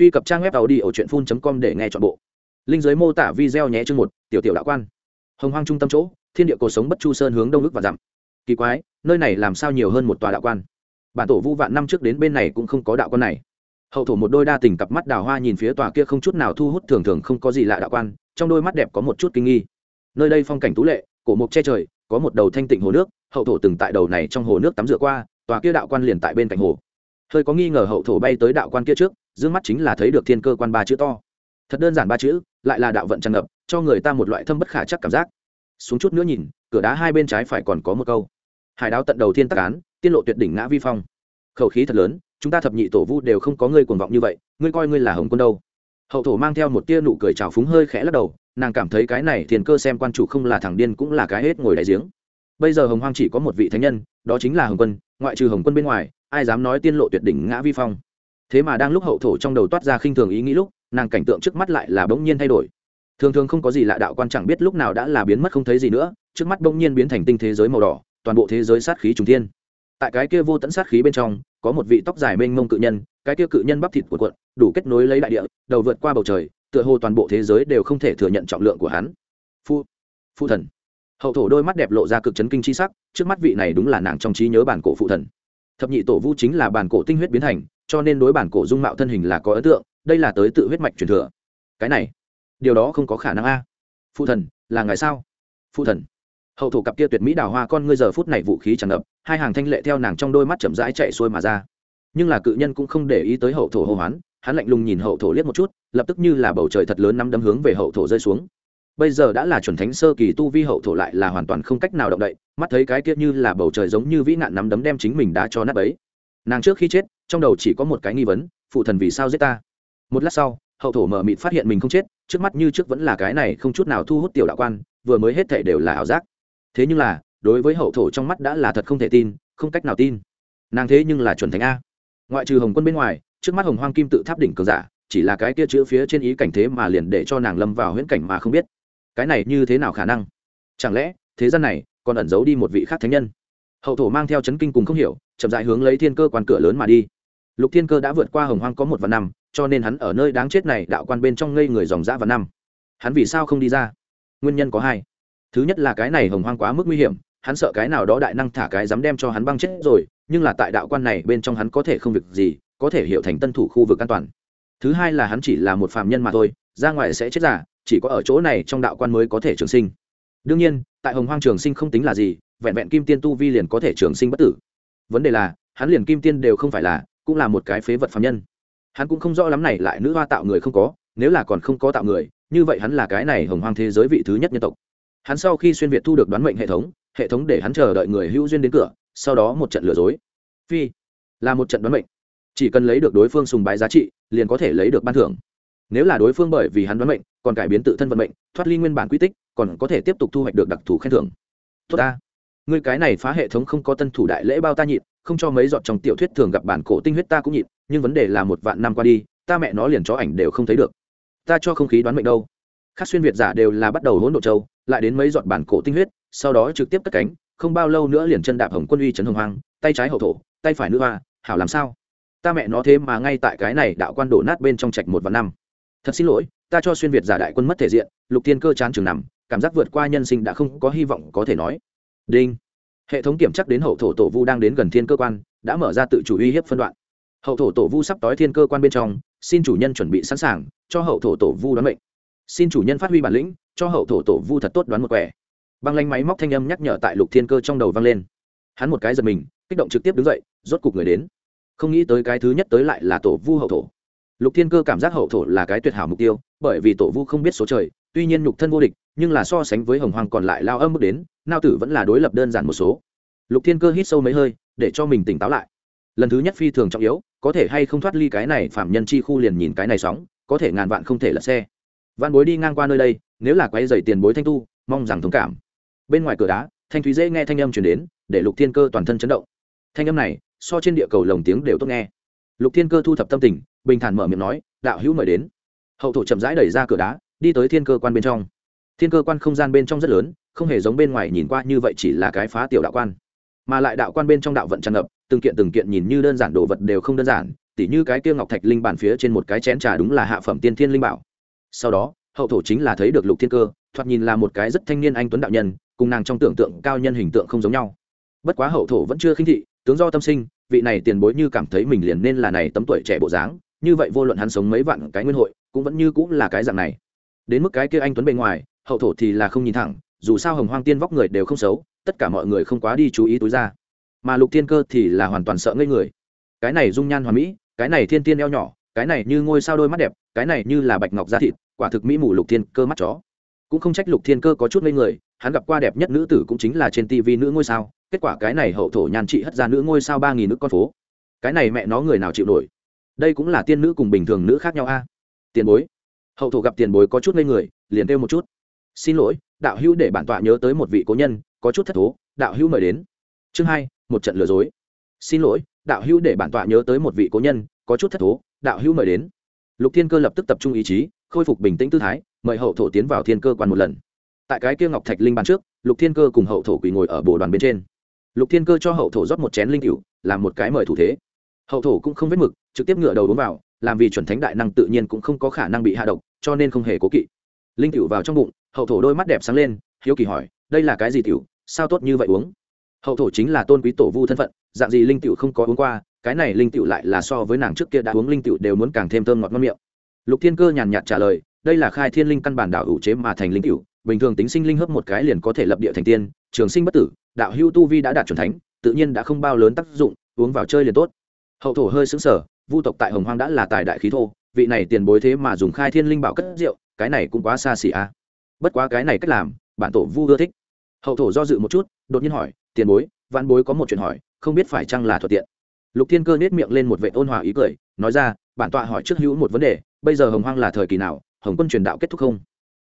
truy cập trang web tàu đi ở truyện com để nghe chọn bộ linh giới mô tả video nhé chương một tiểu tiểu đạo quan hồng hoang trung tâm chỗ thiên địa cuộc sống bất chu sơn hướng đông ước và dặm kỳ quái nơi này làm sao nhiều hơn một tòa đạo quan bản tổ vũ vạn năm trước đến bên này cũng không có đạo quan này hậu thổ một đôi đa tình cặp mắt đào hoa nhìn phía tòa kia không chút nào thu hút thường thường không có gì lạ đạo quan trong đôi mắt đẹp có một chút kinh nghi nơi đây phong cảnh tú lệ cổ mộc che trời có một đầu thanh tịnh hồ nước hậu thổ từng tại đầu này trong hồ nước tắm rửa qua tòa kia đạo quan liền tại bên cạnh hồ hơi có nghi ngờ hậu thổ bay tới đạo quan kia trước dương mắt chính là thấy được thiên cơ quan ba chữ to thật đơn giản ba chữ lại là đạo vận tràn ngập cho người ta một loại thâm bất khả chắc cảm giác xuống chút nữa nhìn cửa đá hai bên trái phải còn có một câu hải đáo tận đầu thiên tắc án tiên lộ tuyệt đỉnh ngã vi phong khẩu khí thật lớn chúng ta thập nhị tổ vu đều không có ngươi cuồng vọng như vậy ngươi coi ngươi là hồng quân đâu hậu thổ mang theo một tia nụ cười trào phúng hơi khẽ lắc đầu nàng cảm thấy cái này thiền cơ xem quan chủ không là thằng điên cũng là cái hết ngồi đại giếng bây giờ hồng hoang chỉ có một vị thánh nhân đó chính là hồng quân ngoại trừ hồng quân bên ngoài ai dám nói tiên lộ tuyệt đỉnh ngã vi phong thế mà đang lúc hậu thổ trong đầu toát ra khinh thường ý nghĩ lúc nàng cảnh tượng trước mắt lại là bỗng nhiên thay đổi thường thường không có gì lạ đạo quan chẳng biết lúc nào đã là biến mất không thấy gì nữa trước mắt bỗng nhiên biến thành tinh thế giới màu đỏ toàn bộ thế giới sát khí trùng thiên tại cái kia vô tận sát khí bên trong có một vị tóc dài mênh mông cự nhân cái kia cự nhân bắp thịt của quận đủ kết nối lấy đại địa đầu vượt qua bầu trời tựa hồ toàn bộ thế giới đều không thể thừa nhận trọng lượng của hắn phu phu thần hậu thổ đôi mắt đẹp lộ ra cực chấn kinh c h i sắc trước mắt vị này đúng là nàng trong trí nhớ bản cổ phụ thần thập nhị tổ vu chính là bản cổ tinh huyết biến thành cho nên đối bản cổ dung mạo thân hình là có ấn tượng đây là tới tự huyết mạch truyền thừa cái này điều đó không có khả năng a phụ thần là ngài sao phụ thần hậu thổ cặp kia tuyệt mỹ đào hoa con ngươi giờ phút này vũ khí tràn ngập hai hàng thanh lệ theo nàng trong đôi mắt chậm rãi chạy xuôi mà ra nhưng là cự nhân cũng không để ý tới hậu thổ hô hoán hắn lạnh lùng nhìn hậu thổ liếc một chút lập tức như là bầu trời thật lớn nắm đấm hướng về hậu thổ rơi xuống bây giờ đã là chuẩn thánh sơ kỳ tu vi hậu thổ lại là hoàn toàn không cách nào động đậy mắt thấy cái kia như là bầu trời giống như vĩ nạn nắm đấm đem chính mình đã cho nát ấy nàng trước khi chết trong đầu chỉ có một cái nghi vấn phụ thần vì sao giết ta một lát sau hậu thổ mở mịt phát hiện mình không chết trước mắt như trước vẫn là cái này không chút nào thu hút tiểu đạo quan vừa mới hết thể đều là ảo giác thế nhưng là đối với hậu thổ trong mắt đã là thật không thể tin không cách nào tin nàng thế nhưng là chuẩn thánh a ngoại trừ hồng quân bên ngoài trước mắt hồng hoang kim tự tháp đỉnh cường giả chỉ là cái kia chữ phía trên ý cảnh thế mà liền để cho nàng lâm vào huyễn cảnh mà không biết cái này như thế nào khả năng chẳng lẽ thế gian này còn ẩn giấu đi một vị khác thánh nhân hậu thổ mang theo chấn kinh cùng không hiểu chậm dại hướng lấy thiên cơ quan cửa lớn mà đi lục thiên cơ đã vượt qua hồng hoang có một vạn năm cho nên hắn ở nơi đáng chết này đạo quan bên trong ngây người dòng dã vạn năm hắn vì sao không đi ra nguyên nhân có hai thứ nhất là cái này hồng hoang quá mức nguy hiểm hắn sợ cái nào đó đại năng thả cái dám đem cho hắn băng chết rồi nhưng là tại đạo quan này bên trong hắn có thể không việc gì có thể hiểu thành tân thủ khu vực an toàn thứ hai là hắn chỉ là một phạm nhân mà thôi ra ngoài sẽ chết giả chỉ có ở chỗ này trong đạo quan mới có thể trường sinh đương nhiên tại hồng hoang trường sinh không tính là gì vẹn vẹn kim tiên tu vi liền có thể trường sinh bất tử vấn đề là hắn liền kim tiên đều không phải là cũng là một cái phế vật phàm nhân hắn cũng không rõ lắm này lại nữ hoa tạo người không có nếu là còn không có tạo người như vậy hắn là cái này hồng hoang thế giới vị thứ nhất nhân tộc hắn sau khi xuyên việt thu được đoán mệnh hệ thống hệ thống để hắn chờ đợi người hữu duyên đến cửa sau đó một trận lừa dối phi là một trận đoán mệnh chỉ cần lấy được đối phương sùng bái giá trị liền có thể lấy được ban thưởng nếu là đối phương bởi vì hắn đoán mệnh còn cải biến tự thân vận mệnh thoát ly nguyên bản quy tích còn có thể tiếp tục thu hoạch được đặc thù khen thưởng tốt ta ngươi cái này phá hệ thống không có tân thủ đại lễ bao ta nhịn không cho mấy giọt trong tiểu thuyết thường gặp bản cổ tinh huyết ta cũng nhịn nhưng vấn đề là một vạn năm qua đi ta mẹ nó liền chó ảnh đều không thấy được ta cho không khí đoán mệnh đâu khác xuyên việt giả đều là bắt đầu hỗn độ châu lại đến mấy giọt bản cổ tinh huyết sau đó trực tiếp cất cánh không bao lâu nữa liền chân đạp hồng quân uy trấn hồng hoang tay trái hậu thổ tay phải nữ hoa hảo làm sao ta mẹ nó thế mà ngay tại cái này đạo quan đổ nát bên trong trạch một vạn năm thật xin lỗi ta cho xuyên việt giả đại quân mất thể diện lục tiên cơ chán chừng nằm cảm giác vượt qua nhân sinh đã không có hy vọng có thể nói đinh hệ thống kiểm chắc đến hậu thổ tổ vu đang đến gần thiên cơ quan đã mở ra tự chủ uy hiếp phân đoạn hậu thổ tổ vu sắp tối thiên cơ quan bên trong xin chủ nhân chuẩn bị sẵn sàng cho hậu thổ tổ vu đoán mệnh xin chủ nhân phát huy bản lĩnh cho hậu thổ tổ vu thật tốt đoán một quẻ băng lanh máy móc thanh âm nhắc nhở tại lục thiên cơ trong đầu vang lên hắn một cái giật mình kích động trực tiếp đứng dậy rốt cục người đến không nghĩ tới cái thứ nhất tới lại là tổ vu hậu thổ lục thiên cơ cảm giác hậu thổ là cái tuyệt hảo mục tiêu bởi vì tổ vu không biết số trời tuy nhiên nhục thân vô địch nhưng là so sánh với hồng hoàng còn lại lao âm bước đến nao tử vẫn là đối lập đơn giản một số lục thiên cơ hít sâu mấy hơi để cho mình tỉnh táo lại lần thứ nhất phi thường trọng yếu có thể hay không thoát ly cái này phạm nhân chi khu liền nhìn cái này sóng có thể ngàn vạn không thể lật xe văn bối đi ngang qua nơi đây nếu là quay dày tiền bối thanh tu mong rằng thông cảm bên ngoài cửa đá thanh thúy dễ nghe thanh âm chuyển đến để lục thiên cơ toàn thân chấn động thanh âm này so trên địa cầu lồng tiếng đều tốt nghe lục thiên cơ thu thập tâm tình bình thản mở miệng nói đạo hữu mời đến hậu thổ chậm rãi đẩy ra cửa đá đi tới thiên cơ quan bên trong thiên cơ quan không gian bên trong rất lớn không hề giống bên ngoài nhìn qua như vậy chỉ là cái phá tiểu đạo quan mà lại đạo quan bên trong đạo vận tràn ngập từng kiện từng kiện nhìn như đơn giản đồ vật đều không đơn giản tỉ như cái kia ngọc thạch linh bản phía trên một cái chén trà đúng là hạ phẩm tiên thiên linh bảo sau đó hậu thổ chính là thấy được lục thiên cơ thoạt nhìn là một cái rất thanh niên anh tuấn đạo nhân cùng nàng trong tưởng tượng cao nhân hình tượng không giống nhau bất quá hậu thổ vẫn chưa khinh thị tướng do tâm sinh vị này tiền bối như cảm thấy mình liền nên là này tấm tuổi trẻ bộ dáng như vậy vô luận hắn sống mấy vạn cái nguyên hội cũng vẫn như cũng là cái dạng này đến mức cái kia anh tuấn bề ngoài hậu thổ thì là không nhìn thẳng dù sao hồng hoang tiên vóc người đều không xấu tất cả mọi người không quá đi chú ý túi ra mà lục thiên cơ thì là hoàn toàn sợ ngây người cái này dung nhan hoàn mỹ cái này thiên tiên eo nhỏ cái này như ngôi sao đôi mắt đẹp cái này như là bạch ngọc da thịt quả thực mỹ mù lục thiên cơ mắt chó cũng không trách lục thiên cơ có chút ngây người hắn gặp qua đẹp nhất nữ tử cũng chính là trên TV nữ ngôi sao kết quả cái này hậu thổ nhàn trị hất ra nữ ngôi sao ba nghìn nước con phố cái này mẹ nó người nào chịu nổi đây cũng là tiên nữ cùng bình thường nữ khác nhau a tiền bối hậu thổ gặp tiền bối có chút ngây người liền kêu một chút xin lỗi đạo hữu để bản tọa nhớ tới một vị cố nhân có chút thất thố đạo hữu mời đến chương hai một trận lừa dối xin lỗi đạo hữu để bản tọa nhớ tới một vị cố nhân có chút thất thố đạo hữu mời đến lục thiên cơ lập tức tập trung ý chí khôi phục bình tĩnh tư thái mời hậu thổ tiến vào thiên cơ quan một lần tại cái kia ngọc thạch linh bàn trước lục thiên cơ cùng hậu thổ quỳ ngồi ở bồ đoàn bên trên lục thiên cơ cho hậu thổ rót một chén linh cựu làm một cái mời thủ thế hậu thổ cũng không vết mực trực tiếp ngựa đầu đúng vào làm vì chuẩn thánh đại năng tự nhiên cũng không có khả năng bị hạ độc cho nên không hề cố kỵ linh tiểu vào trong bụng hậu thổ đôi mắt đẹp sáng lên hiếu kỳ hỏi đây là cái gì tiểu sao tốt như vậy uống hậu thổ chính là tôn quý tổ vu thân phận dạng gì linh tiểu không có uống qua cái này linh tiểu lại là so với nàng trước kia đã uống linh tiểu đều muốn càng thêm thơm ngọt ngon miệng lục thiên cơ nhàn nhạt trả lời đây là khai thiên linh căn bản đạo ủ chế mà thành linh tiểu bình thường tính sinh linh hấp một cái liền có thể lập địa thành tiên trường sinh bất tử đạo hữu tu vi đã đạt chuẩn thánh tự nhiên đã không bao lớn tác dụng uống vào chơi liền tốt hậu thổ hơi xứng sở vu tộc tại hồng hoang đã là tài đại khí thô vị này tiền bối thế mà dùng khai thiên linh bảo cất rượu cái này cũng quá xa xỉ à bất quá cái này cách làm bản tổ vu ưa thích hậu thổ do dự một chút đột nhiên hỏi tiền bối vạn bối có một chuyện hỏi không biết phải chăng là thuận tiện lục thiên cơ nết miệng lên một vệ ôn hòa ý cười nói ra bản tọa hỏi trước hữu một vấn đề bây giờ hồng hoang là thời kỳ nào hồng quân truyền đạo kết thúc không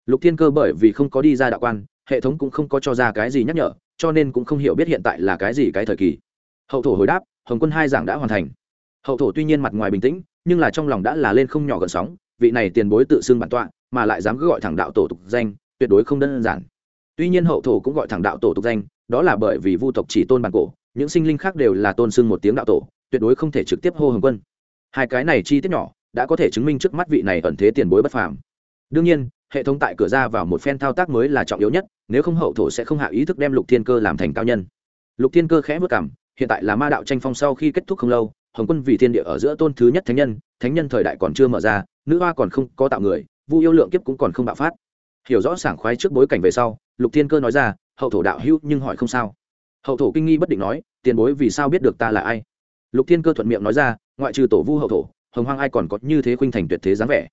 lục thiên cơ bởi vì không có đi ra đạo quan hệ thống cũng không có cho ra cái gì nhắc nhở cho nên cũng không hiểu biết hiện tại là cái gì cái thời kỳ hậu thổ hồi đáp hồng quân hai giảng đã hoàn thành hậu thổ tuy nhiên mặt ngoài bình tĩnh nhưng là trong lòng đã là lên không nhỏ gần sóng vị này tiền bối tự xưng bản tọa mà lại dám cứ gọi thẳng đạo tổ tục danh tuyệt đối không đơn giản tuy nhiên hậu thổ cũng gọi thẳng đạo tổ tục danh đó là bởi vì vu tộc chỉ tôn bản cổ những sinh linh khác đều là tôn xưng một tiếng đạo tổ tuyệt đối không thể trực tiếp hô hồng quân hai cái này chi tiết nhỏ đã có thể chứng minh trước mắt vị này ẩn thế tiền bối bất phàm đương nhiên hệ thống tại cửa ra vào một phen thao tác mới là trọng yếu nhất nếu không hậu thổ sẽ không hạ ý thức đem lục thiên cơ làm thành cao nhân lục thiên cơ khẽ vất cảm hiện tại là ma đạo tranh phong sau khi kết thúc không lâu hồng quân vì thiên địa ở giữa tôn thứ nhất thánh nhân thánh nhân thời đại còn chưa mở ra nữ hoa còn không có tạo người vu yêu lượng kiếp cũng còn không bạo phát hiểu rõ sảng khoái trước bối cảnh về sau lục thiên cơ nói ra hậu thổ đạo hữu nhưng hỏi không sao hậu thổ kinh nghi bất định nói tiền bối vì sao biết được ta là ai lục thiên cơ thuận miệng nói ra ngoại trừ tổ vu hậu thổ hồng hoang ai còn có như thế khuynh thành tuyệt thế dáng vẻ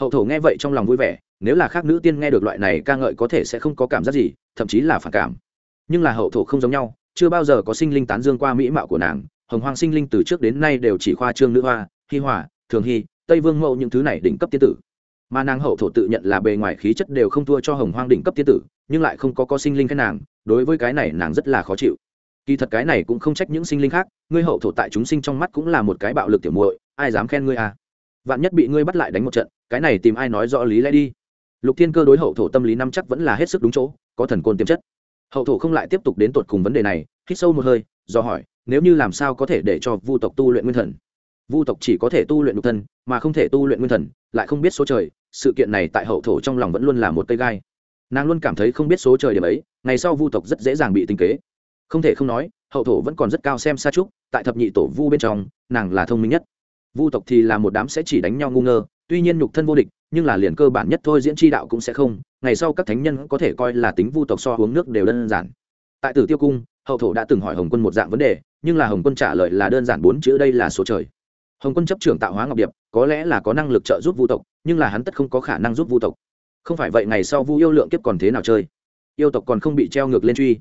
hậu thổ nghe vậy trong lòng vui vẻ nếu là khác nữ tiên nghe được loại này ca ngợi có thể sẽ không có cảm giác gì thậm chí là phản cảm nhưng là hậu thổ không giống nhau chưa bao giờ có sinh linh tán dương qua mỹ mạo của nàng hồng hoang sinh linh từ trước đến nay đều chỉ khoa trương nữ hoa hi hòa thường hy tây vương mẫu những thứ này đỉnh cấp tiên tử mà nàng hậu thổ tự nhận là bề ngoài khí chất đều không thua cho hồng hoang đỉnh cấp tiên tử nhưng lại không có có sinh linh cái nàng đối với cái này nàng rất là khó chịu kỳ thật cái này cũng không trách những sinh linh khác ngươi hậu thổ tại chúng sinh trong mắt cũng là một cái bạo lực tiểu muội ai dám khen ngươi à vạn nhất bị ngươi bắt lại đánh một trận cái này tìm ai nói rõ lý lẽ đi lục thiên cơ đối hậu thổ tâm lý năm chắc vẫn là hết sức đúng chỗ có thần côn tiềm chất hậu thổ không lại tiếp tục đến tột cùng vấn đề này hít sâu một hơi do hỏi nếu như làm sao có thể để cho vu tộc tu luyện nguyên thần vu tộc chỉ có thể tu luyện nhục thân mà không thể tu luyện nguyên thần lại không biết số trời sự kiện này tại hậu thổ trong lòng vẫn luôn là một cây gai nàng luôn cảm thấy không biết số trời điểm ấy ngày sau vu tộc rất dễ dàng bị tinh kế không thể không nói hậu thổ vẫn còn rất cao xem xa trúc tại thập nhị tổ vu bên trong nàng là thông minh nhất vu tộc thì là một đám sẽ chỉ đánh nhau ngu ngơ tuy nhiên nhục thân vô địch nhưng là liền cơ bản nhất thôi diễn tri đạo cũng sẽ không ngày sau các thánh nhân có thể coi là tính vu tộc so uống nước đều đơn giản tại tử tiêu cung hậu thổ đã từng hỏi hồng quân một dạng vấn đề nhưng là hồng quân trả lời là đơn giản bốn chữ đây là số trời hồng quân chấp trưởng tạo hóa ngọc điệp có lẽ là có năng lực trợ giúp vu tộc nhưng là hắn tất không có khả năng giúp vu tộc không phải vậy ngày sau vu yêu lượng kiếp còn thế nào chơi yêu tộc còn không bị treo ngược lên truy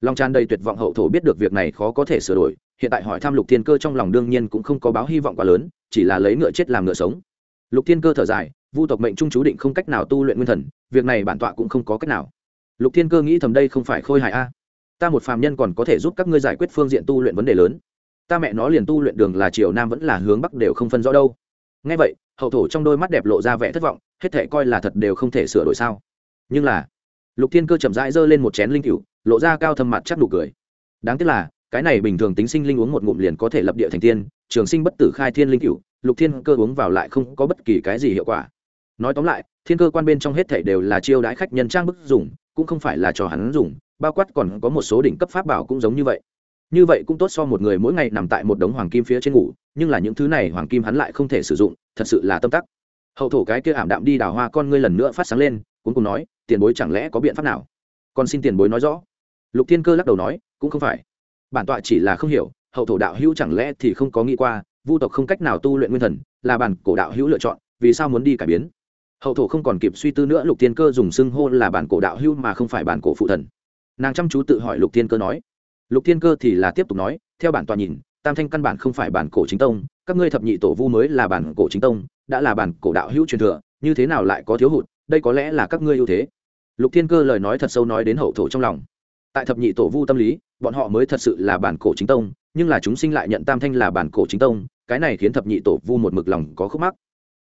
long tràn đầy tuyệt vọng hậu thổ biết được việc này khó có thể sửa đổi hiện tại hỏi tham lục thiên cơ trong lòng đương nhiên cũng không có báo hy vọng quá lớn chỉ là lấy ngựa chết làm ngựa sống lục thiên cơ thở dài vu tộc mệnh trung chú định không cách nào tu luyện nguyên thần việc này bản tọa cũng không có cách nào lục thiên cơ nghĩ thầm đây không phải khôi hài a ta một phàm nhân còn có thể giúp các ngươi giải quyết phương diện tu luyện vấn đề lớn ta mẹ nó liền tu luyện đường là chiều nam vẫn là hướng bắc đều không phân rõ đâu ngay vậy hậu thổ trong đôi mắt đẹp lộ ra vẻ thất vọng hết thể coi là thật đều không thể sửa đổi sao nhưng là lục thiên cơ chậm rãi giơ lên một chén linh cựu lộ ra cao thâm mặt chắc đủ cười đáng tiếc là cái này bình thường tính sinh linh uống một ngụm liền có thể lập địa thành tiên trường sinh bất tử khai thiên linh cựu lục thiên cơ uống vào lại không có bất kỳ cái gì hiệu quả nói tóm lại thiên cơ quan bên trong hết thảy đều là chiêu đãi khách nhân trang bức dùng cũng không phải là cho hắn dùng bao quát còn có một số đỉnh cấp pháp bảo cũng giống như vậy như vậy cũng tốt so một người mỗi ngày nằm tại một đống hoàng kim phía trên ngủ nhưng là những thứ này hoàng kim hắn lại không thể sử dụng thật sự là tâm tắc hậu thổ cái kia ảm đạm đi đào hoa con ngươi lần nữa phát sáng lên cuối cùng nói tiền bối chẳng lẽ có biện pháp nào con xin tiền bối nói rõ lục thiên cơ lắc đầu nói cũng không phải bản tọa chỉ là không hiểu hậu thổ đạo hữu chẳng lẽ thì không có nghĩ qua vu tộc không cách nào tu luyện nguyên thần là bản cổ đạo hữu lựa chọn vì sao muốn đi cải biến hậu thổ không còn kịp suy tư nữa lục thiên cơ dùng xưng hô là bản cổ đạo hữu mà không phải bản cổ phụ thần nàng chăm chú tự hỏi lục thiên cơ nói lục thiên cơ thì là tiếp tục nói theo bản tòa nhìn tam thanh căn bản không phải bản cổ chính tông các ngươi thập nhị tổ vu mới là bản cổ chính tông đã là bản cổ đạo hữu truyền thừa như thế nào lại có thiếu hụt đây có lẽ là các ngươi ưu thế lục thiên cơ lời nói thật sâu nói đến hậu thổ trong lòng tại thập nhị tổ vu tâm lý bọn họ mới thật sự là bản cổ chính tông nhưng là chúng sinh lại nhận tam thanh là bản cổ chính tông cái này khiến thập nhị tổ vu một mực lòng có khúc mắc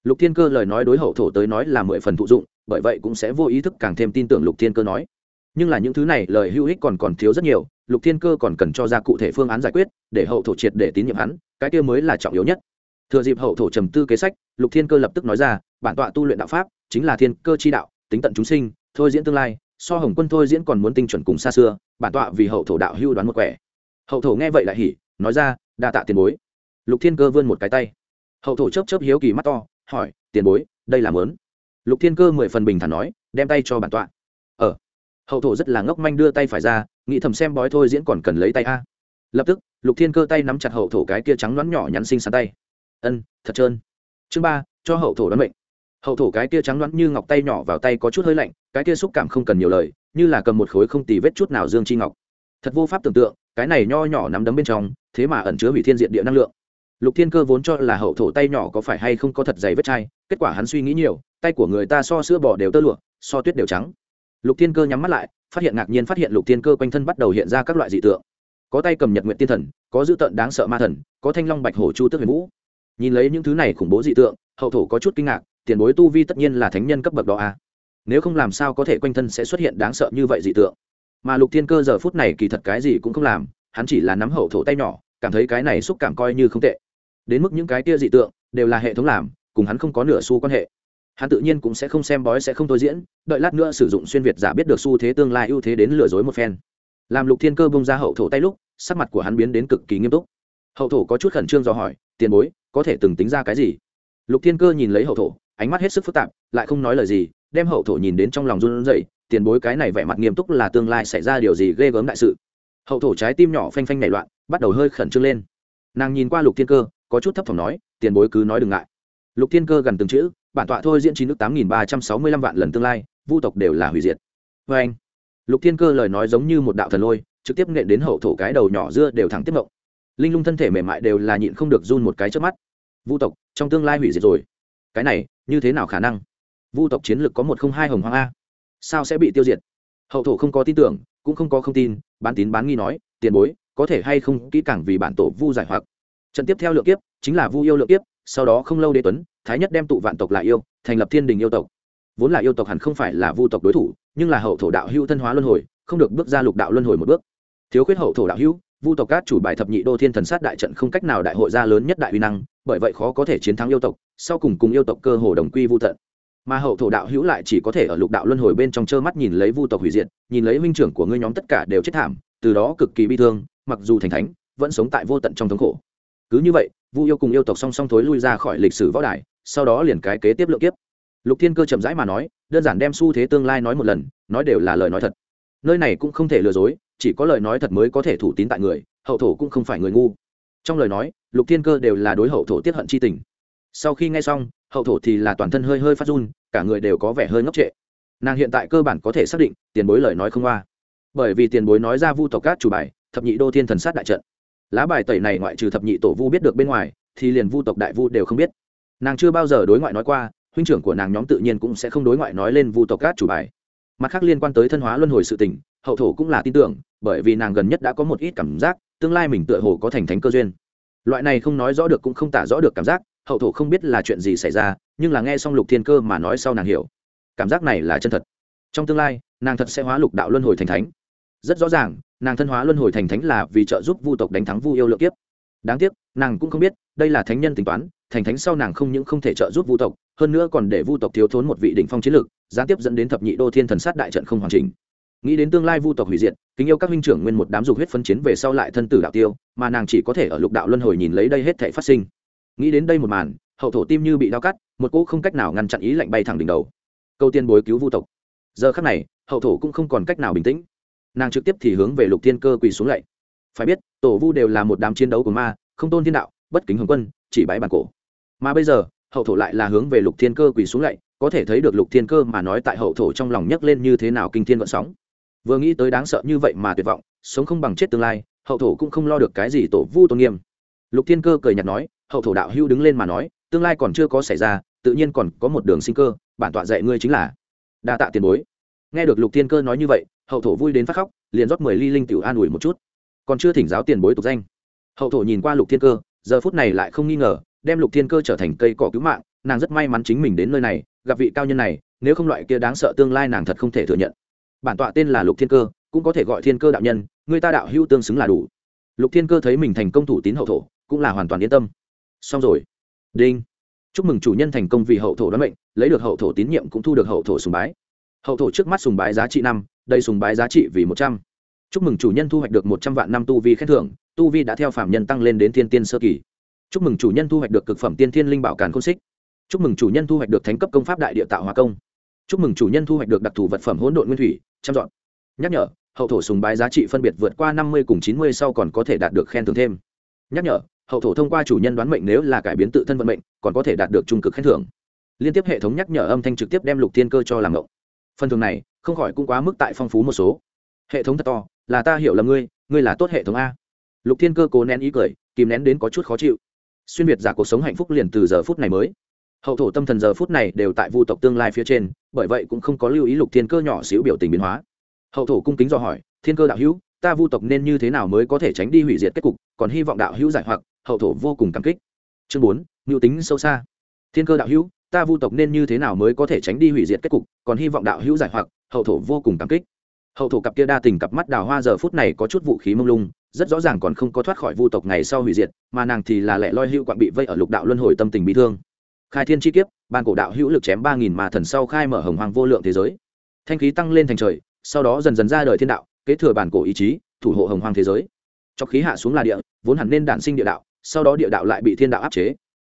lục thiên cơ lời nói đối hậu thổ tới nói là mười phần thụ dụng bởi vậy cũng sẽ vô ý thức càng thêm tin tưởng lục thiên cơ nói nhưng là những thứ này lời hữu ích còn còn thiếu rất nhiều lục thiên cơ còn cần cho ra cụ thể phương án giải quyết để hậu thổ triệt để tín nhiệm hắn cái kia mới là trọng yếu nhất thừa dịp hậu thổ trầm tư kế sách lục thiên cơ lập tức nói ra bản tọa tu luyện đạo pháp chính là thiên cơ chi đạo tính tận chúng sinh thôi diễn tương lai so hồng quân thôi diễn còn muốn tinh chuẩn cùng xa xưa bản tọa vì hậu thổ đạo hưu đoán một quẻ hậu thổ nghe vậy lại hỉ nói ra đa tạ tiền bối lục thiên cơ vươn một cái tay hậu thổ chớp chớp hiếu kỳ mắt to hỏi tiền bối đây là mớn lục thiên cơ mười phần bình thản nói đem tay cho bản tọa hậu thổ rất là ngốc manh đưa tay phải ra nghĩ thầm xem bói thôi diễn còn cần lấy tay a lập tức lục thiên cơ tay nắm chặt hậu thổ cái kia trắng nón nhỏ nhắn xinh xắn tay ân thật trơn chương ba cho hậu thổ đoán mệnh hậu thổ cái kia trắng nón như ngọc tay nhỏ vào tay có chút hơi lạnh cái kia xúc cảm không cần nhiều lời như là cầm một khối không tì vết chút nào dương chi ngọc thật vô pháp tưởng tượng cái này nho nhỏ nắm đấm bên trong thế mà ẩn chứa hủy thiên diện địa năng lượng lục thiên cơ vốn cho là hậu thổ tay nhỏ có phải hay không có thật dày vết chai kết quả hắn suy nghĩ nhiều tay của người ta so sữa bò đều tơ lụa so tuyết đều trắng lục thiên cơ nhắm mắt lại phát hiện ngạc nhiên phát hiện lục thiên cơ quanh thân bắt đầu hiện ra các loại dị tượng có tay cầm nhật nguyện tiên thần có dữ tận đáng sợ ma thần có thanh long bạch hổ chu tước huyền vũ nhìn lấy những thứ này khủng bố dị tượng hậu thủ có chút kinh ngạc tiền bối tu vi tất nhiên là thánh nhân cấp bậc đó a à? nếu không làm sao có thể quanh thân sẽ xuất hiện đáng sợ như vậy dị tượng mà lục thiên cơ giờ phút này kỳ thật cái gì cũng không làm hắn chỉ là nắm hậu thủ tay nhỏ cảm thấy cái này xúc cảm coi như không tệ đến mức những cái kia dị tượng đều là hệ thống làm cùng hắn không có nửa xu quan hệ hắn tự nhiên cũng sẽ không xem bói sẽ không thôi diễn đợi lát nữa sử dụng xuyên việt giả biết được xu thế tương lai ưu thế đến lừa dối một phen làm lục thiên cơ bung ra hậu thổ tay lúc sắc mặt của hắn biến đến cực kỳ nghiêm túc hậu thổ có chút khẩn trương do hỏi tiền bối có thể từng tính ra cái gì lục thiên cơ nhìn lấy hậu thổ ánh mắt hết sức phức tạp lại không nói lời gì đem hậu thổ nhìn đến trong lòng run rẩy tiền bối cái này vẻ mặt nghiêm túc là tương lai xảy ra điều gì ghê gớm đại sự hậu thổ trái tim nhỏ phanh phanh nảy loạn bắt đầu hơi khẩn trương lên nàng nhìn qua lục thiên cơ có chút thấp thỏm nói tiền bối cứ nói đừng ngại lục thiên cơ gần từng chữ bản tọa thôi diễn chín nước tám nghìn ba trăm sáu mươi lăm vạn lần tương lai vu tộc đều là hủy diệt vê anh lục thiên cơ lời nói giống như một đạo thần lôi trực tiếp nện đến hậu thổ cái đầu nhỏ dưa đều thẳng tiếp mộng linh lung thân thể mềm mại đều là nhịn không được run một cái trước mắt vu tộc trong tương lai hủy diệt rồi cái này như thế nào khả năng vu tộc chiến lược có một không hai hồng hoang a sao sẽ bị tiêu diệt hậu thổ không có tin tưởng cũng không có không tin bán tín bán nghi nói tiền bối có thể hay không kỹ càng vì bản tổ vu giải hoặc trận tiếp theo lượng kiếp chính là vu yêu lượng kiếp sau đó không lâu đế tuấn thái nhất đem tụ vạn tộc là yêu thành lập thiên đình yêu tộc vốn là yêu tộc hẳn không phải là vu tộc đối thủ nhưng là hậu thổ đạo hưu thân hóa luân hồi không được bước ra lục đạo luân hồi một bước thiếu khuyết hậu thổ đạo hưu vu tộc cát chủ bài thập nhị đô thiên thần sát đại trận không cách nào đại hội ra lớn nhất đại uy năng bởi vậy khó có thể chiến thắng yêu tộc sau cùng cùng yêu tộc cơ hồ đồng quy vu tận mà hậu thổ đạo hữu lại chỉ có thể ở lục đạo luân hồi bên trong trơ mắt nhìn lấy vu tộc hủy diệt nhìn lấy huynh trưởng của ngươi nhóm tất cả đều chết thảm từ đó cực kỳ bi thương mặc dù thành thánh vẫn sống tại vô tận trong thống khổ cứ như vậy vu yêu cùng yêu tộc song song thối lui ra khỏi lịch sử võ đài sau đó liền cái kế tiếp lượng kiếp lục thiên cơ chậm rãi mà nói đơn giản đem xu thế tương lai nói một lần nói đều là lời nói thật nơi này cũng không thể lừa dối chỉ có lời nói thật mới có thể thủ tín tại người hậu thổ cũng không phải người ngu trong lời nói lục thiên cơ đều là đối hậu thổ tiết hận chi tình sau khi nghe xong hậu thổ thì là toàn thân hơi hơi phát run cả người đều có vẻ hơi ngốc trệ nàng hiện tại cơ bản có thể xác định tiền bối lời nói không qua bởi vì tiền bối nói ra vu tộc cát chủ bài thập nhị đô thiên thần sát đại trận lá bài tẩy này ngoại trừ thập nhị tổ vu biết được bên ngoài thì liền vu tộc đại vu đều không biết nàng chưa bao giờ đối ngoại nói qua huynh trưởng của nàng nhóm tự nhiên cũng sẽ không đối ngoại nói lên vu tộc cát chủ bài mặt khác liên quan tới thân hóa luân hồi sự tình hậu thổ cũng là tin tưởng bởi vì nàng gần nhất đã có một ít cảm giác tương lai mình tựa hồ có thành thánh cơ duyên loại này không nói rõ được cũng không tả rõ được cảm giác hậu thổ không biết là chuyện gì xảy ra nhưng là nghe xong lục thiên cơ mà nói sau nàng hiểu cảm giác này là chân thật trong tương lai nàng thật sẽ hóa lục đạo luân hồi thành thánh rất rõ ràng nàng thân hóa luân hồi thành thánh là vì trợ giúp vu tộc đánh thắng vu yêu lượng kiếp đáng tiếc nàng cũng không biết đây là thánh nhân tính toán thành thánh sau nàng không những không thể trợ giúp vu tộc hơn nữa còn để vu tộc thiếu thốn một vị đỉnh phong chiến lược gián tiếp dẫn đến thập nhị đô thiên thần sát đại trận không hoàn chỉnh nghĩ đến tương lai vu tộc hủy diệt kính yêu các minh trưởng nguyên một đám dục huyết phân chiến về sau lại thân tử đạo tiêu mà nàng chỉ có thể ở lục đạo luân hồi nhìn lấy đây hết thể phát sinh nghĩ đến đây một màn hậu thổ tim như bị đau cắt một cỗ không cách nào ngăn chặn ý lạnh bay thẳng đỉnh đầu câu tiên bối cứu vu tộc giờ khắc này hậu thổ cũng không còn cách nào bình tĩnh nàng trực tiếp thì hướng về lục thiên cơ quỳ xuống lạy phải biết tổ vu đều là một đám chiến đấu của ma không tôn thiên đạo bất kính hồng quân chỉ bãi bàn cổ mà bây giờ hậu thổ lại là hướng về lục thiên cơ quỳ xuống lạy có thể thấy được lục thiên cơ mà nói tại hậu thổ trong lòng nhấc lên như thế nào kinh thiên vận sóng vừa nghĩ tới đáng sợ như vậy mà tuyệt vọng sống không bằng chết tương lai hậu thổ cũng không lo được cái gì tổ vu tôn nghiêm lục thiên cơ cười nhạt nói hậu thổ đạo hưu đứng lên mà nói tương lai còn chưa có xảy ra tự nhiên còn có một đường sinh cơ bản tọa dạy ngươi chính là đa tạ tiền bối nghe được lục thiên cơ nói như vậy hậu thổ vui đến phát khóc liền rót mười ly linh tiểu an ủi một chút còn chưa thỉnh giáo tiền bối tục danh hậu thổ nhìn qua lục thiên cơ giờ phút này lại không nghi ngờ đem lục thiên cơ trở thành cây cỏ cứu mạng nàng rất may mắn chính mình đến nơi này gặp vị cao nhân này nếu không loại kia đáng sợ tương lai nàng thật không thể thừa nhận bản tọa tên là lục thiên cơ cũng có thể gọi thiên cơ đạo nhân người ta đạo hưu tương xứng là đủ lục thiên cơ thấy mình thành công thủ tín hậu thổ cũng là hoàn toàn yên tâm xong rồi đinh chúc mừng chủ nhân thành công vì hậu thổ đoán mệnh lấy được hậu thổ tín nhiệm cũng thu được hậu thổ sùng bái hậu thổ trước mắt sùng bái giá trị năm đây sùng bái giá trị vì một trăm chúc mừng chủ nhân thu hoạch được một trăm vạn năm tu vi khen thưởng tu vi đã theo phạm nhân tăng lên đến thiên tiên sơ kỳ chúc mừng chủ nhân thu hoạch được cực phẩm tiên thiên linh bảo càn công xích chúc mừng chủ nhân thu hoạch được thánh cấp công pháp đại địa tạo hòa công chúc mừng chủ nhân thu hoạch được đặc thù vật phẩm hỗn độn nguyên thủy chăm dọn nhắc nhở hậu thổ sùng bái giá trị phân biệt vượt qua năm mươi cùng chín mươi sau còn có thể đạt được khen thưởng thêm nhắc nhở hậu thổ thông qua chủ nhân đoán mệnh nếu là cải biến tự thân vận mệnh còn có thể đạt được trung cực khen thưởng liên tiếp hệ thống nhắc nhở âm thanh trực tiếp đem lục thiên cơ cho làm ngộng phần thường này không khỏi cũng quá mức tại phong phú một số hệ thống thật to là ta hiểu là ngươi ngươi là tốt hệ thống a lục thiên cơ cố nén ý cười kìm nén đến có chút khó chịu xuyên việt giả cuộc sống hạnh phúc liền từ giờ phút này mới hậu thổ tâm thần giờ phút này đều tại vu tộc tương lai phía trên bởi vậy cũng không có lưu ý lục thiên cơ nhỏ xíu biểu tình biến hóa hậu thổ cung kính do hỏi thiên cơ đạo hữu ta vu tộc nên như thế nào mới có thể tránh đi hủy diệt kết cục còn hy vọng đạo hữu giải hoặc hậu thổ vô cùng cảm kích chương bốn mưu tính sâu xa thiên cơ đạo hữu ta vu tộc nên như thế nào mới có thể tránh đi hủy diệt kết cục còn hy vọng đạo hữu giải hoặc hậu thổ vô cùng cảm kích hậu thủ cặp kia đa tình cặp mắt đào hoa giờ phút này có chút vũ khí mông lung rất rõ ràng còn không có thoát khỏi vu tộc ngày sau hủy diệt mà nàng thì là lẽ loi hữu quạng bị vây ở lục đạo luân hồi tâm tình bị thương khai thiên chi kiếp ban cổ đạo hữu lực chém ba nghìn mà thần sau khai mở hồng hoàng vô lượng thế giới thanh khí tăng lên thành trời sau đó dần dần ra đời thiên đạo kế thừa bản cổ ý chí thủ hộ hồng hoàng thế giới cho khí hạ xuống là địa vốn hẳn nên đản sinh địa đạo sau đó địa đạo lại bị thiên đạo áp chế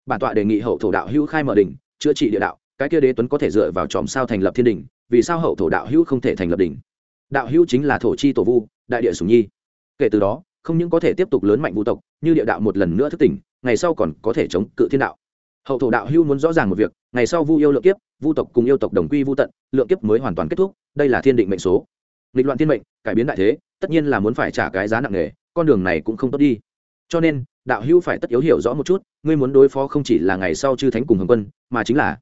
bản tọa đề nghị hậu thổ đạo hữu khai mở đỉnh chữa trị địa đạo cái kia đế tuấn có thể dựa vào chòm sao thành lập thiên đỉnh, vì sao hậu thổ đạo hữu không thể thành lập đỉnh đạo hữu chính là thổ chi tổ vu đại địa sùng nhi kể từ đó không những có thể tiếp tục lớn mạnh vũ tộc như địa đạo một lần nữa thức tỉnh ngày sau còn có thể chống cự thiên đạo hậu thổ đạo hưu muốn rõ ràng một việc ngày sau vu yêu lượng kiếp vu tộc cùng yêu tộc đồng quy vu tận lượng kiếp mới hoàn toàn kết thúc đây là thiên định mệnh số nghịch loạn thiên mệnh cải biến đại thế tất nhiên là muốn phải trả cái giá nặng nề con đường này cũng không tốt đi cho nên đạo hưu phải tất yếu hiểu rõ một chút ngươi muốn đối phó không chỉ là ngày sau chư thánh cùng hồng quân mà chính là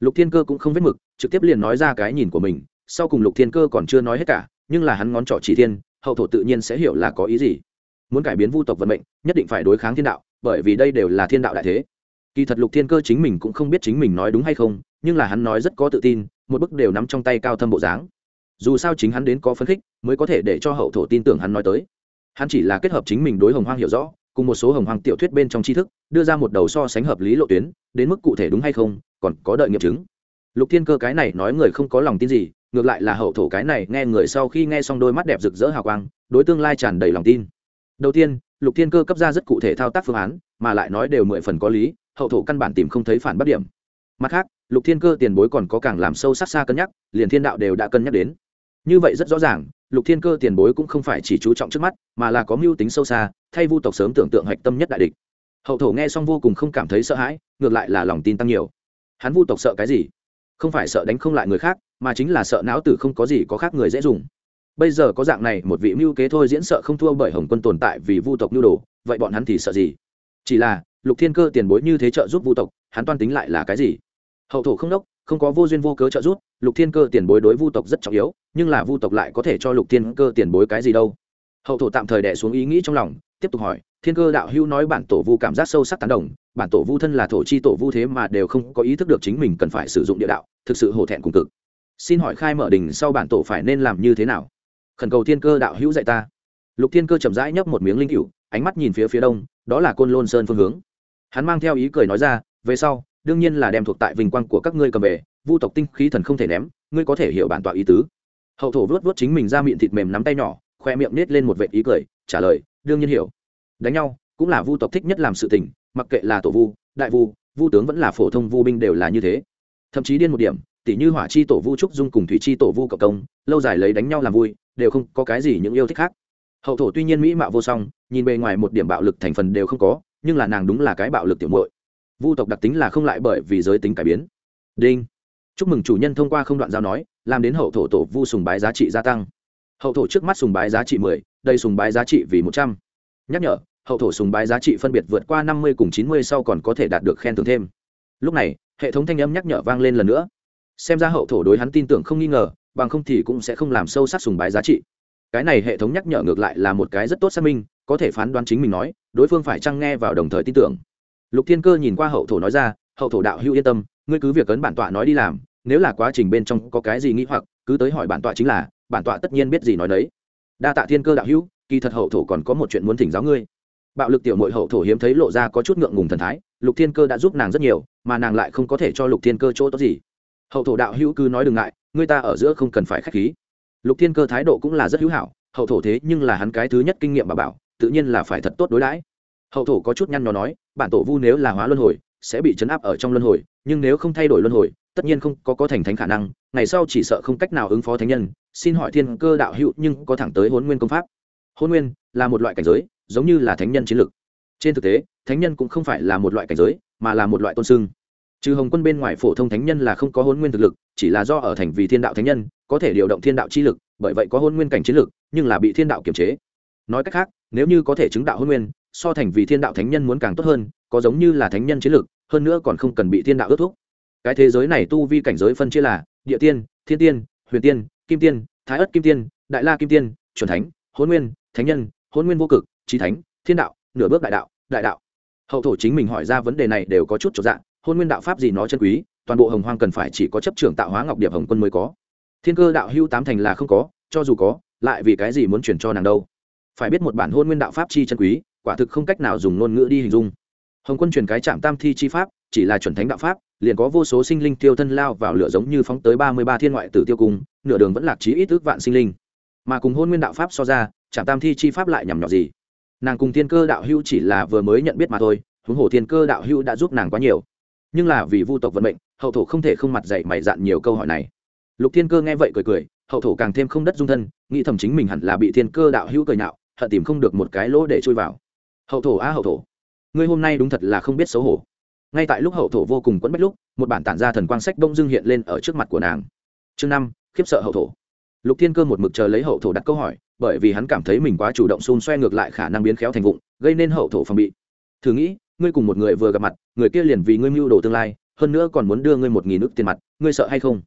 lục thiên cơ cũng không vết mực trực tiếp liền nói ra cái nhìn của mình sau cùng lục thiên cơ còn chưa nói hết cả nhưng là hắn ngón trỏ chỉ thiên hậu thổ tự nhiên sẽ hiểu là có ý gì muốn cải biến vu tộc vận mệnh nhất định phải đối kháng thiên đạo bởi vì đây đều là thiên đạo đại thế kỳ thật lục thiên cơ chính mình cũng không biết chính mình nói đúng hay không nhưng là hắn nói rất có tự tin một bức đều nắm trong tay cao thâm bộ dáng dù sao chính hắn đến có phấn khích mới có thể để cho hậu thổ tin tưởng hắn nói tới hắn chỉ là kết hợp chính mình đối hồng hoang hiểu rõ cùng một số hồng hoang tiểu thuyết bên trong tri thức đưa ra một đầu so sánh hợp lý lộ tuyến đến mức cụ thể đúng hay không còn có đợi nghiệm chứng lục thiên cơ cái này nói người không có lòng tin gì ngược lại là hậu thổ cái này nghe người sau khi nghe xong đôi mắt đẹp rực rỡ hào quang đối tương lai tràn đầy lòng tin đầu tiên lục thiên cơ cấp ra rất cụ thể thao tác phương án mà lại nói đều mười phần có lý hậu thổ căn bản tìm không thấy phản bất điểm mặt khác lục thiên cơ tiền bối còn có càng làm sâu sắc xa cân nhắc liền thiên đạo đều đã cân nhắc đến như vậy rất rõ ràng lục thiên cơ tiền bối cũng không phải chỉ chú trọng trước mắt mà là có mưu tính sâu xa thay vu tộc sớm tưởng tượng hạch tâm nhất đại địch hậu thổ nghe xong vô cùng không cảm thấy sợ hãi ngược lại là lòng tin tăng nhiều hắn vu tộc sợ cái gì không phải sợ đánh không lại người khác mà chính là sợ não tử không có gì có khác người dễ dùng bây giờ có dạng này một vị mưu kế thôi diễn sợ không thua bởi hồng quân tồn tại vì vu tộc nhu đồ vậy bọn hắn thì sợ gì chỉ là lục thiên cơ tiền bối như thế trợ giúp vu tộc hắn toan tính lại là cái gì hậu thổ không đốc không có vô duyên vô cớ trợ giúp lục thiên cơ tiền bối đối vu tộc rất trọng yếu nhưng là vu tộc lại có thể cho lục thiên cơ tiền bối cái gì đâu hậu thổ tạm thời đè xuống ý nghĩ trong lòng tiếp tục hỏi thiên cơ đạo hữu nói bản tổ vu cảm giác sâu sắc tán đồng bản tổ vu thân là thổ chi tổ vu thế mà đều không có ý thức được chính mình cần phải sử dụng địa đạo thực sự hổ thẹn cùng cực xin hỏi khai mở đình sau bản tổ phải nên làm như thế nào khẩn cầu thiên cơ đạo hữu dạy ta lục thiên cơ chậm rãi nhấp một miếng linh cựu ánh mắt nhìn phía phía đông đó là côn lôn sơn phương hướng hắn mang theo ý cười nói ra về sau đương nhiên là đem thuộc tại vinh quang của các ngươi cầm về vu tộc tinh khí thần không thể ném ngươi có thể hiểu bản tọa ý tứ hậu thổ vớt vớt chính mình ra miệng thịt mềm nắm tay nhỏ khoe miệng nết lên một vệ ý cười trả lời đương nhiên hiểu đánh nhau cũng là vu tộc thích nhất làm sự tình mặc kệ là tổ vu đại vu vu tướng vẫn là phổ thông vu binh đều là như thế thậm chí điên một điểm tỉ như hỏa chi tổ vu trúc dung cùng thủy chi tổ vu cộng công lâu dài lấy đánh nhau làm vui đều không có cái gì những yêu thích khác hậu thổ tuy nhiên mỹ mạo vô song nhìn bề ngoài một điểm bạo lực thành phần đều không có nhưng là nàng đúng là cái bạo lực tiểu muội vu tộc đặc tính là không lại bởi vì giới tính cải biến đinh chúc mừng chủ nhân thông qua không đoạn giao nói làm đến hậu thổ tổ vu sùng bái giá trị gia tăng hậu thổ trước mắt sùng bái giá trị mười đây sùng bái giá trị vì một trăm nhắc nhở hậu thổ sùng bái giá trị phân biệt vượt qua năm mươi cùng chín mươi sau còn có thể đạt được khen thưởng thêm lúc này hệ thống thanh âm nhắc nhở vang lên lần nữa xem ra hậu thổ đối hắn tin tưởng không nghi ngờ bằng không thì cũng sẽ không làm sâu sắc sùng bái giá trị cái này hệ thống nhắc nhở ngược lại là một cái rất tốt xác minh có thể phán đoán chính mình nói đối phương phải chăng nghe vào đồng thời tin tưởng lục thiên cơ nhìn qua hậu thổ nói ra hậu thổ đạo hữu yên tâm ngươi cứ việc ấn bản tọa nói đi làm nếu là quá trình bên trong có cái gì nghĩ hoặc cứ tới hỏi bản tọa chính là bản tọa tất nhiên biết gì nói đấy đa tạ thiên cơ đạo hữu kỳ thật hậu thổ còn có một chuyện muốn thỉnh giáo ngươi bạo lực tiểu mội hậu thổ hiếm thấy lộ ra có chút ngượng ngùng thần thái lục thiên cơ đã giúp nàng rất nhiều mà nàng lại không có thể cho lục thiên cơ chỗ tốt gì hậu thổ đạo hữu cứ nói đừng ngại người ta ở giữa không cần phải k h á c h khí lục thiên cơ thái độ cũng là rất hữu hảo hậu thổ thế nhưng là hắn cái thứ nhất kinh nghiệm mà bảo tự nhiên là phải thật tốt đối đãi hậu thổ có chút nhăn nhó nói bản tổ vu nếu là hóa luân hồi sẽ bị chấn áp ở trong luân hồi nhưng nếu không thay đổi luân hồi tất nhiên không có có thành thánh khả năng ngày sau chỉ sợ không cách nào ứng phó thánh nhân xin hỏi thiên cơ đạo hữu nhưng có thẳng tới hôn nguyên công pháp hôn nguyên là một loại cảnh giới giống như là thánh nhân chiến lực trên thực tế thánh nhân cũng không phải là một loại cảnh giới mà là một loại tôn sưng trừ hồng quân bên ngoài phổ thông thánh nhân là không có hôn nguyên thực lực chỉ là do ở thành vì thiên đạo thánh nhân có thể điều động thiên đạo chi lực bởi vậy có hôn nguyên cảnh chiến lực nhưng là bị thiên đạo kiềm chế nói cách khác nếu như có thể chứng đạo hôn nguyên so thành vì thiên đạo thánh nhân muốn càng tốt hơn có giống như là thánh nhân chiến lực hơn nữa còn không cần bị thiên đạo ước thúc cái thế giới này tu vi cảnh giới phân chia là địa tiên thiên tiên huyền tiên kim tiên thái ất kim tiên đại la kim tiên chuẩn thánh hôn nguyên thánh nhân hôn nguyên vô cực trí thánh thiên đạo nửa bước đại đạo đại đạo hậu thổ chính mình hỏi ra vấn đề này đều có chút trọn dạng hôn nguyên đạo pháp gì nó chân quý toàn bộ hồng hoang cần phải chỉ có chấp trưởng tạo hóa ngọc điệp hồng quân mới có thiên cơ đạo hưu tám thành là không có cho dù có lại vì cái gì muốn chuyển cho nàng đâu phải biết một bản hôn nguyên đạo pháp chi chân quý quả thực không cách nào dùng ngôn ngữ đi hình dung hồng quân truyền cái trạm tam thi chi pháp chỉ là chuẩn thánh đạo pháp liền có vô số sinh linh tiêu thân lao vào lửa giống như phóng tới ba mươi ba thiên ngoại tử tiêu cung nửa đường vẫn lạc trí ít ước vạn sinh linh mà cùng hôn nguyên đạo pháp so ra trạm tam thi chi pháp lại nhằm nhỏ gì nàng cùng thiên cơ đạo hưu chỉ là vừa mới nhận biết mà thôi huống hồ thiên cơ đạo hưu đã giúp nàng quá nhiều nhưng là vì vu tộc vận mệnh hậu thổ không thể không mặt dạy mày dạn nhiều câu hỏi này lục thiên cơ nghe vậy cười cười hậu thổ càng thêm không đất dung thân nghĩ thầm chính mình hẳn là bị thiên cơ đạo hữu cười nạo hận tìm không được một cái lỗ để chui vào hậu thổ a hậu thổ ngươi hôm nay đúng thật là không biết xấu hổ ngay tại lúc hậu thổ vô cùng quẫn bách lúc một bản tản gia thần quang sách bông dưng hiện lên ở trước mặt của nàng chương năm khiếp sợ hậu thổ lục thiên cơ một mực chờ lấy hậu thổ đặt câu hỏi bởi vì hắn cảm thấy mình quá chủ động xun xoe ngược lại khả năng biến khéo thành vụng gây nên hậu thổ phòng bị thử nghĩ ngươi cùng một người vừa gặp mặt người kia liền vì ngươi mưu đồ tương lai hơn nữa còn muốn đưa ngươi một nghìn ước tiền mặt ngươi sợ hay không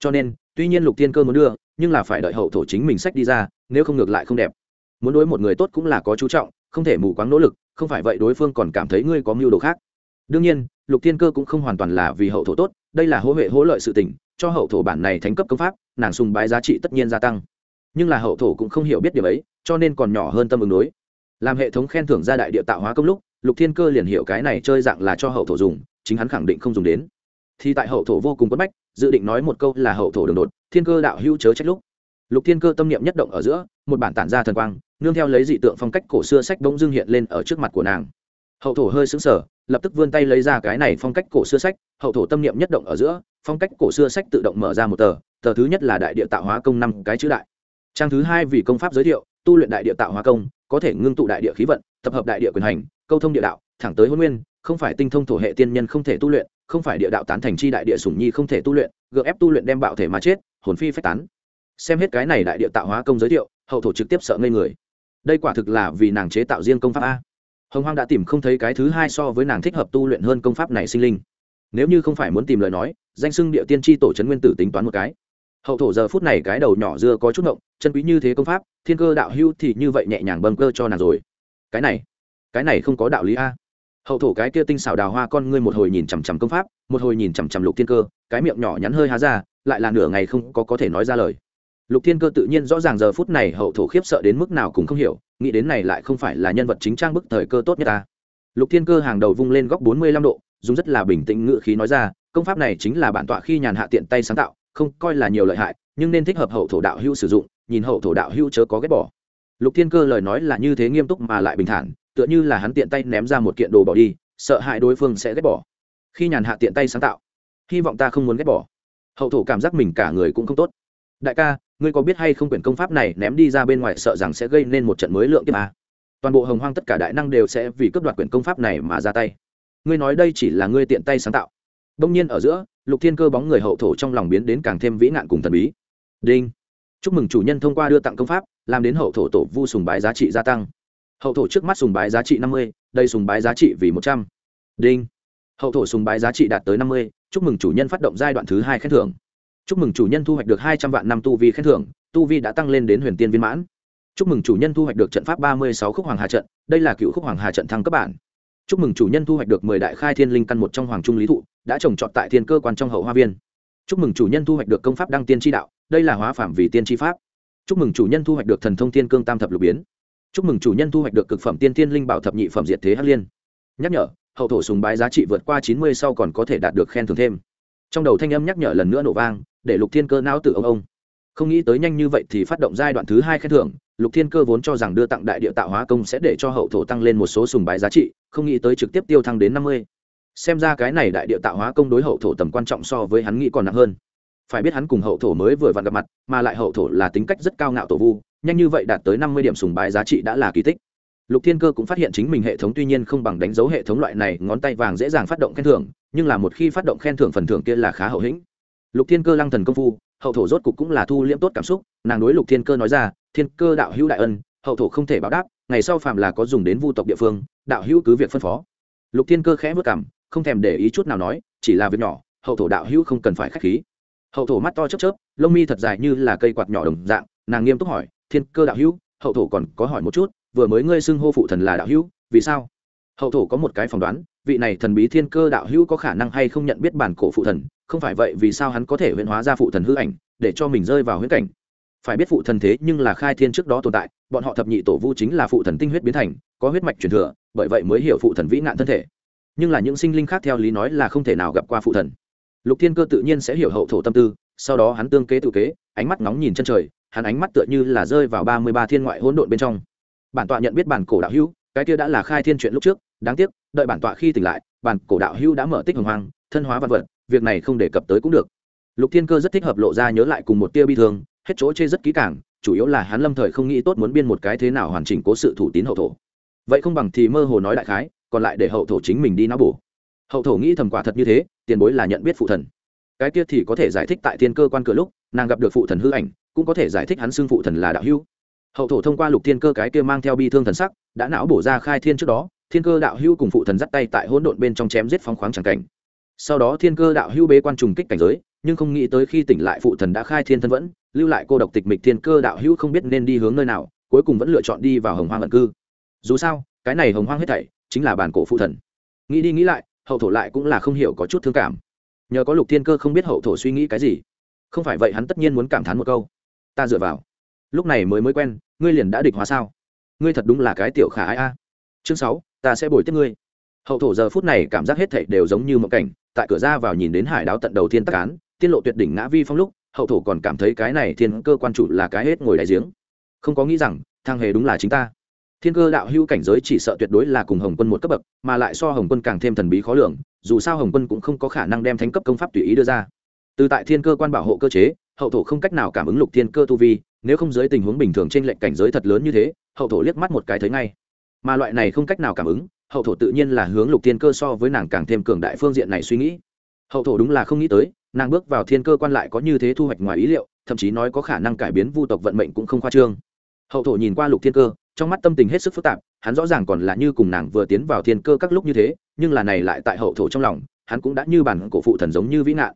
cho nên tuy nhiên lục thiên cơ muốn đưa nhưng là phải đợi hậu thổ chính mình sách đi ra nếu không ngược lại không đẹp muốn đối một người tốt cũng là có chú trọng không thể mù quáng nỗ lực không phải vậy đối phương còn cảm thấy ngươi có mưu đồ khác đương nhiên lục thiên cơ cũng không hoàn toàn là vì hậu thổ tốt đây là hỗ huệ hỗ lợi sự tình cho hậu thổ bản này thánh cấp công pháp nàng sùng bái giá trị tất nhiên gia tăng nhưng là hậu thổ cũng không hiểu biết điều ấy cho nên còn nhỏ hơn tâm ứng đối làm hệ thống khen thưởng ra đại địa tạo hóa công lúc lục thiên cơ liền hiểu cái này chơi dạng là cho hậu thổ dùng chính hắn khẳng định không dùng đến thì tại hậu thổ vô cùng quất bách dự định nói một câu là hậu thổ đường đột thiên cơ đạo hữu chớ trách lúc lục thiên cơ tâm niệm nhất động ở giữa một bản tản ra thần quang nương theo lấy dị tượng phong cách cổ xưa sách bỗng dưng hiện lên ở trước mặt của nàng hậu thổ hơi xứng sở lập tức vươn tay lấy ra cái này phong cách cổ xưa sách hậu thổ tâm niệm nhất động ở giữa phong cách cổ xưa sách tự động mở ra một tờ tờ thứ nhất là đại địa tạo hóa công năm cái chữ đại trang thứ hai vì công pháp giới thiệu tu luyện đại địa tạo hóa công có thể ngưng tụ đại địa khí vận tập hợp đại địa quyền hành câu thông địa đạo thẳng tới hôn nguyên không phải tinh thông thổ hệ tiên nhân không thể tu luyện không phải địa đạo tán thành chi đại địa sủng nhi không thể tu luyện gượng ép tu luyện đem bạo thể mà chết hồn phi phách tán xem hết cái này đại địa tạo hóa công giới thiệu hậu thổ trực tiếp sợ ngây người đây quả thực là vì nàng chế tạo riêng công pháp a hồng hoang đã tìm không thấy cái thứ hai so với nàng thích hợp tu luyện hơn công pháp này sinh linh nếu như không phải muốn tìm lời nói danh sưng địa tiên tri tổ trấn nguyên tử tính toán một cái hậu thổ giờ phút này cái đầu nhỏ dưa có chút ngộng chân quý như thế công pháp thiên cơ đạo hưu thì như vậy nhẹ nhàng bầm cơ cho nàng rồi cái này cái này không có đạo lý a hậu thổ cái kia tinh xảo đào hoa con ngươi một hồi nhìn chằm chằm công pháp một hồi nhìn chằm chằm lục thiên cơ cái miệng nhỏ nhắn hơi há ra lại là nửa ngày không có có thể nói ra lời lục thiên cơ tự nhiên rõ ràng giờ phút này hậu thổ khiếp sợ đến mức nào cũng không hiểu nghĩ đến này lại không phải là nhân vật chính trang bức thời cơ tốt nhất ta lục thiên cơ hàng đầu vung lên góc bốn mươi lăm độ dùng rất là bình tĩnh ngự khí nói ra công pháp này chính là bản tọa khi nhàn hạ tiện tay sáng tạo không coi là nhiều lợi hại nhưng nên thích hợp hậu thổ đạo hưu sử dụng nhìn hậu thổ đạo hưu chớ có ghét bỏ lục thiên cơ lời nói là như thế nghiêm túc mà lại bình thản tựa như là hắn tiện tay ném ra một kiện đồ bỏ đi sợ hại đối phương sẽ ghét bỏ khi nhàn hạ tiện tay sáng tạo hy vọng ta không muốn ghét bỏ hậu thổ cảm giác mình cả người cũng không tốt đại ca ngươi có biết hay không quyển công pháp này ném đi ra bên ngoài sợ rằng sẽ gây nên một trận mới lượng kiếp à? toàn bộ hồng hoang tất cả đại năng đều sẽ vì cướp đoạt quyển công pháp này mà ra tay ngươi nói đây chỉ là ngươi tiện tay sáng tạo đông nhiên ở giữa lục thiên cơ bóng người hậu thổ trong lòng biến đến càng thêm vĩ nạn cùng thần bí đinh chúc mừng chủ nhân thông qua đưa tặng công pháp làm đến hậu thổ tổ vu sùng bái giá trị gia tăng hậu thổ trước mắt sùng bái giá trị năm mươi đây sùng bái giá trị vì một trăm đinh hậu thổ sùng bái giá trị đạt tới năm mươi chúc mừng chủ nhân phát động giai đoạn thứ hai khen thưởng chúc mừng chủ nhân thu hoạch được hai trăm vạn năm tu vi khen thưởng tu vi đã tăng lên đến huyền tiên viên mãn chúc mừng chủ nhân thu hoạch được trận pháp ba mươi sáu khúc hoàng hà trận đây là cựu khúc hoàng hà trận thăng cấp bản chúc mừng chủ nhân thu hoạch được mười đại khai thiên linh căn một trong hoàng trung lý thụ đã trồng trọt tại thiên cơ quan trong hậu hoa viên chúc mừng chủ nhân thu hoạch được công pháp đăng tiên chi đạo đây là hóa phạm vì tiên chi pháp chúc mừng chủ nhân thu hoạch được thần thông thiên cương tam thập lục biến chúc mừng chủ nhân thu hoạch được cực phẩm tiên thiên linh bảo thập nhị phẩm diệt thế hắc liên nhắc nhở hậu thổ sùng bái giá trị vượt qua chín mươi sau còn có thể đạt được khen thưởng thêm trong đầu thanh âm nhắc nhở lần nữa nổ vang để lục thiên cơ não tự ông ông không nghĩ tới nhanh như vậy thì phát động giai đoạn thứ hai khen thưởng lục thiên cơ vốn cho rằng đưa tặng đại địa tạo hóa công sẽ để cho hậu thổ tăng lên một số sùng bái giá trị không nghĩ tới trực tiếp tiêu thăng đến năm mươi xem ra cái này đại địa tạo hóa công đối hậu thổ tầm quan trọng so với hắn nghĩ còn nặng hơn phải biết hắn cùng hậu thổ mới vừa vặn gặp mặt mà lại hậu thổ là tính cách rất cao ngạo tổ vu nhanh như vậy đạt tới năm mươi điểm sùng bái giá trị đã là kỳ tích lục thiên cơ cũng phát hiện chính mình hệ thống tuy nhiên không bằng đánh dấu hệ thống loại này ngón tay vàng dễ dàng phát động khen thưởng nhưng là một khi phát động khen thưởng phần thưởng kia là khá hậu hĩnh lục thiên cơ lăng thần công phu hậu thổ rốt cục cũng là thu liễm tốt cảm xúc nàng đối lục thiên cơ nói ra thiên cơ đạo hữu đại ân hậu thổ không thể báo đáp ngày sau phạm là có dùng đến vu tộc địa phương đạo hữu cứ việc phân phó lục thiên cơ khẽ vất cằm không thèm để ý chút nào nói chỉ là việc nhỏ hậu thổ đạo hữu không cần phải khách khí hậu thổ mắt to chớp chớp lông mi thật dài như là cây quạt nhỏ đồng dạng nàng nghiêm túc hỏi thiên cơ đạo hữu hậu thổ còn có hỏi một chút vừa mới ngươi xưng hô phụ thần là đạo hữu vì sao hậu thổ có một cái phỏng đoán vị này thần bí thiên cơ đạo hữu có khả năng hay không nhận biết bản cổ phụ thần không phải vậy vì sao hắn có thể huyễn hóa ra phụ thần hư ảnh để cho mình rơi vào huyễn cảnh phải biết phụ thần thế nhưng là khai thiên trước đó tồn tại bọn họ thập nhị tổ vu chính là phụ thần tinh huyết biến thành có huyết mạch truyền thừa bởi vậy mới hiểu phụ thần vĩ nạn thân thể nhưng là những sinh linh khác theo lý nói là không thể nào gặp qua phụ thần lục thiên cơ tự nhiên sẽ hiểu hậu thổ tâm tư sau đó hắn tương kế tự kế ánh mắt ngóng nhìn chân trời hắn ánh mắt tựa như là rơi vào ba mươi ba thiên ngoại hỗn độn bên trong bản tọa nhận biết bản cổ đạo hữu cái kia đã là khai thiên chuyện lúc trước đáng tiếc đợi bản tọa khi tỉnh lại bản cổ đạo hữu đã mở tích hồng hoang thân hóa văn vật việc này không đề cập tới cũng được lục thiên cơ rất thích hợp lộ ra nhớ lại cùng một tia bi thương hết chỗ chê rất kỹ càng chủ yếu là hắn lâm thời không nghĩ tốt muốn biên một cái thế nào hoàn chỉnh cố sự thủ tín hậu thổ vậy không bằng thì mơ hồ nói đại khái còn lại để hậu thổ chính mình đi náo bổ hậu thổ nghĩ thầm quả thật như thế tiền bối là nhận biết phụ thần cái kia thì có thể giải thích tại thiên cơ quan cửa lúc nàng gặp được phụ thần hư ảnh cũng có thể giải thích hắn xưng phụ thần là đạo hữu hậu thổ thông qua lục thiên cơ cái kia mang theo bi thương thần sắc đã não bổ ra khai thiên trước đó thiên cơ đạo hữu cùng phụ thần dắt tay tại hỗn độn bên trong chém giết phóng khoáng chẳng cảnh sau đó thiên cơ đạo hữu bế quan trùng kích cảnh giới nhưng không nghĩ tới khi tỉnh lại phụ thần đã khai thiên thân vẫn lưu lại cô độc tịch mịch thiên cơ đạo hữu không biết nên đi hướng nơi nào cuối cùng vẫn lựa chọn đi vào hồng hoang ẩn cư dù sao cái này hồng hoang hết thảy chính là bản cổ phụ thần nghĩ đi nghĩ lại hậu thổ lại cũng là không hiểu có chút thương cảm nhờ có lục thiên cơ không biết hậu thổ suy nghĩ cái gì không phải vậy hắn tất nhiên muốn cảm thán một câu ta dựa vào lúc này mới mới quen ngươi liền đã địch hóa sao ngươi thật đúng là cái tiểu khả ai a chương sáu ta sẽ bồi tiếp ngươi hậu thổ giờ phút này cảm giác hết thảy đều giống như mộng cảnh tại cửa ra vào nhìn đến hải đáo tận đầu thiên tắc án tiết lộ tuyệt đỉnh ngã vi phong lúc hậu thổ còn cảm thấy cái này thiên cơ quan chủ là cái hết ngồi đại giếng không có nghĩ rằng thang hề đúng là chính ta thiên cơ đạo hữu cảnh giới chỉ sợ tuyệt đối là cùng hồng quân một cấp bậc mà lại so hồng quân càng thêm thần bí khó lường dù sao hồng quân cũng không có khả năng đem thánh cấp công pháp tùy ý đưa ra từ tại thiên cơ quan bảo hộ cơ chế hậu thổ không cách nào cảm ứng lục thiên cơ tu vi nếu không dưới tình huống bình thường trên lệnh cảnh giới thật lớn như thế hậu thổ liếc mắt một cái thấy ngay mà loại này không cách nào cảm ứng hậu thổ tự nhiên là hướng lục thiên cơ so với nàng càng thêm cường đại phương diện này suy nghĩ hậu thổ đúng là không nghĩ tới nàng bước vào thiên cơ quan lại có như thế thu hoạch ngoài ý liệu thậm chí nói có khả năng cải biến vu tộc vận mệnh cũng không khoa trương hậu thổ nhìn qua lục thiên cơ trong mắt tâm tình hết sức phức tạp hắn rõ ràng còn là như cùng nàng vừa tiến vào thiên cơ các lúc như thế nhưng là này lại tại hậu thổ trong lòng hắn cũng đã như bản cổ phụ thần giống như vĩ ngạn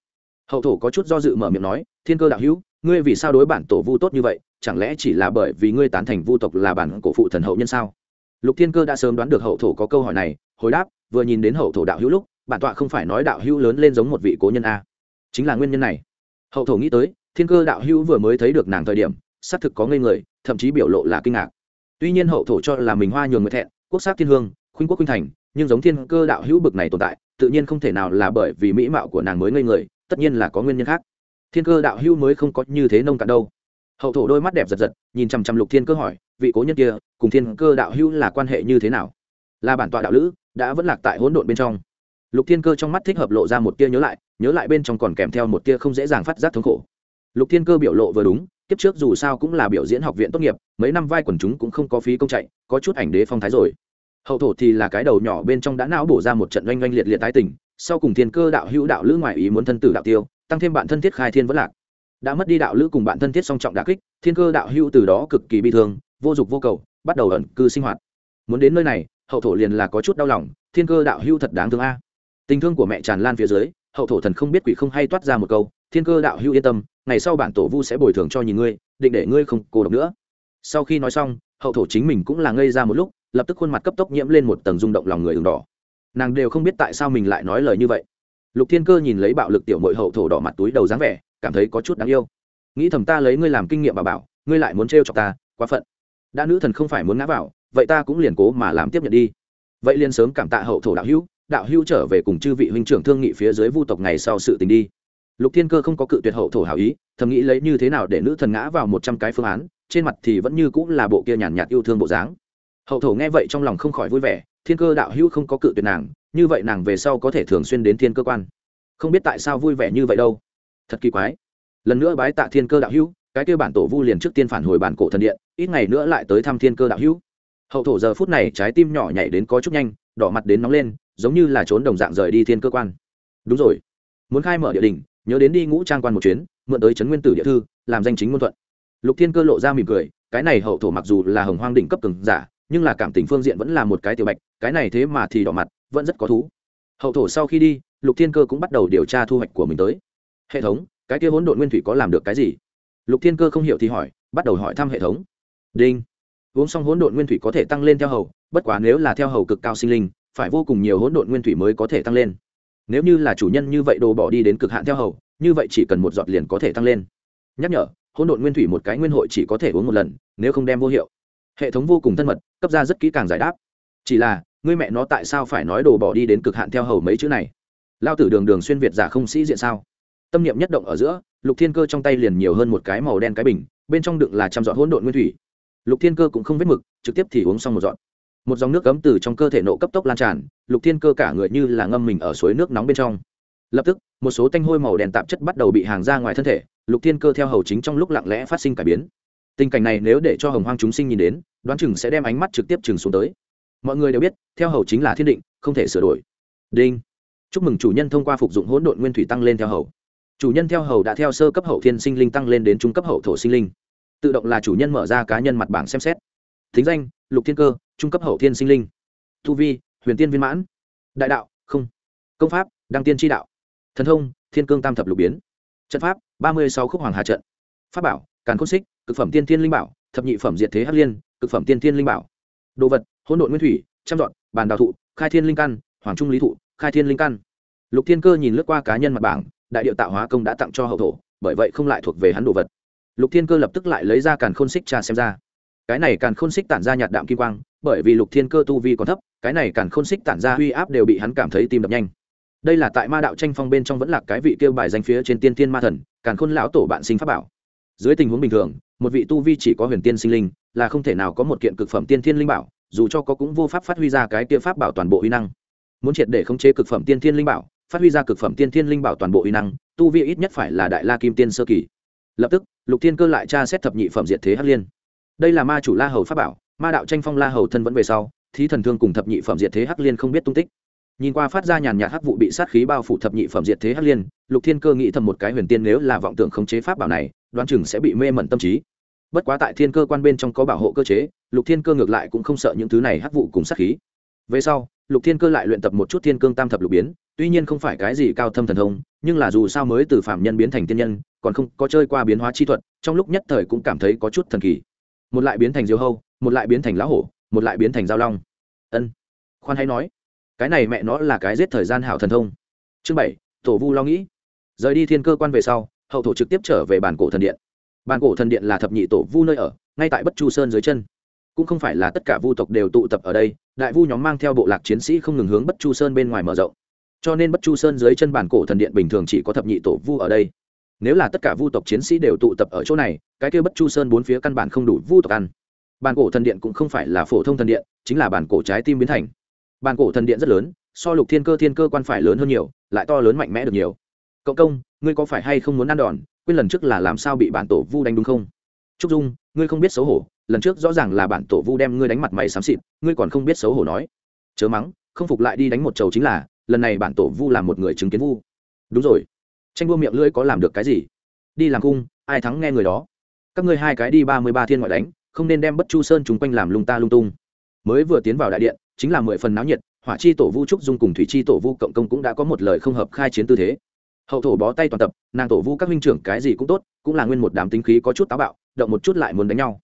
hậu thổ có chút do dự mở miệng nói thiên cơ đạo hữu ngươi vì sao đối bản tổ vu tốt như vậy chẳng lẽ chỉ là bởi vì ngươi tán thành vu tộc là bản cổ phụ thần hậu nhân sao lục thiên cơ đã sớm đoán được hậu thổ có câu hỏi này hồi đáp vừa nhìn đến hậu thổ đạo hữu lúc bản tọa không phải nói đạo hữu lớn lên giống một vị cố nhân a chính là nguyên nhân này hậu thổ nghĩ tới thiên cơ đạo hữu vừa mới thấy được nàng thời điểm xác thực có ngây người thậm chí biểu lộ là kinh ngạc tuy nhiên hậu thổ cho là mình hoa nhường người thẹn quốc sắc thiên hương khuynh quốc khuynh thành nhưng giống thiên cơ đạo hữu bực này tồn tại tự nhiên không thể nào là bởi vì mỹ mạo của nàng mới ngây người tất nhiên là có nguyên nhân khác thiên cơ đạo hữu mới không có như thế nông cạn đâu hậu thổ đôi mắt đẹp giật giật nhìn chằm chằm lục thiên cơ hỏi vị cố nhân kia cùng thiên cơ đạo hữu là quan hệ như thế nào là bản tọa đạo lữ đã vẫn lạc tại hỗn độn bên trong lục thiên cơ trong mắt thích hợp lộ ra một tia nhớ lại nhớ lại bên trong còn kèm theo một tia không dễ dàng phát giác thống khổ lục thiên cơ biểu lộ vừa đúng tiếp trước dù sao cũng là biểu diễn học viện tốt nghiệp mấy năm vai quần chúng cũng không có phí công chạy có chút ảnh đế phong thái rồi hậu thổ thì là cái đầu nhỏ bên trong đã não bổ ra một trận oanh oanh liệt liệt tái tình sau cùng thiên cơ đạo hữu đạo lữ ngoại ý muốn thân tử đạo tiêu tăng thêm bạn thân thiết khai thiên vẫn lạc đã mất đi đạo lữ cùng bạn thân thiết song trọng đà kích thiên cơ đạo hữu từ đó cực kỳ bi thương vô dục vô cầu bắt đầu ẩn cư sinh hoạt muốn đến nơi này hậu thổ liền là có chút đau lòng thiên cơ đạo hữu thật đáng thương a tình thương của mẹ tràn lan phía dưới hậu thổ thần không biết quỷ không hay toát ra một câu thiên cơ đạo hữu yên tâm ngày sau bản tổ vu sẽ bồi thường cho nhìn ngươi định để ngươi không cô độc nữa sau khi nói xong hậu thổ chính mình cũng là ngây ra một lúc lập tức khuôn mặt cấp tốc nhiễm lên một tầng rung động lòng người đường đỏ nàng đều không biết tại sao mình lại nói lời như vậy lục thiên cơ nhìn lấy bạo lực tiểu mội hậu thổ đỏ mặt túi đầu dáng vẻ cảm thấy có chút đáng yêu nghĩ thầm ta lấy ngươi làm kinh nghiệm bà bảo ngươi lại muốn trêu chọc ta quá phận đã nữ thần không phải muốn ngã vào vậy ta cũng liền cố mà làm tiếp nhận đi vậy liền sớm cảm tạ hậu thổ đạo hữu đạo hữu trở về cùng chư vị huynh trưởng thương nghị phía dưới vu tộc ngày sau sự tình đi lục thiên cơ không có cự tuyệt hậu thổ hảo ý thầm nghĩ lấy như thế nào để nữ thần ngã vào một trăm cái phương án trên mặt thì vẫn như cũng là bộ kia nhàn nhạt yêu thương bộ dáng hậu thổ nghe vậy trong lòng không khỏi vui vẻ thiên cơ đạo hữu không có cự tuyệt nàng như vậy nàng về sau có thể thường xuyên đến thiên cơ quan không biết tại sao vui vẻ như vậy đâu thật kỳ quái lần nữa bái tạ thiên cơ đạo hữu cái kêu bản tổ vu liền trước tiên phản hồi bản cổ thần điện ít ngày nữa lại tới thăm thiên cơ đạo hữu hậu thổ giờ phút này trái tim nhỏ nhảy đến có chút nhanh đỏ mặt đến nóng lên giống như là trốn đồng dạng rời đi thiên cơ quan đúng rồi muốn khai mở địa đình nhớ đến đi ngũ trang quan một chuyến mượn tới trấn nguyên tử địa thư làm danh chính ngôn thuận lục thiên cơ lộ ra mỉm cười cái này hậu thổ mặc dù là hồng hoang đỉnh cấp cường giả nhưng là cảm tình phương diện vẫn là một cái tiểu bạch cái này thế mà thì đỏ mặt vẫn rất có thú hậu thổ sau khi đi lục thiên cơ cũng bắt đầu điều tra thu hoạch của mình tới hệ thống cái kia hỗn độn nguyên thủy có làm được cái gì lục thiên cơ không hiểu thì hỏi bắt đầu hỏi thăm hệ thống đinh uống xong hỗn độn nguyên thủy có thể tăng lên theo hầu bất quá nếu là theo hầu cực cao sinh linh phải vô cùng nhiều hỗn độn nguyên thủy mới có thể tăng lên nếu như là chủ nhân như vậy đồ bỏ đi đến cực hạn theo hầu như vậy chỉ cần một giọt liền có thể tăng lên nhắc nhở hỗn độn nguyên thủy một cái nguyên hội chỉ có thể uống một lần nếu không đem vô hiệu hệ thống vô cùng thân mật cấp ra rất kỹ càng giải đáp chỉ là ngươi mẹ nó tại sao phải nói đồ bỏ đi đến cực hạn theo hầu mấy chữ này lao tử đường đường xuyên việt giả không sĩ diện sao tâm niệm nhất động ở giữa lục thiên cơ trong tay liền nhiều hơn một cái màu đen cái bình bên trong đựng là trăm dọn hỗn độn nguyên thủy lục thiên cơ cũng không vết mực trực tiếp thì uống xong một dọn một dòng nước cấm từ trong cơ thể nộ cấp tốc lan tràn lục thiên cơ cả người như là ngâm mình ở suối nước nóng bên trong lập tức một số tanh hôi màu đen tạp chất bắt đầu bị hàng ra ngoài thân thể lục thiên cơ theo hầu chính trong lúc lặng lẽ phát sinh cải biến tình cảnh này nếu để cho hồng hoang chúng sinh nhìn đến đoán chừng sẽ đem ánh mắt trực tiếp chừng xuống tới mọi người đều biết theo hầu chính là thiên định không thể sửa đổi đinh chúc mừng chủ nhân thông qua phục dụng hỗn độn nguyên thủy tăng lên theo hầu chủ nhân theo hầu đã theo sơ cấp hậu thiên sinh linh tăng lên đến trung cấp hậu thổ sinh linh tự động là chủ nhân mở ra cá nhân mặt bảng xem xét thính danh lục thiên cơ trung cấp hậu thiên sinh linh tu vi huyền tiên viên mãn đại đạo không công pháp đăng tiên Chi đạo thần thông thiên cương tam thập lục biến trận pháp ba mươi sáu khúc hoàng hà trận pháp bảo càn khôn xích Cực phẩm tiên thiên linh bảo thập nhị phẩm diệt thế hắc liên cực phẩm tiên thiên linh bảo đồ vật hỗn độn nguyên thủy trăm dọn bàn đào thụ khai thiên linh căn hoàng trung lý thụ khai thiên linh căn lục thiên cơ nhìn lướt qua cá nhân mặt bảng đại điệu tạo hóa công đã tặng cho hậu thổ bởi vậy không lại thuộc về hắn đồ vật lục thiên cơ lập tức lại lấy ra càn khôn xích trà xem ra cái này càn khôn xích tản ra nhạt đạm kim quang bởi vì lục thiên cơ tu vi còn thấp cái này càn khôn xích tản ra uy áp đều bị hắn cảm thấy tim đập nhanh đây là tại ma đạo tranh phong bên trong vẫn là cái vị kêu bài danh phía trên tiên thiên ma thần càn khôn lão tổ bạn sinh pháp bảo dưới tình huống bình thường một vị tu vi chỉ có huyền tiên sinh linh là không thể nào có một kiện cực phẩm tiên thiên linh bảo dù cho có cũng vô pháp phát huy ra cái kia pháp bảo toàn bộ uy năng muốn triệt để khống chế cực phẩm tiên thiên linh bảo phát huy ra cực phẩm tiên thiên linh bảo toàn bộ uy năng tu vi ít nhất phải là đại la kim tiên sơ kỳ lập tức lục thiên cơ lại tra xét thập nhị phẩm diệt thế hắc liên đây là ma chủ la hầu pháp bảo ma đạo tranh phong la hầu thân vẫn về sau thí thần thương cùng thập nhị phẩm diệt thế hắc liên không biết tung tích nhìn qua phát ra nhàn nhạt hắc vụ bị sát khí bao phủ thập nhị phẩm diệt thế hắc liên lục thiên cơ nghĩ thầm một cái huyền tiên nếu là vọng tưởng khống chế pháp bảo này đoán chừng sẽ bị mê mẩn tâm trí bất quá tại thiên cơ quan bên trong có bảo hộ cơ chế lục thiên cơ ngược lại cũng không sợ những thứ này hắc vụ cùng sát khí về sau lục thiên cơ lại luyện tập một chút thiên cương tam thập lục biến tuy nhiên không phải cái gì cao thâm thần thông nhưng là dù sao mới từ phạm nhân biến thành tiên nhân còn không có chơi qua biến hóa chi thuật trong lúc nhất thời cũng cảm thấy có chút thần kỳ một lại biến thành diêu hâu một lại biến thành lá hổ một lại biến thành giao long ân khoan hãy nói cái này mẹ nó là cái giết thời gian hảo thần thông chương bảy tổ vu lo nghĩ rời đi thiên cơ quan về sau hậu thổ trực tiếp trở về bản cổ thần điện bản cổ thần điện là thập nhị tổ vu nơi ở ngay tại bất chu sơn dưới chân cũng không phải là tất cả vu tộc đều tụ tập ở đây đại vu nhóm mang theo bộ lạc chiến sĩ không ngừng hướng bất chu sơn bên ngoài mở rộng cho nên bất chu sơn dưới chân bản cổ thần điện bình thường chỉ có thập nhị tổ vu ở đây nếu là tất cả vu tộc chiến sĩ đều tụ tập ở chỗ này cái kia bất chu sơn bốn phía căn bản không đủ vu tộc ăn bản cổ thần điện cũng không phải là phổ thông thần điện chính là bản cổ trái tim biến thành bản cổ thần điện rất lớn so lục thiên cơ thiên cơ quan phải lớn hơn nhiều lại to lớn mạnh mẽ được nhiều cộng công ngươi có phải hay không muốn ăn đòn quên lần trước là làm sao bị bản tổ vu đánh đúng không trúc dung ngươi không biết xấu hổ lần trước rõ ràng là bản tổ vu đem ngươi đánh mặt mày xám xịt ngươi còn không biết xấu hổ nói chớ mắng không phục lại đi đánh một chầu chính là lần này bản tổ vu là một người chứng kiến vu đúng rồi tranh đua miệng lưỡi có làm được cái gì đi làm cung ai thắng nghe người đó các ngươi hai cái đi ba mươi ba thiên ngoại đánh không nên đem bất chu sơn chúng quanh làm lung ta lung tung mới vừa tiến vào đại điện chính là mười phần náo nhiệt hỏa chi tổ vu trúc dung cùng thủy chi tổ vu cộng công cũng đã có một lời không hợp khai chiến tư thế hậu thổ bó tay toàn tập nàng tổ vu các huynh trưởng cái gì cũng tốt cũng là nguyên một đám tính khí có chút táo bạo động một chút lại muốn đánh nhau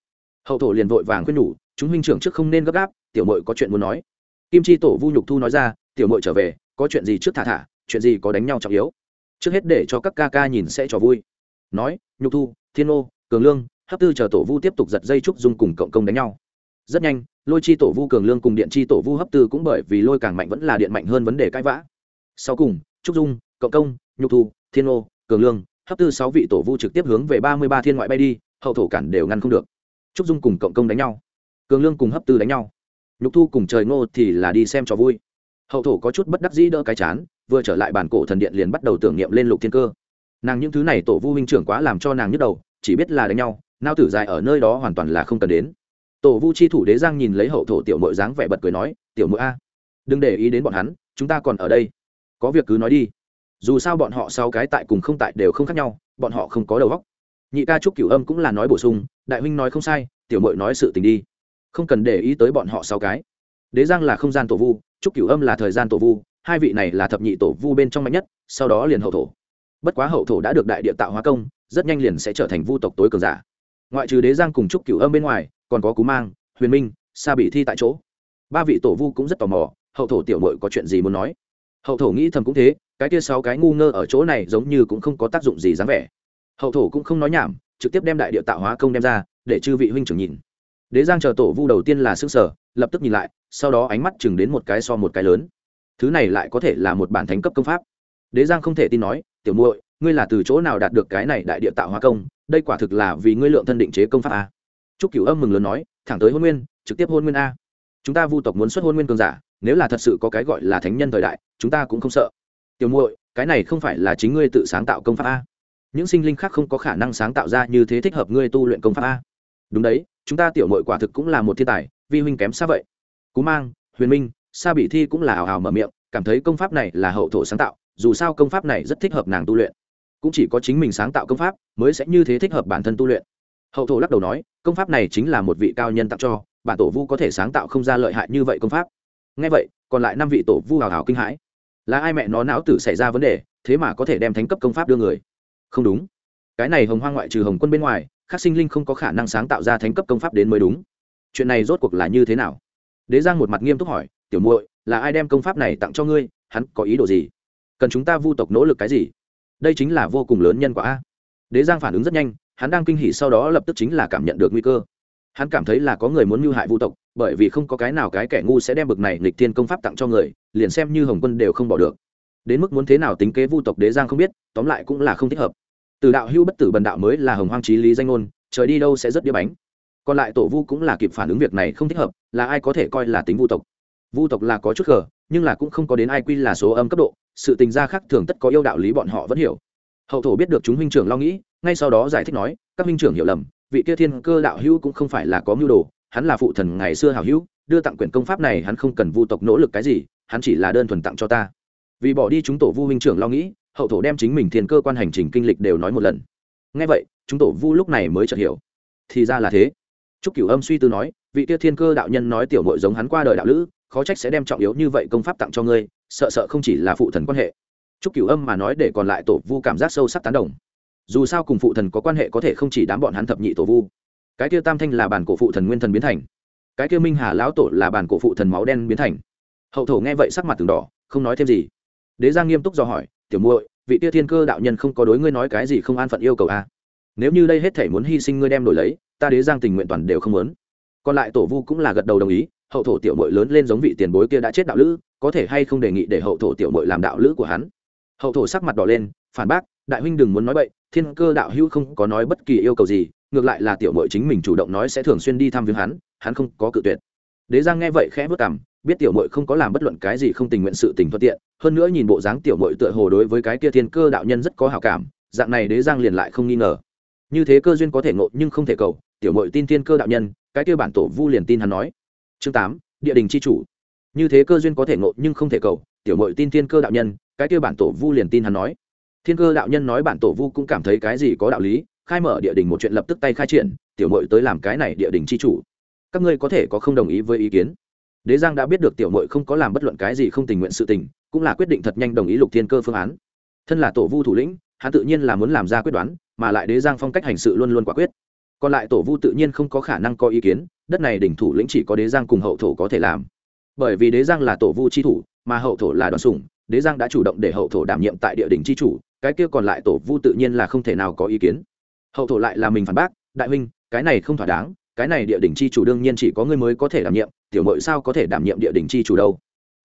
hậu thổ liền vội vàng khuyên nhủ chúng huynh trưởng trước không nên gấp gáp tiểu mội có chuyện muốn nói kim chi tổ vu nhục thu nói ra tiểu mội trở về có chuyện gì trước thả thả chuyện gì có đánh nhau trọng yếu trước hết để cho các ca ca nhìn sẽ trò vui nói nhục thu thiên ô cường lương hấp tư chờ tổ vu tiếp tục giật dây trúc dung cùng cộng công đánh nhau rất nhanh lôi chi tổ vu cường lương cùng điện chi tổ vu hấp tư cũng bởi vì lôi càng mạnh vẫn là điện mạnh hơn vấn đề cãi vã sau cùng trúc dung cộng công nhục thu thiên ô cường lương hấp tư sáu vị tổ vu trực tiếp hướng về ba mươi ba thiên ngoại bay đi hậu thổ cản đều ngăn không được trúc dung cùng cộng công đánh nhau cường lương cùng hấp tư đánh nhau nhục thu cùng trời ngô thì là đi xem cho vui hậu thổ có chút bất đắc dĩ đỡ cái chán vừa trở lại bản cổ thần điện liền bắt đầu tưởng niệm lên lục thiên cơ nàng những thứ này tổ vu huynh trưởng quá làm cho nàng nhức đầu chỉ biết là đánh nhau nao tử dài ở nơi đó hoàn toàn là không cần đến tổ vu chi thủ đế giang nhìn lấy hậu thổ tiểu mội dáng vẻ bật cười nói tiểu mội a đừng để ý đến bọn hắn chúng ta còn ở đây có việc cứ nói đi dù sao bọn họ sau cái tại cùng không tại đều không khác nhau bọn họ không có đầu óc. nhị ca trúc cửu âm cũng là nói bổ sung đại huynh nói không sai tiểu mội nói sự tình đi không cần để ý tới bọn họ sau cái đế giang là không gian tổ vu trúc cửu âm là thời gian tổ vu hai vị này là thập nhị tổ vu bên trong mạnh nhất sau đó liền hậu thổ bất quá hậu thổ đã được đại địa tạo hóa công rất nhanh liền sẽ trở thành vu tộc tối cường giả ngoại trừ đế giang cùng trúc cửu âm bên ngoài còn có cú mang huyền minh sa bị thi tại chỗ ba vị tổ vu cũng rất tò mò hậu thổ tiểu mội có chuyện gì muốn nói hậu thổ nghĩ thầm cũng thế cái kia sáu cái ngu ngơ ở chỗ này giống như cũng không có tác dụng gì dáng vẻ hậu thổ cũng không nói nhảm trực tiếp đem đại địa tạo hóa công đem ra để chư vị huynh trưởng nhìn đế giang chờ tổ vu đầu tiên là s sở lập tức nhìn lại sau đó ánh mắt chừng đến một cái so một cái lớn thứ này lại có thể là một bản thánh cấp công pháp đế giang không thể tin nói tiểu muội ngươi là từ chỗ nào đạt được cái này đại địa tạo hóa công đây quả thực là vì ngươi lượng thân định chế công pháp à trúc cửu âm mừng lớn nói thẳng tới hôn nguyên trực tiếp hôn nguyên a chúng ta vu tộc muốn xuất hôn nguyên cường giả nếu là thật sự có cái gọi là thánh nhân thời đại chúng ta cũng không sợ tiểu muội cái này không phải là chính ngươi tự sáng tạo công pháp a những sinh linh khác không có khả năng sáng tạo ra như thế thích hợp ngươi tu luyện công pháp a đúng đấy chúng ta tiểu muội quả thực cũng là một thiên tài vi huynh kém xa vậy cú mang huyền minh sa bị thi cũng là hào hào mở miệng cảm thấy công pháp này là hậu thổ sáng tạo dù sao công pháp này rất thích hợp nàng tu luyện cũng chỉ có chính mình sáng tạo công pháp mới sẽ như thế thích hợp bản thân tu luyện hậu thổ lắc đầu nói công pháp này chính là một vị cao nhân tặng cho bản tổ vu có thể sáng tạo không ra lợi hại như vậy công pháp ngay vậy còn lại năm vị tổ vu hào hào kinh hãi là ai mẹ nó não tử xảy ra vấn đề thế mà có thể đem thánh cấp công pháp đưa người không đúng cái này hồng hoang ngoại trừ hồng quân bên ngoài các sinh linh không có khả năng sáng tạo ra thánh cấp công pháp đến mới đúng chuyện này rốt cuộc là như thế nào đế giang một mặt nghiêm túc hỏi tiểu muội là ai đem công pháp này tặng cho ngươi hắn có ý đồ gì cần chúng ta vu tộc nỗ lực cái gì đây chính là vô cùng lớn nhân quả đế giang phản ứng rất nhanh hắn đang kinh hỉ sau đó lập tức chính là cảm nhận được nguy cơ hắn cảm thấy là có người muốn mưu hại vu tộc bởi vì không có cái nào cái kẻ ngu sẽ đem bực này lịch thiên công pháp tặng cho người liền xem như hồng quân đều không bỏ được đến mức muốn thế nào tính kế vu tộc đế giang không biết tóm lại cũng là không thích hợp từ đạo hưu bất tử bần đạo mới là hồng hoang trí lý danh ngôn trời đi đâu sẽ rất đĩa bánh còn lại tổ vu cũng là kịp phản ứng việc này không thích hợp là ai có thể coi là tính vu tộc vu tộc là có chút khờ nhưng là cũng không có đến ai quy là số âm cấp độ sự tình gia khác thường tất có yêu đạo lý bọn họ vẫn hiểu hậu thổ biết được chúng huynh trưởng lo nghĩ ngay sau đó giải thích nói các huynh trưởng hiểu lầm vị kia thiên cơ đạo hữu cũng không phải là có mưu đồ hắn là phụ thần ngày xưa hảo hữu đưa tặng quyển công pháp này hắn không cần vu tộc nỗ lực cái gì hắn chỉ là đơn thuần tặng cho ta vì bỏ đi chúng tổ vu huynh trưởng lo nghĩ hậu thổ đem chính mình thiên cơ quan hành trình kinh lịch đều nói một lần ngay vậy chúng tổ vu lúc này mới chợt hiểu thì ra là thế trúc cửu âm suy tư nói vị kia thiên cơ đạo nhân nói tiểu nội giống hắn qua đời đạo lữ khó trách sẽ đem trọng yếu như vậy công pháp tặng cho ngươi sợ sợ không chỉ là phụ thần quan hệ trúc cửu âm mà nói để còn lại tổ vu cảm giác sâu sắc tán đồng dù sao cùng phụ thần có quan hệ có thể không chỉ đám bọn hắn thập nhị tổ vu cái kia tam thanh là bản cổ phụ thần nguyên thần biến thành cái kia minh hà lão tổ là bản cổ phụ thần máu đen biến thành hậu thổ nghe vậy sắc mặt từng đỏ không nói thêm gì đế giang nghiêm túc do hỏi tiểu muội vị tia thiên cơ đạo nhân không có đối ngươi nói cái gì không an phận yêu cầu a à? nếu như đây hết thể muốn hy sinh ngươi đem đổi lấy ta đế giang tình nguyện toàn đều không muốn còn lại tổ vu cũng là gật đầu đồng ý hậu thổ tiểu muội lớn lên giống vị tiền bối kia đã chết đạo lữ có thể hay không đề nghị để hậu thổ tiểu muội làm đạo lữ của hắn hậu thổ sắc mặt đỏ lên phản bác đại huynh đừng muốn nói bậy thiên cơ đạo hữu không có nói bất kỳ yêu cầu gì ngược lại là tiểu mội chính mình chủ động nói sẽ thường xuyên đi thăm viếng hắn hắn không có cự tuyệt đế giang nghe vậy khẽ vất cảm biết tiểu mội không có làm bất luận cái gì không tình nguyện sự tình thuận tiện hơn nữa nhìn bộ dáng tiểu mội tựa hồ đối với cái kia thiên cơ đạo nhân rất có hào cảm dạng này đế giang liền lại không nghi ngờ như thế cơ duyên có thể ngộ nhưng không thể cầu tiểu mội tin thiên cơ đạo nhân cái kia bản tổ vu liền tin hắn nói chương tám địa đình c h i chủ như thế cơ duyên có thể ngộ nhưng không thể cầu tiểu mội tin thiên cơ đạo nhân cái kia bản tổ vu liền tin hắn nói thiên cơ đạo nhân nói bản tổ vu cũng cảm thấy cái gì có đạo lý khai mở địa đình một chuyện lập tức tay khai triển tiểu mội tới làm cái này địa đình c h i chủ các ngươi có thể có không đồng ý với ý kiến đế giang đã biết được tiểu mội không có làm bất luận cái gì không tình nguyện sự tình cũng là quyết định thật nhanh đồng ý lục thiên cơ phương án thân là tổ vu thủ lĩnh hắn tự nhiên là muốn làm ra quyết đoán mà lại đế giang phong cách hành sự luôn luôn quả quyết còn lại tổ vu tự nhiên không có khả năng có ý kiến đất này đỉnh thủ lĩnh chỉ có đế giang cùng hậu thổ có thể làm bởi vì đế giang là tổ vu c thủ mà hậu thổ là đoàn sủng đế giang đã chủ động để hậu thổ đảm nhiệm tại địa đỉnh c chủ cái kia còn lại tổ vu tự nhiên là không thể nào có ý kiến hậu thổ lại là mình phản bác đại huynh cái này không thỏa đáng cái này địa đỉnh chi chủ đương nhiên chỉ có ngươi mới có thể đảm nhiệm tiểu mội sao có thể đảm nhiệm địa đỉnh chi chủ đâu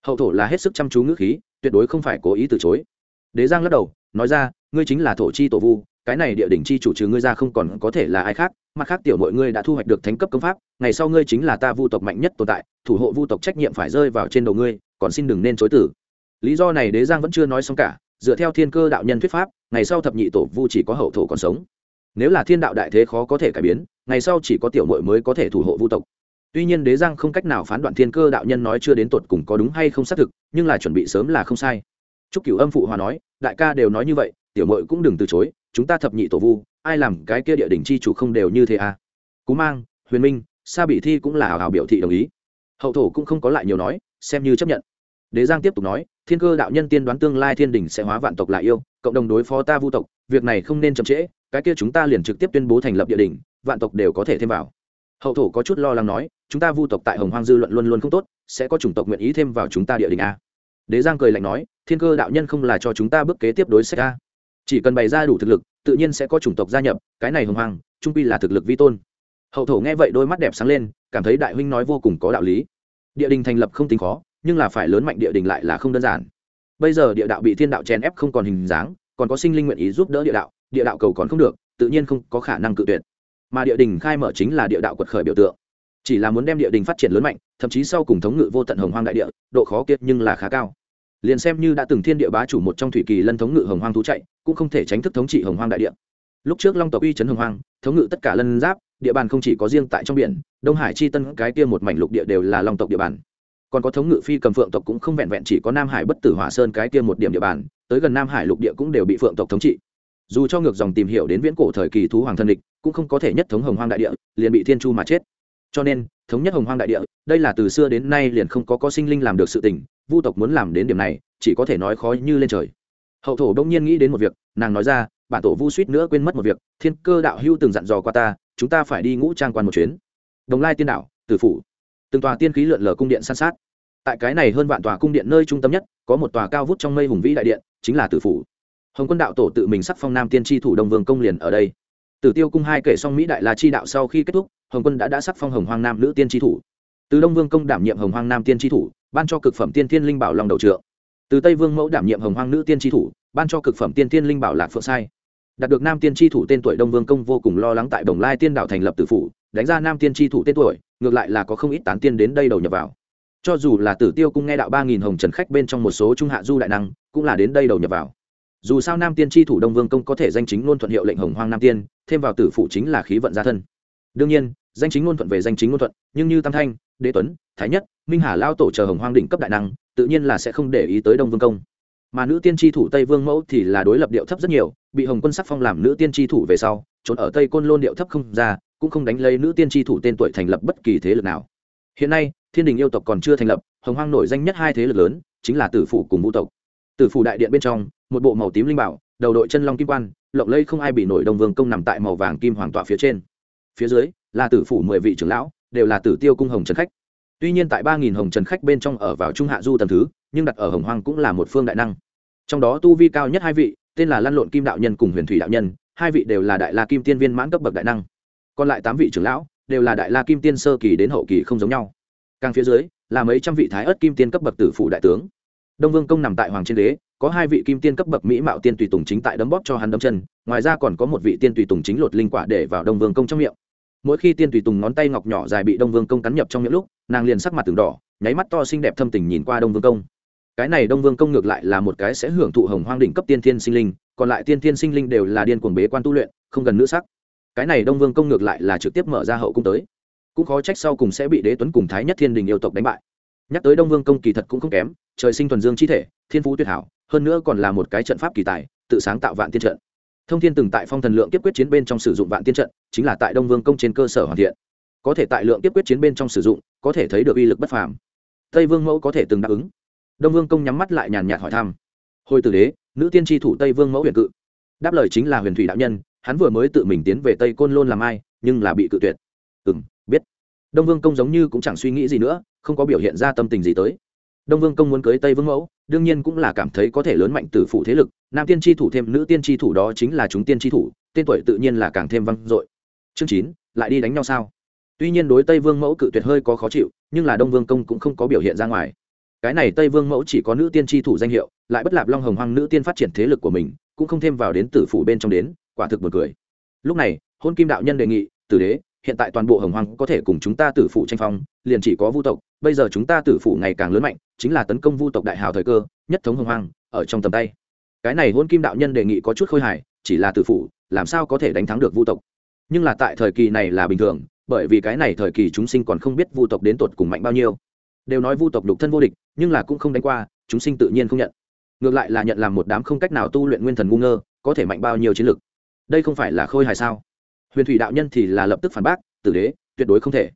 hậu thổ là hết sức chăm chú ngữ khí tuyệt đối không phải cố ý từ chối đế giang lắc đầu nói ra ngươi chính là thổ chi tổ vu cái này địa đỉnh chi chủ trừ ngươi ra không còn có thể là ai khác mặt khác tiểu mọi ngươi đã thu hoạch được thánh cấp công pháp ngày sau ngươi chính là ta vu tộc mạnh nhất tồn tại thủ hộ vu tộc trách nhiệm phải rơi vào trên đầu ngươi còn xin đừng nên chối tử lý do này đế giang vẫn chưa nói xong cả dựa theo thiên cơ đạo nhân thuyết pháp ngày sau thập nhị tổ vu chỉ có hậu thổ còn sống nếu là thiên đạo đại thế khó có thể cải biến ngày sau chỉ có tiểu mội mới có thể thủ hộ vu tộc tuy nhiên đế giang không cách nào phán đoạn thiên cơ đạo nhân nói chưa đến tột cùng có đúng hay không xác thực nhưng là chuẩn bị sớm là không sai chúc cửu âm phụ hòa nói đại ca đều nói như vậy tiểu mội cũng đừng từ chối chúng ta thập nhị tổ vu ai làm cái kia địa đình chi chủ không đều như thế à cú mang huyền minh sa bị thi cũng là hào hào biểu thị đồng ý hậu thổ cũng không có lại nhiều nói xem như chấp nhận đế giang tiếp tục nói thiên cơ đạo nhân tiên đoán tương lai thiên đình sẽ hóa vạn tộc lại yêu cộng đồng đối phó ta vu tộc việc này không nên chậm trễ cái kia chúng ta liền trực tiếp tuyên bố thành lập địa đình vạn tộc đều có thể thêm vào hậu thổ có chút lo lắng nói chúng ta vu tộc tại hồng hoang dư luận luôn luôn không tốt sẽ có chủng tộc nguyện ý thêm vào chúng ta địa đình a à? đế giang cười lạnh nói thiên cơ đạo nhân không là cho chúng ta bước kế tiếp đối sách a à? chỉ cần bày ra đủ thực lực tự nhiên sẽ có chủng tộc gia nhập cái này hồng hoang trung pi là thực lực vi tôn hậu thổ nghe vậy đôi mắt đẹp sáng lên cảm thấy đại huynh nói vô cùng có đạo lý địa đình thành lập không tính khó nhưng là phải lớn mạnh địa đình lại là không đơn giản bây giờ địa đạo bị thiên đạo chen ép không còn hình dáng còn có sinh linh nguyện ý giúp đỡ địa đạo địa đạo cầu còn không được tự nhiên không có khả năng cự tuyệt mà địa đình khai mở chính là địa đạo quật khởi biểu tượng chỉ là muốn đem địa đình phát triển lớn mạnh thậm chí sau cùng thống ngự vô tận hồng hoang đại địa độ khó kiệt nhưng là khá cao liền xem như đã từng thiên địa bá chủ một trong thủy kỳ lân thống ngự hồng hoang thú chạy cũng không thể tránh thức thống trị hồng hoang đại địa lúc trước long tộc uy chấn hồng hoang thống ngự tất cả lân giáp địa bàn không chỉ có riêng tại trong biển đông hải chi tân cái kia một mảnh lục địa đều là long tộc địa bàn còn có thống ngự phi cầm phượng tộc cũng không vẹn vẹn chỉ có nam hải bất tử hỏa sơn cái kia một điểm địa bàn tới gần nam hải lục địa cũng đều bị phượng tộc thống trị dù cho ngược dòng tìm hiểu đến viễn cổ thời kỳ thú hoàng thân địch cũng không có thể nhất thống hồng hoang đại địa liền bị thiên chu mà chết cho nên thống nhất hồng hoang đại địa đây là từ xưa đến nay liền không có có sinh linh làm được sự tình vu tộc muốn làm đến điểm này chỉ có thể nói khó như lên trời hậu thổ đông nhiên nghĩ đến một việc nàng nói ra bản tổ vu suýt nữa quên mất một việc thiên cơ đạo hưu từng dặn dò qua ta chúng ta phải đi ngũ trang quan một chuyến đồng lai tiên đạo tử phủ từng tòa tiên khí lượn lờ cung điện san sát tại cái này hơn vạn tòa cung điện nơi trung tâm nhất có một tòa cao vút trong mây hùng vĩ đại điện chính là tử phủ hồng quân đạo tổ tự mình sắc phong nam tiên tri thủ đông vương công liền ở đây tử tiêu cung hai kể xong mỹ đại la chi đạo sau khi kết thúc hồng quân đã đã sắc phong hồng hoang nam nữ tiên tri thủ từ đông vương công đảm nhiệm hồng hoang nam tiên tri thủ ban cho cực phẩm tiên thiên linh bảo lòng đầu trượng từ tây vương mẫu đảm nhiệm hồng hoang nữ tiên tri thủ ban cho cực phẩm tiên thiên linh bảo lạc phượng sai đạt được nam tiên tri thủ tên tuổi đông vương công vô cùng lo lắng tại đồng lai tiên đảo thành lập tử phủ đánh ra nam tiên tri thủ tên tuổi ngược lại là có không ít tán tiên đến đây đầu nhập vào cho dù là tử tiêu cung nghe đạo ba nghìn hồng trần khách bên trong một số trung hạ du đại năng cũng là đến đây đầu nhập vào dù sao nam tiên tri thủ đông vương công có thể danh chính ngôn thuận hiệu lệnh hồng hoang nam tiên thêm vào tử phụ chính là khí vận gia thân đương nhiên danh chính ngôn thuận về danh chính ngôn thuận nhưng như tam thanh đế tuấn thái nhất minh hà lao tổ chờ hồng hoang đỉnh cấp đại năng tự nhiên là sẽ không để ý tới đông vương công mà nữ tiên tri thủ tây vương mẫu thì là đối lập điệu thấp rất nhiều bị hồng quân sắc phong làm nữ tiên tri thủ về sau trốn ở tây côn lôn điệu thấp không ra cũng không đánh lấy nữ tiên tri thủ tên tuổi thành lập bất kỳ thế lực nào hiện nay thiên đình yêu tộc còn chưa thành lập hồng hoang nổi danh nhất hai thế lực lớn chính là tử phủ cùng vũ tộc tử phủ đại điện bên trong một bộ màu tím linh bảo đầu đội chân long kim quan lộng lây không ai bị nổi đồng vương công nằm tại màu vàng kim hoàng tọa phía trên phía dưới là tử phủ mười vị trưởng lão đều là tử tiêu cung hồng trần khách tuy nhiên tại ba nghìn hồng trần khách bên trong ở vào trung hạ du tầm thứ nhưng đặt ở hồng hoang cũng là một phương đại năng trong đó tu vi cao nhất hai vị tên là lăn lộn kim đạo nhân cùng huyền thủy đạo nhân hai vị đều là đại la kim tiên viên mãn cấp bậc đại năng còn lại tám vị trưởng lão đều là đại la kim tiên sơ kỳ đến hậu kỳ không giống nhau càng phía dưới là mấy trăm vị thái ớt kim tiên cấp bậc tử phụ đại tướng đông vương công nằm tại hoàng trên đế có hai vị kim tiên cấp bậc mỹ mạo tiên tùy tùng chính tại đấm bóp cho hắn đấm chân ngoài ra còn có một vị tiên tùy tùng chính lột linh quả để vào đông vương công trong miệng mỗi khi tiên tùy tùng ngón tay ngọc nhỏ dài bị đông vương công cắn nhập trong miệng lúc nàng liền sắc mặt từng đỏ nháy mắt to xinh đẹp thâm tình nhìn qua đông vương công cái này đông vương công ngược lại là một cái sẽ hưởng thụ hồng hoang đỉnh cấp tiên thiên sinh linh còn lại tiên thiên sinh linh đều là điên cuồng bế quan tu luyện không gần nữ sắc cái này đông vương công ngược lại là trực tiếp mở ra hậu cung tới cũng khó trách sau cùng sẽ bị đế tuấn cùng thái nhất thiên đình yêu tộc đánh bại nhắc tới đông vương công kỳ thật cũng không kém trời sinh thuần dương chi thể thiên phú tuyệt hảo hơn nữa còn là một cái trận pháp kỳ tài tự sáng tạo vạn tiên trận thông thiên từng tại phong thần lượng Kiếp quyết chiến bên trong sử dụng vạn tiên trận chính là tại đông vương công trên cơ sở hoàn thiện có thể tại lượng Kiếp quyết chiến bên trong sử dụng có thể thấy được uy lực bất phàm tây vương mẫu có thể từng đáp ứng đông vương công nhắm mắt lại nhàn nhạt hỏi thăm hồi tử đế nữ tiên tri thủ tây vương mẫu huyền cự đáp lời chính là huyền thủy đạo nhân hắn vừa mới tự mình tiến về tây côn lôn làm ai nhưng là bị cự tuyệt ừ m biết đông vương công giống như cũng chẳng suy nghĩ gì nữa không có biểu hiện ra tâm tình gì tới đông vương công muốn cưới tây vương mẫu đương nhiên cũng là cảm thấy có thể lớn mạnh từ phụ thế lực nam tiên tri thủ thêm nữ tiên tri thủ đó chính là chúng tiên tri thủ tên tuổi tự nhiên là càng thêm văng, dội chương chín lại đi đánh nhau sao tuy nhiên đối tây vương mẫu cự tuyệt hơi có khó chịu nhưng là đông vương công cũng không có biểu hiện ra ngoài cái này tây vương mẫu chỉ có nữ tiên tri thủ danh hiệu lại bất lạp long hồng hoang nữ tiên phát triển thế lực của mình cũng không thêm vào đến tử phủ bên trong đến quả thực b cười lúc này hôn kim đạo nhân đề nghị tử đế hiện tại toàn bộ hồng hoang có thể cùng chúng ta tử phủ tranh phong liền chỉ có vu tộc bây giờ chúng ta tử phủ ngày càng lớn mạnh chính là tấn công vu tộc đại hào thời cơ nhất thống hồng hoang ở trong tầm tay cái này hôn kim đạo nhân đề nghị có chút khôi hài chỉ là tử phủ làm sao có thể đánh thắng được vu tộc nhưng là tại thời kỳ này là bình thường bởi vì cái này thời kỳ chúng sinh còn không biết vu tộc đến tột cùng mạnh bao nhiêu đều nói vu tộc lục thân vô địch nhưng là cũng không đánh qua chúng sinh tự nhiên không nhận ngược lại là nhận làm một đám không cách nào tu luyện nguyên thần ngu ngơ có thể mạnh bao nhiêu chiến lực đây không phải là khôi hài sao huyền thủy đạo nhân thì là lập tức phản bác tử đế tuyệt đối không thể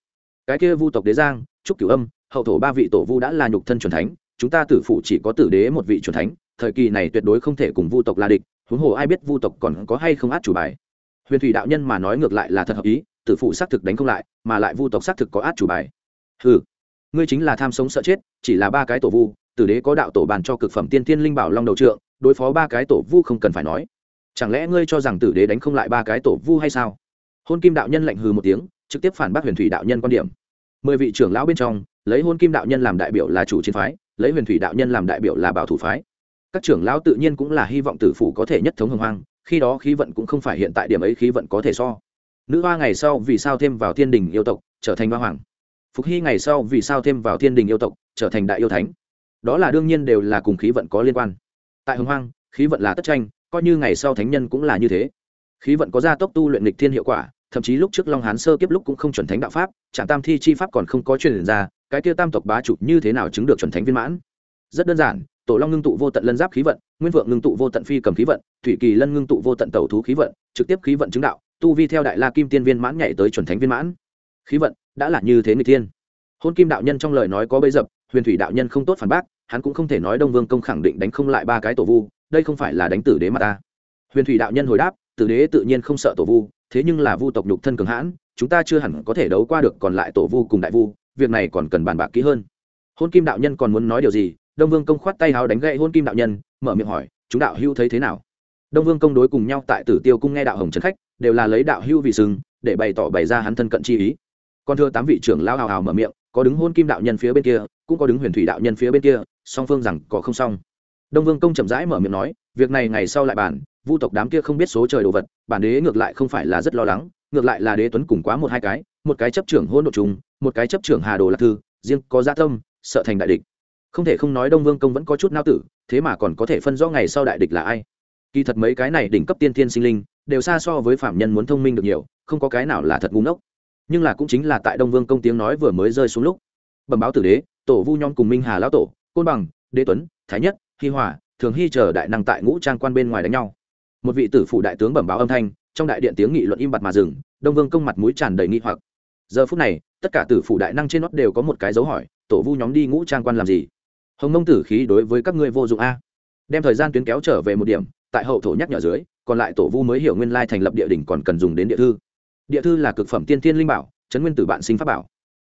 cái kia vu tộc đế giang trúc cửu âm hậu thổ ba vị tổ vu đã là nhục thân c thánh chúng ta tử phụ chỉ có tử đế một vị c thánh thời kỳ này tuyệt đối không thể cùng vu tộc là địch huống hồ ai biết vu tộc còn có hay không át chủ bài huyền thủy đạo nhân mà nói ngược lại là thật hợp ý tử phụ xác thực đánh không lại mà lại vu tộc xác thực có át chủ bài ừ ngươi chính là tham sống sợ chết chỉ là ba cái tổ vu tử đế có đạo tổ bàn cho cực phẩm tiên tiên linh bảo long đầu trượng đối phó ba cái tổ vu không cần phải nói chẳng lẽ ngươi cho rằng tử đế đánh không lại ba cái tổ vu hay sao hôn kim đạo nhân lạnh hừ một tiếng trực tiếp phản bác huyền thủy đạo nhân quan điểm mười vị trưởng lão bên trong lấy hôn kim đạo nhân làm đại biểu là chủ chiến phái lấy huyền thủy đạo nhân làm đại biểu là bảo thủ phái các trưởng lão tự nhiên cũng là hy vọng tử phủ có thể nhất thống hưng hoang khi đó khí vận cũng không phải hiện tại điểm ấy khí vận có thể so nữ hoa ngày sau vì sao thêm vào thiên đình yêu tộc trở thành hoa hoàng phục hy ngày sau vì sao thêm vào thiên đình yêu tộc trở thành đại yêu thánh đó là đương nhiên đều là cùng khí vận có liên quan tại hồng hoang khí vận là tất tranh coi như ngày sau thánh nhân cũng là như thế khí vận có gia tốc tu luyện lịch thiên hiệu quả thậm chí lúc trước long hán sơ kiếp lúc cũng không chuẩn thánh đạo pháp trạm tam thi chi pháp còn không có truyền ra cái kia tam tộc bá chủ như thế nào chứng được chuẩn thánh viên mãn rất đơn giản tổ long ngưng tụ vô tận lân giáp khí vận nguyên vượng ngưng tụ vô tận phi cầm khí vận thủy kỳ lân ngưng tụ vô tận tẩu thú khí vận trực tiếp khí vận chứng đạo tu vi theo đại la kim tiên viên mãn nhảy tới chuẩn thánh viên mãn khí vận đã là như thế người thiên hôn kim đạo nhân trong lời nói có bấy dập huyền thủy đạo nhân không tốt phản bác hắn cũng không thể nói đông vương công khẳng định đánh không lại ba cái tổ vu đây không phải là đánh tử đế mà ta huyền thủy đạo nhân hồi đáp tử đế tự nhiên không sợ tổ vu thế nhưng là vu tộc nhục thân cường hãn chúng ta chưa hẳn có thể đấu qua được còn lại tổ vu cùng đại vu việc này còn cần bàn bạc kỹ hơn hôn kim đạo nhân còn muốn nói điều gì đông vương công khoát tay háo đánh gậy hôn kim đạo nhân mở miệng hỏi chúng đạo hưu thấy thế nào đông vương công đối cùng nhau tại tử tiêu cung nghe đạo hồng trấn khách đều là lấy đạo hưu vì sừng để bày tỏ bày ra hắn thân cận chi ý còn thưa tám vị trưởng lao hào hào mở miệng có đứng hôn kim đạo nhân phía bên kia cũng có đứng huyền thủy đạo nhân phía bên kia song phương rằng có không xong đông vương công chậm rãi mở miệng nói việc này ngày sau lại bản vu tộc đám kia không biết số trời đồ vật bản đế ngược lại không phải là rất lo lắng ngược lại là đế tuấn cùng quá một hai cái một cái chấp trưởng hôn đ ộ trùng một cái chấp trưởng hà đồ lạc thư riêng có gia tâm sợ thành đại địch không thể không nói đông vương công vẫn có chút nao tử thế mà còn có thể phân rõ ngày sau đại địch là ai kỳ thật mấy cái này đỉnh cấp tiên tiên sinh linh đều xa so với phạm nhân muốn thông minh được nhiều không có cái nào là thật ngu ngốc nhưng là cũng chính là tại đông vương công tiếng nói vừa mới rơi xuống lúc bẩm báo tử đế tổ vu nhóm cùng minh hà lão tổ côn bằng đế tuấn thái nhất hi hòa thường hy chờ đại năng tại ngũ trang quan bên ngoài đánh nhau một vị tử phụ đại tướng bẩm báo âm thanh trong đại điện tiếng nghị luận im bặt mà dừng đông vương công mặt mũi tràn đầy nghi hoặc giờ phút này tất cả tử phụ đại năng trên nót đều có một cái dấu hỏi tổ vu nhóm đi ngũ trang quan làm gì hồng mông tử khí đối với các ngươi vô dụng a đem thời gian tuyến kéo trở về một điểm tại hậu thổ nhắc nhở dưới còn lại tổ vu mới hiểu nguyên lai thành lập địa đỉnh còn cần dùng đến địa thư địa thư là cực phẩm tiên thiên linh bảo trấn nguyên tử bạn sinh pháp bảo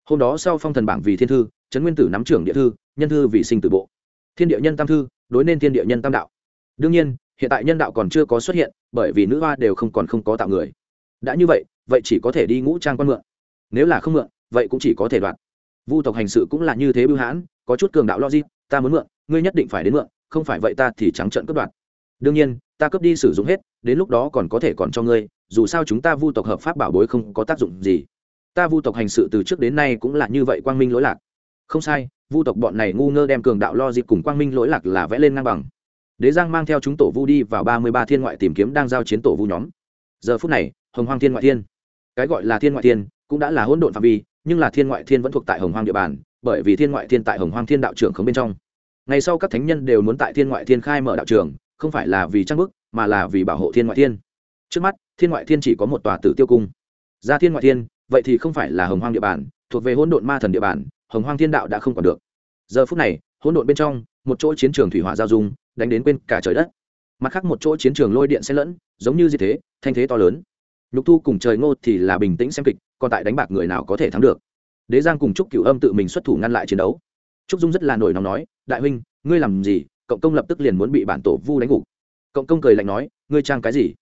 hôm đó sau phong thần bảng vì thiên thư trấn nguyên tử nắm trưởng địa thư nhân thư vì sinh tử bộ thiên địa nhân tam thư đối nên thiên địa nhân tam đạo đương nhiên hiện tại nhân đạo còn chưa có xuất hiện bởi vì nữ hoa đều không còn không có tạo người đã như vậy vậy chỉ có thể đi ngũ trang quan mượn nếu là không mượn vậy cũng chỉ có thể đoạt vu tộc hành sự cũng là như thế bưu hãn có chút cường đạo lo gì, ta muốn mượn ngươi nhất định phải đến mượn không phải vậy ta thì trắng trận cất đoạt đương nhiên ta cướp đi sử dụng hết đến lúc đó còn có thể còn cho ngươi dù sao chúng ta vu tộc hợp pháp bảo bối không có tác dụng gì ta vu tộc hành sự từ trước đến nay cũng là như vậy quang minh lỗi lạc không sai vu tộc bọn này ngu ngơ đem cường đạo lo dịp cùng quang minh lỗi lạc là vẽ lên ngang bằng đế giang mang theo chúng tổ vu đi vào ba mươi ba thiên ngoại tìm kiếm đang giao chiến tổ vu nhóm giờ phút này hồng hoang thiên ngoại thiên cái gọi là thiên ngoại thiên cũng đã là hỗn độn phạm vi nhưng là thiên ngoại thiên vẫn thuộc tại hồng hoang địa bàn bởi vì thiên ngoại thiên tại hồng hoang thiên đạo trưởng không bên trong ngày sau các thánh nhân đều muốn tại thiên ngoại thiên khai mở đạo trường không phải là vì trang bức mà là vì bảo hộ thiên ngoại thiên trước mắt thiên ngoại thiên chỉ có một tòa tử tiêu cung ra thiên ngoại thiên vậy thì không phải là hồng hoang địa bàn thuộc về hỗn độn ma thần địa bàn hồng hoang thiên đạo đã không còn được giờ phút này hỗn độn bên trong một chỗ chiến trường thủy hỏa giao dung đánh đến quên cả trời đất mặt khác một chỗ chiến trường lôi điện xen lẫn giống như gì thế thanh thế to lớn lục thu cùng trời ngô thì là bình tĩnh xem kịch còn tại đánh bạc người nào có thể thắng được đế giang cùng trúc cửu âm tự mình xuất thủ ngăn lại chiến đấu trúc dung rất là nổi nóng nói đại huynh ngươi làm gì cộng công lập tức liền muốn bị bản tổ vu đánh gục cộng công cười lạnh nói ngươi trang cái gì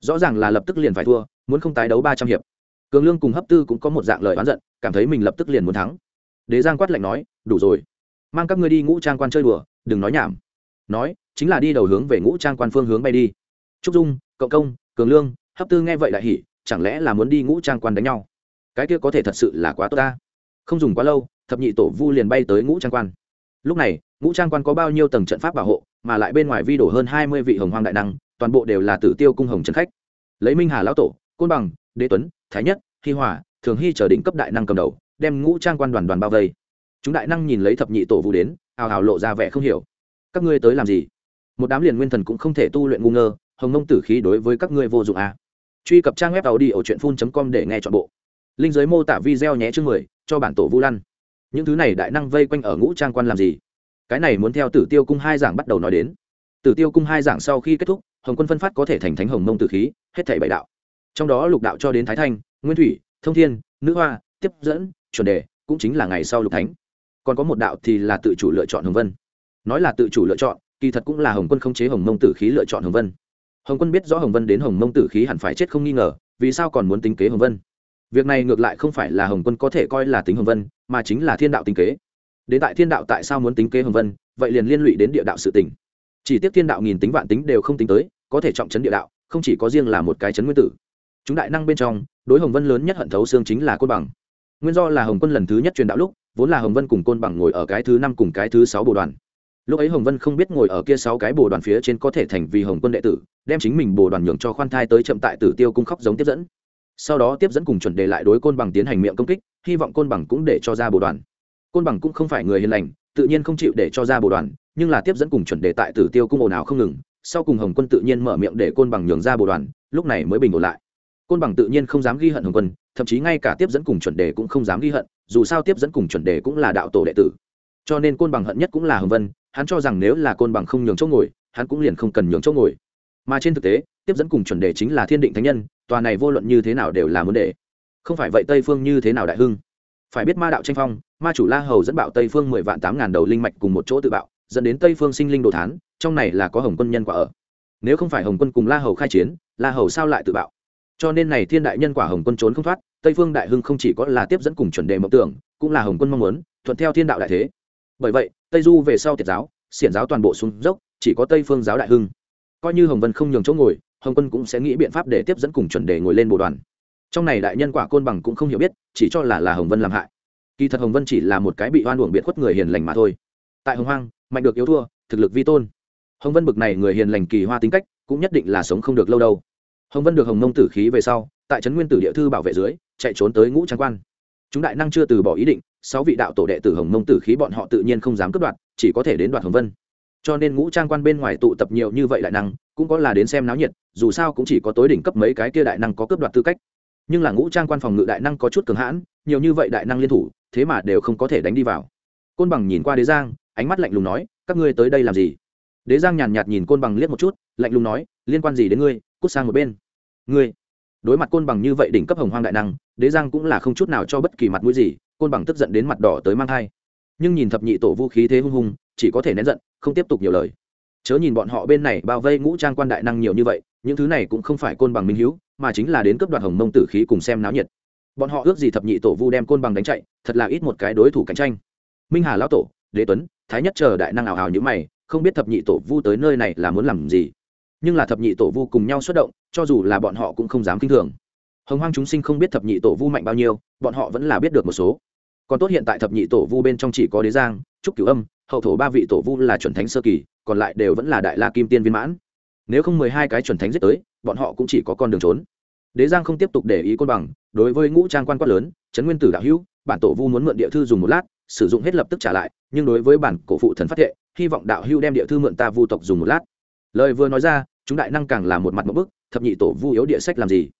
rõ ràng là lập tức liền phải thua muốn không tái đấu ba trăm hiệp cường lương cùng hấp tư cũng có một dạng lời oán giận cảm thấy mình lập tức liền muốn thắng đế giang quát lạnh nói đủ rồi mang các ngươi đi ngũ trang quan chơi đùa đừng nói nhảm nói chính là đi đầu hướng về ngũ trang quan phương hướng bay đi trúc dung cộng công cường lương hấp tư nghe vậy lại hỉ chẳng lẽ là muốn đi ngũ trang quan đánh nhau cái kia có thể thật sự là quá tốt ta không dùng quá lâu thập nhị tổ vu liền bay tới ngũ trang quan lúc này ngũ trang quan có bao nhiêu tầng trận pháp bảo hộ mà lại bên ngoài vi đổ hơn hai mươi vị hồng hoang đại năng toàn bộ đều là tử tiêu cung hồng trần khách lấy minh hà lão tổ côn bằng đế tuấn thái nhất hi hòa thường hy trở đỉnh cấp đại năng cầm đầu đem ngũ trang quan đoàn đoàn bao vây chúng đại năng nhìn lấy thập nhị tổ vũ đến hào hào lộ ra vẻ không hiểu các ngươi tới làm gì một đám liền nguyên thần cũng không thể tu luyện ngu ngơ hồng nông tử khí đối với các ngươi vô dụng à. truy cập trang web tàu đi ở truyện phun com để nghe t h ọ n bộ linh giới mô tả video nhé chương mười cho bản tổ vu lăn những thứ này đại năng vây quanh ở ngũ trang quan làm gì cái này muốn theo tử tiêu cung hai giảng bắt đầu nói đến tử tiêu cung hai giảng sau khi kết thúc hồng quân phân phát có thể thành thánh hồng mông tử khí hết thảy bảy đạo trong đó lục đạo cho đến thái thanh nguyên thủy thông thiên nữ hoa tiếp dẫn chuẩn đề cũng chính là ngày sau lục thánh còn có một đạo thì là tự chủ lựa chọn hồng vân nói là tự chủ lựa chọn kỳ thật cũng là hồng quân không chế hồng mông tử khí lựa chọn hồng vân hồng quân biết rõ hồng vân đến hồng mông tử khí hẳn phải chết không nghi ngờ vì sao còn muốn tính kế hồng vân việc này ngược lại không phải là hồng quân có thể coi là tính hồng vân mà chính là thiên đạo tính kế đến tại thiên đạo tại sao muốn tính kế hồng vân vậy liền liên lụy đến địa đạo sự tỉnh chỉ tiếc thiên đạo nghìn tính vạn tính đều không tính tới có thể trọng chấn địa đạo không chỉ có riêng là một cái chấn nguyên tử chúng đại năng bên trong đối hồng vân lớn nhất hận thấu xương chính là côn bằng nguyên do là hồng quân lần thứ nhất truyền đạo lúc vốn là hồng vân cùng côn bằng ngồi ở cái thứ năm cùng cái thứ sáu bồ đoàn lúc ấy hồng vân không biết ngồi ở kia sáu cái bồ đoàn phía trên có thể thành vì hồng quân đệ tử đem chính mình bồ đoàn nhường cho khoan thai tới chậm tại tử tiêu cung khóc giống tiếp dẫn sau đó tiếp dẫn cùng chuẩn đề lại đối côn bằng tiến hành miệng công kích hy vọng côn bằng cũng để cho ra bồ đoàn côn bằng cũng không phải người hiền lành tự nhiên không chịu để cho ra bồ đoàn nhưng là tiếp dẫn cùng chuẩn đề tại tử tiêu cung ồn ào không ngừng sau cùng hồng quân tự nhiên mở miệng để côn bằng nhường ra bồ đoàn lúc này mới bình ổn lại côn bằng tự nhiên không dám ghi hận hồng quân thậm chí ngay cả tiếp dẫn cùng chuẩn đề cũng không dám ghi hận dù sao tiếp dẫn cùng chuẩn đề cũng là đạo tổ đệ tử cho nên côn bằng hận nhất cũng là hồng vân hắn cho rằng nếu là côn bằng không nhường chỗ ngồi hắn cũng liền không cần nhường chỗ ngồi mà trên thực tế tiếp dẫn cùng chuẩn đề chính là thiên định thánh nhân tòa này vô luận như thế nào đều là muốn đề không phải vậy tây phương như thế nào đại hưng phải biết ma đạo tranh phong ma chủ la hầu dẫn bạo tây phương mười vạn tám ngàn đầu linh mạch cùng một chỗ tự bạo dẫn đến tây phương sinh linh đồ thán trong này là có hồng quân nhân quả ở nếu không phải hồng quân cùng la hầu khai chiến la hầu sao lại tự bạo cho nên này thiên đại nhân quả hồng quân trốn không thoát tây phương đại hưng không chỉ có là tiếp dẫn cùng chuẩn đề mộng tưởng cũng là hồng quân mong muốn thuận theo thiên đạo đại thế bởi vậy tây du về sau tiệt giáo xiển giáo toàn bộ xuống dốc chỉ có tây phương giáo đại hưng coi như hồng vân không nhường chỗ ngồi hồng quân cũng sẽ nghĩ biện pháp để tiếp dẫn cùng chuẩn đề ngồi lên bộ đoàn trong này đại nhân quả côn bằng cũng không hiểu biết chỉ cho là là hồng vân làm hại kỳ thật hồng vân chỉ là một cái bị oan uổng biện khuất người hiền lành mà thôi tại hồng hoang mạnh được yếu thua thực lực vi tôn hồng vân bực này người hiền lành kỳ hoa tính cách cũng nhất định là sống không được lâu đâu hồng vân được hồng nông tử khí về sau tại trấn nguyên tử địa thư bảo vệ dưới chạy trốn tới ngũ trang quan chúng đại năng chưa từ bỏ ý định sáu vị đạo tổ đệ tử hồng nông tử khí bọn họ tự nhiên không dám cướp đoạt chỉ có thể đến đoạt hồng vân cho nên ngũ trang quan bên ngoài tụ tập nhiều như vậy đại năng cũng có là đến xem náo nhiệt dù sao cũng chỉ có tối đỉnh cấp mấy cái kia đại năng có cướp đoạt tư cách nhưng là ngũ trang quan phòng ngự đại năng có chút cường hãn nhiều như vậy đại năng liên thủ thế mà đều không có thể đánh đi vào côn bằng nhìn qua đế giang ánh mắt lạnh lùng nói các ngươi tới đây làm gì đế giang nhàn nhạt nhìn côn bằng liếc một chút lạnh lùng nói liên quan gì đến ngươi cút sang một bên ngươi đối mặt côn bằng như vậy đỉnh cấp hồng hoang đại năng đế giang cũng là không chút nào cho bất kỳ mặt mũi gì côn bằng tức giận đến mặt đỏ tới mang thai nhưng nhìn thập nhị tổ vũ khí thế hung hung chỉ có thể nén giận không tiếp tục nhiều lời chớ nhìn bọn họ bên này bao vây ngũ trang quan đại năng nhiều như vậy những thứ này cũng không phải côn bằng minh hữu mà chính là đến cấp đoạt hồng mông tử khí cùng xem náo nhiệt bọn họ ước gì thập nhị tổ vu đem côn bằng đánh chạy thật là ít một cái đối thủ cạnh tranh minh hà lão tổ đế tuấn thái nhất chờ đại năng ảo hào như mày không biết thập nhị tổ vu tới nơi này là muốn làm gì nhưng là thập nhị tổ vu cùng nhau xuất động cho dù là bọn họ cũng không dám kinh thường hồng hoang chúng sinh không biết thập nhị tổ vu mạnh bao nhiêu bọn họ vẫn là biết được một số còn tốt hiện tại thập nhị tổ vu bên trong chỉ có đế giang trúc cửu âm hậu thổ ba vị tổ vu là chuẩn thánh sơ kỳ còn lại đều vẫn là đại la kim tiên viên mãn nếu không mười hai cái chuẩn thánh giết tới bọn họ cũng chỉ có con đường trốn đế giang không tiếp tục để ý côn bằng đối với ngũ trang quan quát lớn trấn nguyên tử đạo hữu bản tổ vu muốn mượn địa thư dùng một lát sử dụng hết lập tức trả lại nhưng đối với bản cổ phụ thần phát thệ hy vọng đạo hữu đem địa thư mượn ta vu tộc dùng một lát lời vừa nói ra chúng đại năng càng là một mặt một bức thập nhị tổ vu yếu địa sách làm gì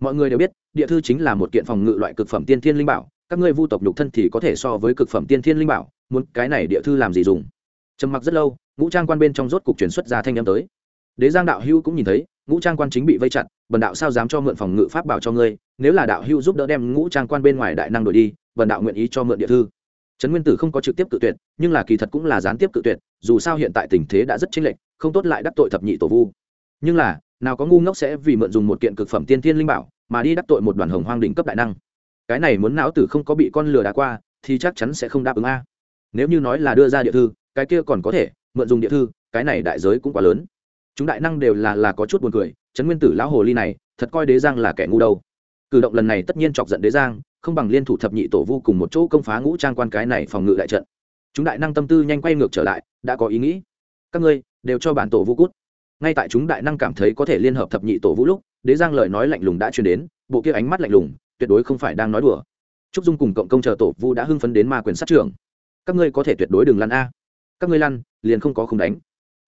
mọi người đều biết địa thư chính là một kiện phòng ngự loại cực phẩm tiên thiên linh bảo các ngươi vu tộc nhục thân thì có thể so với cực phẩm tiên thiên linh bảo muốn cái này địa thư làm gì dùng trầm mặc rất lâu ngũ trang quan bên trong rốt cục truyền xuất ra thanh â tới đế giang đạo hữu cũng nhìn thấy ngũ trang quan chính bị vây chặt bần đạo sao dám cho mượn phòng ngự pháp bảo cho ngươi nếu là đạo hưu giúp đỡ đem ngũ trang quan bên ngoài đại năng đổi đi bần đạo nguyện ý cho mượn địa thư trấn nguyên tử không có trực tiếp cự tuyệt nhưng là kỳ thật cũng là gián tiếp cự tuyệt dù sao hiện tại tình thế đã rất chênh lệch không tốt lại đắc tội thập nhị tổ vu nhưng là nào có ngu ngốc sẽ vì mượn dùng một kiện cực phẩm tiên thiên linh bảo mà đi đắc tội một đoàn hồng hoang đỉnh cấp đại năng cái này muốn não tử không có bị con lừa đá qua thì chắc chắn sẽ không đáp ứng a nếu như nói là đưa ra địa thư cái kia còn có thể mượn dùng địa thư cái này đại giới cũng quá lớn chúng đại năng đều là là có chút buồn cười trấn nguyên tử lão hồ ly này thật coi đế giang là kẻ ngu đâu cử động lần này tất nhiên chọc giận đế giang không bằng liên thủ thập nhị tổ vu cùng một chỗ công phá ngũ trang quan cái này phòng ngự đại trận chúng đại năng tâm tư nhanh quay ngược trở lại đã có ý nghĩ các ngươi đều cho bản tổ vu cút ngay tại chúng đại năng cảm thấy có thể liên hợp thập nhị tổ vũ lúc đế giang lời nói lạnh lùng đã truyền đến bộ kia ánh mắt lạnh lùng tuyệt đối không phải đang nói đùa trúc dung cùng cộng công chờ tổ vu đã hưng phấn đến ma quyền sát trưởng các ngươi có thể tuyệt đối đừng lăn a các ngươi lăn liền không có không đánh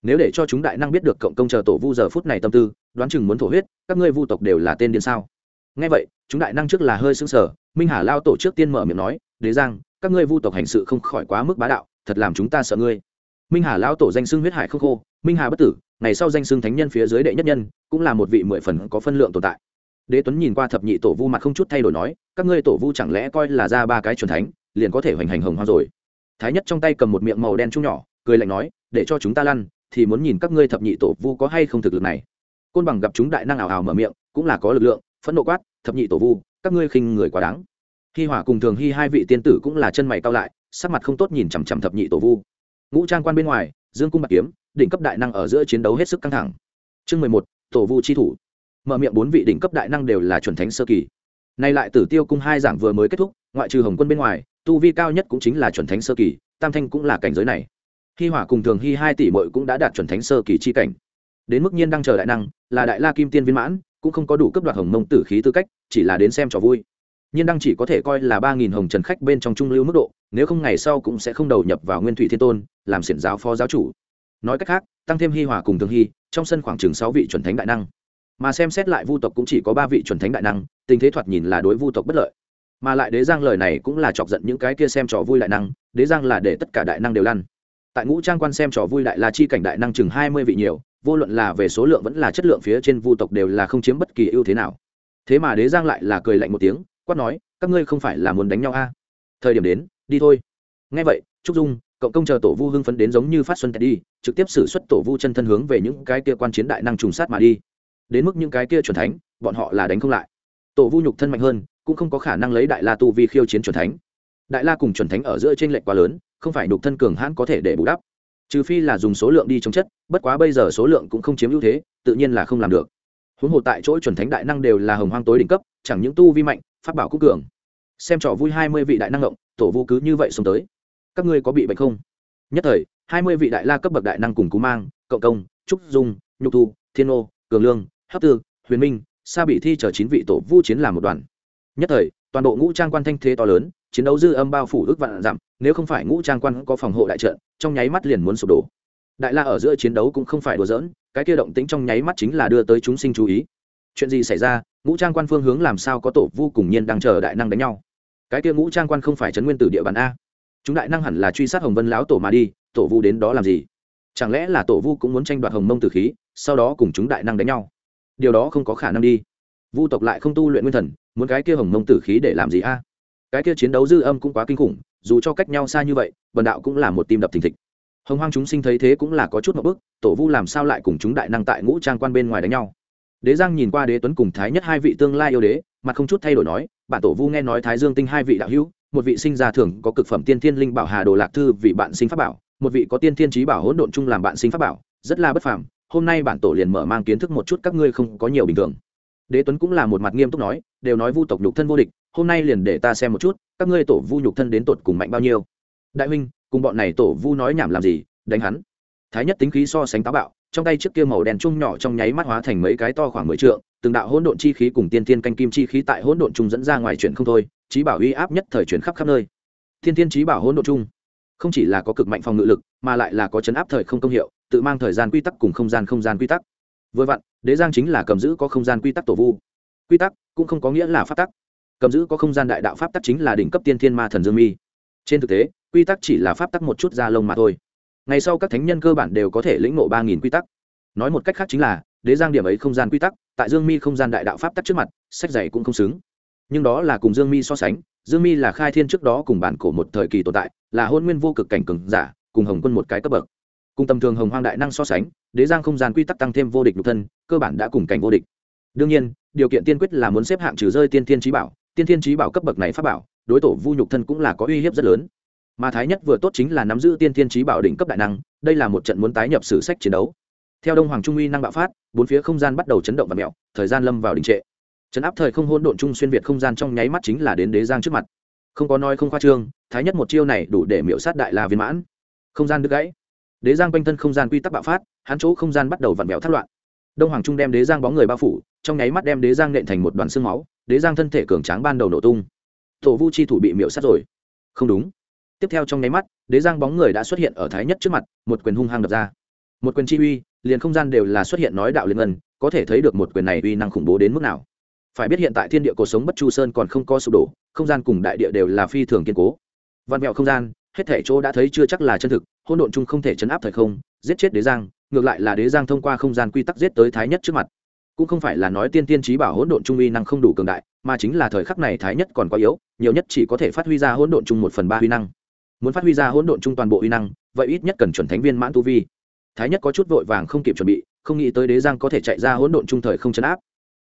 nếu để cho chúng đại năng biết được cộng công chờ tổ vu giờ phút này tâm tư đoán chừng muốn thổ huyết các ngươi vu tộc đều là tên điên sao ngay vậy chúng đại năng trước là hơi xứng sở minh hà lao tổ trước tiên mở miệng nói đế giang các ngươi vu tộc hành sự không khỏi quá mức bá đạo thật làm chúng ta sợ ngươi minh hà lao tổ danh xưng huyết hải không khô minh hà bất tử ngày sau danh xưng thánh nhân phía dưới đệ nhất nhân cũng là một vị mười phần có phân lượng tồn tại đế tuấn nhìn qua thập nhị tổ vu mặt không chút thay đổi nói các ngươi tổ vu chẳng lẽ coi là ra ba cái truyền thánh liền có thể hoành hành hồng hoa rồi thái nhất trong tay cầm một miệng màu đen chung nhỏ cười lạnh nói để cho chúng ta lăn thì muốn nhìn các ngươi thập nhị tổ vu có hay không thực lực này côn bằng gặp chúng đại năng ảo ảo mở miệng cũng là có lực lượng phẫn nộ quát thập nhị tổ vu các ngươi khinh người quá đáng hi hỏa cùng thường hi hai vị tiên tử cũng là chân mày cao lại sắc mặt không tốt nhìn chằm chằm thập nhị tổ vu ngũ trang quan bên ngoài dương cung bạc kiếm đỉnh cấp đại năng ở giữa chiến đấu hết sức căng thẳng chương mười một tổ vu chi thủ mở miệng bốn vị đỉnh cấp đại năng đều là chuẩn thánh sơ kỳ nay lại tử tiêu cung hai giảng vừa mới kết thúc ngoại trừ hồng quân bên ngoài tu vi cao nhất cũng chính là chuẩn thánh sơ kỳ tam thanh cũng là cảnh giới này hi hỏa cùng thường hy hai tỷ mội cũng đã đạt chuẩn thánh sơ kỳ c h i cảnh đến mức nhiên đang chờ đại năng là đại la kim tiên viên mãn cũng không có đủ cấp đoạt hồng mông tử khí tư cách chỉ là đến xem trò vui nhiên đang chỉ có thể coi là ba nghìn hồng trần khách bên trong trung lưu mức độ nếu không ngày sau cũng sẽ không đầu nhập vào nguyên thủy thiên tôn làm xiển giáo phó giáo chủ nói cách khác tăng thêm hi hỏa cùng thường hy trong sân khoảng chừng sáu vị chuẩn thánh đại năng mà xem xét lại vu tộc cũng chỉ có ba vị c h u ẩ n thánh đại năng tình thế thoạt nhìn là đối vu tộc bất lợi mà lại đế giang lời này cũng là chọc giận những cái kia xem trò vui đại năng đế giang là để tất cả đại năng đều lăn tại ngũ trang quan xem trò vui đại la chi cảnh đại năng chừng hai mươi vị nhiều vô luận là về số lượng vẫn là chất lượng phía trên vu tộc đều là không chiếm bất kỳ ưu thế nào thế mà đế giang lại là cười lạnh một tiếng quát nói các ngươi không phải là muốn đánh nhau a thời điểm đến đi thôi ngay vậy trúc dung cậu công chờ tổ vu hưng phấn đến giống như phát xuân tẹt đi trực tiếp xử suất tổ vu chân thân hướng về những cái kia quan chiến đại năng trùng sát mà đi đến mức những cái kia chuẩn thánh bọn họ là đánh không lại tổ vu nhục thân mạnh hơn cũng không có khả năng lấy đại la tu vi khiêu chiến chuẩn thánh đại la cùng chuẩn thánh ở giữa t r ê n lệch quá lớn không phải đục thân cường hãn có thể để bù đắp trừ phi là dùng số lượng đi chống chất bất quá bây giờ số lượng cũng không chiếm ưu thế tự nhiên là không làm được huống hồ tại chỗ chuẩn thánh đại năng đều là hồng hoang tối đỉnh cấp chẳng những tu vi mạnh pháp bảo quốc cường xem trò vui hai mươi vị đại năng động tổ vũ cứ như vậy xông tới các ngươi có bị bệnh không nhất thời hai mươi vị đại la cấp bậc đại năng cùng cú mang cộng công trúc dung nhục thu thiên ô cường lương hấp tư huyền minh sa bị thi chờ chín vị tổ vu chiến làm một đoàn nhất thời toàn bộ ngũ trang quan thanh thế to lớn chiến đấu dư âm bao phủ ước vạn dặm nếu không phải ngũ trang quan có phòng hộ đại trận trong nháy mắt liền muốn sụp đổ đại la ở giữa chiến đấu cũng không phải đùa giỡn cái kia động tính trong nháy mắt chính là đưa tới chúng sinh chú ý chuyện gì xảy ra ngũ trang quan phương hướng làm sao có tổ vô cùng nhiên đang chờ đại năng đánh nhau cái kia ngũ trang quan không phải trấn nguyên tử địa bàn a chúng đại năng hẳn là truy sát hồng vân lão tổ mà đi tổ vu đến đó làm gì chẳng lẽ là tổ vu cũng muốn tranh đoạt hồng mông tử khí sau đó cùng chúng đại năng đánh nhau điều đó không có khả năng đi vu tộc lại không tu luyện nguyên thần muốn cái kia hồng mông tử khí để làm gì a cái kia chiến đấu dư âm cũng quá kinh khủng dù cho cách nhau xa như vậy vần đạo cũng là một tim đập thình thịch hồng hoang chúng sinh thấy thế cũng là có chút một bước, tổ vu làm sao lại cùng chúng đại năng tại ngũ trang quan bên ngoài đánh nhau đế giang nhìn qua đế tuấn cùng thái nhất hai vị tương lai yêu đế mà không chút thay đổi nói bạn tổ vu nghe nói thái dương tinh hai vị đạo hữu một vị sinh ra thường có cực phẩm tiên thiên linh bảo hà đồ lạc thư vì bạn sinh pháp bảo một vị có tiên thiên trí bảo hỗn độn chung làm bạn sinh pháp bảo rất là bất phàm hôm nay bản tổ liền mở mang kiến thức một chút các ngươi không có nhiều bình thường đế tuấn cũng là một mặt nghiêm túc nói đều nói vu tộc nhục thân vô địch hôm nay liền để ta xem một chút các ngươi tổ vu nhục thân đến tột cùng mạnh bao nhiêu đại huynh cùng bọn này tổ vu nói nhảm làm gì đánh hắn thái nhất tính khí so sánh táo bạo trong tay chiếc kia màu đen chung nhỏ trong nháy mắt hóa thành mấy cái to khoảng mười trượng từng đạo hỗn độn chi khí cùng tiên tiên canh kim chi khí tại hỗn độn chung dẫn ra ngoài chuyển không thôi trí bảo uy áp nhất thời chuyển khắp khắp nơi thiên tiên trí bảo hỗn độn chung không chỉ là có cực mạnh phòng ngự lực mà lại là có chấn áp thời không công hiệu tự mang thời gian quy tắc cùng không gian không gian quy tắc vừa vặn đế giang chính là cầm giữ có không gian quy tắc tổ vu quy tắc cũng không có nghĩa là pháp tắc cầm giữ có không gian đại đạo pháp tắc chính là đỉnh cấp tiên thiên ma thần dương mi trên thực tế quy tắc chỉ là pháp tắc một chút da lông mà thôi ngày sau các thánh nhân cơ bản đều có thể lĩnh ngộ ba nghìn quy tắc nói một cách khác chính là đế giang điểm ấy không gian quy tắc tại dương mi không gian đại đạo pháp tắc trước mặt sách dày cũng không xứng nhưng đó là cùng dương mi so sánh dương mi là khai thiên trước đó cùng bản cổ một thời kỳ tồn tại là hôn nguyên vô cực cảnh cường giả cùng hồng quân một cái cấp bậc cùng tầm thường hồng hoang đại năng so sánh đế giang không gian quy tắc tăng thêm vô địch nhục thân cơ bản đã cùng cảnh vô địch đương nhiên điều kiện tiên quyết là muốn xếp hạng trừ rơi tiên thiên trí bảo tiên thiên trí bảo cấp bậc này pháp bảo đối tổ vu nhục thân cũng là có uy hiếp rất lớn mà thái nhất vừa tốt chính là nắm giữ tiên thiên trí bảo đỉnh cấp đại năng đây là một trận muốn tái nhập sử sách chiến đấu theo đông hoàng trung uy năng bạo phát bốn phía không gian bắt đầu chấn động và mẹo thời gian lâm vào đình trệ trấn áp thời không hôn độn chung xuyên việt không gian trong nháy mắt chính là đến đế giang trước mặt không có nói không khoa trương thái nhất một chiêu này đủ để miễu sát đại la viên mãn không gian đứt gãy đế giang quanh thân không gian quy tắc bạo phát hắn chỗ không gian bắt đầu vặn vẹo thất loạn đông hoàng trung đem đế giang bóng người bao phủ trong nháy mắt đem đế giang nện thành một đoàn xương máu đế giang thân thể cường tráng ban đầu nổ tung tổ vu chi thủ bị miễu sát rồi không đúng tiếp theo trong nháy mắt đế giang bóng người đã xuất hiện ở thái nhất trước mặt một quyền hung hăng đập ra một quyền chi uy liền không gian đều là xuất hiện nói đạo liên ngân có thể thấy được một quyền này uy năng khủng bố đến mức nào phải biết hiện tại thiên địa cuộc sống bất chu sơn còn không có sụp đổ không gian cùng đại địa đều là phi thường kiên cố văn mẹo không gian hết thể chỗ đã thấy chưa chắc là chân thực hôn độn chung không thể chấn áp thời không giết chết đế giang ngược lại là đế giang thông qua không gian quy tắc giết tới thái nhất trước mặt cũng không phải là nói tiên tiên trí bảo hỗn độn trung uy năng không đủ cường đại mà chính là thời khắc này thái nhất còn quá yếu nhiều nhất chỉ có thể phát huy ra hỗn độn chung một phần ba uy năng muốn phát huy ra hỗn độn chung toàn bộ uy năng vậy ít nhất cần chuẩn thánh viên mãn tu vi thái nhất có chút vội vàng không kịp chuẩn bị không nghĩ tới đế giang có thể chạy ra hỗn độn trung thời không chấn áp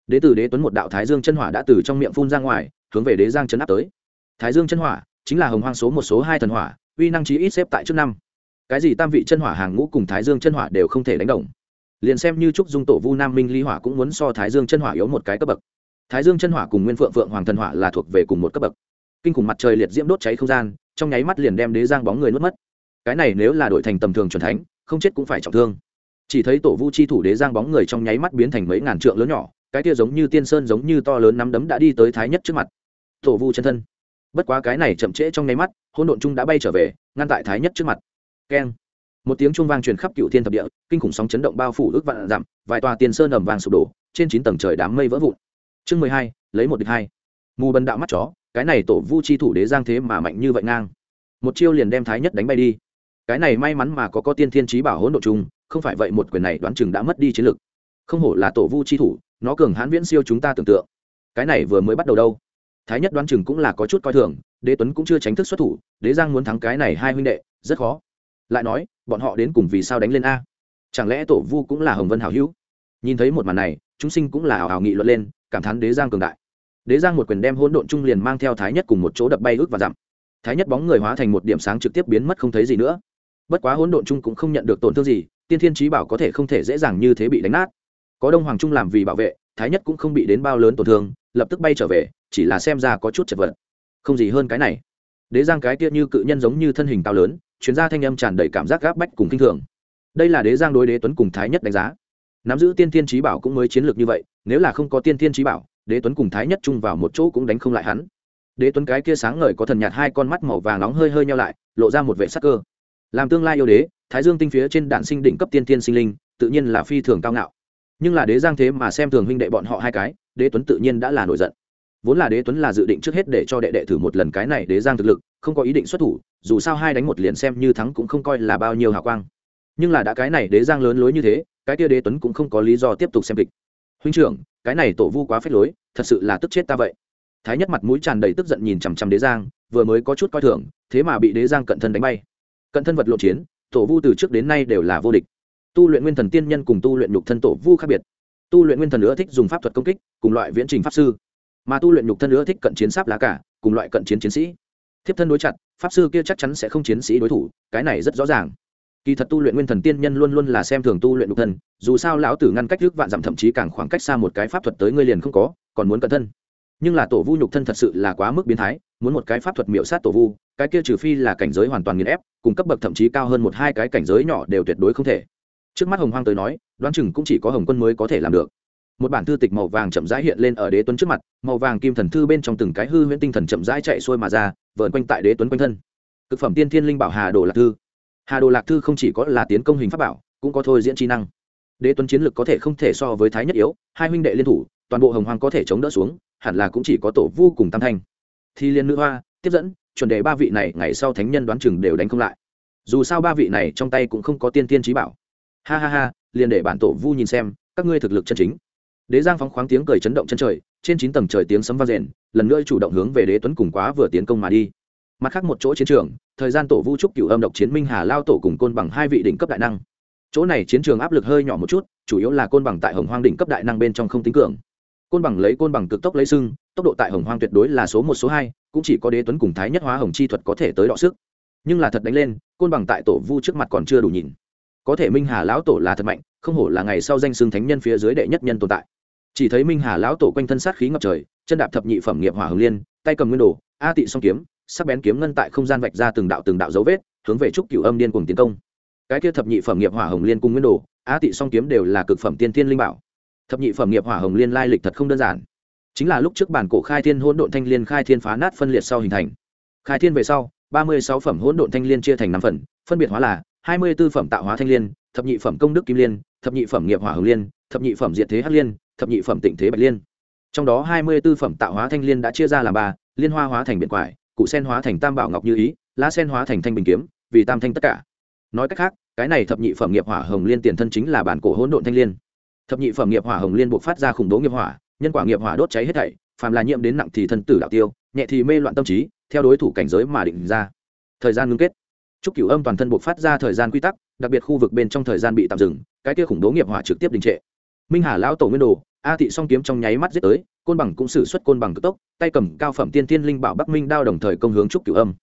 đế tử đế tuấn một đạo thái dương chân hỏa đã từ trong miệng phun ra ngoài hướng về đế giang chấn áp tới thái dương chân hỏa chính là hồng hoang số một số hai thần hỏa uy năng chí ít xếp tại trước năm cái gì tam vị chân hỏa hàng ngũ cùng thái dương chân hỏa đều không thể đánh đồng liền xem như trúc dung tổ vu nam minh ly hỏa cũng muốn so thái dương chân hỏa yếu một cái cấp bậc thái dương chân hỏa cùng nguyên phượng phượng hoàng thần hỏa là thuộc về cùng một cấp bậc kinh khủng mặt trời liệt diễm đốt cháy không gian trong nháy mắt liền đem đế giang bóng người nuốt mất cái này nếu là đổi thành tầm thường chuẩn thánh không chết cũng phải trọng thương chỉ thấy tổ vu chi thủ đế giang bóng người trong nháy mắt biến thành mấy ngàn trượng lớn nhỏ cái kia giống như tiên sơn giống như to lớn nắm đấm đã đi tới thái nhất trước mặt tổ vu chân thân bất quá cái này chậm trễ trong nháy mắt hỗn độn trung đã bay trở về ngăn tại thái nhất trước mặt keng một tiếng trung vang truyền khắp cựu thiên thập địa kinh khủng sóng chấn động bao phủ ước vạn dặm vài tòa tiền sơn ẩm vàng sụp đổ trên chín tầng trời đám mây vỡ vụn chương mười hai lấy một địch hai mù bần đạo mắt chó cái này tổ vu chi thủ đế giang thế mà mạnh như vậy ngang một chiêu liền đem thái nhất đánh bay đi cái này may mắn mà có có tiên thiên trí bảo hỗn độn trung, không phải vậy một quyền này đoán chừng đã mất đi chiến lực không hổ là tổ vu chi thủ nó cường hãn viễn siêu chúng ta tưởng tượng cái này vừa mới bắt đầu đâu thái nhất đoán chừng cũng là có chút coi thường đế tuấn cũng chưa tránh thức xuất thủ đế giang muốn thắng cái này hai huynh đệ rất khó lại nói bọn họ đến cùng vì sao đánh lên a chẳng lẽ tổ vu cũng là hồng vân hảo hữu nhìn thấy một màn này chúng sinh cũng là ảo hào nghị luận lên cảm thán đế giang cường đại đế giang một quyền đem hỗn độn trung liền mang theo thái nhất cùng một chỗ đập bay ước và dặm thái nhất bóng người hóa thành một điểm sáng trực tiếp biến mất không thấy gì nữa bất quá hỗn độn trung cũng không nhận được tổn thương gì tiên thiên trí bảo có thể không thể dễ dàng như thế bị đánh nát có đông hoàng trung làm vì bảo vệ thái nhất cũng không bị đến bao lớn tổn thương lập tức bay trở về chỉ là xem ra có chút chật vật không gì hơn cái này đế giang cái kia như cự nhân giống như thân hình cao lớn chuyên gia thanh âm tràn đầy cảm giác gáp bách cùng kinh thường đây là đế giang đối đế tuấn cùng thái nhất đánh giá nắm giữ tiên tiên trí bảo cũng mới chiến lược như vậy nếu là không có tiên tiên trí bảo đế tuấn cùng thái nhất chung vào một chỗ cũng đánh không lại hắn đế tuấn cái kia sáng ngời có thần nhạt hai con mắt màu vàng nóng hơi hơi nhau lại lộ ra một vệ sắc cơ làm tương lai yêu đế thái dương tinh phía trên đạn sinh đỉnh cấp tiên tiên sinh linh tự nhiên là phi thường cao ngạo nhưng là đế giang thế mà xem thường huynh đệ bọn họ hai cái đế tuấn tự nhiên đã là nổi giận vốn là đế tuấn là dự định trước hết để cho đệ đệ thử một lần cái này đế giang thực lực không có ý định xuất thủ dù sao hai đánh một liền xem như thắng cũng không coi là bao nhiêu hào quang nhưng là đã cái này đế giang lớn lối như thế cái kia đế tuấn cũng không có lý do tiếp tục xem kịch huynh trưởng cái này tổ vu quá phết lối thật sự là tức chết ta vậy thái nhất mặt mũi tràn đầy tức giận nhìn chằm chằm đế giang vừa mới có chút coi thường thế mà bị đế giang cận thân đánh bay cận thân vật lộ chiến tổ vu từ trước đến nay đều là vô địch tu luyện nguyên thần tiên nhân cùng tu luyện nhục thân tổ vu khác biệt tu luyện nguyên thần nữa thích dùng pháp thuật công kích cùng loại viễn trình pháp sư mà tu luyện nhục thân nữa thích cận chiến sáp lá cả cùng loại cận chiến chiến sĩ thiếp thân đối chặt pháp sư kia chắc chắn sẽ không chiến sĩ đối thủ cái này rất rõ ràng kỳ thật tu luyện nguyên thần tiên nhân luôn luôn là xem thường tu luyện nhục thân dù sao lão tử ngăn cách trước vạn dặm thậm chí càng khoảng cách xa một cái pháp thuật tới ngươi liền không có còn muốn cận thân nhưng là tổ vu nhục thân thật sự là quá mức biến thái muốn một cái pháp thuật miệu sát tổ vu cái kia trừ phi là cảnh giới hoàn toàn nghiền ép cùng cấp bậc thậm chí cao hơn một hai cái cảnh giới nhỏ đều tuyệt đối không thể trước mắt hồng hoang tới nói đoán chừng cũng chỉ có hồng quân mới có thể làm được một bản thư tịch màu vàng chậm rãi hiện lên ở đế tuấn trước mặt màu vàng kim thần thư bên trong từng cái hư huyễn tinh thần chậm rãi chạy xuôi mà ra vờn quanh tại đế tuấn quanh thân cực phẩm tiên thiên linh bảo hà đồ lạc thư hà đồ lạc thư không chỉ có là tiến công hình pháp bảo cũng có thôi diễn trí năng đế tuấn chiến lực có thể không thể so với thái nhất yếu hai huynh đệ liên thủ toàn bộ hồng hoàng có thể chống đỡ xuống hẳn là cũng chỉ có tổ vô cùng tam thanh thi liên nữ hoa tiếp dẫn chuẩn đề ba vị này ngày sau thánh nhân đoán chừng đều đánh không lại dù sao ba vị này trong tay cũng không có tiên tiên trí bảo ha ha ha liền để bản tổ vu nhìn xem các ngươi thực lực chân chính đế giang phóng khoáng tiếng cười chấn động chân trời trên chín tầng trời tiếng sấm vang rền lần nữa chủ động hướng về đế tuấn cùng quá vừa tiến công mà đi mặt khác một chỗ chiến trường thời gian tổ vũ trúc cửu âm độc chiến minh hà lao tổ cùng côn bằng hai vị đỉnh cấp đại năng chỗ này chiến trường áp lực hơi nhỏ một chút chủ yếu là côn bằng tại hồng hoang đỉnh cấp đại năng bên trong không tính cường côn bằng lấy côn bằng cực tốc lấy sưng tốc độ tại hồng hoang tuyệt đối là số một số hai cũng chỉ có đế tuấn cùng thái nhất hóa hồng chi thuật có thể tới đọ sức nhưng là thật đánh lên côn bằng tại tổ vu trước mặt còn chưa đủ nhìn có thể minh hà lão tổ là thật mạnh không hổ là ngày sau danh xưng thánh nhân phía dưới đệ nhất nhân tồn tại chỉ thấy minh hà lão tổ quanh thân sát khí ngập trời chân đạp thập nhị phẩm nghiệp hỏa hồng liên tay cầm nguyên đồ a tị song kiếm sắc bén kiếm ngân tại không gian vạch ra từng đạo từng đạo dấu vết hướng về trúc cửu âm điên cùng tiến công cái kia thập nhị phẩm nghiệp hỏa hồng liên cùng nguyên đồ a tị song kiếm đều là cực phẩm tiên thiên linh bảo thập nhị phẩm nghiệp hỏa hồng liên lai lịch thật không đơn giản chính là lúc trước bản cổ khai thiên hỗn độn thanh liên khai thiên phá nát phân liệt sau hình thành khai thiên về sau ba mươi sáu phẩm hỗn độn thanh liên chia thành năm phần phân biệt hóa là hai mươi b ố phẩm tạo hóa thanh liên thập nhị phẩm công đức kim liên thập nhị phẩm nghiệp hỏa hồng liên thập nhị phẩm diệt thế hắc liên thập nhị phẩm tịnh thế bạch liên trong đó hai mươi b ố phẩm tạo hóa thanh liên đã chia ra làm ba liên hoa hóa thành biện quải cụ sen hóa thành tam bảo ngọc như ý lá sen hóa thành thanh bình kiếm vì tam thanh tất cả nói cách khác cái này thập nhị phẩm nghiệp hỏa hồng liên tiền thân chính là bản cổ hỗn độn thanh liên thập nhị phẩm nghiệp hỏa hồng liên buộc phát ra khủng bố nghiệp hỏa nhân quả nghiệp hỏa đốt cháy hết thảy phàm là nhiễm đến nặng thì thân tử đạo tiêu nhẹ thì mê loạn tâm trí theo đối thủ cảnh giới mà định ra thời gian ngưng kết chúc cửu âm toàn thân buộc phát ra thời gian quy tắc đặc biệt khu vực bên trong thời gian bị tạm dừng cái kia khủng bố nghiệp hỏa trực tiếp đình trệ minh hà lão tổ nguyên đồ a thị song kiếm trong nháy mắt giết tới côn bằng cũng sử xuất côn bằng cực tốc tay cầm cao phẩm tiên tiên linh bảo bắc minh đao đồng thời công hướng trúc cửu âm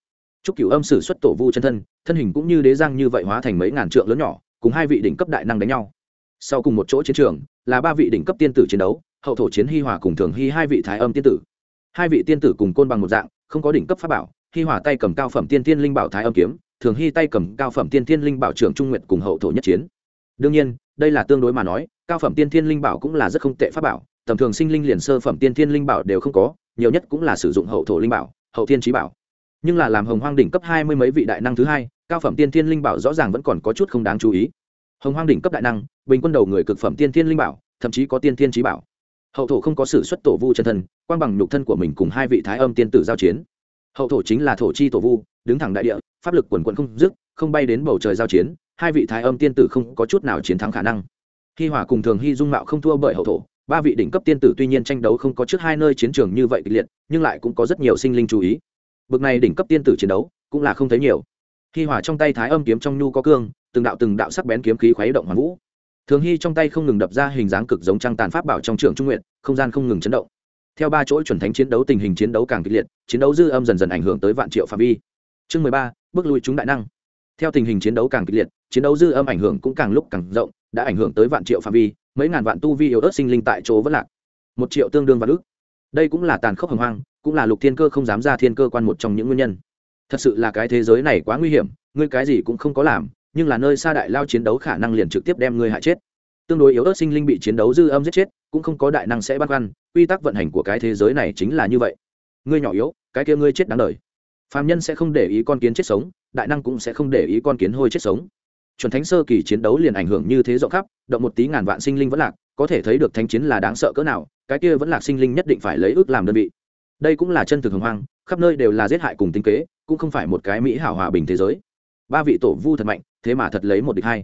trúc cửu âm sử xuất tổ vu chân thân thân hình cũng như đế giang như vậy hóa thành mấy ngàn trượng lớn nhỏ cùng hai vị đỉnh cấp đại năng đánh nhau sau cùng một chỗ chiến trường là ba vị đỉnh cấp tiên tử chiến đấu hậu thổ chiến hi hòa cùng thường hi hai vị thái âm tiên tử hai vị tiên tử cùng côn bằng một dạng không có đỉnh cấp pháp bảo hi hòa tay cầm cao phẩm tiên tiên linh bảo thái âm kiếm thường hi tay cầm cao phẩm tiên tiên linh bảo trưởng trung nguyệt cùng hậu thổ nhất chiến đương nhiên đây là tương đối mà nói cao phẩm tiên thiên linh bảo cũng là rất không tệ pháp bảo tầm thường sinh linh liền sơ phẩm tiên thiên linh bảo đều không có nhiều nhất cũng là sử dụng hậu thổ linh bảo hậu thiên trí bảo nhưng là làm hồng hoang đỉnh cấp hai mươi mấy vị đại năng thứ hai cao phẩm tiên thiên linh bảo rõ ràng vẫn còn có chút không đáng chú ý hồng hoang đỉnh cấp đại năng bình quân đầu người cực phẩm tiên thiên linh bảo thậm chí có tiên thiên trí bảo hậu thổ không có sự xuất tổ vu chân thân quang bằng nhục thân của mình cùng hai vị thái âm tiên tử giao chiến hậu thổ chính là thổ chi tổ vu đứng thẳng đại địa pháp lực quần quận không dứt không bay đến bầu trời giao chiến hai vị thái âm tiên tử không có chút nào chiến thắng khả năng hi hòa cùng thường hy dung mạo không thua bởi hậu thổ ba vị đỉnh cấp tiên tử tuy nhiên tranh đấu không có trước hai nơi chiến trường như vậy kịch liệt nhưng lại cũng có rất nhiều sinh linh chú ý bậc này đỉnh cấp tiên tử chiến đấu cũng là không thấy nhiều hi hòa trong tay thái âm kiếm trong nhu có cương từng đạo từng đạo sắc bén kiếm khí khuấy động hoàn vũ thường hy trong tay không ngừng đập ra hình dáng cực giống trang tàn pháp bảo trong trường trung nguyện không gian không ngừng chấn động theo ba chỗ chuẩn thánh chiến đấu tình hình chiến đấu càng kịch liệt chiến đấu dư âm dần dần ảnh hưởng tới vạn triệu phạm vi chương mười ba bước lui chúng đại năng theo tình hình chiến đấu càng kịch liệt chiến đấu dư âm ảnh hưởng cũng càng lúc càng rộng đã ảnh hưởng tới vạn triệu phạm vi mấy ngàn vạn tu vi yếu ớt sinh linh tại chỗ vẫn lạc một triệu tương đương vạn ước đây cũng là tàn khốc hồng hoang cũng là lục thiên cơ không dám ra thiên cơ quan một trong những nguyên nhân thật sự là cái thế giới này quá nguy hiểm ngươi cái gì cũng không có làm nhưng là nơi xa đại lao chiến đấu khả năng liền trực tiếp đem ngươi hại chết tương đối yếu ớt sinh linh bị chiến đấu dư âm giết chết cũng không có đại năng sẽ băn khoăn quy tắc vận hành của cái thế giới này chính là như vậy ngươi nhỏ yếu cái kia ngươi chết đáng đời phàm nhân sẽ không để ý con kiến chết sống đại năng cũng sẽ không để ý con kiến hôi chết sống chuẩn thánh sơ kỳ chiến đấu liền ảnh hưởng như thế rộng khắp động một tí ngàn vạn sinh linh vẫn lạc có thể thấy được thánh chiến là đáng sợ cỡ nào cái kia vẫn lạc sinh linh nhất định phải lấy ước làm đơn vị đây cũng là chân thực hồng hoang khắp nơi đều là giết hại cùng tính kế cũng không phải một cái mỹ hảo hòa bình thế giới ba vị tổ vu thật mạnh thế mà thật lấy một địch hai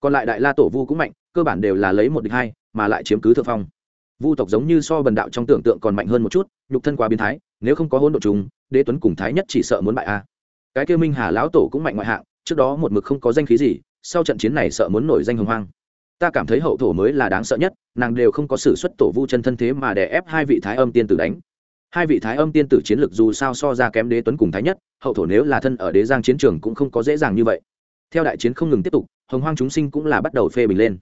còn lại đại la tổ vu cũng mạnh cơ bản đều là lấy một địch hai mà lại chiếm cứ thượng phong vu tộc giống như so bần đạo trong tưởng tượng còn mạnh hơn một chút nhục thân quá biến thái nếu không có hôn độ trùng, đế tuấn cùng thái nhất chỉ sợ muốn bại a cái kia minh hà lão tổ cũng mạnh ngoại hạng trước đó một mực không có danh khí gì sau trận chiến này sợ muốn nổi danh hồng hoang ta cảm thấy hậu thổ mới là đáng sợ nhất nàng đều không có s ử suất tổ vu chân thân thế mà đè ép hai vị thái âm tiên tử đánh hai vị thái âm tiên tử chiến lược dù sao so ra kém đế tuấn cùng thái nhất hậu thổ nếu là thân ở đế giang chiến trường cũng không có dễ dàng như vậy theo đại chiến không ngừng tiếp tục hồng hoang chúng sinh cũng là bắt đầu phê bình lên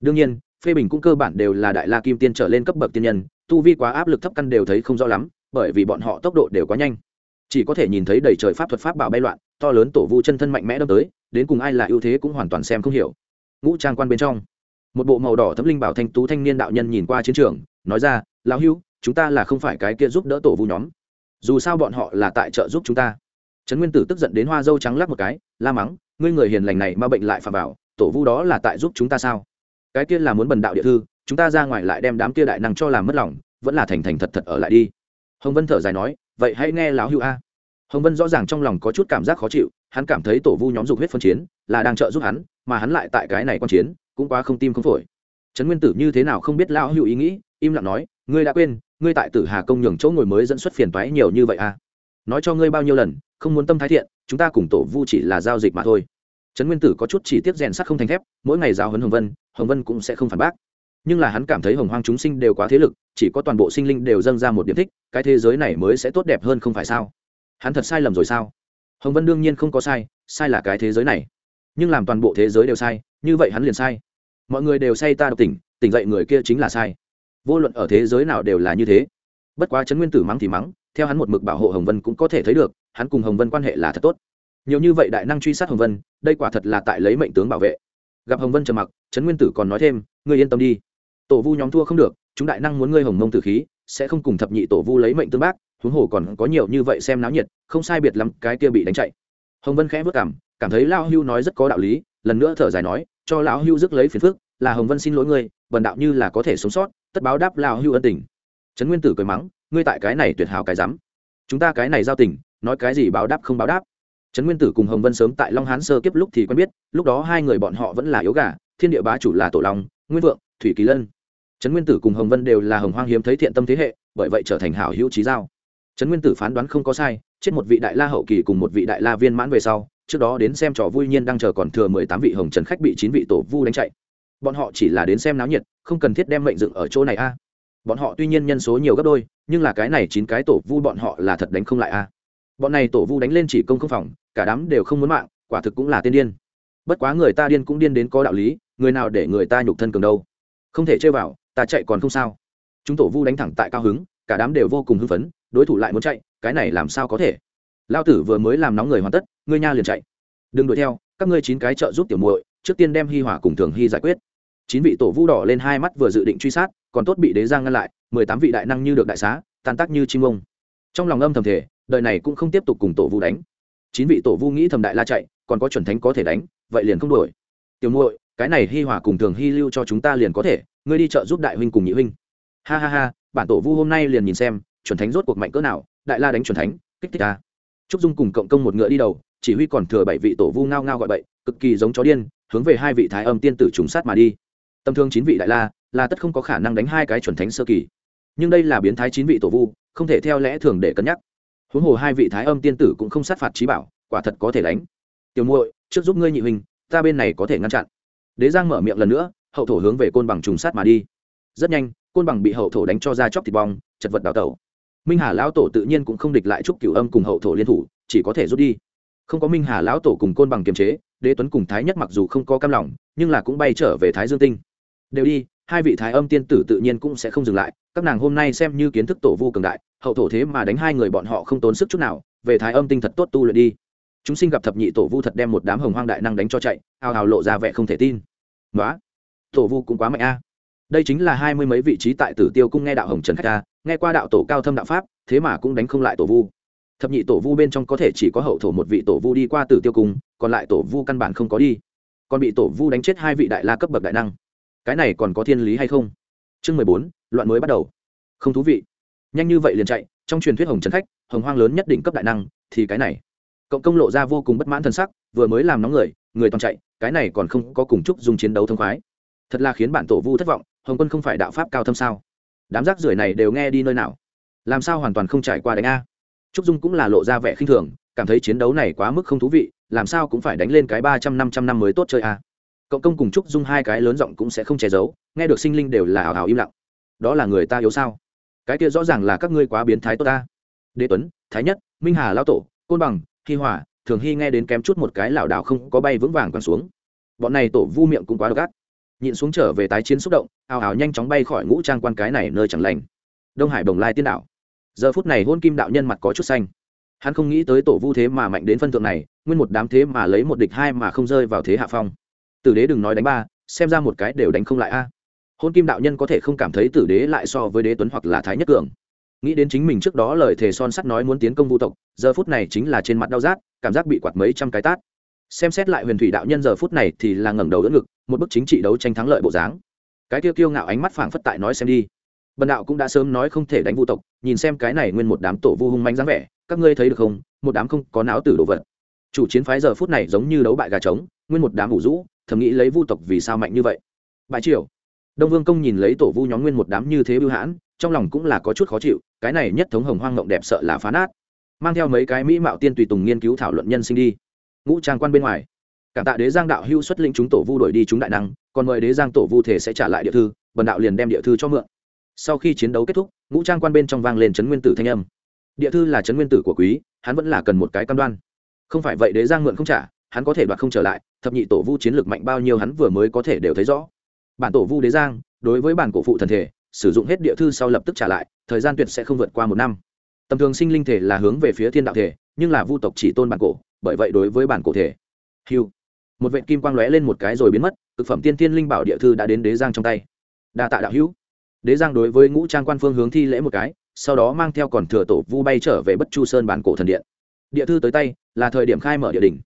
đương nhiên phê bình cũng cơ bản đều là đại la kim tiên trở lên cấp bậc tiên nhân tu vi quá áp lực thấp căn đều thấy không rõ lắm bởi vì bọn họ tốc độ đều quá nhanh chỉ có thể nhìn thấy đầy trời pháp thuật pháp bảo bay loạn to lớn tổ vu chân thân mạnh mẽ đâm tới đến cùng ai là ưu thế cũng hoàn toàn xem không hiểu ngũ trang quan bên trong một bộ màu đỏ thấm linh bảo thanh tú thanh niên đạo nhân nhìn qua chiến trường nói ra lão hưu chúng ta là không phải cái kia giúp đỡ tổ vu nhóm dù sao bọn họ là tại trợ giúp chúng ta trấn nguyên tử tức giận đến hoa dâu trắng lắc một cái la mắng ngươi người hiền lành này mà bệnh lại phạm bảo tổ vu đó là tại giúp chúng ta sao cái kia là muốn bần đạo địa thư chúng ta ra ngoài lại đem đám kia đại năng cho làm mất lòng vẫn là thành thành thật thật ở lại đi hồng vân thở dài nói vậy hãy nghe lão hữu a hồng vân rõ ràng trong lòng có chút cảm giác khó chịu hắn cảm thấy tổ vu nhóm dục huyết phân chiến là đang trợ giúp hắn mà hắn lại tại cái này quan chiến cũng quá không tim không phổi trấn nguyên tử như thế nào không biết lão hữu ý nghĩ im lặng nói ngươi đã quên ngươi tại tử hà công nhường chỗ ngồi mới dẫn xuất phiền toái nhiều như vậy a à? nói cho ngươi bao nhiêu lần không muốn tâm thái thiện chúng ta cùng tổ vu chỉ là giao dịch mà thôi trấn nguyên tử có chút chỉ tiếp rèn sắt không thành thép mỗi ngày giao hấn hồng vân hồng vân cũng sẽ không phản bác nhưng là hắn cảm thấy hồng hoang chúng sinh đều quá thế lực chỉ có toàn bộ sinh linh đều dâng ra một điểm thích cái thế giới này mới sẽ tốt đẹp hơn không phải sao hắn thật sai lầm rồi sao hồng vân đương nhiên không có sai sai là cái thế giới này nhưng làm toàn bộ thế giới đều sai như vậy hắn liền sai mọi người đều say ta độc tỉnh tỉnh dậy người kia chính là sai vô luận ở thế giới nào đều là như thế bất quá trấn nguyên tử mắng thì mắng theo hắn một mực bảo hộ hồng vân cũng có thể thấy được hắn cùng hồng vân quan hệ là thật tốt nhiều như vậy đại năng truy sát hồng vân đây quả thật là tại lấy mệnh tướng bảo vệ gặp hồng vân trầm mặc trấn nguyên tử còn nói thêm người yên tâm đi tổ vu nhóm thua không được chúng đại năng muốn ngươi hồng mông tử khí sẽ không cùng thập nhị tổ vu lấy mệnh tương bác huống hồ còn có nhiều như vậy xem náo nhiệt không sai biệt lắm cái kia bị đánh chạy hồng vân khẽ vất cảm cảm thấy lao hưu nói rất có đạo lý lần nữa thở dài nói cho lão hưu dứt lấy phiền phức là hồng vân xin lỗi ngươi bần đạo như là có thể sống sót tất báo đáp lao hưu ân tình trấn nguyên tử cười mắng ngươi tại cái này tuyệt hào cái rắm chúng ta cái này giao tình nói cái gì báo đáp không báo đáp trấn nguyên tử cùng hồng vân sớm tại long hán sơ kiếp lúc thì quen biết lúc đó hai người bọn họ vẫn là yếu gà thiên địa bá chủ là tổ long nguyên vượng thủy kỳ lân trấn nguyên tử cùng hồng vân đều là hồng hoang hiếm thấy thiện tâm thế hệ bởi vậy trở thành hảo hữu trí giao trấn nguyên tử phán đoán không có sai chết một vị đại la hậu kỳ cùng một vị đại la viên mãn về sau trước đó đến xem trò vui nhiên đang chờ còn thừa mười tám vị hồng trần khách bị chín vị tổ vu đánh chạy bọn họ chỉ là đến xem náo nhiệt không cần thiết đem mệnh dựng ở chỗ này a bọn họ tuy nhiên nhân số nhiều gấp đôi nhưng là cái này chín cái tổ vu bọn họ là thật đánh không lại a bọn này tổ vu đánh lên chỉ công không phòng cả đám đều không muốn mạng quả thực cũng là tiên điên bất quá người ta điên cũng điên đến có đạo lý người nào để người ta nhục thân cường đâu không thể chơi vào ta chạy còn không sao chúng tổ vu đánh thẳng tại cao hứng cả đám đều vô cùng hưng phấn đối thủ lại muốn chạy cái này làm sao có thể lao tử vừa mới làm nóng người hoàn tất ngươi nha liền chạy đừng đuổi theo các ngươi chín cái trợ giúp tiểu muội trước tiên đem hi hỏa cùng thường hy giải quyết chín vị tổ vu đỏ lên hai mắt vừa dự định truy sát còn tốt bị đế giang ngăn lại mười tám vị đại năng như được đại xá tan tác như chim ông trong lòng âm thầm thể đời này cũng không tiếp tục cùng tổ vu đánh chín vị tổ vu nghĩ thầm đại la chạy còn có chuẩn thánh có thể đánh vậy liền không đuổi tiểu muội cái này hi hỏa cùng thường hy lưu cho chúng ta liền có thể ngươi đi chợ giúp đại huynh cùng nhị huynh ha ha ha bản tổ vu hôm nay liền nhìn xem chuẩn thánh rốt cuộc mạnh cỡ nào đại la đánh chuẩn thánh kích thích ta trúc dung cùng cộng công một ngựa đi đầu chỉ huy còn thừa bảy vị tổ vu ngao ngao gọi bậy cực kỳ giống chó điên hướng về hai vị thái âm tiên tử trùng sát mà đi Tâm thương chín vị đại la là tất không có khả năng đánh hai cái chuẩn thánh sơ kỳ nhưng đây là biến thái chín vị tổ vu không thể theo lẽ thường để cân nhắc huống hồ hai vị thái âm tiên tử cũng không sát phạt trí bảo quả thật có thể đánh tiểu muội trước giúp ngươi nhị huynh ta bên này có thể ngăn chặn đế giang mở miệng lần nữa hậu thổ hướng về côn bằng trùng sát mà đi rất nhanh côn bằng bị hậu thổ đánh cho ra chóc thịt bong chật vật đào tẩu minh hà lão tổ tự nhiên cũng không địch lại trúc cửu âm cùng hậu thổ liên thủ chỉ có thể rút đi không có minh hà lão tổ cùng côn bằng kiềm chế đế tuấn cùng thái nhất mặc dù không có cam lòng nhưng là cũng bay trở về thái dương tinh đều đi hai vị thái âm tiên tử tự nhiên cũng sẽ không dừng lại các nàng hôm nay xem như kiến thức tổ vu cường đại hậu thổ thế mà đánh hai người bọn họ không tốn sức chút nào về thái âm tinh thật tốt tu luyện đi chúng sinh gặp thập nhị tổ vu thật đem một đám hồng hoang đại năng đánh cho chạy hào hào lộ ra vẻ không thể tin đó tổ vu cũng quá mạnh a đây chính là hai mươi mấy vị trí tại tử tiêu cung nghe đạo hồng trần khách ta, nghe qua đạo tổ cao thâm đạo pháp thế mà cũng đánh không lại tổ vu thập nhị tổ vu bên trong có thể chỉ có hậu thổ một vị tổ vu đi qua tử tiêu cung còn lại tổ vu căn bản không có đi còn bị tổ vu đánh chết hai vị đại la cấp bậc đại năng cái này còn có thiên lý hay không chương mười bốn loạn mới bắt đầu không thú vị nhanh như vậy liền chạy trong truyền thuyết hồng trần khách hồng hoang lớn nhất định cấp đại năng thì cái này cộng công lộ ra vô cùng bất mãn t sắc vừa mới làm nóng người người toàn chạy cái này còn không có cùng chúc dùng chiến đấu thông khoái thật là khiến bản tổ vu thất vọng hồng quân không phải đạo pháp cao thâm sao đám rác rưởi này đều nghe đi nơi nào làm sao hoàn toàn không trải qua đánh a trúc dung cũng là lộ ra vẻ khinh thường cảm thấy chiến đấu này quá mức không thú vị làm sao cũng phải đánh lên cái ba trăm năm trăm năm mới tốt chơi a cộng công cùng trúc dung hai cái lớn giọng cũng sẽ không che giấu nghe được sinh linh đều là hào hào im lặng đó là người ta yếu sao cái kia rõ ràng là các ngươi quá biến thái tốt ta đế tuấn thái nhất minh hà lao tổ côn bằng hi hòa thường hy nghe đến kém chút một cái lảo đảo không có bay vững vàng còn xuống bọn này tổ vu miệng cũng quá độc ác nhịn xuống trở về tái chiến xúc động ào ào nhanh chóng bay khỏi ngũ trang quan cái này nơi chẳng lành đông hải bồng lai tiên đạo giờ phút này hôn kim đạo nhân mặt có chút xanh hắn không nghĩ tới tổ vu thế mà mạnh đến phân thượng này nguyên một đám thế mà lấy một địch hai mà không rơi vào thế hạ phong tử đế đừng nói đánh ba xem ra một cái đều đánh không lại a hôn kim đạo nhân có thể không cảm thấy tử đế lại so với đế tuấn hoặc là thái nhất cường nghĩ đến chính mình trước đó lời thề son sắt nói muốn tiến công vu tộc giờ phút này chính là trên mặt đau rát cảm giác bị quạt mấy trăm cái tát xem xét lại huyền thủy đạo nhân giờ phút này thì là ngẩng đầu đỡ ngực một bức chính trị đấu tranh thắng lợi bộ dáng cái tiêu kiêu ngạo ánh mắt phảng phất tại nói xem đi bần đạo cũng đã sớm nói không thể đánh vu tộc nhìn xem cái này nguyên một đám tổ vu hung manh dáng vẻ các ngươi thấy được không một đám không có não tử đồ vật chủ chiến phái giờ phút này giống như đấu bại gà trống nguyên một đám ủ rũ thầm nghĩ lấy vu tộc vì sao mạnh như vậy bãi triều đông vương công nhìn lấy tổ vu nhóm nguyên một đám như thế bưu hãn trong lòng cũng là có chút khó chịu cái này nhất thống hồng hoang ngộng đẹp sợ là phá nát mang theo mấy cái mỹ mạo tiên tùy tùng nghiên cứu thảo luận nhân sinh đi ngũ trang quan bên ngoài cảm tạ đế giang đạo hưu xuất lĩnh chúng tổ vu đổi đi chúng đại năng còn mời đế giang tổ vu thể sẽ trả lại địa thư bần đạo liền đem địa thư cho mượn sau khi chiến đấu kết thúc ngũ trang quan bên trong vang lên trấn nguyên tử thanh âm địa thư là trấn nguyên tử của quý hắn vẫn là cần một cái cam đoan không phải vậy đế giang mượn không trả hắn có thể đoạt không trở lại thập nhị tổ vu chiến lực mạnh bao nhiêu hắn vừa mới có thể đều thấy rõ bản tổ vu đế giang đối với bản cổ phụ thần thể sử dụng hết địa thư sau lập tức trả lại thời gian tuyệt sẽ không vượt qua một năm tầm thường sinh linh thể là hướng về phía thiên đạo thể nhưng là vu tộc chỉ tôn bản cổ bởi vậy đối với bản cổ thể hưu một vện kim quang lóe lên một cái rồi biến mất thực phẩm tiên tiên linh bảo địa thư đã đến đế giang trong tay đa tạ đạo hữu đế giang đối với ngũ trang quan phương hướng thi lễ một cái sau đó mang theo còn thừa tổ vu bay trở về bất chu sơn bản cổ thần điện địa thư tới tay là thời điểm khai mở địa đình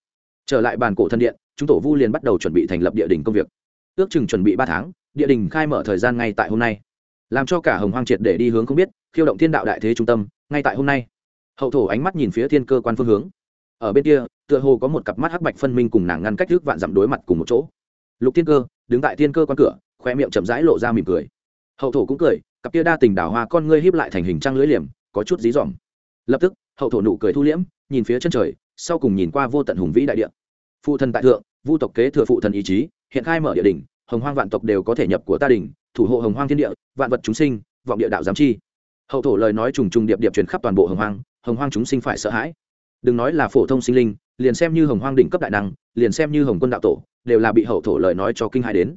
trở lại bản cổ thần điện chúng tổ vu liền bắt đầu chuẩn bị thành lập địa đình công việc ước chừng chuẩn bị ba tháng địa đình khai mở thời gian ngay tại hôm nay làm cho cả hồng hoang triệt để đi hướng không biết khiêu động thiên đạo đại thế trung tâm ngay tại hôm nay hậu thổ ánh mắt nhìn phía thiên cơ quan phương hướng ở bên kia tựa hồ có một cặp mắt hắc bạch phân minh cùng nàng ngăn cách trước vạn dặm đối mặt cùng một chỗ lục thiên cơ đứng tại thiên cơ quan cửa khoe miệng chậm rãi lộ ra mỉm cười hậu thổ cũng cười cặp kia đa tình đào hoa con ngươi hiếp lại thành hình trăng lưỡi liềm có chút dí dỏm lập tức hậu thổ nụ cười thu liễm nhìn phía chân trời sau cùng nhìn qua vô tận hùng vĩ đại địa phụ thần tại thượng vu tộc kế thừa phụ thần ý chí hiện khai mở địa đình hồng hoang vạn tộc đều có thể nhập của ta đình thủ hộ hồng hoang thiên địa vạn vật chúng sinh vọng địa đạo giám chi hậu thổ lời nói trùng trùng điệp điệp truyền khắp toàn bộ hồng hoang hồng hoang chúng sinh phải sợ hãi đừng nói là phổ thông sinh linh liền xem như hồng hoang đỉnh cấp đại năng liền xem như hồng quân đạo tổ đều là bị hậu thổ lời nói cho kinh hại đến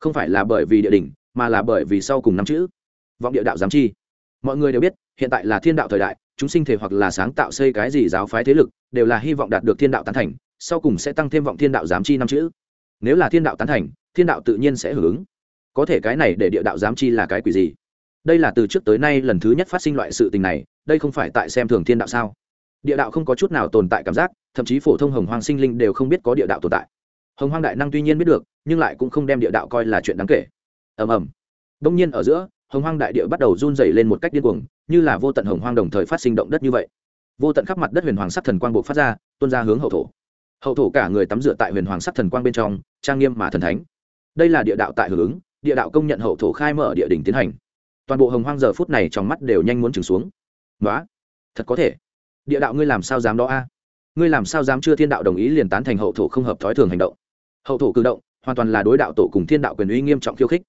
không phải là bởi vì địa đỉnh mà là bởi vì sau cùng năm chữ vọng địa đạo giám chi mọi người đều biết hiện tại là thiên đạo thời đại chúng sinh thể hoặc là sáng tạo xây cái gì giáo phái thế lực đều là hy vọng đạt được thiên đạo tán thành sau cùng sẽ tăng thêm vọng thiên đạo giám chi năm chữ nếu là thiên đạo tán thành thiên đạo tự nhiên sẽ hưởng có thể cái này để địa đạo giám chi là cái quỷ gì đây là từ trước tới nay lần thứ nhất phát sinh loại sự tình này đây không phải tại xem thường thiên đạo sao địa đạo không có chút nào tồn tại cảm giác thậm chí phổ thông hồng hoang sinh linh đều không biết có địa đạo tồn tại hồng hoang đại năng tuy nhiên biết được nhưng lại cũng không đem địa đạo coi là chuyện đáng kể ầm ầm đông nhiên ở giữa hồng hoang đại địa bắt đầu run dày lên một cách điên cuồng như là vô tận hồng hoang đồng thời phát sinh động đất như vậy vô tận khắp mặt đất huyền hoàng sắc thần quang bộ phát ra tuôn ra hướng hậu thổ hậu thổ cả người tắm rửa tại huyền hoàng sắc thần quang bên trong trang nghiêm mà thần thánh đây là địa đạo tại hưởng ứng địa đạo công nhận hậu thổ khai mở địa đỉnh tiến hành toàn bộ hồng hoang giờ phút này trong mắt đều nhanh muốn trừng xuống đó thật có thể địa đạo ngươi làm sao dám đó a ngươi làm sao dám chưa thiên đạo đồng ý liền tán thành hậu thổ không hợp thói thường hành động hậu thổ cử động hoàn toàn là đối đạo tổ cùng thiên đạo quyền uy nghiêm trọng khiêu khích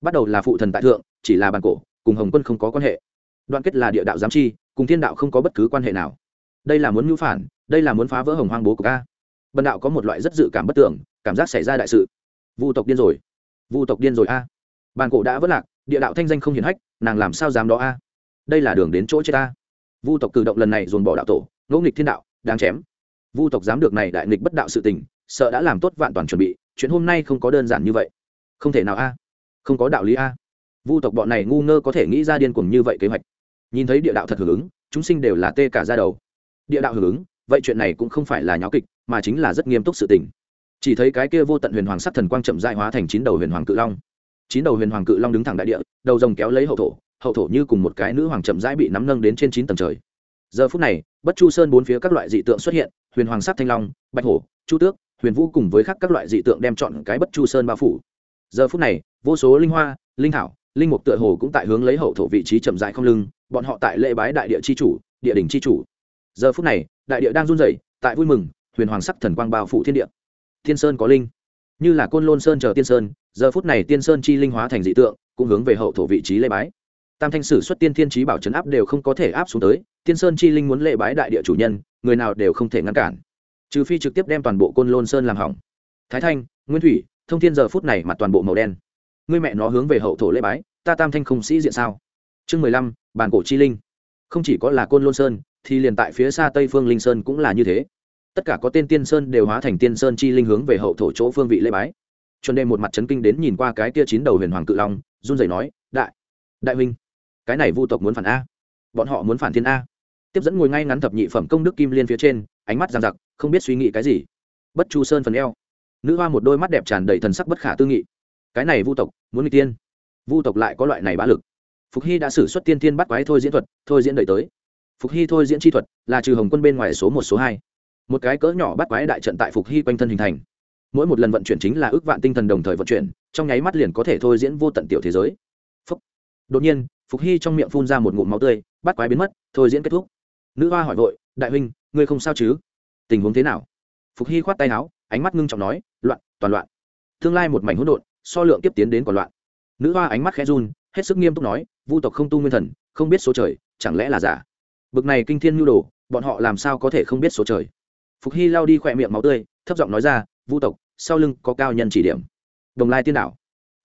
bắt đầu là phụ thần tại thượng chỉ là bàn cổ cùng hồng quân không có quan hệ đoạn kết là địa đạo giám chi cùng thiên đạo không có bất cứ quan hệ nào đây là muốn mưu phản đây là muốn phá vỡ hồng hoang bố của ca bần đạo có một loại rất dự cảm bất tưởng cảm giác xảy ra đại sự vu tộc điên rồi vu tộc điên rồi a bàn cổ đã vất lạc địa đạo thanh danh không hiển hách nàng làm sao dám đó a đây là đường đến chỗ chết ta vu tộc cử động lần này dồn bỏ đạo tổ ngẫu nghịch thiên đạo đáng chém vu tộc dám được này đại nghịch bất đạo sự tình sợ đã làm tốt vạn toàn chuẩn bị chuyện hôm nay không có đơn giản như vậy không thể nào a không có đạo lý a vu tộc bọn này ngu ngơ có thể nghĩ ra điên cuồng như vậy kế hoạch nhìn thấy địa đạo thật hưởng ứng chúng sinh đều là tê cả ra đầu địa đạo hưởng ứng vậy chuyện này cũng không phải là nháo kịch mà chính là rất nghiêm túc sự tình chỉ thấy cái kia vô tận huyền hoàng sắc thần quang chậm dại hóa thành chín đầu huyền hoàng cự long chín đầu huyền hoàng cự long đứng thẳng đại địa đầu rồng kéo lấy hậu thổ hậu thổ như cùng một cái nữ hoàng chậm rãi bị nắm nâng đến trên chín tầng trời giờ phút này bất chu sơn bốn phía các loại dị tượng xuất hiện huyền hoàng sắc thanh long bạch hổ chu tước huyền vũ cùng với khác các loại dị tượng đem chọn cái bất chu sơn bao phủ giờ phút này vô số linh hoa linh thảo linh mục tựa hồ cũng tại hướng lấy hậu thổ vị trí chậm rãi không lưng bọn họ tại lễ bái đại địa c h i chủ địa đình c h i chủ giờ phút này đại địa đang run rẩy tại vui mừng huyền hoàng sắc thần quang bao phủ thiên địa thiên sơn có linh như là côn lôn sơn chờ tiên sơn giờ phút này tiên sơn chi linh hóa thành dị tượng cũng hướng về hậu thổ vị trí lễ bái tam thanh sử xuất tiên thiên trí bảo chấn áp đều không có thể áp xuống tới tiên sơn chi linh muốn lệ bái đại địa chủ nhân người nào đều không thể ngăn cản trừ phi trực tiếp đem toàn bộ côn lôn sơn làm hỏng thái thanh nguyên thủy thông thiên giờ phút này mặt toàn bộ màu đen người mẹ nó hướng về hậu thổ lễ bái ta tam thanh không sĩ diện sao chương mười lăm bàn cổ chi linh không chỉ có là côn lôn sơn thì liền tại phía xa tây phương linh sơn cũng là như thế tất cả có tên tiên sơn đều hóa thành tiên sơn chi linh hướng về hậu thổ chỗ phương vị lễ bái chuẩn đề một mặt c kinh đến nhìn qua cái kia chín đầu huyền hoàng cự long run rẩy nói đại đại huynh cái này vu tộc muốn phản a bọn họ muốn phản thiên a tiếp dẫn ngồi ngay ngắn thập nhị phẩm công đức kim liên phía trên ánh mắt giang giặc không biết suy nghĩ cái gì bất chu sơn phần eo nữ hoa một đôi mắt đẹp tràn đầy thần sắc bất khả tư nghị cái này vu tộc muốn n g tiên vu tộc lại có loại này bá lực phục hy đã xử suất tiên tiên bắt quái thôi diễn thuật thôi diễn đợi tới phục hy thôi diễn chi thuật là trừ hồng quân bên ngoài số một số hai một cái cỡ nhỏ bắt quái đại trận tại phục hy quanh thân hình thành mỗi một lần vận chuyển chính là ước vạn tinh thần đồng thời vận chuyển trong nháy mắt liền có thể thôi diễn vô tận tiểu thế giới đột nhiên phục hy trong miệng phun ra một ngụm máu tươi bắt quái biến mất thôi diễn kết thúc nữ hoa hỏi vội đại huynh ngươi không sao chứ tình huống thế nào phục hy khoát tay áo ánh mắt ngưng trọng nói loạn toàn loạn tương lai một mảnh hỗn độn so lượng tiếp tiến đến còn loạn nữ hoa ánh mắt khẽ run hết sức nghiêm túc nói vu tộc không tu nguyên thần không biết số trời chẳng lẽ là giả bực này kinh thiên nhu đồ bọn họ làm sao có thể không biết số trời phục hy lao đi khỏe miệng máu tươi thấp giọng nói ra vu tộc sau lưng có cao nhân chỉ điểm đồng lai tiên đạo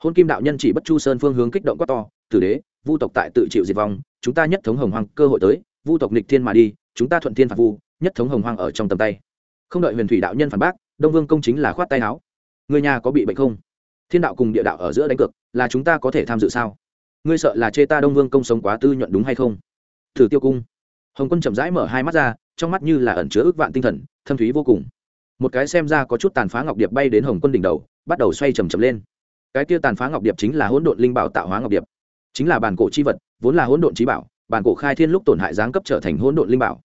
hôn kim đạo nhân chỉ bất chu sơn phương hướng kích động quá to tử đế vu tộc tại tự chịu diệt vong chúng ta nhất thống hồng hoang cơ hội tới vu tộc nịch thiên mà đi chúng ta thuận thiên phạt vu nhất thống hồng hoang ở trong tầm tay không đợi huyền thủy đạo nhân phản bác đông vương công chính là khoát tay áo người nhà có bị bệnh không thiên đạo cùng địa đạo ở giữa đánh cực, là chúng ta có thể tham dự sao ngươi sợ là chê ta đông vương công sống quá tư nhuận đúng hay không thử tiêu cung hồng quân chậm rãi mở hai mắt ra trong mắt như là ẩn chứa ước vạn tinh thần thâm thúy vô cùng một cái xem ra có chút tàn phá ngọc điệp bay đến hồng quân đỉnh đầu bắt đầu xoay chầm chầm lên cái kia tàn phá ngọc điệp chính là hỗn độn linh bảo tạo hóa ngọc điệp chính là bản cổ chi vật vốn là hỗn độn trí bảo bản cổ khai thiên lúc tổn hại giáng cấp trở thành hỗn độn linh bảo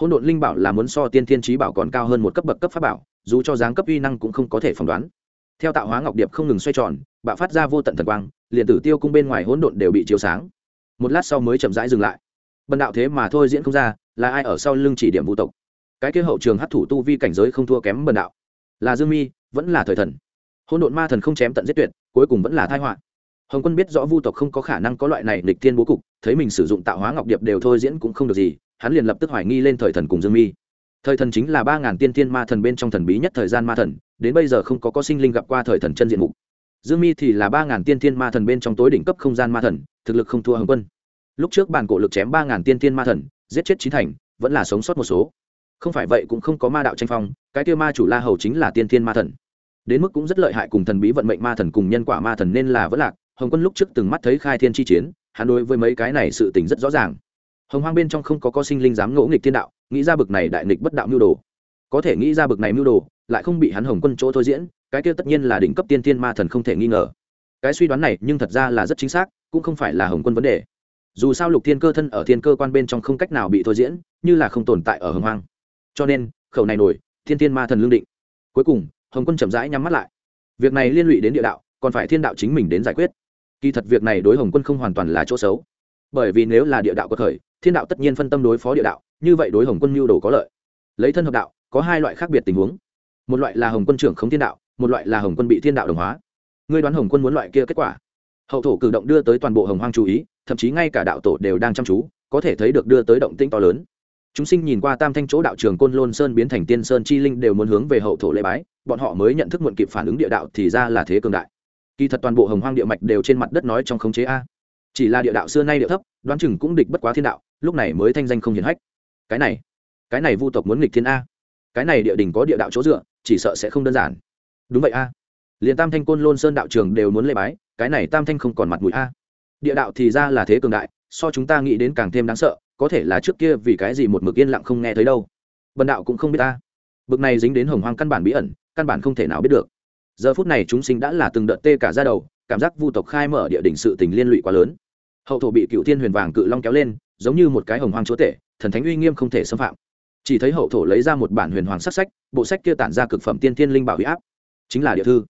hỗn độn linh bảo là muốn so tiên thiên trí bảo còn cao hơn một cấp bậc cấp pháp bảo dù cho giáng cấp uy năng cũng không có thể phỏng đoán theo tạo hóa ngọc điệp không ngừng xoay tròn bạo phát ra vô tận thần quang liền tử tiêu cung bên ngoài hỗn độn đều bị chiếu sáng một lát sau mới chậm rãi dừng lại bần đạo thế mà thôi diễn không ra là ai ở sau lưng chỉ điểm vũ tộc cái kia hậu trường hấp thụ tu vi cảnh giới không thua kém bần đạo là dương mi vẫn là thời thần hỗn độn ma thần không chém tận giết tuyệt cuối cùng vẫn là tai họa hồng quân biết rõ vu tộc không có khả năng có loại này lịch tiên bố cục thấy mình sử dụng tạo hóa ngọc điệp đều thôi diễn cũng không được gì hắn liền lập tức hoài nghi lên thời thần cùng dương mi thời thần chính là ba ngàn tiên thiên ma thần bên trong thần bí nhất thời gian ma thần đến bây giờ không có có sinh linh gặp qua thời thần chân diện mục dương mi thì là ba ngàn tiên thiên ma thần bên trong tối đỉnh cấp không gian ma thần thực lực không thua hồng quân lúc trước bàn cổ lực chém ba ngàn tiên thiên ma thần giết chết chín thành vẫn là sống sót một số không phải vậy cũng không có ma đạo tranh phong cái tiêu ma chủ la hầu chính là tiên thiên ma thần đến mức cũng rất lợi hại cùng thần bí vận mệnh ma thần cùng nhân quả ma thần nên là vẫn lạc hồng quân lúc trước từng mắt thấy khai thiên chi chiến hắn đối với mấy cái này sự tình rất rõ ràng hồng hoang bên trong không có có sinh linh dám ngỗ nghịch thiên đạo nghĩ ra bực này đại nghịch bất đạo mưu đồ có thể nghĩ ra bực này mưu đồ lại không bị hắn hồng quân chỗ thôi diễn cái kia tất nhiên là đỉnh cấp tiên tiên ma thần không thể nghi ngờ cái suy đoán này nhưng thật ra là rất chính xác cũng không phải là hồng quân vấn đề dù sao lục thiên cơ thân ở thiên cơ quan bên trong không cách nào bị thôi diễn như là không tồn tại ở hồng hoang cho nên khẩu này nổi thiên tiên ma thần lương định cuối cùng hồng quân chậm rãi nhắm mắt lại việc này liên lụy đến địa đạo còn phải thiên đạo chính mình đến giải quyết kỳ thật việc này đối hồng quân không hoàn toàn là chỗ xấu bởi vì nếu là địa đạo có thời thiên đạo tất nhiên phân tâm đối phó địa đạo như vậy đối hồng quân mưu đồ có lợi lấy thân hợp đạo có hai loại khác biệt tình huống một loại là hồng quân trưởng không thiên đạo một loại là hồng quân bị thiên đạo đồng hóa ngươi đoán hồng quân muốn loại kia kết quả hậu thổ cử động đưa tới toàn bộ hồng hoang chú ý thậm chí ngay cả đạo tổ đều đang chăm chú có thể thấy được đưa tới động tĩnh to lớn chúng sinh nhìn qua tam thanh chỗ đạo trường côn lôn sơn biến thành tiên sơn chi linh đều muốn hướng về hậu thổ lễ bái bọn họ mới nhận thức muộn kịp phản ứng địa đạo thì ra là thế cường đại kỳ thật toàn bộ hồng hoang địa mạch đều trên mặt đất nói trong khống chế a chỉ là địa đạo xưa nay địa thấp đoán chừng cũng địch bất quá thiên đạo lúc này mới thanh danh không hiển hách cái này cái này vu tộc muốn nghịch thiên a cái này địa đình có địa đạo chỗ dựa chỉ sợ sẽ không đơn giản đúng vậy a liền tam thanh côn lôn sơn đạo trường đều muốn lê bái cái này tam thanh không còn mặt mũi a địa đạo thì ra là thế cường đại so chúng ta nghĩ đến càng thêm đáng sợ có thể là trước kia vì cái gì một mực yên lặng không nghe thấy đâu bần đạo cũng không biết ta bực này dính đến hồng hoang căn bản bí ẩn căn bản không thể nào biết được giờ phút này chúng sinh đã là từng đợt tê cả ra đầu cảm giác vu tộc khai mở địa đỉnh sự tình liên lụy quá lớn hậu thổ bị cựu thiên huyền vàng cự long kéo lên giống như một cái hồng hoang chúa tể thần thánh uy nghiêm không thể xâm phạm chỉ thấy hậu thổ lấy ra một bản huyền hoàng sắc sách bộ sách kia tản ra cực phẩm tiên thiên linh bảo huy áp chính là địa thư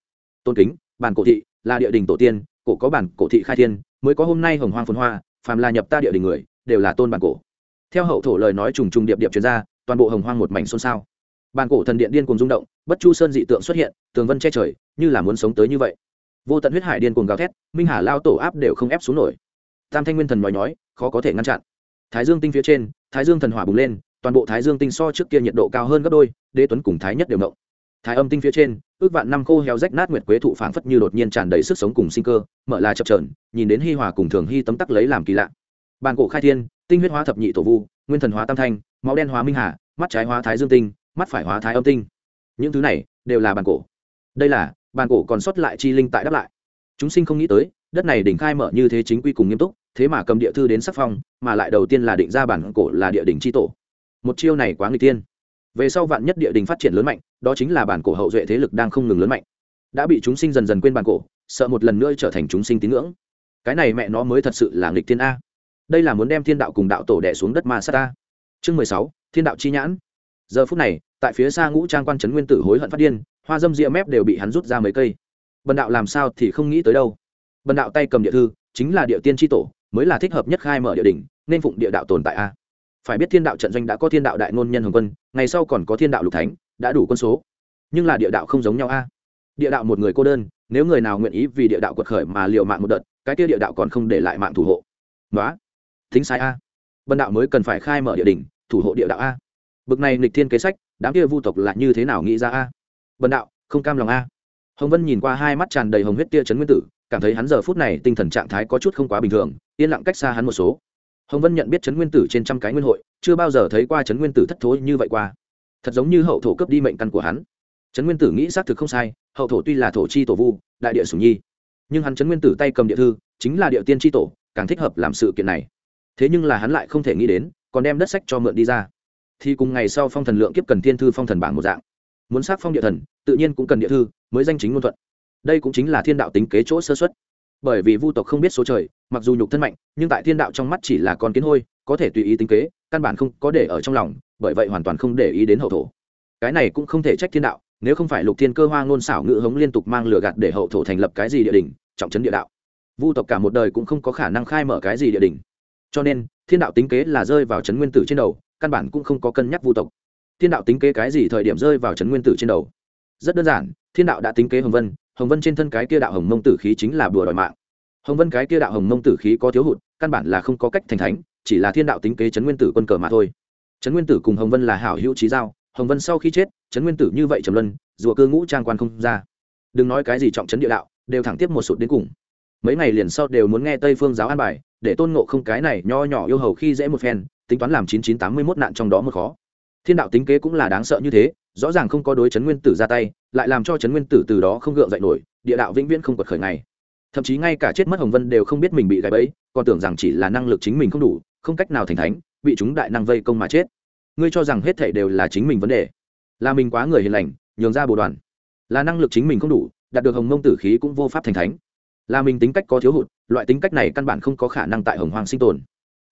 tôn kính bản cổ thị là địa đình tổ tiên cổ có bản cổ thị khai thiên mới có hôm nay hồng hoang phồn hoa phàm là nhập ta địa đình người đều là tôn bản cổ theo hậu thổ lời nói trùng trùng điệp điệp chuyên gia toàn bộ hồng hoang một mảnh xôn xao bản cổ thần điện điên cùng rung động bất chu sơn dị tượng xuất hiện tường vân che trời như là muốn sống tới như vậy vô tận huyết hải điên cuồng gào thét minh hà lao tổ áp đều không ép xuống nổi tam thanh nguyên thần nói nói, khó có thể ngăn chặn thái dương tinh phía trên thái dương thần hỏa bùng lên toàn bộ thái dương tinh so trước kia nhiệt độ cao hơn gấp đôi đế tuấn cùng thái nhất đều động thái âm tinh phía trên ước vạn năm khô heo rách nát nguyệt quế thụ phảng phất như đột nhiên tràn đầy sức sống cùng sinh cơ mở là chập trờn nhìn đến hi hòa cùng thường hy tấm tắc lấy làm kỳ lạ bàn cổ khai thiên tinh huyết hóa thập nhị tổ vu nguyên thần hóa tam thanh máu đen hóa minh hà mắt trái hóa thái dương tinh mắt phải hóa thái âm tinh những thứ này đều là bàn cổ đây là bàn cổ còn sót lại chi linh tại đáp lại chúng sinh không nghĩ tới đất này đỉnh khai mở như thế chính quy cùng nghiêm túc thế mà cầm địa thư đến sắc phong mà lại đầu tiên là định ra bản cổ là địa đỉnh c h i tổ một chiêu này quá người tiên về sau vạn nhất địa đình phát triển lớn mạnh đó chính là bản cổ hậu duệ thế lực đang không ngừng lớn mạnh đã bị chúng sinh dần dần quên bản cổ sợ một lần nữa trở thành chúng sinh tín ngưỡng cái này mẹ nó mới thật sự là nghịch thiên a đây là muốn đem thiên đạo cùng đạo tổ đẻ xuống đất ma sát ta chương mười sáu thiên đạo chi nhãn giờ phút này tại phía xa ngũ trang quan trấn nguyên tử hối hận phát điên hoa dâm rìa mép đều bị hắn rút ra mấy cây bần đạo làm sao thì không nghĩ tới đâu bần đạo tay cầm địa thư chính là địa tiên tri tổ mới là thích hợp nhất khai mở địa đỉnh nên phụng địa đạo tồn tại a phải biết thiên đạo trận doanh đã có thiên đạo đại ngôn nhân hồng quân ngày sau còn có thiên đạo lục thánh đã đủ quân số nhưng là địa đạo không giống nhau a địa đạo một người cô đơn nếu người nào nguyện ý vì địa đạo quật khởi mà liệu mạng một đợt cái kia địa đạo còn không để lại mạng thủ hộ đó thính sai a bần đạo mới cần phải khai mở địa đỉnh thủ hộ địa đạo a bực này lịch thiên kế sách đám kia vu tộc là như thế nào nghĩ ra a bần đạo không cam lòng a hồng vân nhìn qua hai mắt tràn đầy hồng huyết tia chấn nguyên tử cảm thấy hắn giờ phút này tinh thần trạng thái có chút không quá bình thường yên lặng cách xa hắn một số hồng vân nhận biết chấn nguyên tử trên trăm cái nguyên hội chưa bao giờ thấy qua chấn nguyên tử thất thối như vậy qua thật giống như hậu thổ cướp đi mệnh căn của hắn chấn nguyên tử nghĩ xác thực không sai hậu thổ tuy là thổ chi tổ vu đại địa sùng nhi nhưng hắn chấn nguyên tử tay cầm địa thư chính là địa tiên tri tổ càng thích hợp làm sự kiện này thế nhưng là hắn lại không thể nghĩ đến còn đem đất sách cho mượn đi ra thì cùng ngày sau phong thần lượng kiếp cần thiên thư phong thần bảng một dạng muốn xác phong địa thần tự nhiên cũng cần địa thư mới danh chính ngôn thuận đây cũng chính là thiên đạo tính kế chỗ sơ xuất bởi vì vu tộc không biết số trời mặc dù nhục thân mạnh nhưng tại thiên đạo trong mắt chỉ là con kiến hôi có thể tùy ý tính kế căn bản không có để ở trong lòng bởi vậy hoàn toàn không để ý đến hậu thổ cái này cũng không thể trách thiên đạo nếu không phải lục thiên cơ hoa ngôn xảo ngự hống liên tục mang lửa gạt để hậu thổ thành lập cái gì địa đình trọng trấn địa đạo vu tộc cả một đời cũng không có khả năng khai mở cái gì địa đình cho nên thiên đạo tính kế là rơi vào trấn nguyên tử trên đầu căn bản cũng không có cân nhắc vu tộc thiên đạo tính kế cái gì thời điểm rơi vào trấn nguyên tử trên đầu rất đơn giản thiên đạo đã tính kế hồng vân hồng vân trên thân cái kia đạo hồng mông tử khí chính là bùa đòi mạng hồng vân cái kia đạo hồng mông tử khí có thiếu hụt căn bản là không có cách thành thánh chỉ là thiên đạo tính kế trấn nguyên tử quân cờ mà thôi trấn nguyên tử cùng hồng vân là hảo hữu trí giao hồng vân sau khi chết trấn nguyên tử như vậy trầm luân rùa cơ ngũ trang quan không ra đừng nói cái gì trọng trấn địa đạo đều thẳng tiếp một sụt đến cùng mấy ngày liền sau đều muốn nghe tây phương giáo an bài để tôn ngộ không cái này nho nhỏ yêu hầu khi dễ một phen tính toán làm chín chín tám mươi mốt nạn trong đó một khó thiên đạo tính kế cũng là đáng sợ như thế rõ ràng không có đối chấn nguyên tử ra tay lại làm cho chấn nguyên tử từ đó không gượng dậy nổi địa đạo vĩnh viễn không quật khởi này thậm chí ngay cả chết mất hồng vân đều không biết mình bị gãy bẫy còn tưởng rằng chỉ là năng lực chính mình không đủ không cách nào thành thánh bị chúng đại năng vây công mà chết ngươi cho rằng hết thảy đều là chính mình vấn đề là mình quá người hiền lành nhường ra bộ đoàn là năng lực chính mình không đủ đạt được hồng mông tử khí cũng vô pháp thành thánh là mình tính cách có thiếu hụt loại tính cách này căn bản không có khả năng tại hồng hoàng sinh tồn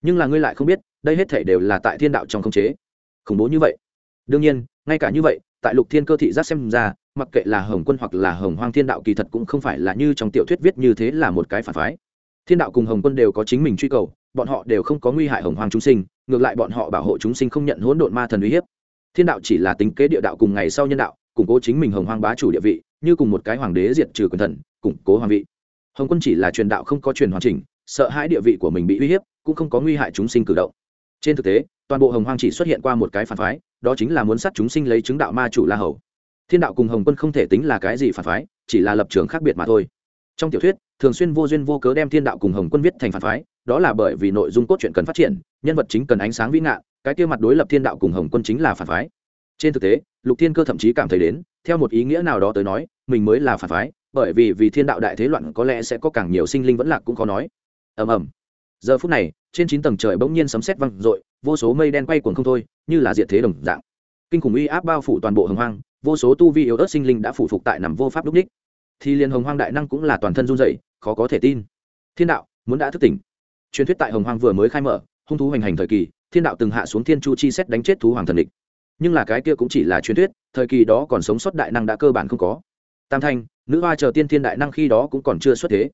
nhưng là ngươi lại không biết đây hết thể đều là tại thiên đạo trong khống chế khủng bố như vậy đương nhiên ngay cả như vậy tại lục thiên cơ thị giác xem ra mặc kệ là hồng quân hoặc là hồng hoang thiên đạo kỳ thật cũng không phải là như trong tiểu thuyết viết như thế là một cái phản phái thiên đạo cùng hồng quân đều có chính mình truy cầu bọn họ đều không có nguy hại hồng hoang chúng sinh ngược lại bọn họ bảo hộ chúng sinh không nhận hỗn độn ma thần uy hiếp thiên đạo chỉ là tính kế địa đạo cùng ngày sau nhân đạo củng cố chính mình hồng hoang bá chủ địa vị như cùng một cái hoàng đế diệt trừ quyền thần củng cố hoàng vị hồng quân chỉ là truyền đạo không có truyền hoàn chỉnh sợ hãi địa vị của mình bị uy hiếp cũng không có nguy hại chúng sinh cử động trên thực tế toàn bộ hồng hoang chỉ xuất hiện qua một cái phản phái đó chính là muốn sát chúng sinh lấy chứng đạo ma chủ la hầu thiên đạo cùng hồng quân không thể tính là cái gì phản phái chỉ là lập trường khác biệt mà thôi trong tiểu thuyết thường xuyên vô duyên vô cớ đem thiên đạo cùng hồng quân viết thành phản phái đó là bởi vì nội dung cốt truyện cần phát triển nhân vật chính cần ánh sáng vĩ ngạ, cái kia mặt đối lập thiên đạo cùng hồng quân chính là phản phái trên thực tế lục thiên cơ thậm chí cảm thấy đến theo một ý nghĩa nào đó tới nói mình mới là phản phái bởi vì vì thiên đạo đại thế loạn có lẽ sẽ có càng nhiều sinh linh vẫn lạc cũng khó nói ầm ầm giờ phút này trên chín tầng trời bỗng nhiên sấm sét văng r ộ i vô số mây đen quay cuồng không thôi như là diệt thế đồng dạng kinh khủng uy áp bao phủ toàn bộ hồng hoang vô số tu vi yếu ớt sinh linh đã phủ phục tại nằm vô pháp đúc ních thì liền hồng hoang đại năng cũng là toàn thân run dày khó có thể tin thiên đạo muốn đã thức tỉnh truyền thuyết tại hồng hoang vừa mới khai mở hung thú hoành hành thời kỳ thiên đạo từng hạ xuống thiên chu chi xét đánh chết thú hoàng thần địch nhưng là cái kia cũng chỉ là truyền thuyết thời kỳ đó còn sống sót đại năng đã cơ bản không có tam thanh nữ hoa chờ tiên thiên đại năng khi đó cũng còn chưa xuất thế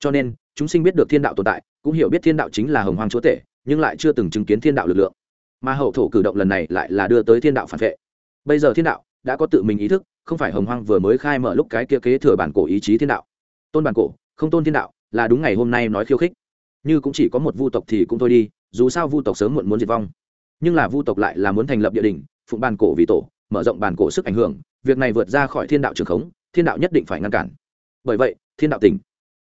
cho nên chúng sinh biết được thiên đạo tồn tại cũng hiểu biết thiên đạo chính là hồng hoàng chúa tể nhưng lại chưa từng chứng kiến thiên đạo lực lượng mà hậu thổ cử động lần này lại là đưa tới thiên đạo phản vệ bây giờ thiên đạo đã có tự mình ý thức không phải hồng hoàng vừa mới khai mở lúc cái kia kế thừa bản cổ ý chí thiên đạo tôn bản cổ không tôn thiên đạo là đúng ngày hôm nay nói khiêu khích như cũng chỉ có một vu tộc thì cũng thôi đi dù sao vu tộc sớm muộn muốn diệt vong nhưng là vu tộc lại là muốn thành lập địa đình phụng bản cổ vì tổ mở rộng bản cổ sức ảnh hưởng việc này vượt ra khỏi thiên đạo trường khống thiên đạo nhất định phải ngăn cản bởi vậy thiên đạo tỉnh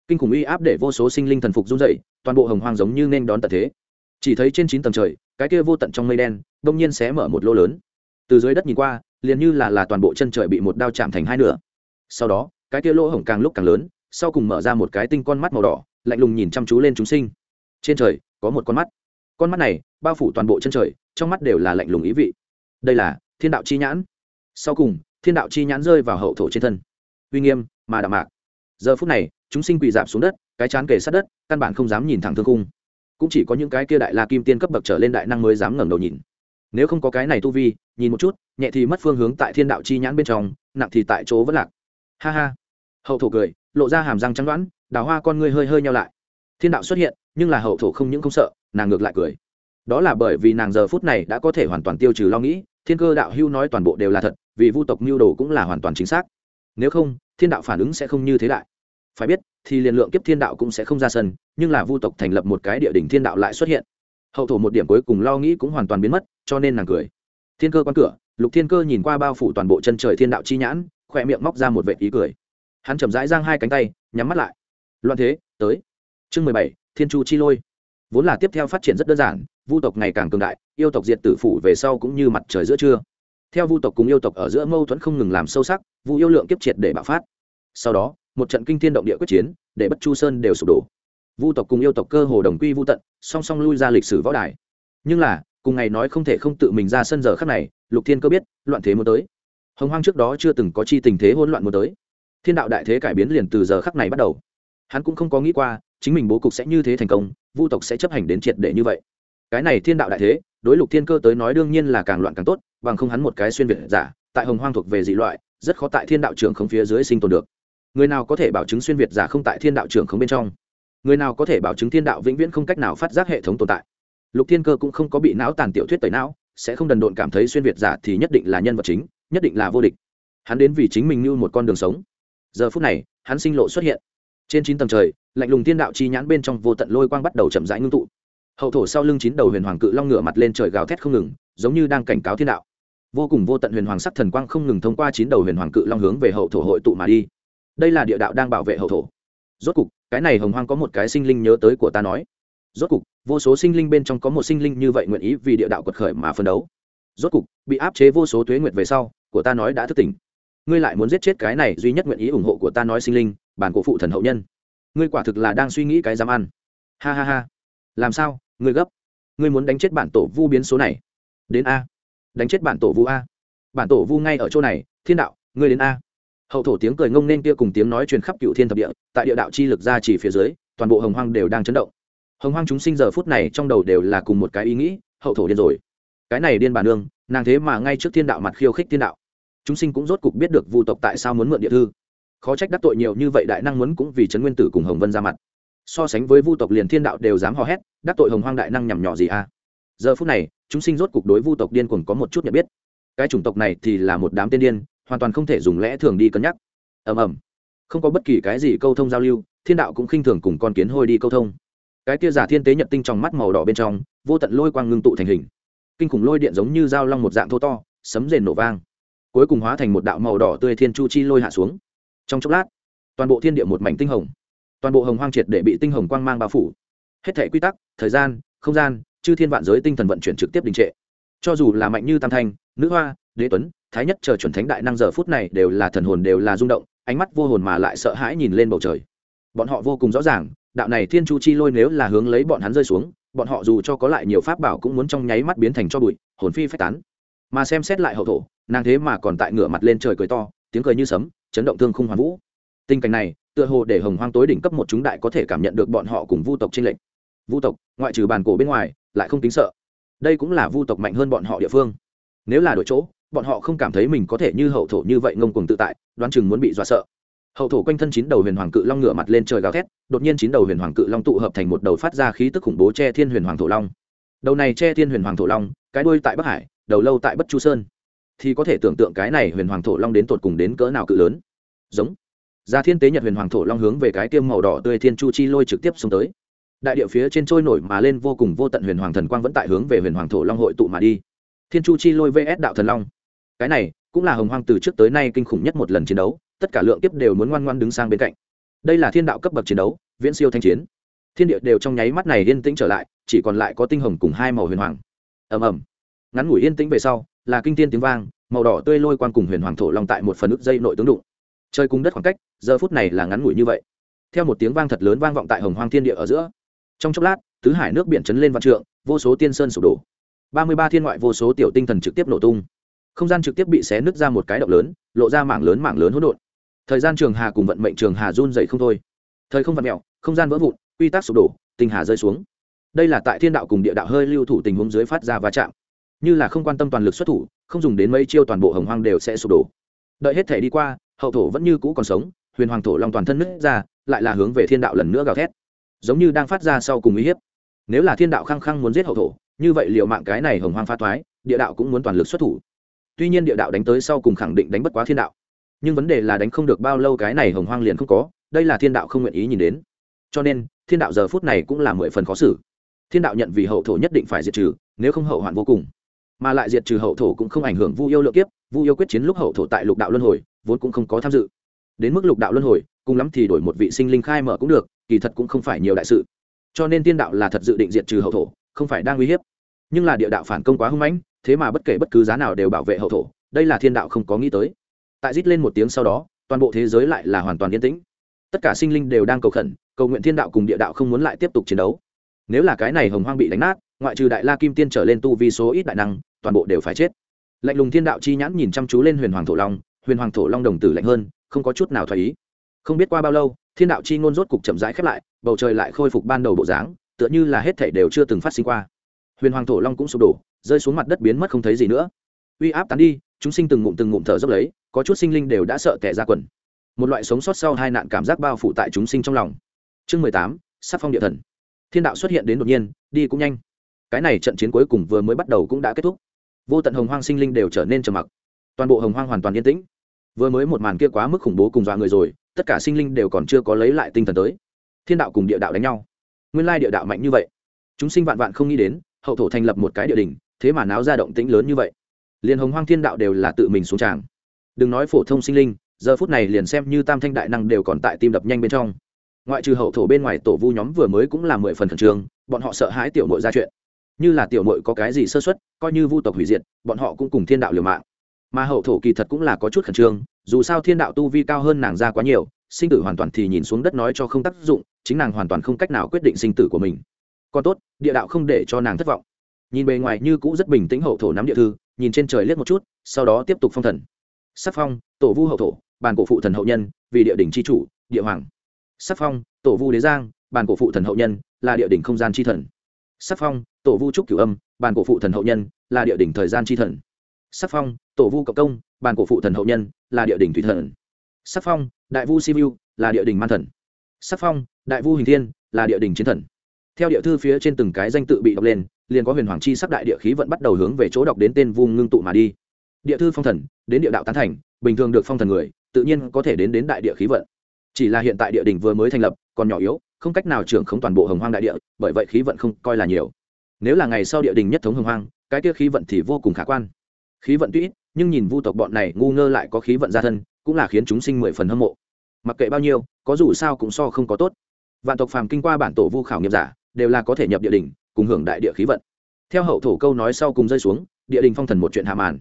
kinh khủng uy áp để vô số sinh linh thần phục run dậy toàn bộ hồng hoang giống như nên đón tận thế chỉ thấy trên chín tầng trời cái kia vô tận trong mây đen đông nhiên xé mở một lỗ lớn từ dưới đất nhìn qua liền như là là toàn bộ chân trời bị một đao chạm thành hai nửa sau đó cái kia lỗ hổng càng lúc càng lớn sau cùng mở ra một cái tinh con mắt màu đỏ lạnh lùng nhìn chăm chú lên chúng sinh trên trời có một con mắt con mắt này bao phủ toàn bộ chân trời trong mắt đều là lạnh lùng ý vị đây là thiên đạo chi nhãn sau cùng thiên đạo chi nhãn rơi vào hậu thổ trên thân uy nghiêm mà đạm mạc giờ phút này chúng sinh quỳ dạp xuống đất cái chán kề sát đất căn bản không dám nhìn thẳng thương cung cũng chỉ có những cái kia đại la kim tiên cấp bậc trở lên đại năng mới dám ngẩng đầu nhìn nếu không có cái này tu vi nhìn một chút nhẹ thì mất phương hướng tại thiên đạo chi nhãn bên trong nặng thì tại chỗ vẫn lạc ha ha hậu thổ cười lộ ra hàm răng trắng đoãn đào hoa con ngươi hơi hơi nhau lại thiên đạo xuất hiện nhưng là hậu thổ không những không sợ nàng ngược lại cười đó là bởi vì nàng giờ phút này đã có thể hoàn toàn tiêu trừ lo nghĩ thiên cơ đạo hưu nói toàn bộ đều là thật vì vu tộc mưu đồ cũng là hoàn toàn chính xác nếu không thiên đạo phản ứng sẽ không như thế đại phải biết thì liền lượng kiếp thiên đạo cũng sẽ không ra sân nhưng là vu tộc thành lập một cái địa đỉnh thiên đạo lại xuất hiện hậu thổ một điểm cuối cùng lo nghĩ cũng hoàn toàn biến mất cho nên nàng cười thiên cơ quan cửa lục thiên cơ nhìn qua bao phủ toàn bộ chân trời thiên đạo chi nhãn khỏe miệng móc ra một vệ ý cười hắn chậm rãi giang hai cánh tay nhắm mắt lại loạn thế tới chương mười bảy thiên chu chi lôi vốn là tiếp theo phát triển rất đơn giản vu tộc ngày càng cường đại yêu tộc diệt tử phủ về sau cũng như mặt trời giữa trưa theo vu tộc cùng yêu tộc ở giữa mâu thuẫn không ngừng làm sâu sắc vu yêu lượng kiếp triệt để bạo phát sau đó một trận kinh thiên động địa quyết chiến để bất chu sơn đều sụp đổ vu tộc cùng yêu tộc cơ hồ đồng quy vu tận song song lui ra lịch sử võ đài nhưng là cùng ngày nói không thể không tự mình ra sân giờ khắc này lục thiên cơ biết loạn thế muốn tới hồng hoang trước đó chưa từng có chi tình thế hỗn loạn muốn tới thiên đạo đại thế cải biến liền từ giờ khắc này bắt đầu hắn cũng không có nghĩ qua chính mình bố cục sẽ như thế thành công vu tộc sẽ chấp hành đến triệt để như vậy cái này thiên đạo đại thế đối lục thiên cơ tới nói đương nhiên là càng loạn càng tốt bằng không hắn một cái xuyên việt giả tại hồng hoang thuộc về dị loại rất khó tại thiên đạo trưởng không phía dưới sinh tồn được người nào có thể bảo chứng xuyên việt giả không tại thiên đạo trường không bên trong người nào có thể bảo chứng thiên đạo vĩnh viễn không cách nào phát giác hệ thống tồn tại lục thiên cơ cũng không có bị não tàn tiểu thuyết tẩy não sẽ không đần độn cảm thấy xuyên việt giả thì nhất định là nhân vật chính nhất định là vô địch hắn đến vì chính mình như một con đường sống giờ phút này hắn sinh lộ xuất hiện trên chín tầng trời lạnh lùng thiên đạo chi nhãn bên trong vô tận lôi quang bắt đầu chậm rãi ngưng tụ hậu thổ sau lưng chín đầu huyền hoàng cự long ngửa mặt lên trời gào thét không ngừng giống như đang cảnh cáo thiên đạo vô cùng vô tận huyền hoàng sắc thần quang không ngừng thông qua chín đầu huyền hoàng cự long hướng về hậu thổ hội tụ mà đi đây là địa đạo đang bảo vệ hậu thổ rốt cục cái này hồng hoang có một cái sinh linh nhớ tới của ta nói rốt cục vô số sinh linh bên trong có một sinh linh như vậy nguyện ý vì địa đạo quật khởi mà phân đấu rốt cục bị áp chế vô số thuế nguyệt về sau của ta nói đã thức tỉnh ngươi lại muốn giết chết cái này duy nhất nguyện ý ủng hộ của ta nói sinh linh bản cổ phụ thần hậu nhân ngươi quả thực là đang suy nghĩ cái dám ăn ha ha ha làm sao ngươi gấp ngươi muốn đánh chết bản tổ vu biến số này đến a đánh chết bản tổ vu a bản tổ vu ngay ở chỗ này thiên đạo ngươi đến a hậu thổ tiếng cười ngông nên kia cùng tiếng nói truyền khắp cựu thiên thập địa tại địa đạo chi lực ra chỉ phía dưới toàn bộ hồng hoang đều đang chấn động hồng hoang chúng sinh giờ phút này trong đầu đều là cùng một cái ý nghĩ hậu thổ điên rồi cái này điên bà nương nàng thế mà ngay trước thiên đạo mặt khiêu khích thiên đạo chúng sinh cũng rốt cục biết được vu tộc tại sao muốn mượn địa thư khó trách đắc tội nhiều như vậy đại năng muốn cũng vì trấn nguyên tử cùng hồng vân ra mặt so sánh với vu tộc liền thiên đạo đều dám hò hét đắc tội hồng hoang đại năng nhằm nhỏ gì a? À? giờ phút này chúng sinh rốt cục đối vu tộc điên cuồng có một chút nhận biết cái chủng tộc này thì là một đám tên điên hoàn toàn không thể dùng lẽ thường đi cân nhắc ầm ầm không có bất kỳ cái gì câu thông giao lưu thiên đạo cũng khinh thường cùng con kiến hôi đi câu thông cái kia giả thiên tế nhật tinh trong mắt màu đỏ bên trong vô tận lôi quang ngưng tụ thành hình kinh khủng lôi điện giống như dao long một dạng thô to sấm rền nổ vang cuối cùng hóa thành một đạo màu đỏ tươi thiên chu chi lôi hạ xuống trong chốc lát toàn bộ thiên địa một mảnh tinh hồng toàn bộ hồng hoang triệt để bị tinh hồng quang mang bao phủ hết thể quy tắc thời gian không gian chư thiên vạn giới tinh thần vận chuyển trực tiếp đình trệ cho dù là mạnh như tam thanh nữ hoa đế tuấn thái nhất chờ chuẩn thánh đại năng giờ phút này đều là thần hồn đều là rung động ánh mắt vô hồn mà lại sợ hãi nhìn lên bầu trời bọn họ vô cùng rõ ràng đạo này thiên chu chi lôi nếu là hướng lấy bọn hắn rơi xuống bọn họ dù cho có lại nhiều pháp bảo cũng muốn trong nháy mắt biến thành cho bụi hồn phi phách tán mà xem xét lại hậu thổ nàng thế mà còn tại ngửa mặt lên trời cười to tiếng cười như sấm chấn động thương khung hoàn vũ tình cảnh này tựa hồ để hồng hoang tối đỉnh cấp một chúng đại có thể cảm nhận được bọn họ cùng vu tộc tranh lệnh. vu tộc ngoại trừ bàn cổ bên ngoài lại không tính sợ đây cũng là vu tộc mạnh hơn bọn họ địa phương nếu là đổi chỗ bọn họ không cảm thấy mình có thể như hậu thổ như vậy ngông cuồng tự tại đoán chừng muốn bị dọa sợ hậu thổ quanh thân chín đầu huyền hoàng cự long ngửa mặt lên trời gào thét đột nhiên chín đầu huyền hoàng cự long tụ hợp thành một đầu phát ra khí tức khủng bố che thiên huyền hoàng thổ long đầu này che thiên huyền hoàng thổ long cái đuôi tại bắc hải đầu lâu tại bất chu sơn thì có thể tưởng tượng cái này huyền hoàng thổ long đến tột cùng đến cỡ nào cự lớn giống ra thiên tế nhật huyền hoàng thổ long hướng về cái tiêm màu đỏ tươi thiên chu chi lôi trực tiếp xuống tới đại địa phía trên trôi nổi mà lên vô cùng vô tận huyền hoàng thần quang vẫn tại hướng về huyền hoàng thổ long hội tụ mà đi thiên chu chi lôi vs đạo thần long cái này cũng là hồng hoang từ trước tới nay kinh khủng nhất một lần chiến đấu tất cả lượng kiếp đều muốn ngoan ngoan đứng sang bên cạnh đây là thiên đạo cấp bậc chiến đấu viễn siêu thanh chiến thiên địa đều trong nháy mắt này yên tĩnh trở lại chỉ còn lại có tinh hồng cùng hai màu huyền hoàng ầm ầm ngắn ngủi yên tĩnh về sau là kinh tiên tiếng vang màu đỏ tươi lôi quan cùng huyền hoàng thổ long tại một phần ức dây nội tướng đụng chơi cung đất khoảng cách giờ phút này là ngắn ngủi như vậy theo một tiếng vang thật lớn vang vọng tại hồng hoang thiên địa ở giữa trong chốc lát tứ hải nước biển chấn lên vạn trượng vô số tiên sơn sụp đổ ba mươi ba thiên ngoại vô số tiểu tinh thần trực tiếp nổ tung không gian trực tiếp bị xé nứt ra một cái động lớn lộ ra mảng lớn mảng lớn hỗn độn thời gian trường hà cùng vận mệnh trường hà run dày không thôi thời không vặn mẹo không gian vỡ vụn quy tắc sụp đổ tình hà rơi xuống đây là tại thiên đạo cùng địa đạo hơi lưu thủ tình huống dưới phát ra va chạm như là không quan tâm toàn lực xuất thủ không dùng đến mấy chiêu toàn bộ hồng hoang đều sẽ sụp đổ đợi hết thể đi qua hậu thổ vẫn như cũ còn sống huyền hoàng thổ long toàn thân nứt ra lại là hướng về thiên đạo lần nữa gào thét giống như đang phát ra sau cùng uy hiếp nếu là thiên đạo khăng khăng muốn giết hậu thổ như vậy liệu mạng cái này hồng hoang pha toái địa đạo cũng muốn toàn lực xuất thủ tuy nhiên địa đạo đánh tới sau cùng khẳng định đánh bất quá thiên đạo nhưng vấn đề là đánh không được bao lâu cái này hồng hoang liền không có đây là thiên đạo không nguyện ý nhìn đến cho nên thiên đạo giờ phút này cũng là mười phần khó xử thiên đạo nhận vì hậu thổ nhất định phải diệt trừ nếu không hậu hoạn vô cùng mà lại diệt trừ hậu thổ cũng không ảnh hưởng vu yêu lượng kiếp vu yêu quyết chiến lúc hậu thổ tại lục đạo luân hồi vốn cũng không có tham dự đến mức lục đạo luân hồi cùng lắm thì đổi một vị sinh linh khai mở cũng được kỳ thật cũng không phải nhiều đại sự cho nên thiên đạo là thật dự định diệt trừ hậu thổ không phải đang uy hiếp nhưng là địa đạo phản công quá hưng mãnh thế mà bất kể bất cứ giá nào đều bảo vệ hậu thổ đây là thiên đạo không có nghĩ tới tại rít lên một tiếng sau đó toàn bộ thế giới lại là hoàn toàn yên tĩnh tất cả sinh linh đều đang cầu khẩn cầu nguyện thiên đạo cùng địa đạo không muốn lại tiếp tục chiến đấu nếu là cái này hồng hoang bị đánh nát ngoại trừ đại la kim tiên trở lên tu vì số ít đại năng toàn bộ đều phải chết lạnh lùng thiên đạo chi nhãn nhìn chăm chú lên huyền hoàng thổ long huyền hoàng thổ long đồng tử lạnh hơn không có chút nào thoải ý không biết qua bao lâu thiên đạo chi ngôn rốt cục chậm rãi khép lại bầu trời lại khôi phục ban đầu bộ dáng tựa như là hết thảy đều chưa từng phát sinh qua huyền hoàng thổ long cũng sụp đổ rơi xuống mặt đất biến mất không thấy gì nữa uy áp tán đi chúng sinh từng ngụm từng ngụm thở dốc lấy có chút sinh linh đều đã sợ tẻ ra quần một loại sống sót sau hai nạn cảm giác bao phủ tại chúng sinh trong lòng chương mười tám sắc phong địa thần thiên đạo xuất hiện đến đột nhiên đi cũng nhanh cái này trận chiến cuối cùng vừa mới bắt đầu cũng đã kết thúc vô tận hồng hoang sinh linh đều trở nên trầm mặc toàn bộ hồng hoang hoàn toàn yên tĩnh vừa mới một màn kia quá mức khủng bố cùng dọa người rồi tất cả sinh linh đều còn chưa có lấy lại tinh thần tới thiên đạo cùng địa đạo đánh nhau nguyên lai địa đạo mạnh như vậy chúng sinh vạn vạn không nghĩ đến hậu thổ thành lập một cái địa đình thế mà náo ra động tĩnh lớn như vậy liền hồng hoang thiên đạo đều là tự mình xuống tràng đừng nói phổ thông sinh linh giờ phút này liền xem như tam thanh đại năng đều còn tại tim đập nhanh bên trong ngoại trừ hậu thổ bên ngoài tổ vu nhóm vừa mới cũng là mười phần khẩn trương bọn họ sợ hãi tiểu mội ra chuyện như là tiểu mội có cái gì sơ xuất coi như vu tộc hủy diệt bọn họ cũng cùng thiên đạo liều mạng mà hậu thổ kỳ thật cũng là có chút khẩn trương dù sao thiên đạo tu vi cao hơn nàng ra quá nhiều sinh tử hoàn toàn thì nhìn xuống đất nói cho không tác dụng chính nàng hoàn toàn không cách nào quyết định sinh tử của mình còn tốt địa đạo không để cho nàng thất vọng nhìn bề ngoài như cũ rất bình tĩnh hậu thổ nắm địa thư nhìn trên trời liếc một chút sau đó tiếp tục phong thần sắc phong tổ vu hậu thổ bàn cổ phụ thần hậu nhân vì địa đình c h i chủ địa hoàng sắc phong tổ vu đế giang bàn cổ phụ thần hậu nhân là địa đình không gian c h i thần sắc phong tổ vu trúc cửu âm bàn cổ phụ thần hậu nhân là địa đình thời gian c h i thần sắc phong tổ vu cộng công bàn cổ phụ thần hậu nhân là địa đình thủy thần sắc phong đại vu sivu là địa đình man thần sắc phong đại vu hình thiên là địa đình chiến thần theo địa thư phía trên từng cái danh tự bị đọc lên liền có huyền hoàng chi sắc đại địa khí vận bắt đầu hướng về chỗ đọc đến tên vùng ngưng tụ mà đi địa thư phong thần đến địa đạo tán thành bình thường được phong thần người tự nhiên có thể đến đến đại địa khí vận chỉ là hiện tại địa đỉnh vừa mới thành lập còn nhỏ yếu không cách nào trưởng không toàn bộ hồng hoang đại địa bởi vậy khí vận không coi là nhiều nếu là ngày sau địa đỉnh nhất thống hồng hoang cái kia khí vận thì vô cùng khả quan khí vận tuy nhưng nhìn vu tộc bọn này ngu ngơ lại có khí vận ra thân cũng là khiến chúng sinh mười phần hâm mộ mặc kệ bao nhiêu có dù sao cũng so không có tốt vạn tộc phàm kinh qua bản tổ vu khảo nghiệm giả đều là có thể nhập địa đỉnh cùng hưởng đại địa khí vận theo hậu thổ câu nói sau cùng rơi xuống địa đình phong thần một chuyện hạ màn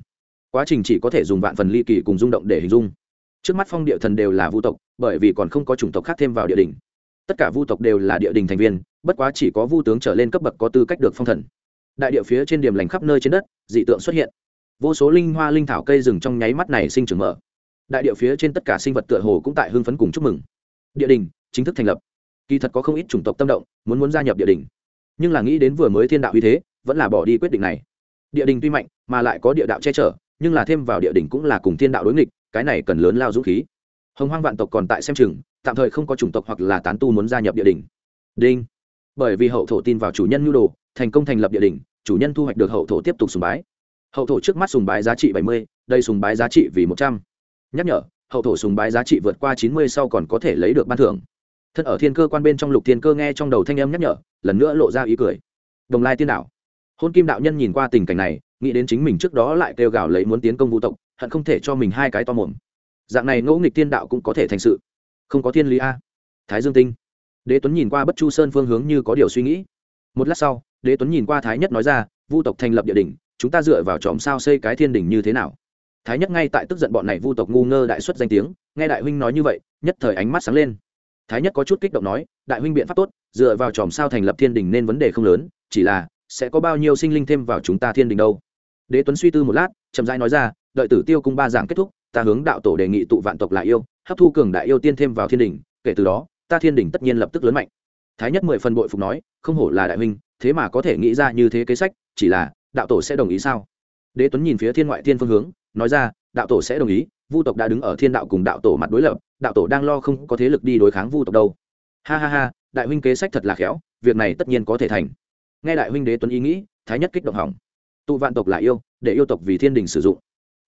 quá trình chỉ có thể dùng vạn phần ly kỳ cùng rung động để hình dung trước mắt phong địa thần đều là vu tộc bởi vì còn không có chủng tộc khác thêm vào địa đình tất cả vu tộc đều là địa đình thành viên bất quá chỉ có vu tướng trở lên cấp bậc có tư cách được phong thần đại địa phía trên điểm lành khắp nơi trên đất dị tượng xuất hiện vô số linh hoa linh thảo cây rừng trong nháy mắt này sinh trưởng mở đại địa phía trên tất cả sinh vật tựa hồ cũng tại hưng phấn cùng chúc mừng địa đình chính thức thành lập kỳ thật có không ít chủng tộc tâm động muốn muốn gia nhập địa đình nhưng là nghĩ đến vừa mới thiên đạo uy thế vẫn là bỏ đi quyết định này địa đình tuy mạnh mà lại có địa đạo che chở nhưng là thêm vào địa đình cũng là cùng thiên đạo đối nghịch cái này cần lớn lao dũng khí hồng hoang vạn tộc còn tại xem chừng tạm thời không có chủng tộc hoặc là tán tu muốn gia nhập địa đình đinh bởi vì hậu thổ tin vào chủ nhân nhu đồ thành công thành lập địa đình chủ nhân thu hoạch được hậu thổ tiếp tục sùng bái hậu thổ trước mắt sùng bái giá trị bảy mươi đây sùng bái giá trị vì một trăm nhắc nhở hậu thổ sùng bái giá trị vượt qua chín mươi sau còn có thể lấy được ban thưởng thân ở thiên cơ quan bên trong lục thiên cơ nghe trong đầu thanh âm nhắc nhở lần nữa lộ ra ý cười đồng lai tiên đạo hôn kim đạo nhân nhìn qua tình cảnh này nghĩ đến chính mình trước đó lại kêu gào lấy muốn tiến công vũ tộc hận không thể cho mình hai cái to mồm dạng này ngẫu nghịch tiên đạo cũng có thể thành sự không có thiên lý a thái dương tinh đế tuấn nhìn qua bất chu sơn phương hướng như có điều suy nghĩ một lát sau đế tuấn nhìn qua thái nhất nói ra vu tộc thành lập địa đình chúng ta dựa vào chòm sao xây cái thiên đình như thế nào thái nhất ngay tại tức giận bọn này vu tộc ngu ngơ đại xuất danh tiếng nghe đại huynh nói như vậy nhất thời ánh mắt sáng lên thái nhất có chút kích động nói đại huynh biện pháp tốt dựa vào chòm sao thành lập thiên đình nên vấn đề không lớn chỉ là sẽ có bao nhiêu sinh linh thêm vào chúng ta thiên đình đâu đế tuấn suy tư một lát chậm rãi nói ra đợi tử tiêu cung ba giảng kết thúc ta hướng đạo tổ đề nghị tụ vạn tộc lại yêu hấp thu cường đại yêu tiên thêm vào thiên đình kể từ đó ta thiên đình tất nhiên lập tức lớn mạnh thái nhất mười phần bội phục nói không hổ là đại huynh thế mà có thể nghĩ ra như thế kế sách chỉ là đạo tổ sẽ đồng ý sao đế tuấn nhìn phía thiên ngoại thiên phương hướng nói ra đạo tổ sẽ đồng ý vu tộc đã đứng ở thiên đạo cùng đạo tổ mặt đối lập đạo tổ đang lo không có thế lực đi đối kháng vu tộc đâu ha ha ha đại huynh kế sách thật là khéo việc này tất nhiên có thể thành nghe đại huynh đế tuấn ý nghĩ thái nhất kích động hỏng tụ vạn tộc là yêu để yêu tộc vì thiên đình sử dụng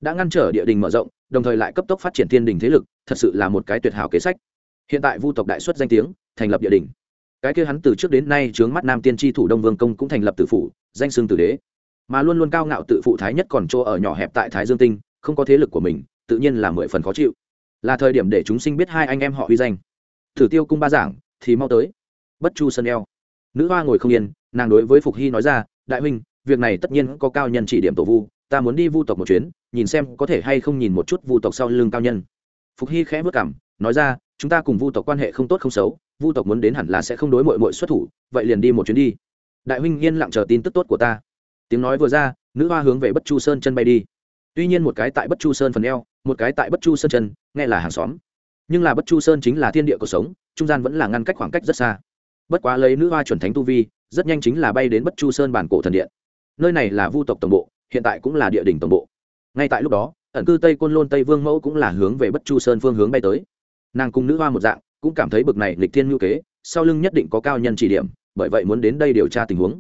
đã ngăn trở địa đình mở rộng đồng thời lại cấp tốc phát triển thiên đình thế lực thật sự là một cái tuyệt hảo kế sách hiện tại vu tộc đại xuất danh tiếng thành lập địa đình cái kia hắn từ trước đến nay chướng mắt nam tiên tri thủ đông vương công cũng thành lập tử phủ danh xưng tử đế mà luôn luôn cao ngạo tự phụ thái nhất còn chỗ ở nhỏ hẹp tại thái dương tinh không có thế lực của mình tự nhiên là mười phần khó chịu là thời điểm để chúng sinh biết hai anh em họ huy danh thử tiêu cung ba giảng thì mau tới bất chu sân eo nữ hoa ngồi không yên nàng đối với phục hy nói ra đại huynh việc này tất nhiên có cao nhân chỉ điểm tổ vu ta muốn đi vu tộc một chuyến nhìn xem có thể hay không nhìn một chút vu tộc sau lưng cao nhân phục hy khẽ vất cảm nói ra chúng ta cùng vu tộc quan hệ không tốt không xấu vu tộc muốn đến hẳn là sẽ không đối mội mội xuất thủ vậy liền đi một chuyến đi đại huynh yên lặng chờ tin tức tốt của ta tiếng nói vừa ra nữ hoa hướng về bất chu sơn chân bay đi tuy nhiên một cái tại bất chu sơn phần eo một cái tại bất chu sơn chân nghe là hàng xóm nhưng là bất chu sơn chính là thiên địa cuộc sống trung gian vẫn là ngăn cách khoảng cách rất xa bất quá lấy nữ hoa chuẩn thánh tu vi rất nhanh chính là bay đến bất chu sơn bản cổ thần điện nơi này là vu tộc tổng bộ hiện tại cũng là địa đình tổng bộ ngay tại lúc đó ẩn cư tây côn lôn tây vương mẫu cũng là hướng về bất chu sơn phương hướng bay tới nàng cùng nữ hoa một dạng cũng cảm thấy bực này lịch thiên ngữ kế sau lưng nhất định có cao nhân chỉ điểm bởi vậy muốn đến đây điều tra tình huống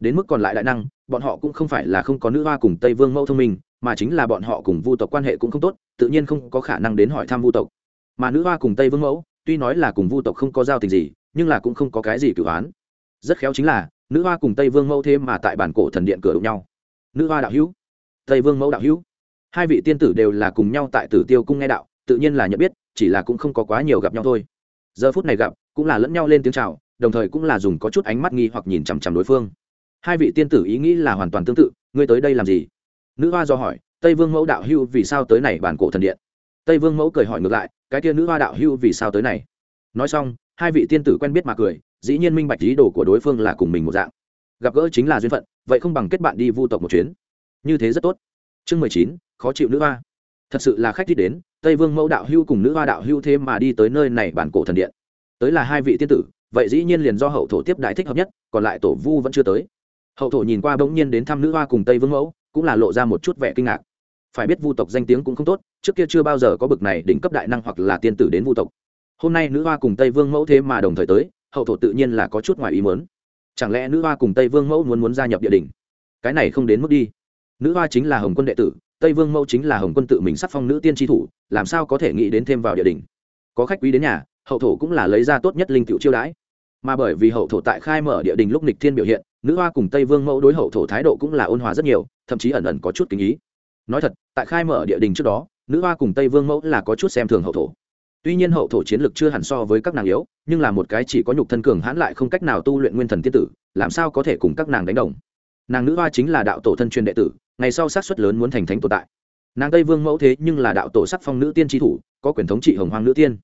đến mức còn lại đại năng bọn họ cũng không phải là không có nữ hoa cùng tây vương mẫu thông minh mà chính là bọn họ cùng vu tộc quan hệ cũng không tốt tự nhiên không có khả năng đến hỏi thăm vu tộc mà nữ hoa cùng tây vương mẫu tuy nói là cùng vu tộc không có giao tình gì nhưng là cũng không có cái gì cử oán rất khéo chính là nữ hoa cùng tây vương mẫu thêm mà tại bản cổ thần điện cửa đụng nhau nữ hoa đạo hữu tây vương mẫu đạo hữu hai vị tiên tử đều là cùng nhau tại tử tiêu cung nghe đạo tự nhiên là nhận biết chỉ là cũng không có quá nhiều gặp nhau thôi giờ phút này gặp cũng là lẫn nhau lên tiếng c h à o đồng thời cũng là dùng có chút ánh mắt nghi hoặc nhìn chằm chằm đối phương hai vị tiên tử ý nghĩ là hoàn toàn tương tự ngươi tới đây làm gì nữ hoa do hỏi tây vương mẫu đạo hưu vì sao tới này bàn cổ thần điện tây vương mẫu cười hỏi ngược lại cái kia nữ hoa đạo hưu vì sao tới này nói xong hai vị tiên tử quen biết mà cười dĩ nhiên minh bạch ý đồ của đối phương là cùng mình một dạng gặp gỡ chính là duyên phận vậy không bằng kết bạn đi vu tộc một chuyến như thế rất tốt chương mười chín khó chịu nữ hoa thật sự là khách đi đến tây vương mẫu đạo hưu cùng nữ hoa đạo hưu thế mà đi tới nơi này bản cổ thần điện tới là hai vị tiên tử vậy dĩ nhiên liền do hậu thổ tiếp đại thích hợp nhất còn lại tổ vu vẫn chưa tới hậu thổ nhìn qua bỗng nhiên đến thăm nữ hoa cùng tây vương mẫu cũng là lộ ra một chút vẻ kinh ngạc phải biết vu tộc danh tiếng cũng không tốt trước kia chưa bao giờ có bực này đỉnh cấp đại năng hoặc là tiên tử đến vu tộc hôm nay nữ hoa cùng tây vương mẫu thế mà đồng thời tới hậu thổ tự nhiên là có chút ngoài ý mớn chẳng lẽ nữ hoa cùng tây vương mẫu muốn muốn gia nhập địa đình cái này không đến mức đi nữ hoa chính là hồng quân đệ tử tây vương mẫu chính là hồng quân tự mình sắc phong nữ tiên tri thủ làm sao có thể nghĩ đến thêm vào địa đình có khách quý đến nhà hậu thổ cũng là lấy ra tốt nhất linh cựu chiêu đãi mà bởi vì hậu thổ tại khai mở địa đình lúc nịch thiên biểu hiện nữ hoa cùng tây vương mẫu đối hậu thổ thái độ cũng là ôn hòa rất nhiều thậm chí ẩn ẩn có chút kính ý nói thật tại khai mở địa đình trước đó nữ hoa cùng tây vương mẫu là có chút xem thường hậu thổ tuy nhiên hậu thổ chiến lực chưa hẳn so với các nàng yếu nhưng là một cái chỉ có nhục thân cường hãn lại không cách nào tu luyện nguyên thần tiên tử làm sao có thể cùng các nàng đánh đồng nàng nữ hoa chính là đạo tổ thân truyền đệ tử ngày sau sát xuất lớn muốn thành thánh tồn tại nàng tây vương mẫu thế nhưng là đạo tổ sắc phong nữ tiên tri thủ có quyền thống trị hồng hoang nữ tiên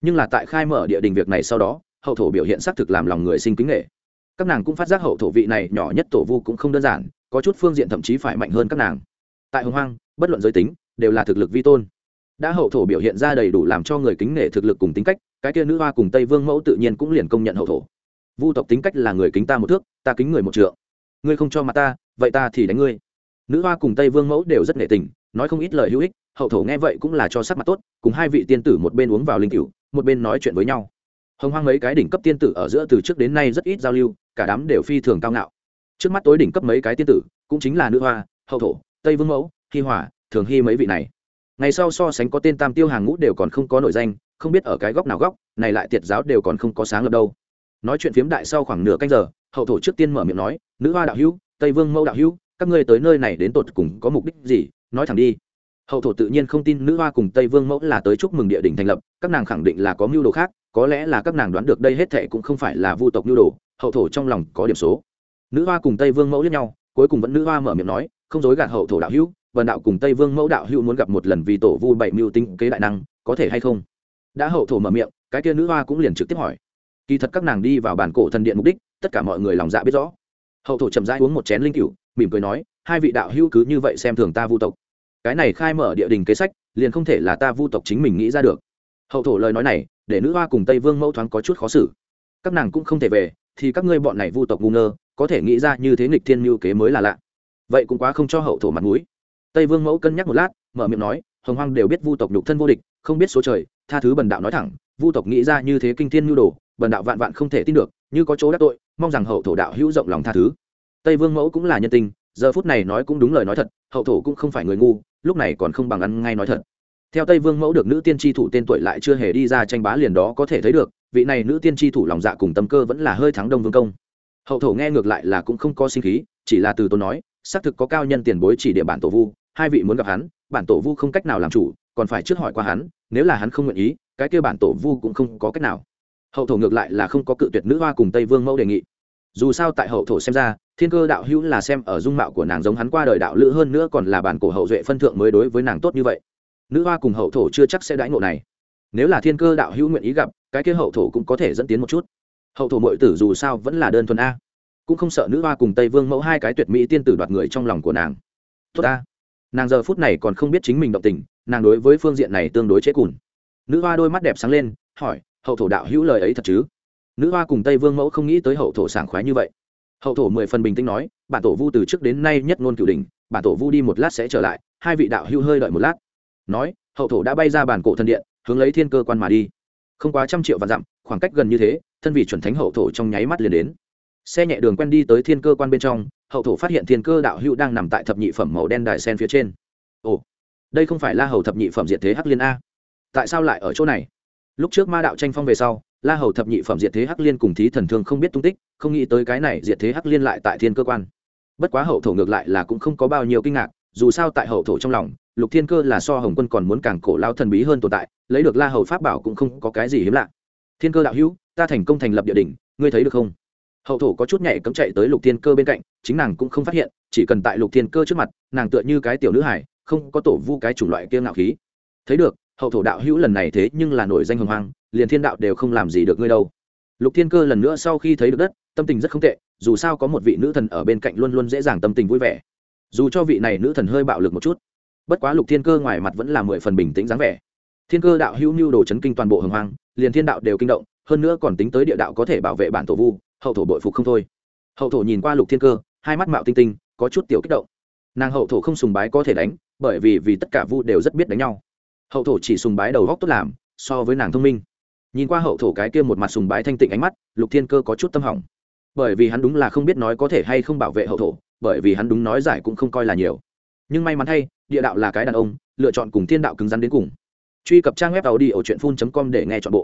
nhưng là tại khai mở địa đình việc này sau đó hậu thổ biểu hiện xác thực làm lòng người sinh kính nghệ các nàng cũng phát giác hậu thổ vị này nhỏ nhất tổ vu cũng không đơn giản có chút phương diện thậm chí phải mạnh hơn các nàng tại hồng hoang bất luận giới tính đều là thực lực vi tôn đã hậu thổ biểu hiện ra đầy đủ làm cho người kính nể thực lực cùng tính cách cái kia nữ hoa cùng tây vương mẫu tự nhiên cũng liền công nhận hậu thổ vu tộc tính cách là người kính ta một thước ta kính người một trượng ngươi không cho mặt ta vậy ta thì đánh ngươi nữ hoa cùng tây vương mẫu đều rất nghệ tình nói không ít lời hữu ích hậu thổ nghe vậy cũng là cho sắc mặt tốt cùng hai vị tiên tử một bên uống vào linh cửu một bên nói chuyện với nhau hồng hoang mấy cái đỉnh cấp tiên tử ở giữa từ trước đến nay rất ít giao lưu cả đám đều phi thường cao ngạo trước mắt tối đỉnh cấp mấy cái tiên tử cũng chính là nữ hoa hậu thổ tây vương mẫu hi hòa thường hy mấy vị này ngày sau so sánh có tên tam tiêu hàng ngũ đều còn không có nổi danh không biết ở cái góc nào góc này lại tiệt giáo đều còn không có sáng lập đâu nói chuyện phiếm đại sau khoảng nửa canh giờ hậu thổ trước tiên mở miệng nói nữ hoa đạo hữu tây vương mẫu đạo hữu các ngươi tới nơi này đến tột cùng có mục đích gì nói thẳng đi hậu thổ tự nhiên không tin nữ hoa cùng tây vương mẫu là tới chúc mừng địa đình thành lập các nàng khẳng định là có mưu đồ khác có lẽ là các nàng đoán được đây hết thệ cũng không phải là vu tộc nhu đồ hậu thổ trong lòng có điểm số nữ hoa cùng tây vương mẫu lẫn nhau cuối cùng vẫn nữ hoa mở miệng nói không dối gạt hậu thổ đạo hữu vần đạo cùng tây vương mẫu đạo hữu muốn gặp một lần vì tổ vu bảy mưu tinh kế đại năng có thể hay không đã hậu thổ mở miệng cái kia nữ hoa cũng liền trực tiếp hỏi kỳ thật các nàng đi vào bản cổ thần điện mục đích tất cả mọi người lòng dạ biết rõ hậu thổ chậm rãi uống một chén linh cựu mỉm cười nói hai vị đạo hữu cứ như vậy xem thường ta vu tộc cái này khai mở địa đình kế sách liền không thể là ta vu tộc chính mình nghĩ ra được hậu thổ lời nói này để nữ hoa cùng tây vương mẫu thoáng có chút khó xử các nàng cũng không thể về thì các ngươi bọn này vu tộc ngu ngơ có thể nghĩ ra như thế nghịch thiên mưu kế mới là lạ vậy cũng quá không cho hậu thổ mặt mũi tây vương mẫu cân nhắc một lát mở miệng nói hồng hoang đều biết vu tộc nhục thân vô địch không biết số trời tha thứ bần đạo nói thẳng vu tộc nghĩ ra như thế kinh thiên nhu đồ bần đạo vạn vạn không thể tin được như có chỗ đắc tội mong rằng hậu thổ đạo hữu rộng lòng tha thứ tây vương mẫu cũng là nhân tình giờ phút này nói cũng đúng lời nói thật hậu thổ cũng không phải người ngu lúc này còn không bằng ăn ngay nói thật theo tây vương mẫu được nữ tiên tri thủ tên tuổi lại chưa hề đi ra tranh bá liền đó có thể thấy được vị này nữ tiên tri thủ lòng dạ cùng tâm cơ vẫn là hơi thắng đông vương công hậu thổ nghe ngược lại là cũng không có sinh khí chỉ là từ tôi nói xác thực có cao nhân tiền bối chỉ địa bản tổ vu hai vị muốn gặp hắn bản tổ vu không cách nào làm chủ còn phải trước hỏi qua hắn nếu là hắn không nguyện ý cái kia bản tổ vu cũng không có cách nào hậu thổ ngược lại là không có cự tuyệt nữ hoa cùng tây vương mẫu đề nghị dù sao tại hậu thổ xem ra thiên cơ đạo hữu là xem ở dung mạo của nàng giống hắn qua đời đạo lữ hơn nữa còn là bản cổ hậu duệ phân thượng mới đối với nàng tốt như vậy nữ hoa cùng hậu thổ chưa chắc sẽ đãi ngộ này nếu là thiên cơ đạo hữu nguyện ý gặp cái kia hậu thổ cũng có thể dẫn tiến một chút hậu thổ mội tử dù sao vẫn là đơn thuần a cũng không sợ nữ hoa cùng tây vương mẫu hai cái tuyệt mỹ tiên tử đoạt người trong lòng của nàng tốt a nàng giờ phút này còn không biết chính mình động tình nàng đối với phương diện này tương đối chế cùn nữ hoa đôi mắt đẹp sáng lên hỏi hậu thổ đạo hữu lời ấy thật chứ nữ hoa cùng tây vương mẫu không nghĩ tới hậu thổ sảng khoái như vậy hậu thổ mười phần bình tĩnh nói bản tổ vu từ trước đến nay nhất ngôn cửu đình bản tổ vu đi một lát sẽ trở lại hai vị đạo hữu hơi đợi một lát nói hậu thổ đã bay ra bản cổ thần điện hướng lấy thiên cơ quan mà đi không quá trăm triệu và dặm khoảng cách gần như thế thân vị chuẩn thánh hậu thổ trong nháy mắt liền đến xe nhẹ đường quen đi tới thiên cơ quan bên trong hậu thổ phát hiện thiên cơ đạo hữu đang nằm tại thập nhị phẩm màu đen đài sen phía trên ồ đây không phải la hầu thập nhị phẩm diệt thế hắc liên a tại sao lại ở chỗ này lúc trước ma đạo tranh phong về sau la hầu thập nhị phẩm diệt thế hắc liên cùng thí thần thương không biết tung tích không nghĩ tới cái này diệt thế hắc liên lại tại thiên cơ quan bất quá hậu thổ ngược lại là cũng không có bao nhiêu kinh ngạc dù sao tại hậu thổ trong lòng lục thiên cơ là so hồng quân còn muốn càng cổ lao thần bí hơn tồn tại lấy được la hầu pháp bảo cũng không có cái gì hiếm lạ thiên cơ đạo hữu ta thành công thành lập địa đình ngươi thấy được không hậu thổ có chút nhảy cấm chạy tới lục thiên cơ bên cạnh chính nàng cũng không phát hiện chỉ cần tại lục thiên cơ trước mặt nàng tựa như cái tiểu nữ hải không có tổ vu cái chủng loại kia ngạo khí thấy được hậu thổ đạo hữu lần này thế nhưng là nổi danh hồng hoang liền thiên đạo đều không làm gì được ngươi đâu lục thiên cơ lần nữa sau khi thấy được đất tâm tình rất không tệ dù sao có một vị nữ thần ở bên cạnh luôn luôn dễ dàng tâm tình vui vẻ dù cho vị này nữ thần hơi bạo lực một chút bất quá lục thiên cơ ngoài mặt vẫn là mười phần bình tĩnh dáng vẻ thiên cơ đạo hữu mưu đồ chấn kinh toàn bộ hồng hoang liền thiên đạo đều kinh động hơn nữa còn tính tới địa đạo có thể bảo vệ bản tổ vu hậu thổ bội phục không thôi hậu thổ nhìn qua lục thiên cơ hai mắt mạo tinh tinh có chút tiểu kích động nàng hậu thổ không sùng bái có thể đánh bởi vì vì tất cả vu đều rất biết đánh nhau hậu thổ chỉ sùng bái đầu góc tốt làm so với nàng thông minh nhìn qua hậu thổ cái kia một mặt sùng bái thanh tịnh ánh mắt lục thiên cơ có chút tâm hỏng bởi vì hắn đúng là không biết nói có thể hay không bảo vệ hậu thổ bởi vì hắn đúng nói giải cũng không coi là nhiều nhưng may mắn thay địa đạo là cái đàn ông lựa chọn cùng thiên đạo cứng rắn đến cùng truy cập trang web tàu đi ở truyện phun com để nghe t h ọ n bộ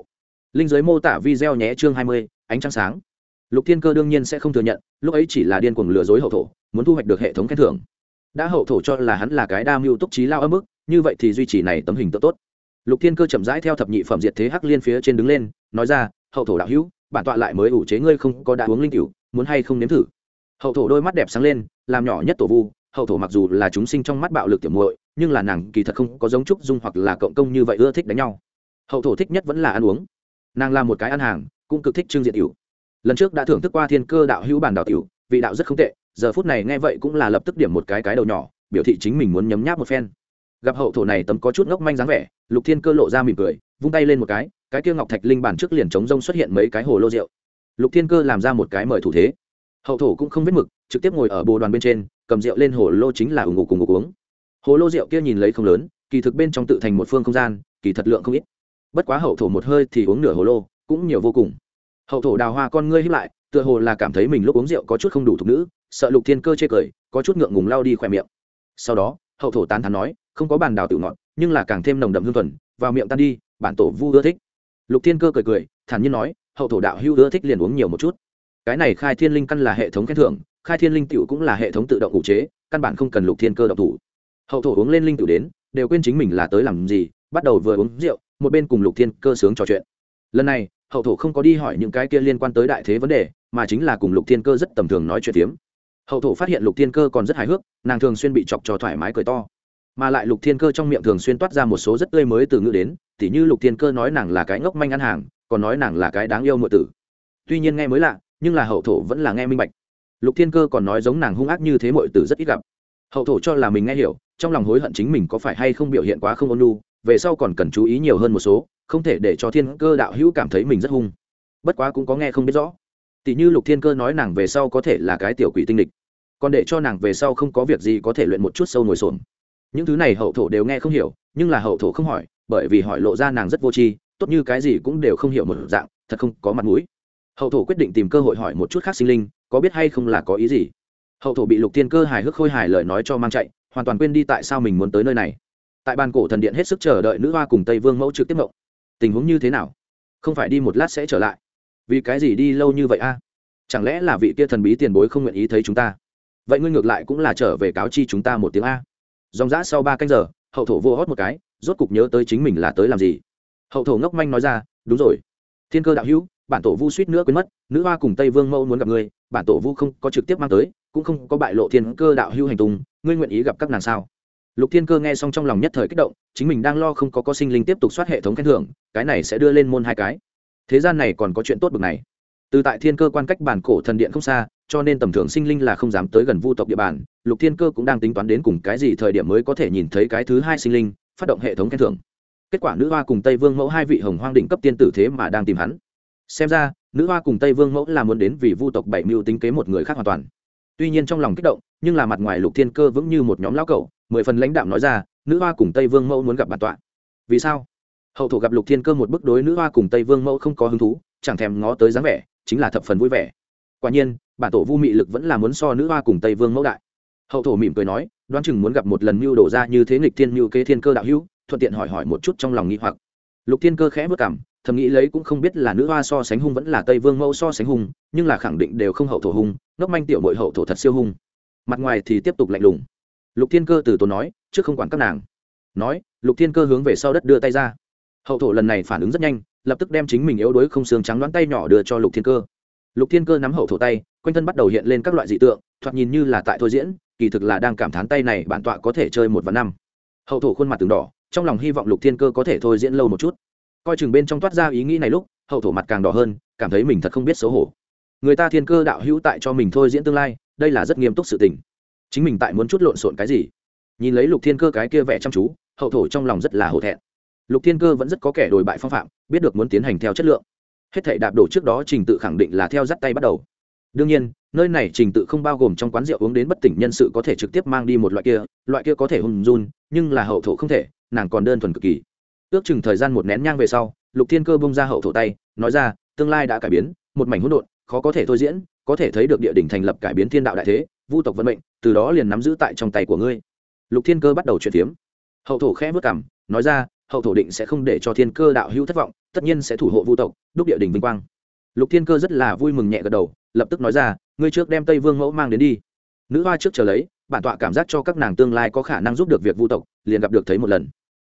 linh giới mô tả video nhé chương hai mươi ánh trăng sáng lục thiên cơ đương nhiên sẽ không thừa nhận lúc ấy chỉ là điên cuồng lừa dối hậu thổ muốn thu hoạch được hệ thống khen thưởng đã hậu thổ cho là hắn là cái đa mưu túc trí lao âm ức như vậy thì duy trì này tấm hình tốt tốt lục thiên cơ chậm rãi theo thập nhị phẩm diệt thế hắc liên phía trên đứng lên nói ra hậu thổ đạo hữu bản tọa lại mới ủ chế ngươi không có đã uống linh cựu muốn hay không nếm thử hậu thổ đôi mắt đẹp sáng lên làm nhỏ nhất tổ vu hậu thổ mặc dù là chúng sinh trong mắt bạo lực tiểu muội nhưng là nàng kỳ thật không có giống trúc dung hoặc là cộng công như vậy ưa thích đánh nhau hậu thổ thích nhất vẫn là ăn uống nàng là một cái ăn hàng cũng cực thích trương diện tiểu lần trước đã thưởng thức qua thiên cơ đạo hữu bản đạo tiểu vị đạo rất không tệ giờ phút này nghe vậy cũng là lập tức điểm một cái cái đầu nhỏ biểu thị chính mình muốn nhấm nháp một phen gặp hậu thổ này tấm có chút ngốc manh dáng vẻ lục thiên cơ lộ ra mỉm cười vung tay lên một cái cái kia ngọc thạch linh bản trước liền chống rông xuất hiện mấy cái hồ lô rượu lục thiên cơ làm ra một cái mời thủ thế hậu thổ cũng không biết mực trực tiếp ngồi ở bồ đoàn bên trên cầm rượu lên hồ lô chính là ủng ngủ cùng ngủ uống hồ lô rượu kia nhìn lấy không lớn kỳ thực bên trong tự thành một phương không gian kỳ thật lượng không ít bất quá hậu thổ một hơi thì uống nửa hồ lô cũng nhiều vô cùng hậu thổ đào hoa con ngươi hít lại tựa hồ là cảm thấy mình lúc uống rượu có chút không đủ thục nữ sợ lục thiên cơ chê cười có chút ngượng ngùng lao đi khỏe miệng sau đó hậu thổ tán thắn nói không có bàn đào tự ngọt nhưng là càng thêm nồng đậm hương thuần vào miệng tan đi bản tổ vu ưa thích lục thiên cơ cười cười thản nhiên nói hậu thổ đạo hưu ưa thích liền uống nhiều một chút cái này khai thiên linh căn là hệ thống khen thưởng khai thiên linh tiểu cũng là hệ thống tự động cụ chế căn bản không cần lục thiên cơ động thủ hậu thổ uống lên linh tiểu đến đều quên chính mình là tới làm gì bắt đầu vừa uống rượu một bên cùng lục thiên cơ sướng trò chuyện lần này hậu thổ không có đi hỏi những cái kia liên quan tới đại thế vấn đề mà chính là cùng lục thiên cơ rất tầm thường nói chuyện tiếm hậu thổ phát hiện lục thiên cơ còn rất hài hước nàng thường xuyên bị chọc cho thoải mái cười to mà lại lục thiên cơ trong miệng thường xuyên toát ra một số rất tươi mới từ ngữ đến tỉ như lục thiên cơ nói nàng là cái ngốc manh ăn hàng còn nói nàng là cái đáng yêu ngựa tử tuy nhiên nghe mới lạ nhưng là hậu thổ vẫn là nghe minh bạch lục thiên cơ còn nói giống nàng hung ác như thế mọi từ rất ít gặp hậu thổ cho là mình nghe hiểu trong lòng hối hận chính mình có phải hay không biểu hiện quá không ôn nhu về sau còn cần chú ý nhiều hơn một số không thể để cho thiên cơ đạo hữu cảm thấy mình rất hung bất quá cũng có nghe không biết rõ tỷ như lục thiên cơ nói nàng về sau có thể là cái tiểu quỷ tinh địch còn để cho nàng về sau không có việc gì có thể luyện một chút sâu ngồi xổm những thứ này hậu thổ đều nghe không hiểu nhưng là hậu thổ không hỏi bởi vì hỏi lộ ra nàng rất vô tri tốt như cái gì cũng đều không hiểu một dạng thật không có mặt mũi hậu thổ quyết định tìm cơ hội hỏi một chút khác sinh linh có biết hay không là có ý gì hậu thổ bị lục thiên cơ hài hước khôi hài lời nói cho mang chạy hoàn toàn quên đi tại sao mình muốn tới nơi này tại bàn cổ thần điện hết sức chờ đợi nữ hoa cùng tây vương mẫu trực tiếp mộng tình huống như thế nào không phải đi một lát sẽ trở lại vì cái gì đi lâu như vậy a chẳng lẽ là vị kia thần bí tiền bối không nguyện ý thấy chúng ta vậy ngươi ngược lại cũng là trở về cáo chi chúng ta một tiếng a dòng g sau ba canh giờ hậu thổ vô hót một cái rốt cục nhớ tới chính mình là tới làm gì hậu thổ ngốc manh nói ra đúng rồi thiên cơ đạo hữu bản tổ vu suýt nữa quên mất nữ hoa cùng tây vương mẫu muốn gặp ngươi bản tổ vu không có trực tiếp mang tới cũng không có bại lộ thiên cơ đạo hưu hành tùng ngươi nguyện ý gặp các nàng sao lục thiên cơ nghe xong trong lòng nhất thời kích động chính mình đang lo không có có sinh linh tiếp tục soát hệ thống khen thưởng cái này sẽ đưa lên môn hai cái thế gian này còn có chuyện tốt bực này từ tại thiên cơ quan cách bản cổ thần điện không xa cho nên tầm thường sinh linh là không dám tới gần vu tộc địa bàn lục thiên cơ cũng đang tính toán đến cùng cái gì thời điểm mới có thể nhìn thấy cái thứ hai sinh linh phát động hệ thống khen thưởng kết quả nữ hoa cùng tây vương mẫu hai vị hồng hoang đỉnh cấp tiên tử thế mà đang tìm hắn xem ra nữ hoa cùng tây vương mẫu là muốn đến vì vu tộc bảy mưu tính kế một người khác hoàn toàn tuy nhiên trong lòng kích động nhưng là mặt ngoài lục thiên cơ vững như một nhóm lão cẩu mười phần lãnh đạo nói ra nữ hoa cùng tây vương mẫu muốn gặp bản tọa vì sao hậu thổ gặp lục thiên cơ một bức đối nữ hoa cùng tây vương mẫu không có hứng thú chẳng thèm ngó tới dáng vẻ chính là thập phần vui vẻ quả nhiên bản tổ vu mị lực vẫn là muốn so nữ hoa cùng tây vương mẫu đại hậu thổ mỉm cười nói đoán chừng muốn gặp một lần mưu đổ ra như thế nghịch thiên mưu kế thiên cơ đạo hữu thuận tiện hỏi hỏi một chút trong lòng nghi hoặc lục thiên cơ khẽ vất cảm thầm nghĩ lấy cũng không biết là nữ hoa so sánh hung vẫn là tây vương mẫu so sánh hung nhưng là khẳng định đều không hậu thổ hung ngốc manh tiểu mội hậu thổ thật siêu hung mặt ngoài thì tiếp tục lạnh lùng lục thiên cơ từ tốn nói trước không quản các nàng nói lục thiên cơ hướng về sau đất đưa tay ra hậu thổ lần này phản ứng rất nhanh lập tức đem chính mình yếu đuối không xương trắng đoán tay nhỏ đưa cho lục thiên cơ lục thiên cơ nắm hậu thổ tay quanh thân bắt đầu hiện lên các loại dị tượng thoạt nhìn như là tại thôi diễn kỳ thực là đang cảm thán tay này bản tọa có thể chơi một và năm hậu thổ khuôn mặt từng đỏ trong lòng hy vọng lục thiên cơ có thể thôi diễn lâu một chút coi chừng bên trong toát ra ý nghĩ này lúc hậu thổ mặt càng đỏ hơn cảm thấy mình thật không biết xấu hổ người ta thiên cơ đạo hữu tại cho mình thôi diễn tương lai đây là rất nghiêm túc sự tình chính mình tại muốn chút lộn xộn cái gì nhìn lấy lục thiên cơ cái kia vẻ chăm chú hậu thổ trong lòng rất là hổ thẹn lục thiên cơ vẫn rất có kẻ đồi bại phong phạm biết được muốn tiến hành theo chất lượng hết thể đạp đổ trước đó trình tự khẳng định là theo dắt tay bắt đầu đương nhiên nơi này trình tự không bao gồm trong quán rượu uống đến bất tỉnh nhân sự có thể trực tiếp mang đi một loại kia loại kia có thể hùng run nhưng là hậu thổ không thể nàng còn đơn thuần cực kỳ ước chừng thời gian một nén nhang về sau lục thiên cơ bông ra hậu thổ tay nói ra tương lai đã cải biến một mảnh hỗn độn khó có thể thôi diễn có thể thấy được địa đỉnh thành lập cải biến thiên đạo đại thế vu tộc vận mệnh từ đó liền nắm giữ tại trong tay của ngươi lục thiên cơ bắt đầu chuyển phiếm hậu thổ khẽ vất cảm nói ra hậu thổ định sẽ không để cho thiên cơ đạo hữu thất vọng tất nhiên sẽ thủ hộ vu tộc đúc địa đình vinh quang lục thiên cơ rất là vui mừng nhẹ gật đầu lập tức nói ra ngươi trước đem tây vương mẫu mang đến đi nữ hoa trước chờ lấy bản tọa cảm giác cho các nàng tương lai có khả năng giúp được việc vu tộc liền gặp được thấy một lần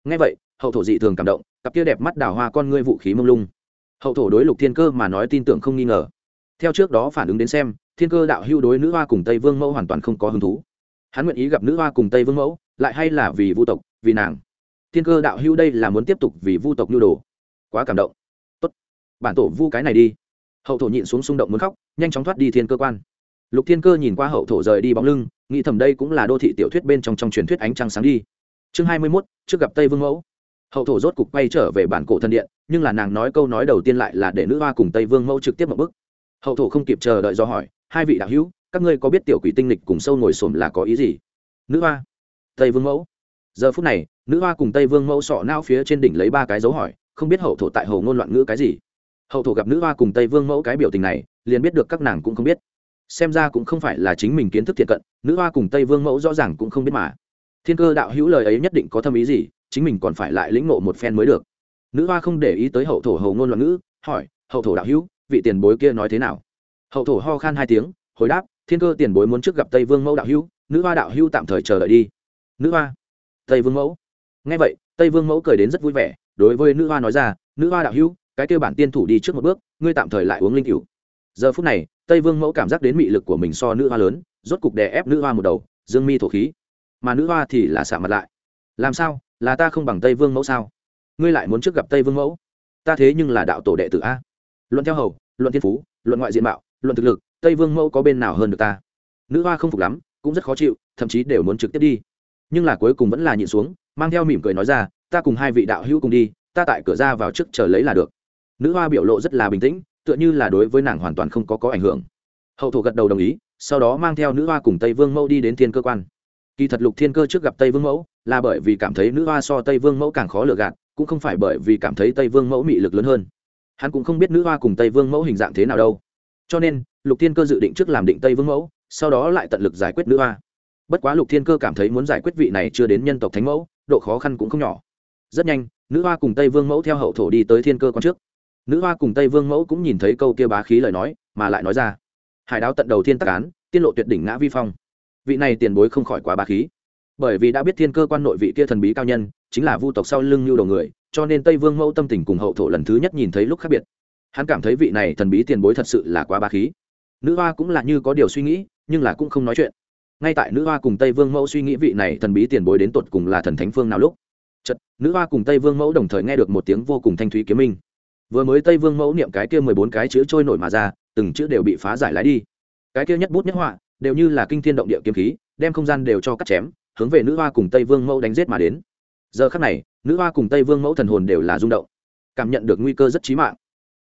ngay vậy hậu thổ dị thường cảm động cặp kia đẹp mắt đào hoa con ngươi vũ khí mông lung hậu thổ đối lục thiên cơ mà nói tin tưởng không nghi ngờ theo trước đó phản ứng đến xem thiên cơ đạo hưu đối nữ hoa cùng tây vương mẫu hoàn toàn không có hứng thú hắn nguyện ý gặp nữ hoa cùng tây vương mẫu lại hay là vì vu tộc vì nàng thiên cơ đạo hưu đây là muốn tiếp tục vì vu tộc nhu đồ quá cảm động tốt bản tổ vu cái này đi hậu thổ nhịn xuống xung động muốn khóc nhanh chóng thoát đi thiên cơ quan lục thiên cơ nhìn qua hậu thổ rời đi bóng lưng nghĩ thầm đây cũng là đô thị tiểu thuyết bên trong trong truyền thuyết ánh trăng sáng đi chương hai mươi mốt trước gặp tây vương mẫu hậu thổ rốt cục quay trở về bản cổ thần điện nhưng là nàng nói câu nói đầu tiên lại là để nữ hoa cùng tây vương mẫu trực tiếp một bước hậu thổ không kịp chờ đợi do hỏi hai vị đạo hữu các ngươi có biết tiểu quỷ tinh lịch cùng sâu ngồi xổm là có ý gì nữ hoa tây vương mẫu giờ phút này nữ hoa cùng tây vương mẫu sọ não phía trên đỉnh lấy ba cái dấu hỏi không biết hậu thổ tại hồ ngôn loạn ngữ cái gì hậu thổ gặp nữ hoa cùng tây vương mẫu cái biểu tình này liền biết được các nàng cũng không biết xem ra cũng không phải là chính mình kiến thức thiệt cận nữ hoa cùng tây vương mẫu rõ ràng cũng không biết mà thiên cơ đạo hữu lời ấy nhất định có thâm ý gì chính mình còn phải lại lĩnh ngộ một phen mới được nữ hoa không để ý tới hậu thổ hầu ngôn loạn ngữ hỏi hậu thổ đạo hữu vị tiền bối kia nói thế nào hậu thổ ho khan hai tiếng hồi đáp thiên cơ tiền bối muốn trước gặp tây vương mẫu đạo hữu nữ hoa đạo hữu tạm thời chờ đợi đi nữ hoa tây vương mẫu nghe vậy tây vương mẫu cười đến rất vui vẻ đối với nữ hoa nói ra nữ hoa đạo hữu cái kêu bản tiên thủ đi trước một bước ngươi tạm thời lại uống linh cựu giờ phút này tây vương mẫu cảm giác đến mị lực của mình so nữ hoa lớn rốt cục đè ép nữ hoa một đầu dương mi thổ khí mà nữ hoa thì là xả mặt lại làm sao là ta không bằng tây vương mẫu sao ngươi lại muốn trước gặp tây vương mẫu ta thế nhưng là đạo tổ đệ tử a luận theo hầu luận thiên phú luận ngoại diện mạo luận thực lực tây vương mẫu có bên nào hơn được ta nữ hoa không phục lắm cũng rất khó chịu thậm chí đều muốn trực tiếp đi nhưng là cuối cùng vẫn là nhịn xuống mang theo mỉm cười nói ra ta cùng hai vị đạo hữu cùng đi ta tại cửa ra vào trước chờ lấy là được nữ hoa biểu lộ rất là bình tĩnh tựa như là đối với nàng hoàn toàn không có có ảnh hưởng hậu thổ gật đầu đồng ý sau đó mang theo nữ hoa cùng tây vương mẫu đi đến thiên cơ quan kỳ thật lục thiên cơ trước gặp tây vương mẫu là bởi vì cảm thấy nữ hoa so tây vương mẫu càng khó lựa gạt cũng không phải bởi vì cảm thấy tây vương mẫu mị lực lớn hơn hắn cũng không biết nữ hoa cùng tây vương mẫu hình dạng thế nào đâu cho nên lục thiên cơ dự định trước làm định tây vương mẫu sau đó lại tận lực giải quyết nữ hoa bất quá lục thiên cơ cảm thấy muốn giải quyết vị này chưa đến nhân tộc thánh mẫu độ khó khăn cũng không nhỏ rất nhanh nữ hoa cùng tây vương mẫu theo hậu thổ đi tới thiên cơ con trước nữ hoa cùng tây vương mẫu cũng nhìn thấy câu kia bá khí lời nói mà lại nói ra hải đáo tận đầu thiên tắc án tiết lộ tuyệt đỉnh ngã vi phong vị này tiền bối không khỏi quá bá khí bởi vì đã biết thiên cơ quan nội vị kia thần bí cao nhân chính là vu tộc sau lưng nhu đầu người cho nên tây vương mẫu tâm tình cùng hậu thổ lần thứ nhất nhìn thấy lúc khác biệt hắn cảm thấy vị này thần bí tiền bối thật sự là quá bá khí nữ hoa cũng là như có điều suy nghĩ nhưng là cũng không nói chuyện ngay tại nữ hoa cùng tây vương mẫu suy nghĩ vị này thần bí tiền bối đến tột cùng là thần thánh phương nào lúc chật nữ hoa cùng tây vương mẫu đồng thời nghe được một tiếng vô cùng thanh thúy kiếm minh vừa mới tây vương mẫu niệm cái kia mười bốn cái chữ trôi nổi mà ra từng chữ đều bị phá giải lái đi cái kia nhất bút nhất họa đều như là kinh thiên động địa kiếm khí đem không gian đều cho cắt chém hướng về nữ hoa cùng tây vương mẫu đánh giết mà đến giờ khắc này nữ hoa cùng tây vương mẫu thần hồn đều là rung động cảm nhận được nguy cơ rất chí mạng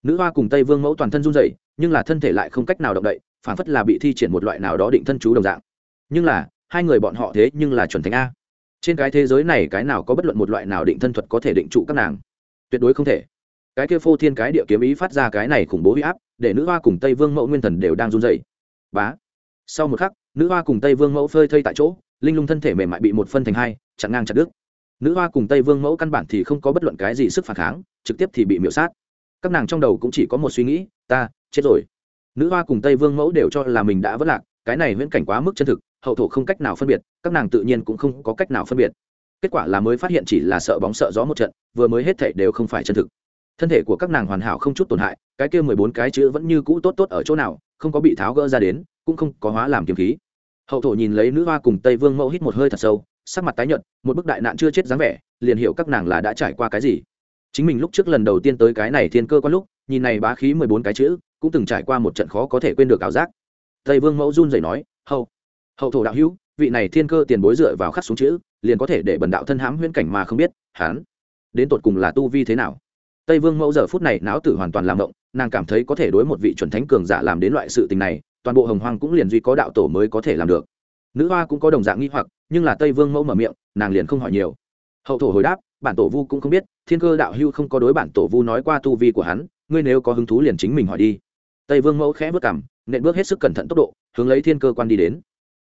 nữ hoa cùng tây vương mẫu toàn thân run rẩy, nhưng là thân thể lại không cách nào động đậy phản phất là bị thi triển một loại nào đó định thân chú đồng dạng nhưng là hai người bọn họ thế nhưng là chuẩn thánh a trên cái thế giới này cái nào có bất luận một loại nào định thân thuật có thể định trụ các nàng tuyệt đối không thể cái kia phô thiên cái địa kiếm ý phát ra cái này khủng bố uy áp để nữ hoa cùng tây vương mẫu nguyên thần đều đang run rẩy. bá sau một khắc nữ hoa cùng tây vương mẫu phơi thây tại chỗ linh lung thân thể mềm mại bị một phân thành hai chặn ngang chặt đứt nữ hoa cùng tây vương mẫu căn bản thì không có bất luận cái gì sức phản kháng trực tiếp thì bị miễu sát các nàng trong đầu cũng chỉ có một suy nghĩ ta chết rồi nữ hoa cùng tây vương mẫu đều cho là mình đã vất lạc cái này viễn cảnh quá mức chân thực hậu thổ không cách nào phân biệt các nàng tự nhiên cũng không có cách nào phân biệt kết quả là mới phát hiện chỉ là sợ bóng sợ gió một trận vừa mới hết thể đều không phải chân thực thân thể của các nàng hoàn hảo không chút tổn hại cái kia mười bốn cái chữ vẫn như cũ tốt tốt ở chỗ nào không có bị tháo gỡ ra đến cũng không có hóa làm kiếm khí hậu thổ nhìn lấy nữ hoa cùng tây vương mẫu hít một hơi thật sâu sắc mặt tái nhợt một bức đại nạn chưa chết dáng vẻ liền hiểu các nàng là đã trải qua cái gì chính mình lúc trước lần đầu tiên tới cái này thiên cơ quan lúc nhìn này bá khí mười bốn cái chữ cũng từng trải qua một trận khó có thể quên được ảo giác tây vương mẫu run rẩy nói hậu hậu thổ đạo hữu vị này thiên cơ tiền bối dựa vào khắc xuống chữ liền có thể để bần đạo thân hãm huyễn cảnh mà không biết hắn đến tột cùng là tu vi thế nào tây vương mẫu giờ phút này não tử hoàn toàn làm động nàng cảm thấy có thể đối một vị chuẩn thánh cường giả làm đến loại sự tình này toàn bộ hồng hoang cũng liền duy có đạo tổ mới có thể làm được nữ hoa cũng có đồng dạng nghi hoặc nhưng là tây vương mẫu mở miệng nàng liền không hỏi nhiều hậu thổ hồi đáp bản tổ vu cũng không biết thiên cơ đạo hưu không có đối bản tổ vu nói qua tu vi của hắn ngươi nếu có hứng thú liền chính mình hỏi đi tây vương mẫu khẽ vất cảm nện bước hết sức cẩn thận tốc độ hướng lấy thiên cơ quan đi đến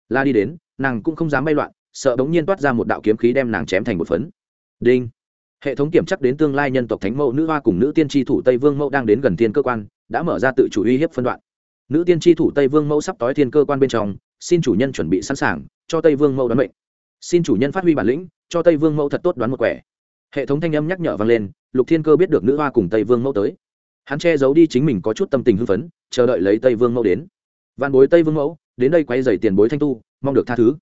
la đi đến nàng cũng không dám bay loạn sợ bỗng nhiên toát ra một đạo kiếm khí đem nàng chém thành một phấn đinh hệ thống kiểm chắc đến tương lai nhân tộc thánh mẫu nữ hoa cùng nữ tiên tri thủ tây vương mẫu đang đến gần thiên cơ quan đã mở ra tự chủ uy hiếp phân đoạn nữ tiên tri thủ tây vương mẫu sắp tối thiên cơ quan bên trong xin chủ nhân chuẩn bị sẵn sàng cho tây vương mẫu đoán mệnh xin chủ nhân phát huy bản lĩnh cho tây vương mẫu thật tốt đoán một quẻ hệ thống thanh âm nhắc nhở vang lên lục thiên cơ biết được nữ hoa cùng tây vương mẫu tới hắn che giấu đi chính mình có chút tâm tình hưng phấn chờ đợi lấy tây vương mẫu đến văn bối tây vương mẫu đến đây quay dày tiền bối thanh tu mong được tha thứ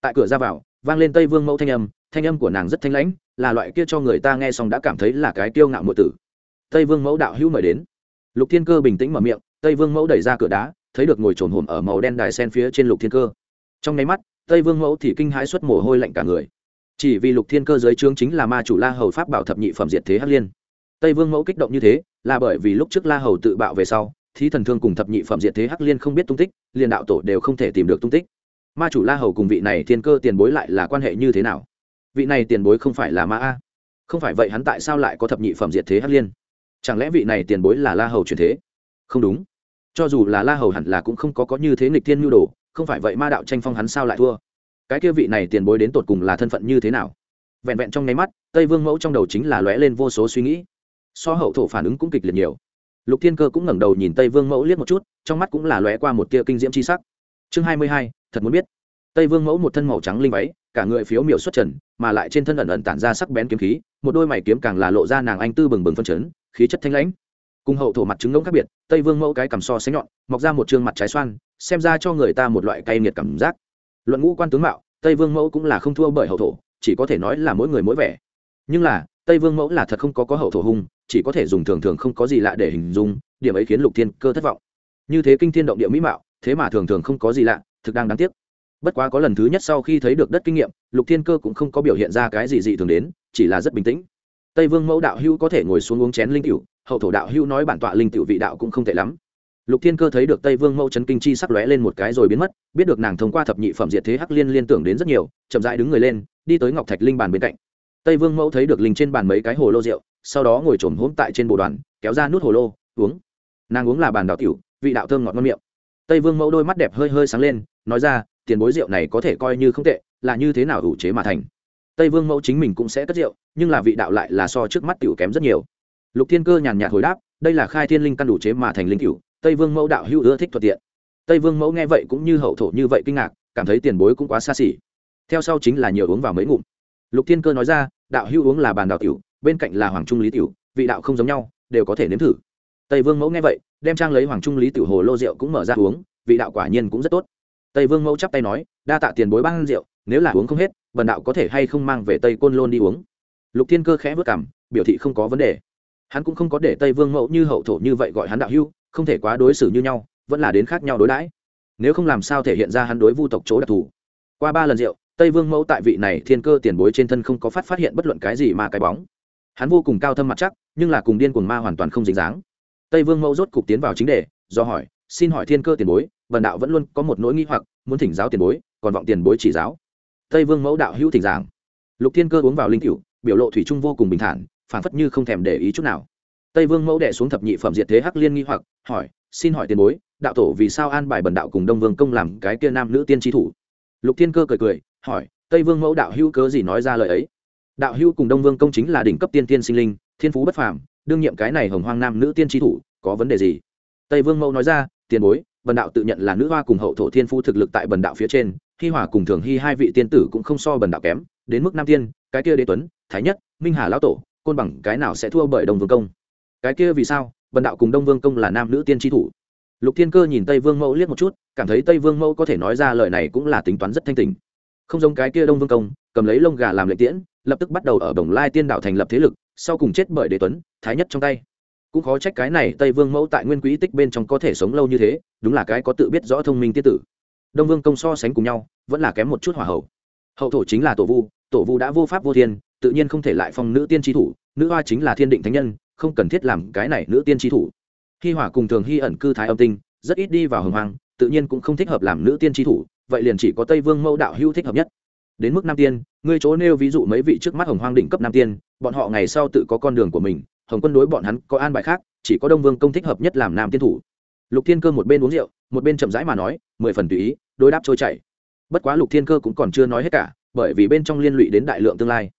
tại cửa ra vào vang lên tây vương mẫu thanh âm thanh âm của nàng rất thanh lãnh là loại kia cho người ta nghe xong đã cảm thấy là cái tiêu ngạo mượn tử tây vương mẫu đạo hữu mời đến lục thiên cơ bình tĩnh mở miệng tây vương mẫu đẩy ra cửa đá thấy được ngồi trồn hồm ở màu đen đài sen phía trên lục thiên cơ trong nháy mắt tây vương mẫu thì kinh hãi xuất mồ hôi lạnh cả người chỉ vì lục thiên cơ dưới trướng chính là ma chủ la hầu pháp bảo thập nhị phẩm diệt thế hắc liên tây vương mẫu kích động như thế là bởi vì lúc trước la hầu tự bạo về sau thì thần thương cùng thập nhị phẩm diệt thế hắc liên không biết tung tích liền đạo tổ đều không thể tìm được tung tích ma chủ la hầu cùng vị này thiên cơ tiền bối lại là quan hệ như thế nào vị này tiền bối không phải là ma a không phải vậy hắn tại sao lại có thập nhị phẩm diệt thế hắc liên chẳng lẽ vị này tiền bối là la hầu truyền thế không đúng cho dù là la hầu hẳn là cũng không có có như thế nghịch thiên nhu đồ không phải vậy ma đạo tranh phong hắn sao lại thua cái kia vị này tiền bối đến tột cùng là thân phận như thế nào vẹn vẹn trong nháy mắt tây vương mẫu trong đầu chính là lóe lên vô số suy nghĩ so hậu thổ phản ứng cũng kịch liệt nhiều lục thiên cơ cũng ngẩng đầu nhìn tây vương mẫu liếc một chút trong mắt cũng là lóe qua một tia kinh diễm c h i sắc chương hai mươi hai thật muốn biết tây vương mẫu một thân màu trắng linh váy cả người phiếu miểu xuất trần mà lại trên thân ẩn ẩn tản ra sắc bén kiếm khí một đôi mày kiếm càng là lộ ra nàng anh tư bừng bừng phân chấn khí chất thanh lãnh cùng hậu thổ mặt trứng ngỗng khác biệt tây vương mẫu cái cằm so sánh nhọn mọc ra một t mặt trái xoan xem ra cho người ta một loại cay nghiệt cảm giác luận ngũ quan tướng mạo tây vương mẫu cũng là không thua bởi hậu thổ chỉ có thể nói là mỗi người mỗi vẻ nhưng là tây vương mẫu là thật không có có hậu thổ hung chỉ có thể dùng thường thường không có gì lạ để hình dung điểm ấy khiến lục thiên cơ thất vọng như thế kinh thiên động địa mỹ mạo thế mà thường thường không có gì lạ thực đang đáng tiếc bất quá có lần thứ nhất sau khi thấy được đất kinh nghiệm lục thiên cơ cũng không có biểu hiện ra cái gì dị thường đến chỉ là rất bình tĩnh tây vương mẫu đạo hữu có thể ngồi xuống uống chén linh cựu hậu thổ đạo hữu nói bản tọa linh tiểu vị đạo cũng không tệ lắm lục thiên cơ thấy được tây vương mẫu chấn kinh chi sắc lóe lên một cái rồi biến mất biết được nàng thông qua thập nhị phẩm diệt thế hắc liên liên tưởng đến rất nhiều chậm dãi đứng người lên đi tới ngọc thạch linh bàn bên cạnh tây vương mẫu thấy được linh trên bàn mấy cái hồ lô rượu sau đó ngồi trồm hổm tại trên bộ đoàn kéo ra nút hồ lô uống nàng uống là bàn đào tiểu vị đạo thơm ngọt ngon miệng tây vương mẫu đôi mắt đẹp hơi hơi sáng lên nói ra tiền bối rượu này có thể coi như không tệ là như thế nào ủ chế mà thành tây vương mẫu chính mình cũng sẽ cất rượu nhưng là vị đạo lại là so trước mắt tiểu kém rất nhiều lục thiên cơ nhàn nhạt hồi đáp đây là khai thiên linh căn đủ chế mà thành linh cửu tây vương mẫu đạo hữu ưa thích thuận tiện tây vương mẫu nghe vậy cũng như hậu thổ như vậy kinh ngạc cảm thấy tiền bối cũng quá xa xỉ theo sau chính là nhiều uống vào mấy ngụm lục thiên cơ nói ra đạo hữu uống là bàn đạo tiểu bên cạnh là hoàng trung lý tiểu vị đạo không giống nhau đều có thể nếm thử tây vương mẫu nghe vậy đem trang lấy hoàng trung lý tiểu hồ lô rượu cũng mở ra uống vị đạo quả nhiên cũng rất tốt tây vương mẫu chắp tay nói đa tạ tiền bối ban rượu nếu là uống không hết vần đạo có thể hay không mang về tây côn lôn đi uống lục thiên cơ khẽ vất cảm biểu thị không có vấn đề hắn cũng không có để tây vương mẫu như hậu thổ như vậy gọi hắn đạo hưu không thể quá đối xử như nhau vẫn là đến khác nhau đối đãi nếu không làm sao thể hiện ra hắn đối vu tộc chỗ đặc thù qua ba lần rượu tây vương mẫu tại vị này thiên cơ tiền bối trên thân không có phát phát hiện bất luận cái gì mà cái bóng hắn vô cùng cao thâm mặt chắc nhưng là cùng điên cuồng ma hoàn toàn không dính dáng tây vương mẫu rốt cục tiến vào chính đề do hỏi xin hỏi thiên cơ tiền bối vần đạo vẫn luôn có một nỗi nghi hoặc muốn thỉnh giáo tiền bối còn vọng tiền bối chỉ giáo tây vương mẫu đạo hữu thỉnh giảng lục thiên cơ uống vào linh cựu biểu lộ thủy trung vô cùng bình thản phản phất như không thèm để ý chút nào tây vương mẫu đệ xuống thập nhị phẩm diệt thế hắc liên nghi hoặc hỏi xin hỏi tiền bối đạo tổ vì sao an bài bần đạo cùng đông vương công làm cái kia nam nữ tiên chi thủ lục thiên cơ cười cười hỏi tây vương mẫu đạo hữu cớ gì nói ra lời ấy đạo hữu cùng đông vương công chính là đỉnh cấp tiên tiên sinh linh thiên phú bất phàm đương nhiệm cái này hồng hoang nam nữ tiên chi thủ có vấn đề gì tây vương mẫu nói ra tiền bối bần đạo tự nhận là nữ hoa cùng hậu thổ thiên phú thực lực tại bần đạo phía trên hi hòa cùng thường hy hai vị tiên tử cũng không so bần đạo kém đến mức nam tiên cái kia đế tuấn thái nhất minh hà lão tổ côn bằng cái nào sẽ thua bởi đông vương công cái kia vì sao vần đạo cùng đông vương công là nam nữ tiên tri thủ lục thiên cơ nhìn tây vương mẫu liếc một chút cảm thấy tây vương mẫu có thể nói ra lời này cũng là tính toán rất thanh tình không giống cái kia đông vương công cầm lấy lông gà làm lệ tiễn lập tức bắt đầu ở đồng lai tiên đạo thành lập thế lực sau cùng chết bởi đế tuấn thái nhất trong tay cũng khó trách cái này tây vương mẫu tại nguyên quý tích bên trong có thể sống lâu như thế đúng là cái có tự biết rõ thông minh tiết tử đông vương công so sánh cùng nhau vẫn là kém một chút hỏa hậu hậu thổ chính là tổ vu tổ vu đã vô pháp vô thiên tự nhiên không thể lại phong nữ tiên tri thủ nữ hoa chính là thiên định thánh nhân không cần thiết làm cái này nữ tiên tri thủ hi hỏa cùng thường hy ẩn cư thái âm tinh rất ít đi vào hồng hoang tự nhiên cũng không thích hợp làm nữ tiên tri thủ vậy liền chỉ có tây vương mẫu đạo hữu thích hợp nhất đến mức nam tiên ngươi chỗ nêu ví dụ mấy vị trước mắt hồng hoang đỉnh cấp nam tiên bọn họ ngày sau tự có con đường của mình hồng quân đối bọn hắn có an bài khác chỉ có đông vương công thích hợp nhất làm nam tiên thủ lục thiên cơ một bên uống rượu một bên chậm rãi mà nói mười phần tùy ý đối đáp trôi chảy bất quá lục thiên cơ cũng còn chưa nói hết cả bởi vì bên trong liên lụy đến đại lượng tương lai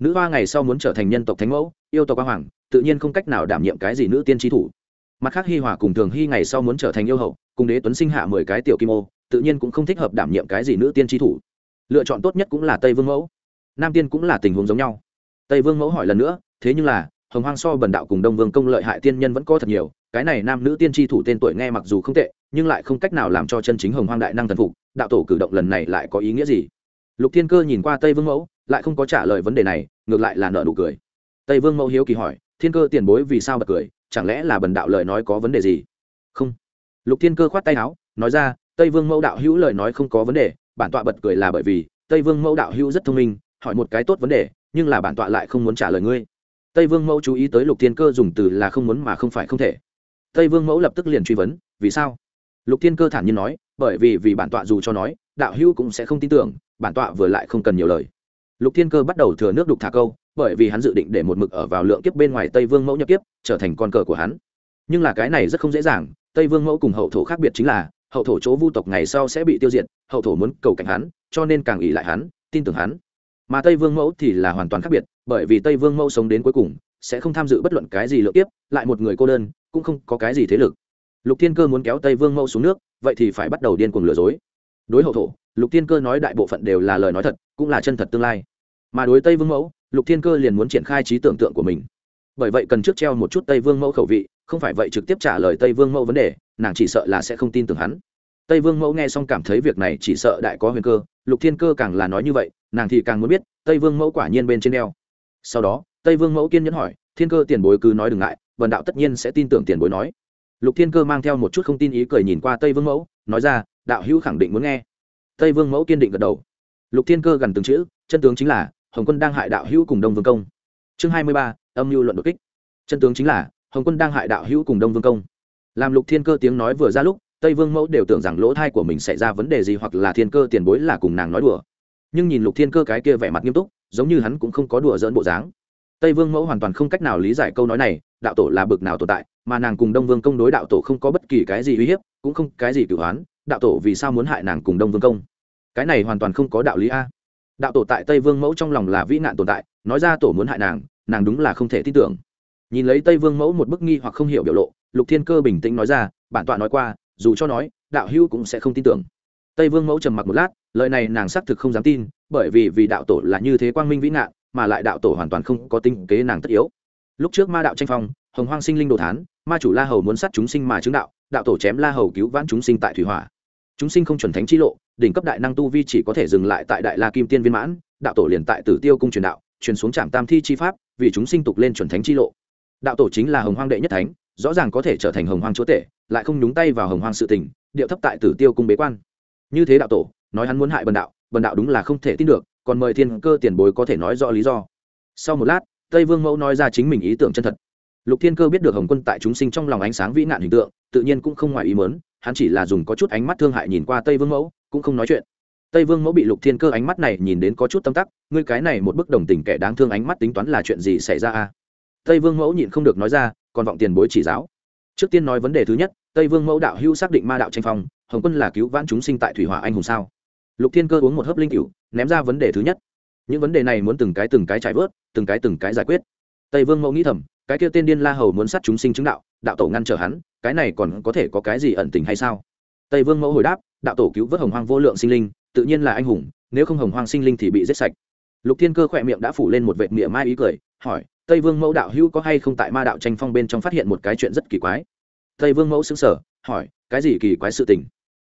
nữ hoa ngày sau muốn trở thành nhân tộc thánh mẫu yêu tộc hoa hoàng tự nhiên không cách nào đảm nhiệm cái gì nữ tiên tri thủ mặt khác hi hòa cùng thường hi ngày sau muốn trở thành yêu hậu cùng đế tuấn sinh hạ mười cái tiểu kim ô tự nhiên cũng không thích hợp đảm nhiệm cái gì nữ tiên tri thủ lựa chọn tốt nhất cũng là tây vương mẫu nam tiên cũng là tình huống giống nhau tây vương mẫu hỏi lần nữa thế nhưng là hồng hoang so bần đạo cùng đông vương công lợi hại tiên nhân vẫn có thật nhiều cái này nam nữ tiên tri thủ tên tuổi nghe mặc dù không tệ nhưng lại không cách nào làm cho chân chính hồng hoang đại năng thần phục đạo tổ cử động lần này lại có ý nghĩa gì lục thiên cơ nhìn qua tây vương mẫu lại không có trả lời vấn đề này ngược lại là nợ nụ cười tây vương mẫu hiếu kỳ hỏi thiên cơ tiền bối vì sao bật cười chẳng lẽ là bần đạo lời nói có vấn đề gì không lục thiên cơ khoát tay áo nói ra tây vương mẫu đạo hữu lời nói không có vấn đề bản tọa bật cười là bởi vì tây vương mẫu đạo hữu rất thông minh hỏi một cái tốt vấn đề nhưng là bản tọa lại không muốn trả lời ngươi tây vương mẫu chú ý tới lục thiên cơ dùng từ là không muốn mà không phải không thể tây vương mẫu lập tức liền truy vấn vì sao lục thiên cơ thản nhiên nói bởi vì vì bản tọa dù cho nói đạo hữu cũng sẽ không tin tưởng bản tọa vừa lại không cần nhiều lời lục thiên cơ bắt đầu thừa nước đục thả câu bởi vì hắn dự định để một mực ở vào lượng kiếp bên ngoài tây vương mẫu nhập kiếp trở thành con cờ của hắn nhưng là cái này rất không dễ dàng tây vương mẫu cùng hậu thổ khác biệt chính là hậu thổ chỗ vu tộc ngày sau sẽ bị tiêu diệt hậu thổ muốn cầu cảnh hắn cho nên càng ỉ lại hắn tin tưởng hắn mà tây vương mẫu thì là hoàn toàn khác biệt bởi vì tây vương mẫu sống đến cuối cùng sẽ không tham dự bất luận cái gì lượng kiếp, lại một người cô đơn cũng không có cái gì thế lực lục thiên cơ muốn kéo tây vương mẫu xuống nước vậy thì phải bắt đầu điên cuồng lừa dối đối hậu thổ lục thiên cơ nói đại bộ phận đều là lời nói thật cũng là chân thật tương lai mà đối tây vương mẫu lục thiên cơ liền muốn triển khai trí tưởng tượng của mình bởi vậy cần trước treo một chút tây vương mẫu khẩu vị không phải vậy trực tiếp trả lời tây vương mẫu vấn đề nàng chỉ sợ là sẽ không tin tưởng hắn tây vương mẫu nghe xong cảm thấy việc này chỉ sợ đại có huyền cơ lục thiên cơ càng là nói như vậy nàng thì càng muốn biết tây vương mẫu quả nhiên bên trên đeo sau đó tây vương mẫu kiên nhẫn hỏi thiên cơ tiền bối cứ nói đừng ngại vần đạo tất nhiên sẽ tin tưởng tiền bối nói lục thiên cơ mang theo một chút không tin ý cười nhìn qua tây vương mẫu nói ra đạo hữu khẳng định muốn nghe tây vương mẫu kiên định gật đầu lục thiên cơ gần từng chữ chân tướng chính là hồng quân đang hại đạo hữu cùng đông vương công chương hai mươi ba âm mưu luận đột kích chân tướng chính là hồng quân đang hại đạo hữu cùng đông vương công làm lục thiên cơ tiếng nói vừa ra lúc tây vương mẫu đều tưởng rằng lỗ thai của mình xảy ra vấn đề gì hoặc là thiên cơ tiền bối là cùng nàng nói đùa nhưng nhìn lục thiên cơ cái kia vẻ mặt nghiêm túc giống như hắn cũng không có đùa dỡn bộ dáng tây vương mẫu hoàn toàn không cách nào lý giải câu nói này đạo tổ là bực nào tồn tại mà nàng cùng đông vương công đối đạo tổ không có bất kỳ cái gì uy hiếp cũng không cái gì cửu hoán đạo tổ vì sao muốn hại nàng cùng đông vương công cái này hoàn toàn không có đạo lý a đạo tổ tại tây vương mẫu trong lòng là vĩ nạn tồn tại nói ra tổ muốn hại nàng nàng đúng là không thể tin tưởng nhìn lấy tây vương mẫu một bức nghi hoặc không hiểu biểu lộ lục thiên cơ bình tĩnh nói ra bản tọa nói qua dù cho nói đạo hữu cũng sẽ không tin tưởng tây vương mẫu trầm mặc một lát lời này nàng xác thực không dám tin bởi vì vì đạo tổ là như thế quang minh vĩ nạn mà lại đạo tổ hoàn toàn không có tính kế nàng tất yếu lúc trước ma đạo tranh phong hồng hoang sinh linh đồ thán ma chủ la hầu muốn sát chúng sinh mà chứng đạo đạo tổ chém la hầu cứu vãn chúng sinh tại thủy hỏa chúng sinh không chuẩn thánh chi lộ đỉnh cấp đại năng tu vi chỉ có thể dừng lại tại đại la kim tiên viên mãn đạo tổ liền tại tử tiêu cung truyền đạo truyền xuống trạm tam thi chi pháp vì chúng sinh tục lên chuẩn thánh chi lộ đạo tổ chính là hồng hoang đệ nhất thánh rõ ràng có thể trở thành hồng hoang chúa tể lại không nhúng tay vào hồng hoang sự tình điệu thấp tại tử tiêu cung bế quan như thế đạo tổ nói hắn muốn hại bần đạo bần đạo đúng là không thể tin được còn mời thiên cơ tiền bối có thể nói rõ lý do sau một lát tây vương mẫu nói ra chính mình ý tưởng chân thật lục thiên cơ biết được hồng quân tại chúng sinh trong lòng ánh sáng vĩ nạn hình tượng tự nhiên cũng không ngoài ý muốn, hắn chỉ là dùng có chút ánh mắt thương hại nhìn qua tây vương mẫu cũng không nói chuyện tây vương mẫu bị lục thiên cơ ánh mắt này nhìn đến có chút tâm tắc ngươi cái này một bức đồng tình kẻ đáng thương ánh mắt tính toán là chuyện gì xảy ra à tây vương mẫu nhịn không được nói ra còn vọng tiền bối chỉ giáo trước tiên nói vấn đề thứ nhất tây vương mẫu đạo hữu xác định ma đạo tranh phong hồng quân là cứu vãn chúng sinh tại thủy hỏa anh hùng sao lục thiên cơ uống một hớp linh cựu ném ra vấn đề thứ nhất những vấn đề này muốn từng cái từng cái trải vớt từng cái từng cái giải quyết tây vương mẫu nghĩ thầm cái kia tên điên la hầu muốn sát chúng sinh chứng đạo đạo tổ ngăn trở hắn cái này còn có thể có cái gì ẩn tình hay sao tây vương mẫu hồi đáp đạo tổ cứu vớt hồng hoang vô lượng sinh linh tự nhiên là anh hùng nếu không hồng hoang sinh linh thì bị giết sạch lục thiên cơ khỏe miệng đã phủ lên một vệt mỉa mai ý cười hỏi tây vương mẫu đạo hữu có hay không tại ma đạo tranh phong bên trong phát hiện một cái chuyện rất kỳ quái tây vương mẫu xứng sở hỏi cái gì kỳ quái sự tình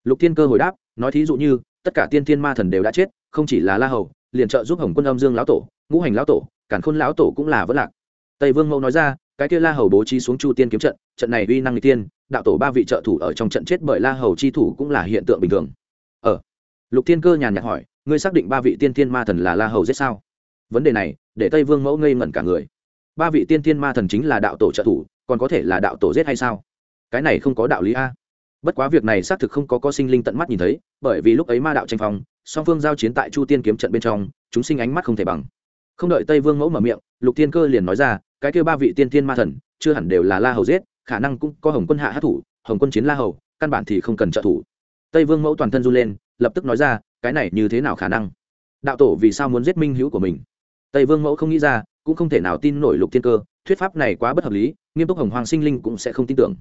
lục thiên cơ hồi đáp nói thí dụ như tất cả tiên thiên ma thần đều đã chết không chỉ là la hầu liền trợ giúp hồng quân âm dương lão tổ ngũ hành lão tổ cản khôn lão tổ cũng là vẫn lạc tây vương mẫu nói ra cái kia la hầu bố trí xuống chu tiên kiếm trận trận này uy năng n tiên đạo tổ ba vị trợ thủ ở trong trận chết bởi la hầu chi thủ cũng là hiện tượng bình thường ở ờ, lục thiên cơ nhàn nhạt hỏi ngươi xác định ba vị tiên thiên ma thần là la hầu giết sao vấn đề này để tây vương mẫu ngây ngẩn cả người ba vị tiên thiên ma thần chính là đạo tổ trợ thủ còn có thể là đạo tổ giết hay sao cái này không có đạo lý a bất quá việc này xác thực không có có sinh linh tận mắt nhìn thấy bởi vì lúc ấy ma đạo tranh phong song phương giao chiến tại chu tiên kiếm trận bên trong chúng sinh ánh mắt không thể bằng không đợi tây vương mẫu mở miệng lục thiên cơ liền nói ra cái kêu ba vị tiên thiên ma thần chưa hẳn đều là la hầu giết khả năng cũng có hồng quân hạ hát thủ hồng quân chiến la hầu căn bản thì không cần trợ thủ tây vương mẫu toàn thân run lên lập tức nói ra cái này như thế nào khả năng đạo tổ vì sao muốn giết minh hữu của mình tây vương mẫu không nghĩ ra cũng không thể nào tin nổi lục thiên cơ thuyết pháp này quá bất hợp lý nghiêm túc hồng hoàng sinh linh cũng sẽ không tin tưởng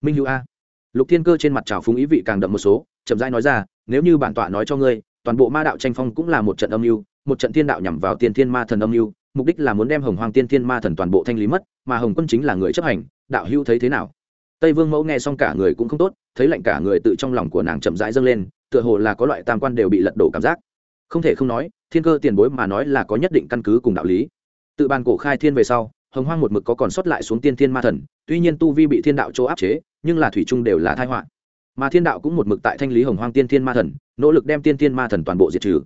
minh hữu a lục thiên cơ trên mặt trào phúng ý vị càng đậm một số chậm rãi nói ra nếu như bản tọa nói cho ngươi toàn bộ ma đạo tranh phong cũng là một trận âm mưu một trận thiên đạo nhằm vào tiên thiên ma thần âm mưu mục đích là muốn đem hồng hoàng tiên thiên ma thần toàn bộ thanh lý mất mà hồng quân chính là người chấp hành đạo hưu thấy thế nào tây vương mẫu nghe xong cả người cũng không tốt thấy lạnh cả người tự trong lòng của nàng chậm rãi dâng lên tựa hồ là có loại tam quan đều bị lật đổ cảm giác không thể không nói thiên cơ tiền bối mà nói là có nhất định căn cứ cùng đạo lý tự bàn cổ khai thiên về sau hồng hoang một mực có còn sót lại xuống tiên thiên ma thần tuy nhiên tu vi bị thiên đạo chỗ áp chế nhưng là thủy trung đều là thai họa mà thiên đạo cũng một mực tại thanh lý hồng hoang tiên thiên ma thần nỗ lực đem tiên thiên ma thần toàn bộ diệt trừ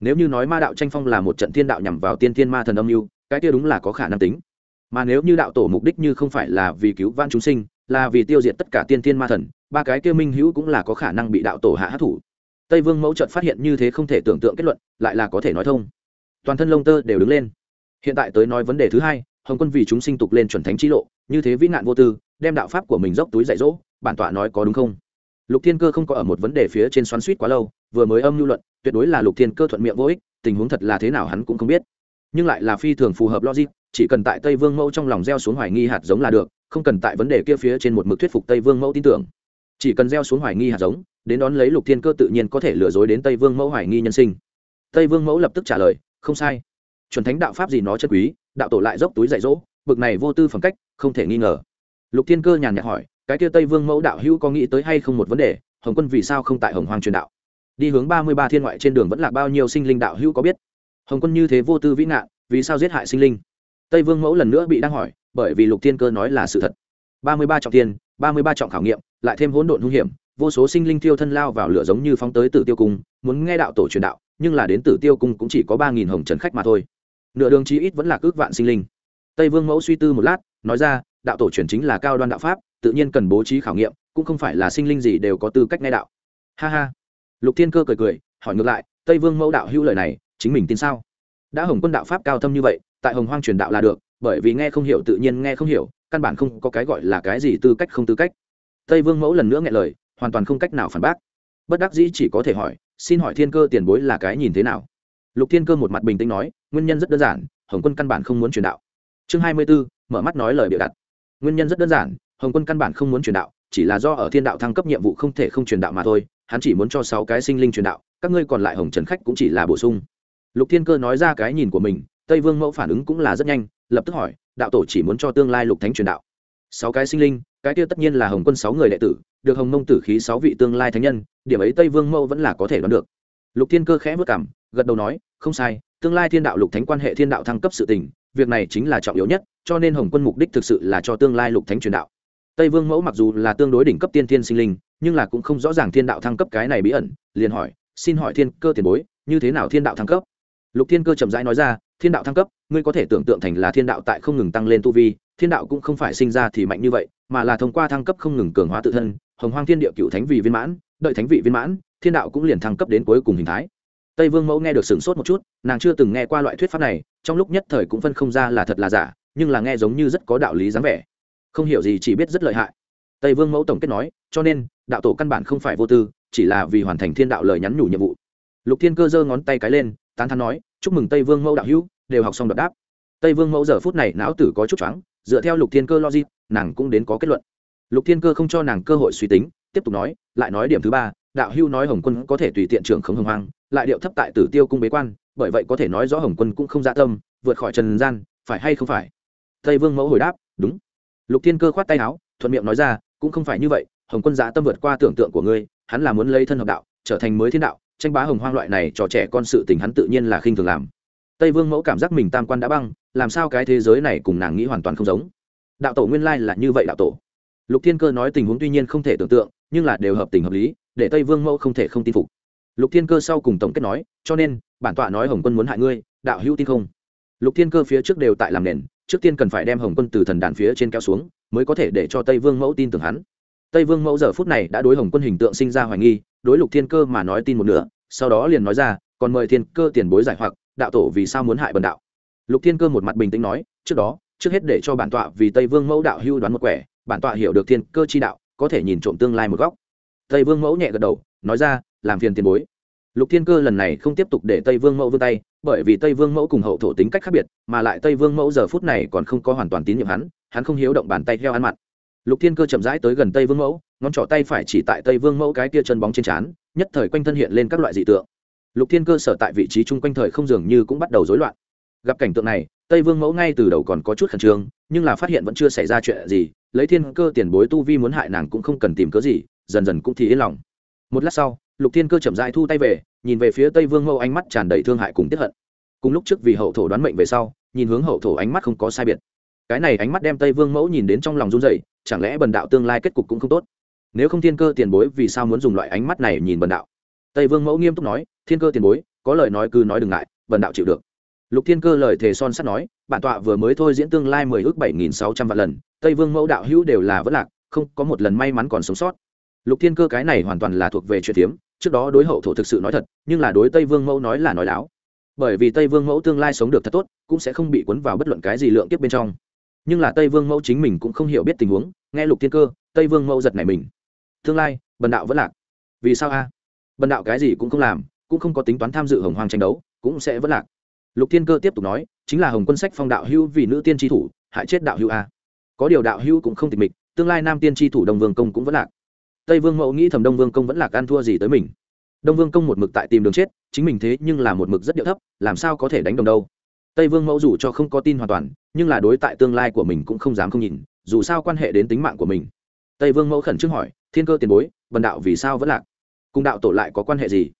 nếu như nói ma đạo tranh phong là một trận thiên đạo nhằm vào tiên thiên ma thần âm mưu cái kia đúng là có khả năng tính mà nếu như đạo tổ mục đích như không phải là vì cứu vãn chúng sinh là vì tiêu diệt tất cả tiên thiên ma thần ba cái kia minh hữu cũng là có khả năng bị đạo tổ hạ hát thủ tây vương mẫu trận phát hiện như thế không thể tưởng tượng kết luận lại là có thể nói thông toàn thân lông tơ đều đứng lên hiện tại tới nói vấn đề thứ hai hồng quân vì chúng sinh tục lên chuẩn thánh chi lộ như thế vĩ nạn vô tư đem đạo pháp của mình dốc túi dạy dỗ bản tọa nói có đúng không lục thiên cơ không có ở một vấn đề phía trên xoắn suýt quá lâu vừa mới âm lưu luận tuyệt đối là lục thiên cơ thuận miệng vô ích tình huống thật là thế nào hắn cũng không biết nhưng lại là phi thường phù hợp logic chỉ cần tại tây vương mẫu trong lòng gieo xuống hoài nghi hạt giống là được không cần tại vấn đề kia phía trên một mực thuyết phục tây vương mẫu tin tưởng chỉ cần gieo xuống hoài nghi hạt giống đến đón lấy lục thiên cơ tự nhiên có thể lừa dối đến tây vương mẫu hoài nghi nhân sinh tây vương mẫu lập tức trả lời không sai chuẩn thánh đạo pháp gì nó chất quý đạo tổ lại dốc túi dạy dỗ bực này vô tư phẩm cách không thể nghi ngờ lục thiên cơ nhàn nhạt hỏi cái kia tây vương mẫu đạo hữu có nghĩ tới hay không một vấn đề hồng quân vì sao không tại hồng hoàng truyền đạo đi hướng ba mươi ba thiên ngoại trên đường vẫn là bao nhiêu sinh linh đạo hữu có biết hồng quân như thế vô tư vĩ nạn vì sao giết hại sinh linh tây vương mẫu lần nữa bị đang hỏi bởi vì lục thiên cơ nói là sự thật ba mươi ba trọng thiên, ba mươi ba trọng khảo nghiệm lại thêm hỗn độn hung hiểm vô số sinh linh tiêu thân lao vào lửa giống như phóng tới tử tiêu cung muốn nghe đạo tổ truyền đạo nhưng là đến tử tiêu cung cũng chỉ có ba nghìn hồng trần khách mà thôi nửa đường chí ít vẫn là cước vạn sinh linh tây vương mẫu suy tư một lát nói ra đạo tổ truyền chính là cao đoan đạo pháp tự nhiên cần bố trí khảo nghiệm cũng không phải là sinh linh gì đều có tư cách nghe đạo ha ha lục thiên cơ cười cười hỏi ngược lại tây vương mẫu đạo hữu lời này chính mình tin sao đã hồng quân đạo pháp cao thâm như vậy tại hồng hoang truyền đạo là được bởi vì nghe không hiểu tự nhiên nghe không hiểu căn bản không có cái gọi là cái gì tư cách không tư cách tây vương mẫu lần nữa nghe lời hoàn toàn không cách nào phản bác bất đắc dĩ chỉ có thể hỏi xin hỏi thiên cơ tiền bối là cái nhìn thế nào lục thiên cơ một mặt bình tĩnh nói nguyên nhân rất đơn giản hồng quân căn bản không muốn truyền đạo chương hai mươi b ố mở mắt nói lời bịa đặt nguyên nhân rất đơn giản hồng quân căn bản không muốn truyền đạo chỉ là do ở thiên đạo thăng cấp nhiệm vụ không thể không truyền đạo mà thôi hắn chỉ muốn cho sáu cái sinh linh truyền đạo các ngươi còn lại hồng trần khách cũng chỉ là bổ sung lục thiên cơ nói ra cái nhìn của mình tây vương mẫu phản ứng cũng là rất nhanh lập tức hỏi đạo tổ chỉ muốn cho tương lai lục thánh truyền đạo sáu cái sinh linh cái kia tất nhiên là hồng quân sáu người đệ tử được hồng mông tử khí sáu vị tương lai thánh nhân điểm ấy tây vương mẫu vẫn là có thể đoán được lục thiên cơ khẽ vất cảm gật đầu nói không sai tương lai thiên đạo lục thánh quan hệ thiên đạo thăng cấp sự tình việc này chính là trọng yếu nhất cho nên hồng quân mục đích thực sự là cho tương lai lục thánh truyền đạo tây vương mẫu mặc dù là tương đối đỉnh cấp tiên thiên sinh linh nhưng là cũng không rõ ràng thiên đạo thăng cấp cái này bí ẩn liền hỏi xin hỏi thiên cơ tiền bối như thế nào thiên đạo thăng cấp lục thiên cơ chậm rãi nói ra thiên đạo thăng cấp ngươi có thể tưởng tượng thành là thiên đạo tại không ngừng tăng lên tu vi thiên đạo cũng không phải sinh ra thì mạnh như vậy mà là thông qua thăng cấp không ngừng cường hóa tự thân hồng hoang thiên địa cựu thánh vị viên mãn đợi thánh vị viên mãn thiên đạo cũng liền thăng cấp đến cuối cùng hình thái tây vương mẫu nghe được sửng sốt một chút nàng chưa từng nghe qua loại thuyết pháp này trong lúc nhất thời cũng phân không ra là thật là giả nhưng là nghe giống như rất có đạo lý dáng vẻ không hiểu gì chỉ biết rất lợi hại tây vương mẫu tổng kết nói cho nên đạo tổ căn bản không phải vô tư chỉ là vì hoàn thành thiên đạo lời nhắn nhủ nhiệm vụ lục thiên cơ giơ ngón tay cái lên tán thắn nói chúc mừng tây vương mẫu đạo hữu đều học xong đọc đáp tây vương mẫu giờ phút này não tử có chút choáng dựa theo lục thiên cơ logic nàng cũng đến có kết luận lục thiên cơ không cho nàng cơ hội suy tính tiếp tục nói lại nói điểm thứ ba đạo hưu nói hồng quân có thể tùy tiện trưởng khống hồng hoang lại điệu thấp tại tử tiêu cung bế quan bởi vậy có thể nói rõ hồng quân cũng không dạ tâm vượt khỏi trần gian phải hay không phải tây vương mẫu hồi đáp đúng lục thiên cơ khoát tay áo thuận miệng nói ra cũng không phải như vậy hồng quân giã tâm vượt qua tưởng tượng của ngươi hắn là muốn lấy thân hợp đạo trở thành mới thiên đạo tranh bá hồng hoang loại này trò trẻ con sự tình hắn tự nhiên là khinh thường làm tây vương mẫu cảm giác mình tam quan đã băng làm sao cái thế giới này cùng nàng nghĩ hoàn toàn không giống đạo tổ nguyên lai là như vậy đạo tổ lục thiên cơ nói tình huống tuy nhiên không thể tưởng tượng nhưng là đều hợp tình hợp lý để tây vương mẫu không thể không tin phục lục thiên cơ sau cùng tổng kết nói cho nên bản tọa nói hồng quân muốn hại ngươi đạo hữu tin không lục thiên cơ phía trước đều tại làm nền trước tiên cần phải đem hồng quân từ thần đàn phía trên kéo xuống mới có thể để cho tây vương mẫu tin tưởng hắn tây vương mẫu giờ phút này đã đối hồng quân hình tượng sinh ra hoài nghi đối lục thiên cơ mà nói tin một nửa sau đó liền nói ra còn mời thiên cơ tiền bối giải hoặc đạo tổ vì sao muốn hại bần đạo lục thiên cơ một mặt bình tĩnh nói trước đó trước hết để cho bản tọa vì tây vương mẫu đạo hưu đoán một quẻ bản tọa hiểu được thiên cơ chi đạo có thể nhìn trộm tương lai một góc tây vương mẫu nhẹ gật đầu nói ra làm phiền tiền bối lục thiên cơ lần này không tiếp tục để tây vương mẫu vươn tay bởi vì tây vương mẫu cùng hậu thổ tính cách khác biệt mà lại tây vương mẫu giờ phút này còn không có hoàn toàn tín nhiệm hắn hắn không hiếu động bàn tay theo hắn mặt lục thiên cơ chậm rãi tới gần tây vương mẫu ngón trỏ tay phải chỉ tại tây vương mẫu cái kia chân bóng trên trán nhất thời quanh thân hiện lên các loại dị tượng lục thiên cơ sở tại vị trí chung quanh thời không dường như cũng bắt đầu rối loạn gặp cảnh tượng này tây vương mẫu ngay từ đầu còn có chút khẩn trương nhưng là phát hiện vẫn chưa xảy ra chuyện gì lấy thiên cơ tiền bối tu vi muốn hại nàng cũng không cần tìm cớ gì dần dần cũng thì yên lòng một lát sau lục thiên cơ chậm rãi thu tay về nhìn về phía tây vương mẫu ánh mắt tràn đầy thương hại cùng tiếp hận cùng lúc trước vì hậu thổ đoán mệnh về sau nhìn hướng hậu thổ ánh mắt không có sai biệt cái này ánh mắt đem tây vương mẫu nhìn đến trong lòng run dậy chẳng lẽ bần đạo tương lai kết cục cũng không tốt nếu không thiên cơ tiền bối vì sao muốn dùng loại ánh mắt này nhìn bần đạo tây vương mẫu nghiêm túc nói thiên cơ tiền bối có lời nói cứ nói đừng ngại bần đạo chịu được lục thiên cơ lời thề son sắt nói bản tọa vừa mới thôi diễn tương lai mười ước bảy nghìn sáu trăm vạn lần tây vương mẫu đạo hữu đều là vất lạc không có một lần may mắn còn sống sót lục thiên cơ cái này hoàn toàn là thuộc về chuyện tiếm trước đó đối hậu thổ thực sự nói thật nhưng là đối tây vương mẫu nói là nói láo bởi vì tây vương mẫu tương lai sống được thật tốt cũng sẽ không bị cuốn vào bất luận cái gì lượng kiếp bên trong nhưng là tây vương mẫu chính mình cũng không hiểu biết tình huống nghe lục thiên cơ tây vương mẫu giật nảy mình tương lai bần đạo vẫn lạc vì sao a bần đạo cái gì cũng không làm cũng không có tính toán tham dự hồng hoàng tranh đấu cũng sẽ vẫn lạc lục thiên cơ tiếp tục nói chính là hồng quân sách phong đạo Hưu vì nữ tiên tri thủ hại chết đạo Hưu a có điều đạo Hưu cũng không tịch mịch tương lai nam tiên tri thủ đồng vương công cũng vẫn lạc tây vương mẫu nghĩ thầm đông vương công vẫn lạc ăn thua gì tới mình đông vương công một mực tại tìm đường chết chính mình thế nhưng là một mực rất điệu thấp làm sao có thể đánh đồng đâu tây vương mẫu dù cho không có tin hoàn toàn nhưng là đối tại tương lai của mình cũng không dám không nhìn dù sao quan hệ đến tính mạng của mình tây vương mẫu khẩn trương hỏi thiên cơ tiền bối bần đạo vì sao vẫn lạc cùng đạo tổ lại có quan hệ gì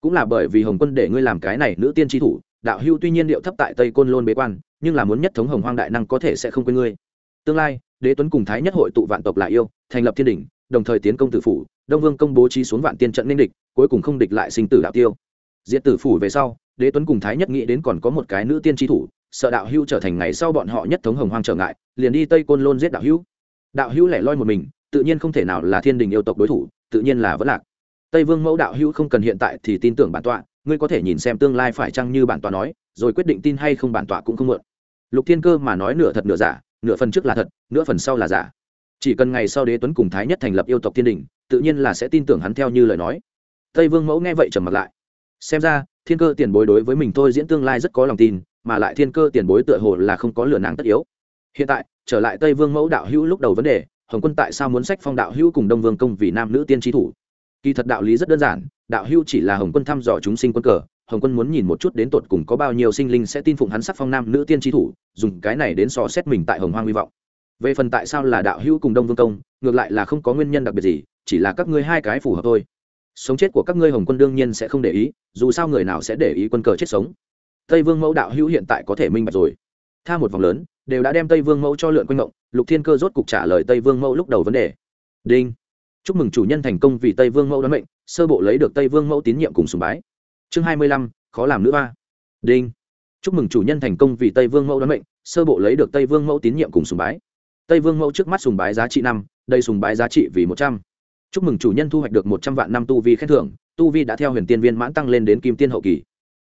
cũng là bởi vì hồng quân để ngươi làm cái này nữ tiên chi thủ đạo hưu tuy nhiên điệu thấp tại tây côn lôn bế quan nhưng là muốn nhất thống hồng hoang đại năng có thể sẽ không quên ngươi tương lai đế tuấn cùng thái nhất hội tụ vạn tộc lại yêu thành lập thiên đỉnh, đồng thời tiến công tử phủ đông vương công bố trí xuống vạn tiên trận ninh địch cuối cùng không địch lại sinh tử đạo tiêu Diệt tử phủ về sau đế tuấn cùng thái nhất nghĩ đến còn có một cái nữ tiên tri thủ sợ đạo hưu trở thành ngày sau bọn họ nhất thống hồng hoang trở ngại liền đi tây côn lôn giết đạo hưu đạo hưu lẻ loi một mình tự nhiên không thể nào là thiên đình yêu tộc đối thủ tự nhiên là vẫn lạc tây vương mẫu đạo hưu không cần hiện tại thì tin tưởng bản tọa ngươi có thể nhìn xem tương lai phải chăng như bản tọa nói rồi quyết định tin hay không bản tọa cũng không mượn lục thiên cơ mà nói nửa thật nửa giả nửa phần trước là thật nửa phần sau là giả chỉ cần ngày sau đế tuấn cùng thái nhất thành lập yêu tộc thiên đình tự nhiên là sẽ tin tưởng hắn theo như lời nói tây vương mẫu nghe vậy trầm mặt lại xem ra thiên cơ tiền bối đối với mình thôi diễn tương lai rất có lòng tin mà lại thiên cơ tiền bối tựa hồ là không có lửa nàng tất yếu hiện tại trở lại tây vương mẫu đạo hữu lúc đầu vấn đề hồng quân tại sao muốn sách phong đạo hữu cùng đông vương công vì nam nữ tiên tri thủ kỳ thật đạo lý rất đơn giản đạo hữu chỉ là hồng quân thăm dò chúng sinh quân cờ hồng quân muốn nhìn một chút đến tột cùng có bao nhiêu sinh linh sẽ tin phụng hắn sắc phong nam nữ tiên tri thủ dùng cái này đến so xét mình tại hồng hoang hy vọng về phần tại sao là đạo hữu cùng đông vương công ngược lại là không có nguyên nhân đặc biệt gì chỉ là các ngươi hai cái phù hợp thôi sống chết của các ngươi hồng quân đương nhiên sẽ không để ý dù sao người nào sẽ để ý quân cờ chết sống tây vương mẫu đạo hữu hiện tại có thể minh bạch rồi tha một vòng lớn đều đã đem tây vương mẫu cho lượn quanh ngộng lục thiên cơ rốt cục trả lời tây vương mẫu lúc đầu vấn đề đinh chúc mừng chủ nhân thành công vì tây vương mẫu đoán mệnh sơ bộ lấy được tây vương mẫu tín nhiệm cùng sùng bái chương hai mươi lăm khó làm nữ ba đinh chúc mừng chủ nhân thành công vì tây vương mẫu đoán mệnh sơ bộ lấy được tây vương mẫu tín nhiệm cùng sùng bái tây vương mẫu trước mắt sùng bái giá trị năm đây sùng bái giá trị vì một trăm chúc mừng chủ nhân thu hoạch được một trăm vạn năm tu vi khen thưởng tu vi đã theo huyền tiên viên mãn tăng lên đến kim tiên hậu kỳ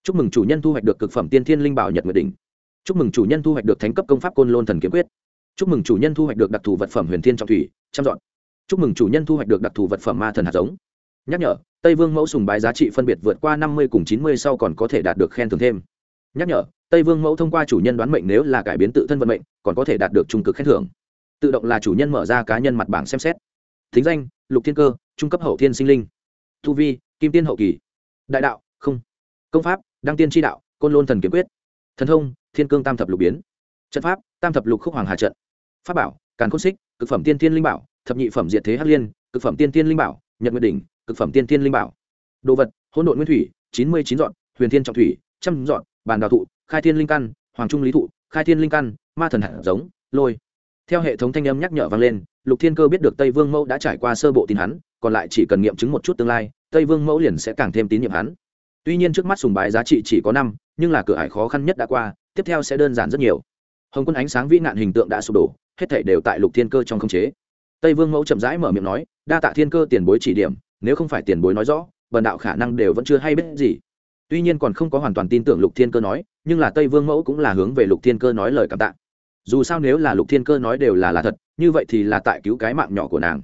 chúc mừng chủ nhân thu hoạch được cực phẩm tiên thiên linh bảo nhật nguyệt đỉnh chúc mừng chủ nhân thu hoạch được thánh cấp công pháp côn lôn thần kiếm quyết chúc mừng chủ nhân thu hoạch được đặc thù vật phẩm huyền thiên trọng thủy trăm dọn chúc mừng chủ nhân thu hoạch được đặc thù vật phẩm ma thần hạt giống nhắc nhở tây vương mẫu sùng bái giá trị phân biệt vượt qua năm mươi cùng chín mươi sau còn có thể đạt được khen thưởng thêm nhắc nhở tây vương mẫu thông qua chủ nhân đoán mệnh nếu là cải biến tự thân vận mệnh còn có thể đạt được trung cực khen thưởng tự động là chủ nhân mở ra cá nhân mặt bảng xem xét thính danh lục thiên cơ trung cấp hậu thiên sinh linh thu vi kim tiên hậu kỳ đại đạo không công pháp đăng tiên tri đạo côn lôn thần kiếm quyết thần thông thiên cương tam thập lục biến trận pháp tam thập lục khúc hoàng hà trận pháp bảo càn khôn xích cực phẩm tiên thiên linh bảo thập nhị phẩm diệt thế hắc liên cực phẩm tiên thiên linh bảo nhật nguyệt đỉnh cực phẩm tiên thiên linh bảo đồ vật hỗn độn nguyên thủy chín mươi chín dọn huyền thiên trọng thủy trăm dọn bàn đào thụ khai thiên linh căn hoàng trung lý thụ khai thiên linh căn ma thần hạt giống lôi theo hệ thống thanh âm nhắc nhở vang lên lục thiên cơ biết được tây vương mẫu đã trải qua sơ bộ tin hắn còn lại chỉ cần nghiệm chứng một chút tương lai tây vương mẫu liền sẽ càng thêm tín nhiệm hắn tuy nhiên trước mắt sùng bái giá trị chỉ có năm nhưng là cửa hải khó khăn nhất đã qua tiếp theo sẽ đơn giản rất nhiều hồng quân ánh sáng vĩ nạn hình tượng đã sụp đổ hết thể đều tại lục thiên cơ trong khống chế tây vương mẫu chậm rãi mở miệng nói đa tạ thiên cơ tiền bối chỉ điểm nếu không phải tiền bối nói rõ vần đạo khả năng đều vẫn chưa hay biết gì tuy nhiên còn không có hoàn toàn tin tưởng lục thiên cơ nói nhưng là tây vương mẫu cũng là hướng về lục thiên cơ nói lời cảm tạ dù sao nếu là lục thiên cơ nói đều là là thật như vậy thì là tại cứu cái mạng nhỏ của nàng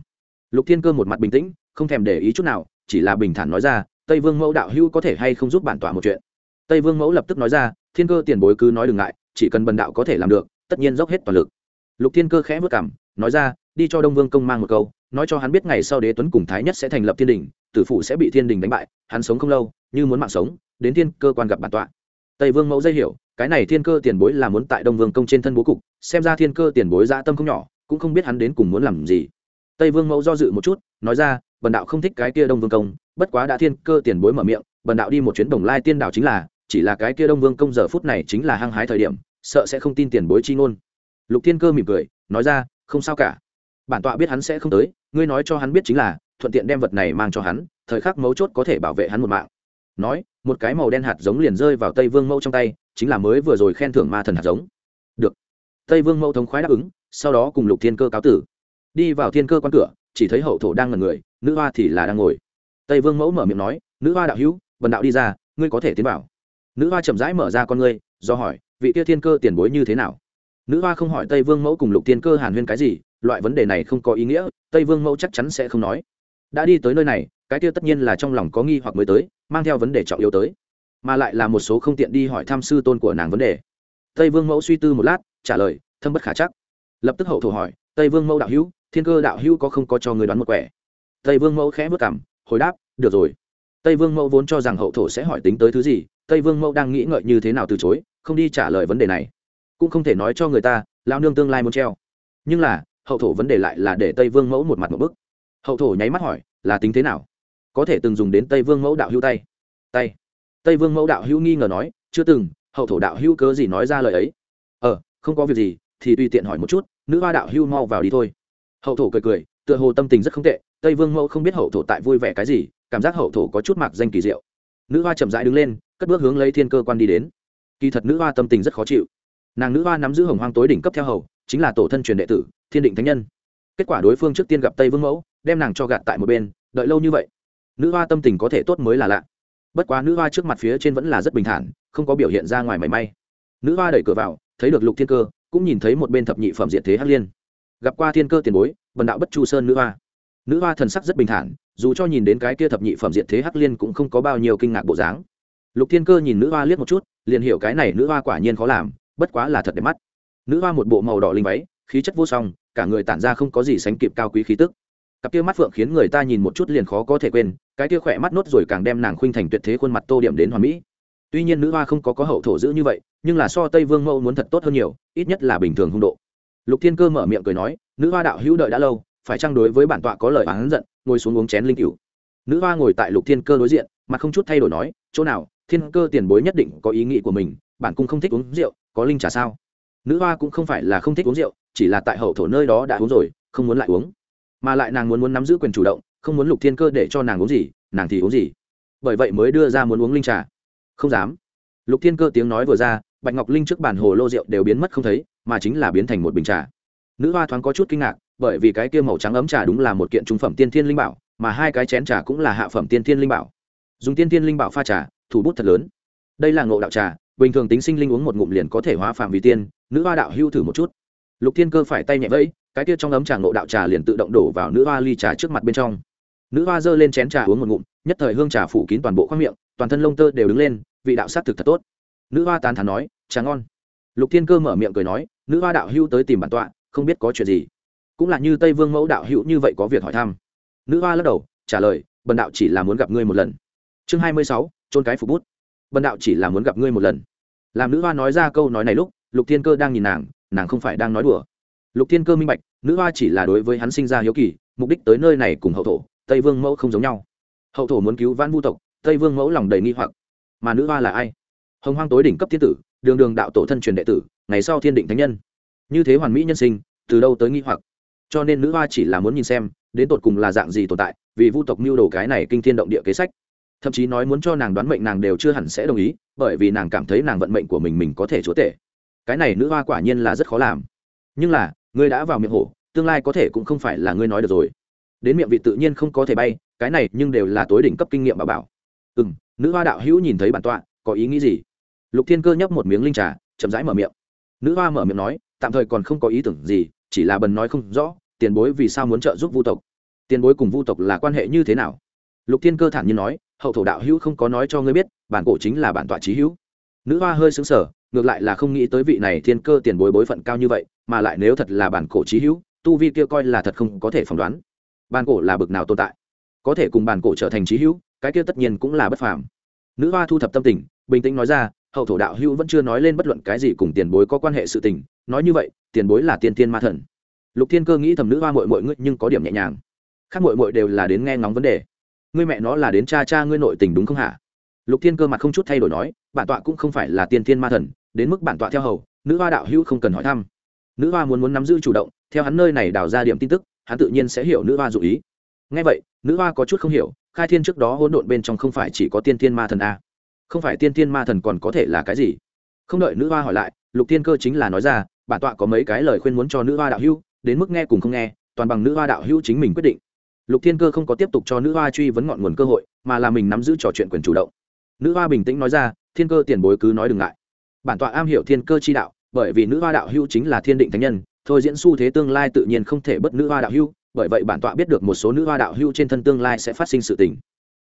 lục thiên cơ một mặt bình tĩnh không thèm để ý chút nào chỉ là bình thản nói ra tây vương mẫu đạo hữu có thể hay không giúp bản tỏa một chuyện tây vương mẫu lập tức nói ra thiên cơ tiền bối cứ nói đừng ngại chỉ cần bần đạo có thể làm được tất nhiên dốc hết toàn lực lục thiên cơ khẽ vất cảm nói ra đi cho đông vương công mang một câu nói cho hắn biết ngày sau đế tuấn cùng thái nhất sẽ thành lập thiên đình tử phụ sẽ bị thiên đình đánh bại hắn sống không lâu như muốn mạng sống đến thiên cơ quan gặp bản tọa tây vương mẫu dây hiểu cái này thiên cơ tiền bối là muốn tại đông vương công trên thân bố cục xem ra thiên cơ tiền bối dã tâm không nhỏ cũng không biết hắn đến cùng muốn làm gì tây vương mẫu do dự một chút nói ra bần đạo không thích cái kia đông vương công bất quá đã thiên cơ tiền bối mở miệng bần đạo đi một chuyến đồng lai tiên đảo chính là chỉ là cái kia đông vương công giờ phút này chính là hăng hái thời điểm sợ sẽ không tin tiền bối chi ngôn lục thiên cơ mỉm cười nói ra không sao cả bản tọa biết hắn sẽ không tới ngươi nói cho hắn biết chính là thuận tiện đem vật này mang cho hắn thời khắc mấu chốt có thể bảo vệ hắn một mạng nói một cái màu đen hạt giống liền rơi vào tây vương mẫu trong tay chính là mới vừa rồi khen thưởng ma thần hạt giống được tây vương mẫu thống khoái đáp ứng sau đó cùng lục thiên cơ cáo tử đi vào thiên cơ quan cửa chỉ thấy hậu thổ đang ngần người nữ hoa thì là đang ngồi tây vương mẫu mở miệng nói nữ hoa đạo hữu vần đạo đi ra ngươi có thể tiến vào nữ hoa chậm rãi mở ra con ngươi do hỏi vị kia thiên cơ tiền bối như thế nào nữ hoa không hỏi tây vương mẫu cùng lục thiên cơ hàn huyên cái gì loại vấn đề này không có ý nghĩa tây vương mẫu chắc chắn sẽ không nói đã đi tới nơi này cái kia tất nhiên là trong lòng có nghi hoặc mới tới mang theo vấn đề trọng yếu tới mà lại là một số không tiện đi hỏi tham sư tôn của nàng vấn đề tây vương mẫu suy tư một lát trả lời thâm bất khả chắc lập tức hậu thổ hỏi tây vương mẫu đạo hữu thiên cơ đạo hữu có không có cho người đoán một quẻ tây vương mẫu khẽ vất cảm hồi đáp được rồi tây vương mẫu vốn cho rằng hậu thổ sẽ hỏi tính tới thứ gì tây vương mẫu đang nghĩ ngợi như thế nào từ chối không đi trả lời vấn đề này cũng không thể nói cho người ta lao nương tương lai muốn treo nhưng là hậu thổ vấn đề lại là để tây vương mẫu một mặt một bức hậu thổ nháy mắt hỏi là tính thế nào có thể từng dùng đến tây vương mẫu đạo hữu tay tay tây vương mẫu đạo hữu nghi ngờ nói chưa từng hậu thổ đạo hữu cớ gì nói ra lời ấy ờ không có việc gì thì tùy tiện hỏi một chút nữ hoa đạo hưu mau vào đi thôi hậu thổ cười cười tựa hồ tâm tình rất không tệ tây vương mẫu không biết hậu thổ tại vui vẻ cái gì cảm giác hậu thổ có chút mạc danh kỳ diệu nữ hoa chậm rãi đứng lên cất bước hướng lấy thiên cơ quan đi đến kỳ thật nữ hoa tâm tình rất khó chịu nàng nữ hoa nắm giữ hồng hoang tối đỉnh cấp theo hầu chính là tổ thân truyền đệ tử thiên định thánh nhân kết quả đối phương trước tiên gặp tây vương mẫu đem nàng cho gạt tại một bên đợi lâu như vậy nữ hoa tâm tình có thể tốt mới là lạ bất quá nữ hoa trước mặt phía trên vẫn là rất bình thản không có biểu hiện ra ngoài mảy may nữ hoa đẩy cửa vào thấy được lục thiên cơ cũng nhìn thấy một bên thập nhị phẩm diện thế hắc liên gặp qua thiên cơ tiền bối vần đạo bất chu sơn nữ hoa nữ hoa thần sắc rất bình thản dù cho nhìn đến cái kia thập nhị phẩm diện thế hắc liên cũng không có bao nhiêu kinh ngạc bộ dáng lục thiên cơ nhìn nữ hoa liếc một chút liền hiểu cái này nữ hoa quả nhiên khó làm bất quá là thật đẹp mắt nữ hoa một bộ màu đỏ linh váy khí chất vô song cả người tản ra không có gì sánh kịp cao quý khí tức cặp kia mắt phượng khiến người ta nhìn một chút liền khó có thể quên cái kia khỏe mắt nốt rồi càng đem nàng khuynh thành tuyệt thế khuôn mặt tô điểm đến hoàn mỹ tuy nhiên nữ hoa không có có hậu thổ giữ như vậy nhưng là so tây vương mẫu muốn thật tốt hơn nhiều ít nhất là bình thường hung độ lục thiên cơ mở miệng cười nói nữ hoa đạo hữu đợi đã lâu phải trang đối với bản tọa có lời oán giận ngồi xuống uống chén linh cửu nữ hoa ngồi tại lục thiên cơ đối diện mà không chút thay đổi nói chỗ nào thiên cơ tiền bối nhất định có ý nghĩ của mình bản cung không thích uống rượu có linh trà sao nữ hoa cũng không phải là không thích uống rượu chỉ là tại hậu thổ nơi đó đã uống rồi không muốn lại uống mà lại nàng muốn muốn nắm giữ quyền chủ động không muốn lục thiên cơ để cho nàng uống gì nàng thì uống gì bởi vậy mới đưa ra muốn uống linh trà không dám lục thiên cơ tiếng nói vừa ra bạch ngọc linh trước bàn hồ lô rượu đều biến mất không thấy mà chính là biến thành một bình trà nữ hoa thoáng có chút kinh ngạc bởi vì cái kia màu trắng ấm trà đúng là một kiện trung phẩm tiên thiên linh bảo mà hai cái chén trà cũng là hạ phẩm tiên thiên linh bảo dùng tiên thiên linh bảo pha trà thủ bút thật lớn đây là ngộ đạo trà bình thường tính sinh linh uống một ngụm liền có thể hóa phạm vì tiên nữ hoa đạo hưu thử một chút lục thiên cơ phải tay nhẹ vẫy cái kia trong ấm trà ngộ đạo trà liền tự động đổ vào nữ hoa ly trà trước mặt bên trong nữ hoa giơ lên chén trà uống một ngụm nhất thời hương trà phủ kín toàn bộ khoang miệng toàn thân lông tơ đều đứng lên vị đạo s á t thực thật tốt nữ hoa tán thán nói tráng ngon lục thiên cơ mở miệng cười nói nữ hoa đạo hữu tới tìm bản tọa không biết có chuyện gì cũng là như tây vương mẫu đạo hữu như vậy có việc hỏi thăm nữ hoa lắc đầu trả lời bần đạo chỉ là muốn gặp ngươi một lần chương hai mươi sáu trôn cái phục bút bần đạo chỉ là muốn gặp ngươi một lần làm nữ hoa nói ra câu nói này lúc lục thiên cơ đang nhìn nàng nàng không phải đang nói đùa lục thiên cơ minh bạch nữ hoa chỉ là đối với hắn sinh ra hiếu kỳ mục đích tới nơi này cùng hậu thổ tây vương mẫu không giống nhau hậu thổ muốn cứu vãn vu tộc tây vương mẫu lòng đầy nghi hoặc mà nữ hoa là ai hồng hoang tối đỉnh cấp thiên tử đường đường đạo tổ thân truyền đệ tử ngày sau thiên định thánh nhân như thế hoàn mỹ nhân sinh từ đâu tới nghi hoặc cho nên nữ hoa chỉ là muốn nhìn xem đến tột cùng là dạng gì tồn tại vì vu tộc mưu đồ cái này kinh thiên động địa kế sách thậm chí nói muốn cho nàng đoán mệnh nàng đều chưa hẳn sẽ đồng ý bởi vì nàng cảm thấy nàng vận mệnh của mình mình có thể chúa tể cái này nữ hoa quả nhiên là rất khó làm nhưng là ngươi đã vào miệng hổ tương lai có thể cũng không phải là ngươi nói được rồi đến miệng vị tự nhiên không có thể bay cái này nhưng đều là tối đỉnh cấp kinh nghiệm bà bảo ừ nữ hoa đạo hữu nhìn thấy bản tọa có ý nghĩ gì lục thiên cơ nhấp một miếng linh trà chậm rãi mở miệng nữ hoa mở miệng nói tạm thời còn không có ý tưởng gì chỉ là bần nói không rõ tiền bối vì sao muốn trợ giúp vu tộc tiền bối cùng vu tộc là quan hệ như thế nào lục thiên cơ thản nhiên nói hậu thổ đạo hữu không có nói cho ngươi biết bản cổ chính là bản tọa trí hữu nữ hoa hơi xứng sở ngược lại là không nghĩ tới vị này thiên cơ tiền bối bối phận cao như vậy mà lại nếu thật là bản cổ trí hữu tu vi kia coi là thật không có thể phỏng đoán bản cổ là bực nào tồn tại có thể cùng bản cổ trở thành trí hữu cái kia tất nhiên cũng là bất phàm nữ hoa thu thập tâm tình bình tĩnh nói ra hậu thổ đạo hữu vẫn chưa nói lên bất luận cái gì cùng tiền bối có quan hệ sự tình nói như vậy tiền bối là Tiên thiên ma thần lục thiên cơ nghĩ thầm nữ hoa muội muội ngươi nhưng có điểm nhẹ nhàng khác muội muội đều là đến nghe ngóng vấn đề ngươi mẹ nó là đến cha cha ngươi nội tình đúng không hả lục thiên cơ mặt không chút thay đổi nói bản tọa cũng không phải là tiên thiên ma thần đến mức bản tọa theo hầu nữ hoa đạo hữu không cần hỏi thăm nữ hoa muốn muốn nắm giữ chủ động theo hắn nơi này đào ra điểm tin tức hắn tự nhiên sẽ hiểu nữ hoa dụ ý Nghe vậy nữ hoa có chút không hiểu khai thiên trước đó hỗn độn bên trong không phải chỉ có tiên thiên ma thần a không phải tiên thiên ma thần còn có thể là cái gì không đợi nữ hoa hỏi lại lục tiên cơ chính là nói ra bản tọa có mấy cái lời khuyên muốn cho nữ hoa đạo hữu đến mức nghe cùng không nghe toàn bằng nữ hoa đạo hữu chính mình quyết định lục thiên cơ không có tiếp tục cho nữ hoa truy vấn ngọn nguồn cơ hội mà là mình nắm giữ trò chuyện quyền chủ động nữ hoa bình tĩnh nói ra thiên cơ tiền bối cứ nói đừng ngại bản tọa am hiểu thiên cơ chi đạo bởi vì nữ hoa đạo hữu chính là thiên định thánh nhân thôi diễn xu thế tương lai tự nhiên không thể bất nữ hoa đạo hữu bởi vậy bản tọa biết được một số nữ hoa đạo hưu trên thân tương lai sẽ phát sinh sự tình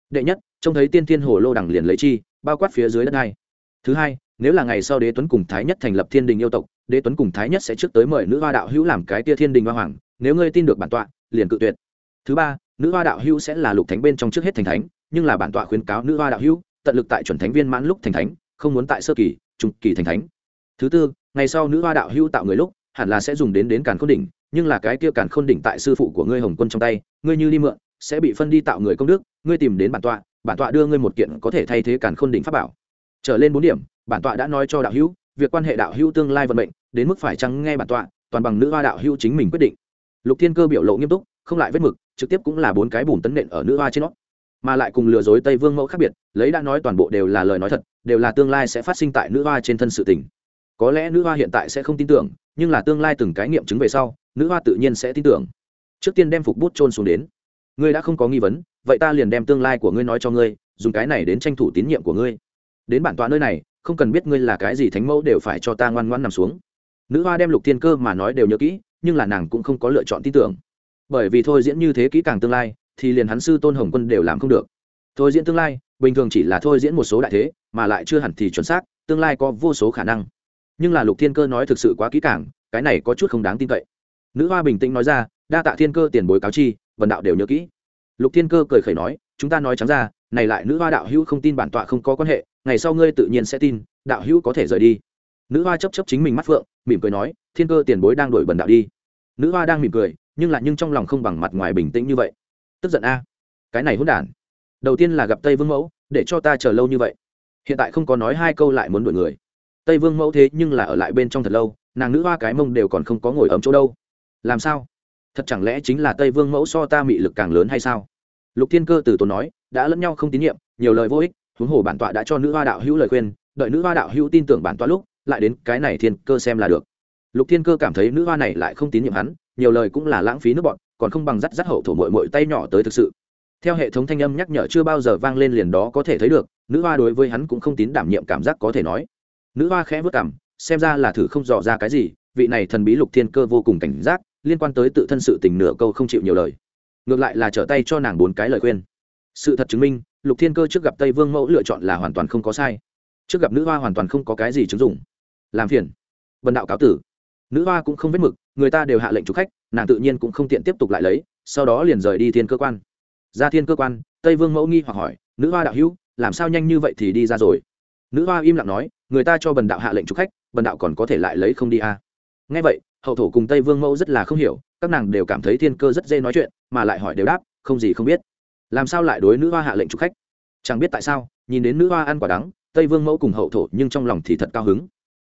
đệ nhất trông thấy tiên thiên hồ lô đằng liền lấy chi bao quát phía dưới đất hai thứ hai nếu là ngày sau đế tuấn cùng thái nhất thành lập thiên đình yêu tộc đế tuấn cùng thái nhất sẽ trước tới mời nữ hoa đạo hữu làm cái tia thiên đình hoa hoàng nếu ngươi tin được bản tọa liền cự tuyệt thứ ba nữ hoa đạo hữu sẽ là lục thánh bên trong trước hết thành thánh nhưng là bản tọa khuyến cáo nữ hoa đạo hữu tận lực tại chuẩn thánh viên mãn lúc thành thánh không muốn tại sơ kỳ trung kỳ thành thánh thứ tư ngày sau nữ hoa đạo hữu tạo người lúc hẳn là sẽ dùng đến đến càn khôn đỉnh nhưng là cái kia càn khôn đỉnh tại sư phụ của ngươi hồng quân trong tay ngươi như đi mượn sẽ bị phân đi tạo người công đức ngươi tìm đến bản tọa bản tọa đưa ngươi một kiện có thể thay thế càn khôn đỉnh pháp bảo trở lên bốn điểm bản tọa đã nói cho đạo hữu việc quan hệ đạo hữu tương lai vận mệnh đến mức phải chăng nghe bản tọa toàn bằng nữ hoa đạo hữu chính mình quyết định lục thiên cơ biểu lộ nghiêm túc không lại vết mực trực tiếp cũng là bốn cái bùn tấn nện ở nữ hoa trên nó mà lại cùng lừa dối tây vương mẫu khác biệt lấy đã nói toàn bộ đều là lời nói thật đều là tương lai sẽ phát sinh tại nữ hoa trên thân sự tình có lẽ nữ hoa hiện tại sẽ không tin tưởng nhưng là tương lai từng cái nghiệm chứng về sau nữ hoa tự nhiên sẽ tin tưởng trước tiên đem phục bút trôn xuống đến ngươi đã không có nghi vấn vậy ta liền đem tương lai của ngươi nói cho ngươi dùng cái này đến tranh thủ tín nhiệm của ngươi đến bản tọa nơi này không cần biết ngươi là cái gì thánh mẫu đều phải cho ta ngoan ngoan nằm xuống nữ hoa đem lục thiên cơ mà nói đều nhớ kỹ nhưng là nàng cũng không có lựa chọn tin tưởng bởi vì thôi diễn như thế kỹ càng tương lai thì liền hắn sư tôn hồng quân đều làm không được thôi diễn tương lai bình thường chỉ là thôi diễn một số đại thế mà lại chưa hẳn thì chuẩn xác tương lai có vô số khả năng nhưng là lục thiên cơ nói thực sự quá kỹ càng cái này có chút không đáng tin cậy nữ hoa bình tĩnh nói ra đa tạ thiên cơ tiền bối cáo chi vần đạo đều nhớ kỹ lục thiên cơ cười khẩy nói chúng ta nói trắng ra này lại nữ hoa đạo hữu không tin bản tọa không có quan hệ ngày sau ngươi tự nhiên sẽ tin đạo hữu có thể rời đi nữ hoa chấp chấp chính mình mắt phượng mỉm cười nói thiên cơ tiền bối đang đổi bần đạo đi nữ hoa đang mỉm cười nhưng lại nhưng trong lòng không bằng mặt ngoài bình tĩnh như vậy tức giận a cái này hỗn đản đầu tiên là gặp tây vương mẫu để cho ta chờ lâu như vậy hiện tại không có nói hai câu lại muốn đuổi người tây vương mẫu thế nhưng là ở lại bên trong thật lâu nàng nữ hoa cái mông đều còn không có ngồi ấm chỗ đâu làm sao thật chẳng lẽ chính là tây vương mẫu so ta mị lực càng lớn hay sao lục thiên cơ từ tốn nói đã lẫn nhau không tín nhiệm nhiều lời vô ích huống hồ bản tọa đã cho nữ hoa đạo hữu lời khuyên đợi nữ hoa đạo hữu tin tưởng bản tọa lúc lại đến cái này thiên cơ xem là được lục thiên cơ cảm thấy nữ hoa này lại không tín nhiệm hắn nhiều lời cũng là lãng phí nước bọn còn không bằng rắt rắt hậu thổ mội mội tay nhỏ tới thực sự theo hệ thống thanh âm nhắc nhở chưa bao giờ vang lên liền đó có thể thấy được nữ hoa đối với hắn cũng không tín đảm nhiệm cảm giác có thể nói nữ hoa khẽ vất cảm xem ra là thử không dò ra cái gì vị này thần bí lục thiên cơ vô cùng cảnh giác liên quan tới tự thân sự tình nửa câu không chịu nhiều lời ngược lại là trở tay cho nàng bốn cái lời khuyên sự thật chứng minh lục thiên cơ trước gặp tây vương mẫu lựa chọn là hoàn toàn không có sai trước gặp nữ hoa hoàn toàn không có cái gì chứng dụng làm phiền vần đạo cáo tử nữ hoa cũng không vết mực người ta đều hạ lệnh chủ khách nàng tự nhiên cũng không tiện tiếp tục lại lấy sau đó liền rời đi thiên cơ quan ra thiên cơ quan tây vương mẫu nghi hoặc hỏi nữ hoa đạo hữu làm sao nhanh như vậy thì đi ra rồi nữ hoa im lặng nói người ta cho bần đạo hạ lệnh chủ khách bần đạo còn có thể lại lấy không đi à. nghe vậy hậu thổ cùng tây vương mẫu rất là không hiểu các nàng đều cảm thấy thiên cơ rất dễ nói chuyện mà lại hỏi đều đáp không gì không biết làm sao lại đối nữ hoa hạ lệnh trục khách chẳng biết tại sao nhìn đến nữ hoa ăn quả đắng tây vương mẫu cùng hậu thổ nhưng trong lòng thì thật cao hứng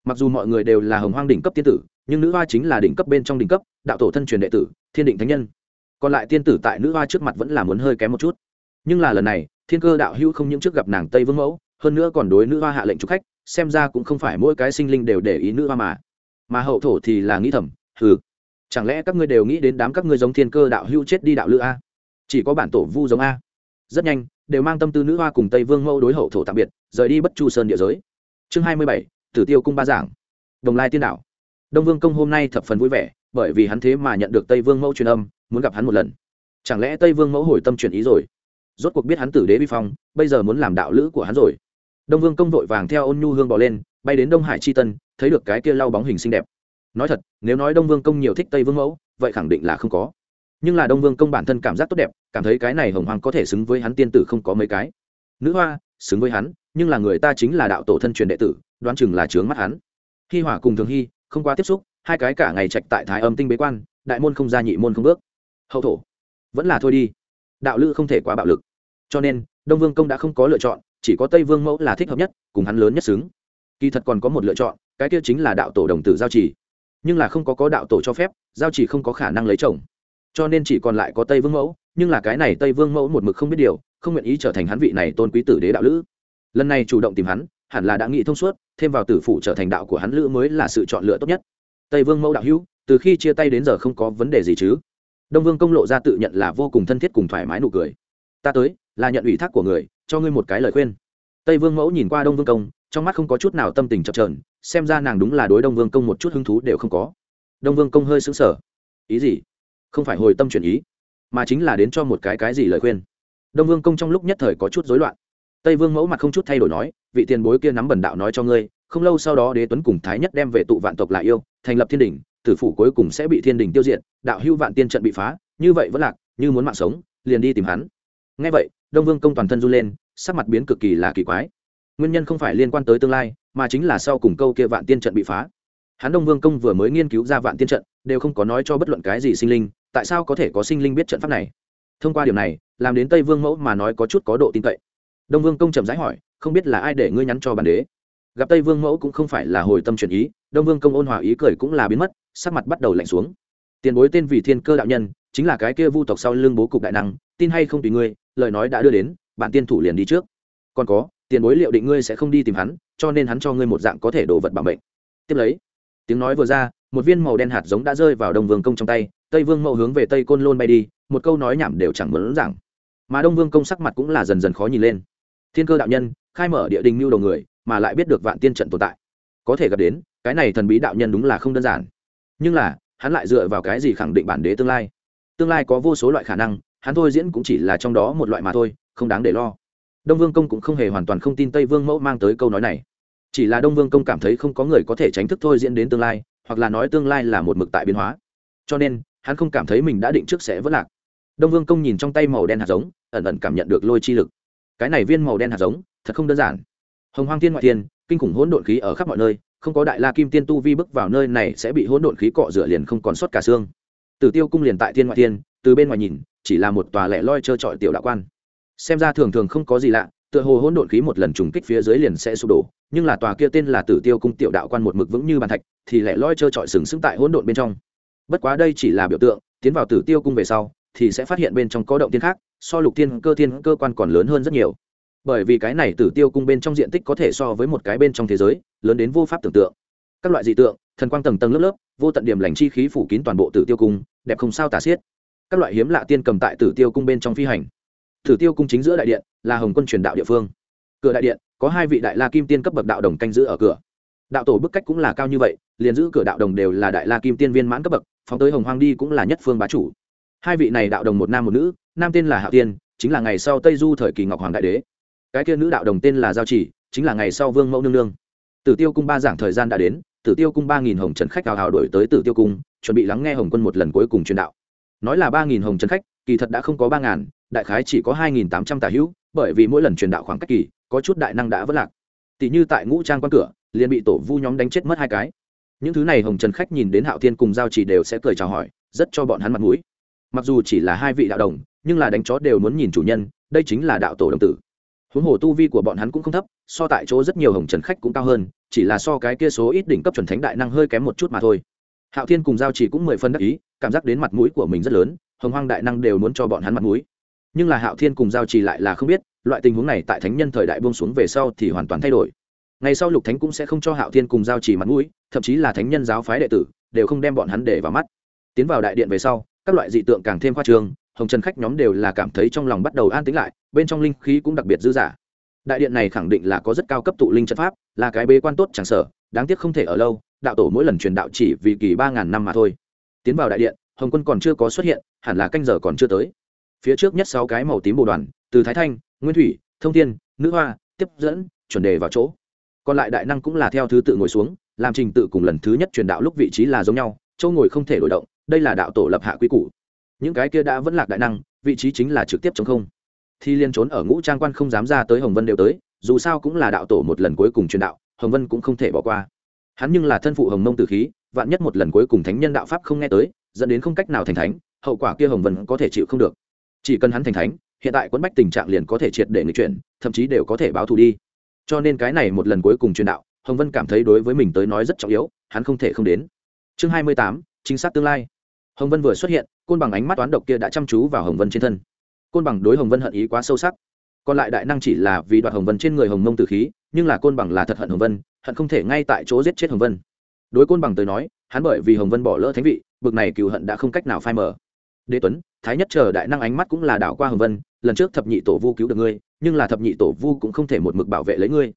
mặc dù mọi người đều là hồng hoang đỉnh cấp tiên tử nhưng nữ hoa chính là đỉnh cấp bên trong đỉnh cấp đạo tổ thân truyền đệ tử thiên định thánh nhân còn lại tiên tử tại nữ hoa trước mặt vẫn là muốn hơi kém một chút nhưng là lần này thiên cơ đạo hữu không những trước gặp nàng tây vương mẫu hơn nữa còn đối nữ hoa hạ lệnh trục khách xem ra cũng không phải mỗi cái sinh linh đều để ý nữ hoa mà mà hậu thổ thì là nghĩ thầm hừ chẳng lẽ các ngươi đều nghĩ đến đám các ngươi giống thiên cơ đạo hưu chết đi đạo lữ a chỉ có bản tổ vu giống a rất nhanh đều mang tâm tư nữ hoa cùng tây vương mẫu đối hậu thổ tạm biệt rời đi bất chu sơn địa giới chương hai mươi bảy tử tiêu cung ba giảng đồng lai tiên đạo đông vương công hôm nay thập phần vui vẻ bởi vì hắn thế mà nhận được tây vương mẫu truyền âm muốn gặp hắn một lần chẳng lẽ tây vương mẫu hồi tâm chuyển ý rồi rốt cuộc biết hắn tử đế vi phong bây giờ muốn làm đạo lữ của hắn rồi đông vương công vội vàng theo ôn nhu hương bỏ lên bay đến đông hải c h i tân thấy được cái kia lau bóng hình xinh đẹp nói thật nếu nói đông vương công nhiều thích tây vương mẫu vậy khẳng định là không có nhưng là đông vương công bản thân cảm giác tốt đẹp cảm thấy cái này hồng hoàng có thể xứng với hắn tiên tử không có mấy cái nữ hoa xứng với hắn nhưng là người ta chính là đạo tổ thân truyền đệ tử đoán chừng là trướng mắt hắn hi hỏa cùng thường hy không quá tiếp xúc hai cái cả ngày trạch tại thái âm tinh bế quan đại môn không ra nhị môn không bước hậu thổ vẫn là thôi đi đạo lữ không thể quá bạo lực cho nên đông vương công đã không có lựa chọn chỉ có tây vương mẫu là thích hợp nhất cùng hắn lớn nhất xứng kỳ thật còn có một lựa chọn cái kia chính là đạo tổ đồng tử giao trì nhưng là không có có đạo tổ cho phép giao trì không có khả năng lấy chồng cho nên chỉ còn lại có tây vương mẫu nhưng là cái này tây vương mẫu một mực không biết điều không nguyện ý trở thành hắn vị này tôn quý tử đế đạo lữ lần này chủ động tìm hắn hẳn là đã nghĩ thông suốt thêm vào tử phủ trở thành đạo của hắn lữ mới là sự chọn lựa tốt nhất tây vương mẫu đạo hữu từ khi chia tay đến giờ không có vấn đề gì chứ đông vương công lộ ra tự nhận là vô cùng thân thiết cùng thoải mái nụ cười ta tới là nhận ủy thác của người cho ngươi một cái lời khuyên tây vương mẫu nhìn qua đông vương công trong mắt không có chút nào tâm tình chập trờn xem ra nàng đúng là đối đông vương công một chút hứng thú đều không có đông vương công hơi xứng sở ý gì không phải hồi tâm chuyển ý mà chính là đến cho một cái cái gì lời khuyên đông vương công trong lúc nhất thời có chút rối loạn tây vương mẫu mặt không chút thay đổi nói vị tiền bối kia nắm bẩn đạo nói cho ngươi không lâu sau đó đế tuấn cùng thái nhất đem về tụ vạn tộc lại yêu thành lập thiên đình tử phủ cuối cùng sẽ bị thiên đình tiêu diệt đạo hưu vạn tiên trận bị phá như vậy vẫn lạc như muốn mạng sống liền đi tìm hắn ngay vậy đông vương công toàn thân run lên sắc mặt biến cực kỳ là kỳ quái nguyên nhân không phải liên quan tới tương lai mà chính là sau cùng câu kia vạn tiên trận bị phá hắn đông vương công vừa mới nghiên cứu ra vạn tiên trận đều không có nói cho bất luận cái gì sinh linh tại sao có thể có sinh linh biết trận pháp này thông qua điều này làm đến tây vương mẫu mà nói có chút có độ tin cậy đông vương công trầm rãi hỏi không biết là ai để ngươi nhắn cho bản đế gặp tây vương mẫu cũng không phải là hồi tâm chuyển ý đông vương công ôn hòa ý cười cũng là biến mất sắc mặt bắt đầu lạnh xuống tiền bối tên vì thiên cơ đạo nhân chính là cái kia vu tộc sau lưng bố cục đại năng tin hay không tùy ngươi lời nói đã đưa đến bản tiên thủ liền đi trước còn có tiền bối liệu định ngươi sẽ không đi tìm hắn cho nên hắn cho ngươi một dạng có thể đổ vật bằng bệnh tiếp lấy tiếng nói vừa ra một viên màu đen hạt giống đã rơi vào đông vương công trong tay tây vương mậu hướng về tây côn lôn bay đi một câu nói nhảm đều chẳng muốn rằng mà đông vương công sắc mặt cũng là dần dần khó nhìn lên thiên cơ đạo nhân khai mở địa đình mưu đầu người mà lại biết được vạn tiên trận tồn tại có thể gặp đến cái này thần bí đạo nhân đúng là không đơn giản nhưng là hắn lại dựa vào cái gì khẳng định bản đế tương lai tương lai có vô số loại khả năng hắn thôi diễn cũng chỉ là trong đó một loại mà thôi không đáng để lo đông vương công cũng không hề hoàn toàn không tin tây vương mẫu mang tới câu nói này chỉ là đông vương công cảm thấy không có người có thể tránh thức thôi diễn đến tương lai hoặc là nói tương lai là một mực tại biến hóa cho nên hắn không cảm thấy mình đã định trước sẽ v ỡ lạc đông vương công nhìn trong tay màu đen hạt giống ẩn ẩn cảm nhận được lôi chi lực cái này viên màu đen hạt giống thật không đơn giản hồng hoang thiên ngoại thiên kinh khủng hỗn độn khí ở khắp mọi nơi không có đại la kim tiên tu vi bước vào nơi này sẽ bị hỗn độn khí cọ rửa liền không còn sót cả xương tử tiêu cung liền tại thiên ngoại thiên từ bên ngoài nhìn chỉ là một tòa lẻ loi trơ trọi tiểu đạo quan xem ra thường thường không có gì lạ tựa hồ hỗn độn khí một lần trùng kích phía dưới liền sẽ sụp đổ nhưng là tòa kia tên là tử tiêu cung tiểu đạo quan một mực vững như bàn thạch thì lại loi trơ trọi sừng sững tại hỗn độn bên trong bất quá đây chỉ là biểu tượng tiến vào tử tiêu cung về sau thì sẽ phát hiện bên trong có động tiên khác so lục tiên cơ tiên, cơ quan còn lớn hơn rất nhiều bởi vì cái này tử tiêu cung bên trong diện tích có thể so với một cái bên trong thế giới lớn đến vô pháp tưởng tượng các loại dị tượng thần quang tầng tầng lớp lớp vô tận điểm lành chi khí phủ kín toàn bộ tử tiêu cung đẹp không sao tả xiết các loại hiếm lạ tiên cầm tại tử tiêu cung bên trong phi hành thử tiêu cung chính giữa đại điện là hồng quân truyền đạo địa phương cửa đại điện có hai vị đại la kim tiên cấp bậc đạo đồng canh giữ ở cửa đạo tổ bức cách cũng là cao như vậy liền giữ cửa đạo đồng đều là đại la kim tiên viên mãn cấp bậc phóng tới hồng hoang đi cũng là nhất phương bá chủ hai vị này đạo đồng một nam một nữ nam tên là hạo tiên chính là ngày sau tây du thời kỳ ngọc hoàng đại đế cái kia nữ đạo đồng tên là giao chỉ chính là ngày sau vương mẫu nương nương tử tiêu cung ba giảng thời gian đã đến tử tiêu cung ba nghìn hồng trần khách hào hào đổi tới tử tiêu cung chuẩn bị lắng nghe hồng quân một lần cuối cùng truyền đạo nói là ba nghìn hồng trần khách kỳ thật đã không có ba ngàn đại khái chỉ có hai nghìn tám trăm tà hữu bởi vì mỗi lần truyền đạo khoảng cách kỳ có chút đại năng đã vỡ lạc tỷ như tại ngũ trang quan cửa liền bị tổ vu nhóm đánh chết mất hai cái những thứ này hồng trần khách nhìn đến hạo thiên cùng giao chỉ đều sẽ cười chào hỏi rất cho bọn hắn mặt mũi mặc dù chỉ là hai vị đạo đồng nhưng là đánh chó đều muốn nhìn chủ nhân đây chính là đạo tổ đồng tử huống hồ tu vi của bọn hắn cũng không thấp so tại chỗ rất nhiều hồng trần khách cũng cao hơn chỉ là so cái kia số ít đỉnh cấp chuẩn thánh đại năng hơi kém một chút mà thôi hạo thiên cùng giao chỉ cũng mười phân đắc ý cảm giác đến mặt mũi của mình rất lớn hồng hoang đại năng đều muốn cho bọn hắn mặt mũi nhưng là hạo thiên cùng giao trì lại là không biết loại tình huống này tại thánh nhân thời đại buông xuống về sau thì hoàn toàn thay đổi ngày sau lục thánh cũng sẽ không cho hạo thiên cùng giao trì mặt mũi thậm chí là thánh nhân giáo phái đệ tử đều không đem bọn hắn để vào mắt tiến vào đại điện về sau các loại dị tượng càng thêm khoa trường hồng trần khách nhóm đều là cảm thấy trong lòng bắt đầu an tính lại bên trong linh khí cũng đặc biệt dư dả đại điện này khẳng định là có rất cao cấp tụ linh trận pháp là cái bế quan tốt chẳng sở đáng tiếc không thể ở lâu đạo tổ mỗi lần truyền đạo chỉ vì kỳ ba ngàn năm mà thôi tiến vào đại điện hồng quân còn chưa có xuất hiện hẳn là canh giờ còn chưa tới phía trước nhất sáu cái màu tím bồ đoàn từ thái thanh nguyên thủy thông thiên nữ hoa tiếp dẫn chuẩn đề vào chỗ còn lại đại năng cũng là theo thứ tự ngồi xuống làm trình tự cùng lần thứ nhất truyền đạo lúc vị trí là giống nhau châu ngồi không thể đổi động đây là đạo tổ lập hạ quy củ những cái kia đã vẫn lạc đại năng vị trí chính là trực tiếp chống không thi liên trốn ở ngũ trang quan không dám ra tới hồng vân đều tới dù sao cũng là đạo tổ một lần cuối cùng truyền đạo hồng vân cũng không thể bỏ qua hắn nhưng là thân phụ hồng mông tử khí vạn nhất một lần cuối cùng thánh nhân đạo pháp không nghe tới dẫn đến không cách nào thành thánh hậu quả kia hồng vân có thể chịu không được chỉ cần hắn thành thánh hiện tại quẫn bách tình trạng liền có thể triệt để người chuyển thậm chí đều có thể báo thù đi cho nên cái này một lần cuối cùng truyền đạo hồng vân cảm thấy đối với mình tới nói rất trọng yếu hắn không thể không đến chương hai mươi tám chính xác tương lai hồng vân vừa xuất hiện côn bằng ánh mắt toán độc kia đã chăm chú vào hồng vân trên thân côn bằng đối hồng vân hận ý quá sâu sắc còn lại đại năng chỉ là vì đoạt hồng vân trên người hồng mông tử khí nhưng là côn bằng là thật hận hồng vân hận không thể ngay tại chỗ giết chết hồng vân đối côn bằng tới nói hắn bởi vì hồng vân bỏ lỡ thánh vị bực này cựu hận đã không cách nào phai mờ đế tuấn thái nhất chờ đại năng ánh mắt cũng là đảo qua hồng vân lần trước thập nhị tổ vu cứu được ngươi nhưng là thập nhị tổ vu cũng không thể một mực bảo vệ lấy ngươi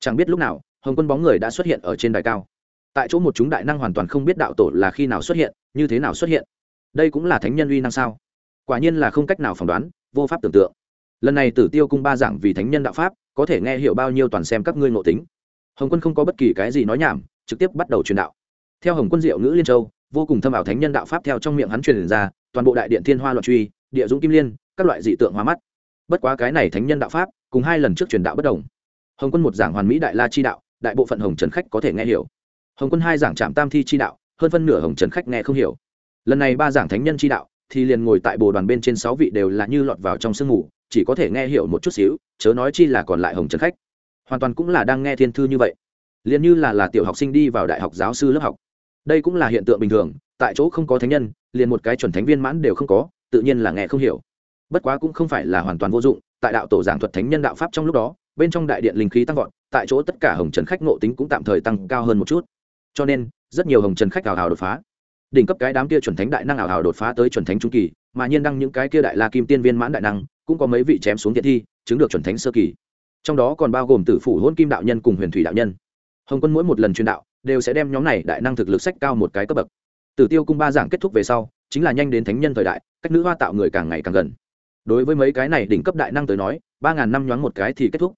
chẳng biết lúc nào hồng quân bóng người đã xuất hiện ở trên đài cao tại chỗ một chúng đại năng hoàn toàn không biết đạo tổ là khi nào xuất hiện như thế nào xuất hiện đây cũng là thánh nhân uy năng sao quả nhiên là không cách nào phỏng đoán vô pháp tưởng tượng lần này tử tiêu cung ba giảng vì thánh nhân đạo pháp có thể nghe hiểu bao nhiêu toàn xem các ngươi ngộ tính hồng quân không có bất kỳ cái gì nói nhảm trực tiếp bắt đầu truyền đạo theo hồng quân diệu ngữ liên châu vô cùng thâm ảo thánh nhân đạo pháp theo trong miệng hắn truyền ra toàn bộ đại điện thiên hoa loạn truy địa dũng kim liên các loại dị tượng hóa mắt bất quá cái này thánh nhân đạo pháp cùng hai lần trước truyền đạo bất đồng hồng quân một giảng hoàn mỹ đại la chi đạo đại bộ phận hồng trần khách có thể nghe hiểu hồng quân hai giảng trạm tam thi chi đạo hơn phân nửa hồng trần khách nghe không hiểu lần này ba giảng thánh nhân chi đạo thì liền ngồi tại bồ đoàn bên trên sáu vị đều là như lọt vào trong sương mù chỉ có thể nghe hiểu một chút xíu chớ nói chi là còn lại hồng trần khách hoàn toàn cũng là đang nghe thiên thư như vậy liền như là là tiểu học sinh đi vào đại học giáo sư lớp học đây cũng là hiện tượng bình thường tại chỗ không có thánh nhân liền một cái chuẩn thánh viên mãn đều không có tự nhiên là nghe không hiểu bất quá cũng không phải là hoàn toàn vô dụng tại đạo tổ giảng thuật thánh nhân đạo pháp trong lúc đó bên trong đại điện linh khí tăng vọt tại chỗ tất cả hồng trần khách ngộ tính cũng tạm thời tăng cao hơn một chút cho nên rất nhiều hồng trần khách hào hào đột phá đỉnh cấp cái đám kia chuẩn thánh đại năng hào hào đột phá tới chuẩn thánh trung kỳ mà nhiên đăng những cái kia đại la kim tiên viên mãn đại năng cũng có mấy vị chém xuống thiện thi chứng được chuẩn thánh sơ kỳ trong đó còn bao gồm tử phủ hôn kim đạo nhân cùng huyền thủy đạo nhân hồng quân mỗi một lần truyền đạo đều sẽ đem nhóm này đại năng thực lực sách cao một cái cấp bậc tử tiêu cung ba giảng kết thúc về sau chính là nhanh đến thánh nhân thời đại cách nữ hoa tạo người càng ngày càng gần đối với mấy cái này đỉnh cấp đại năng tới nói ba ngàn năm nhoáng một cái thì kết thúc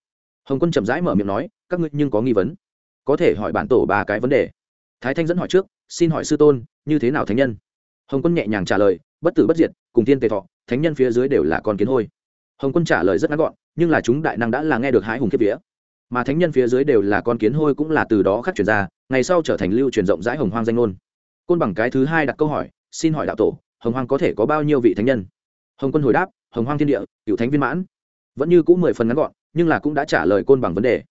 hồng quân chậm rãi mở miệng nói các ngươi nhưng có nghi vấn có thể hỏi bản tổ ba cái vấn đề thái thanh dẫn hỏi trước xin hỏi sư tôn như thế nào thánh nhân hồng quân nhẹ nhàng trả lời bất tử bất diệt cùng tiên tề thọ thánh nhân phía dưới đều là con kiến hôi hồng quân trả lời rất ngắn gọn nhưng là chúng đại năng đã là nghe được hái hùng kiếp vía mà thánh nhân phía dưới đều là con kiến hôi cũng là từ đó khắc chuyển ra ngày sau trở thành lưu truyền rộng rãi hồng hoang danh ngôn côn bằng cái thứ hai đặt câu hỏi xin hỏi đạo tổ hồng hoang có thể có bao nhiêu vị thánh nhân hồng quân hồi đáp hồng hoang thiên địa cựu thánh viên mãn vẫn như cũng mười phần ngắn gọn nhưng là cũng đã trả lời côn bằng vấn đề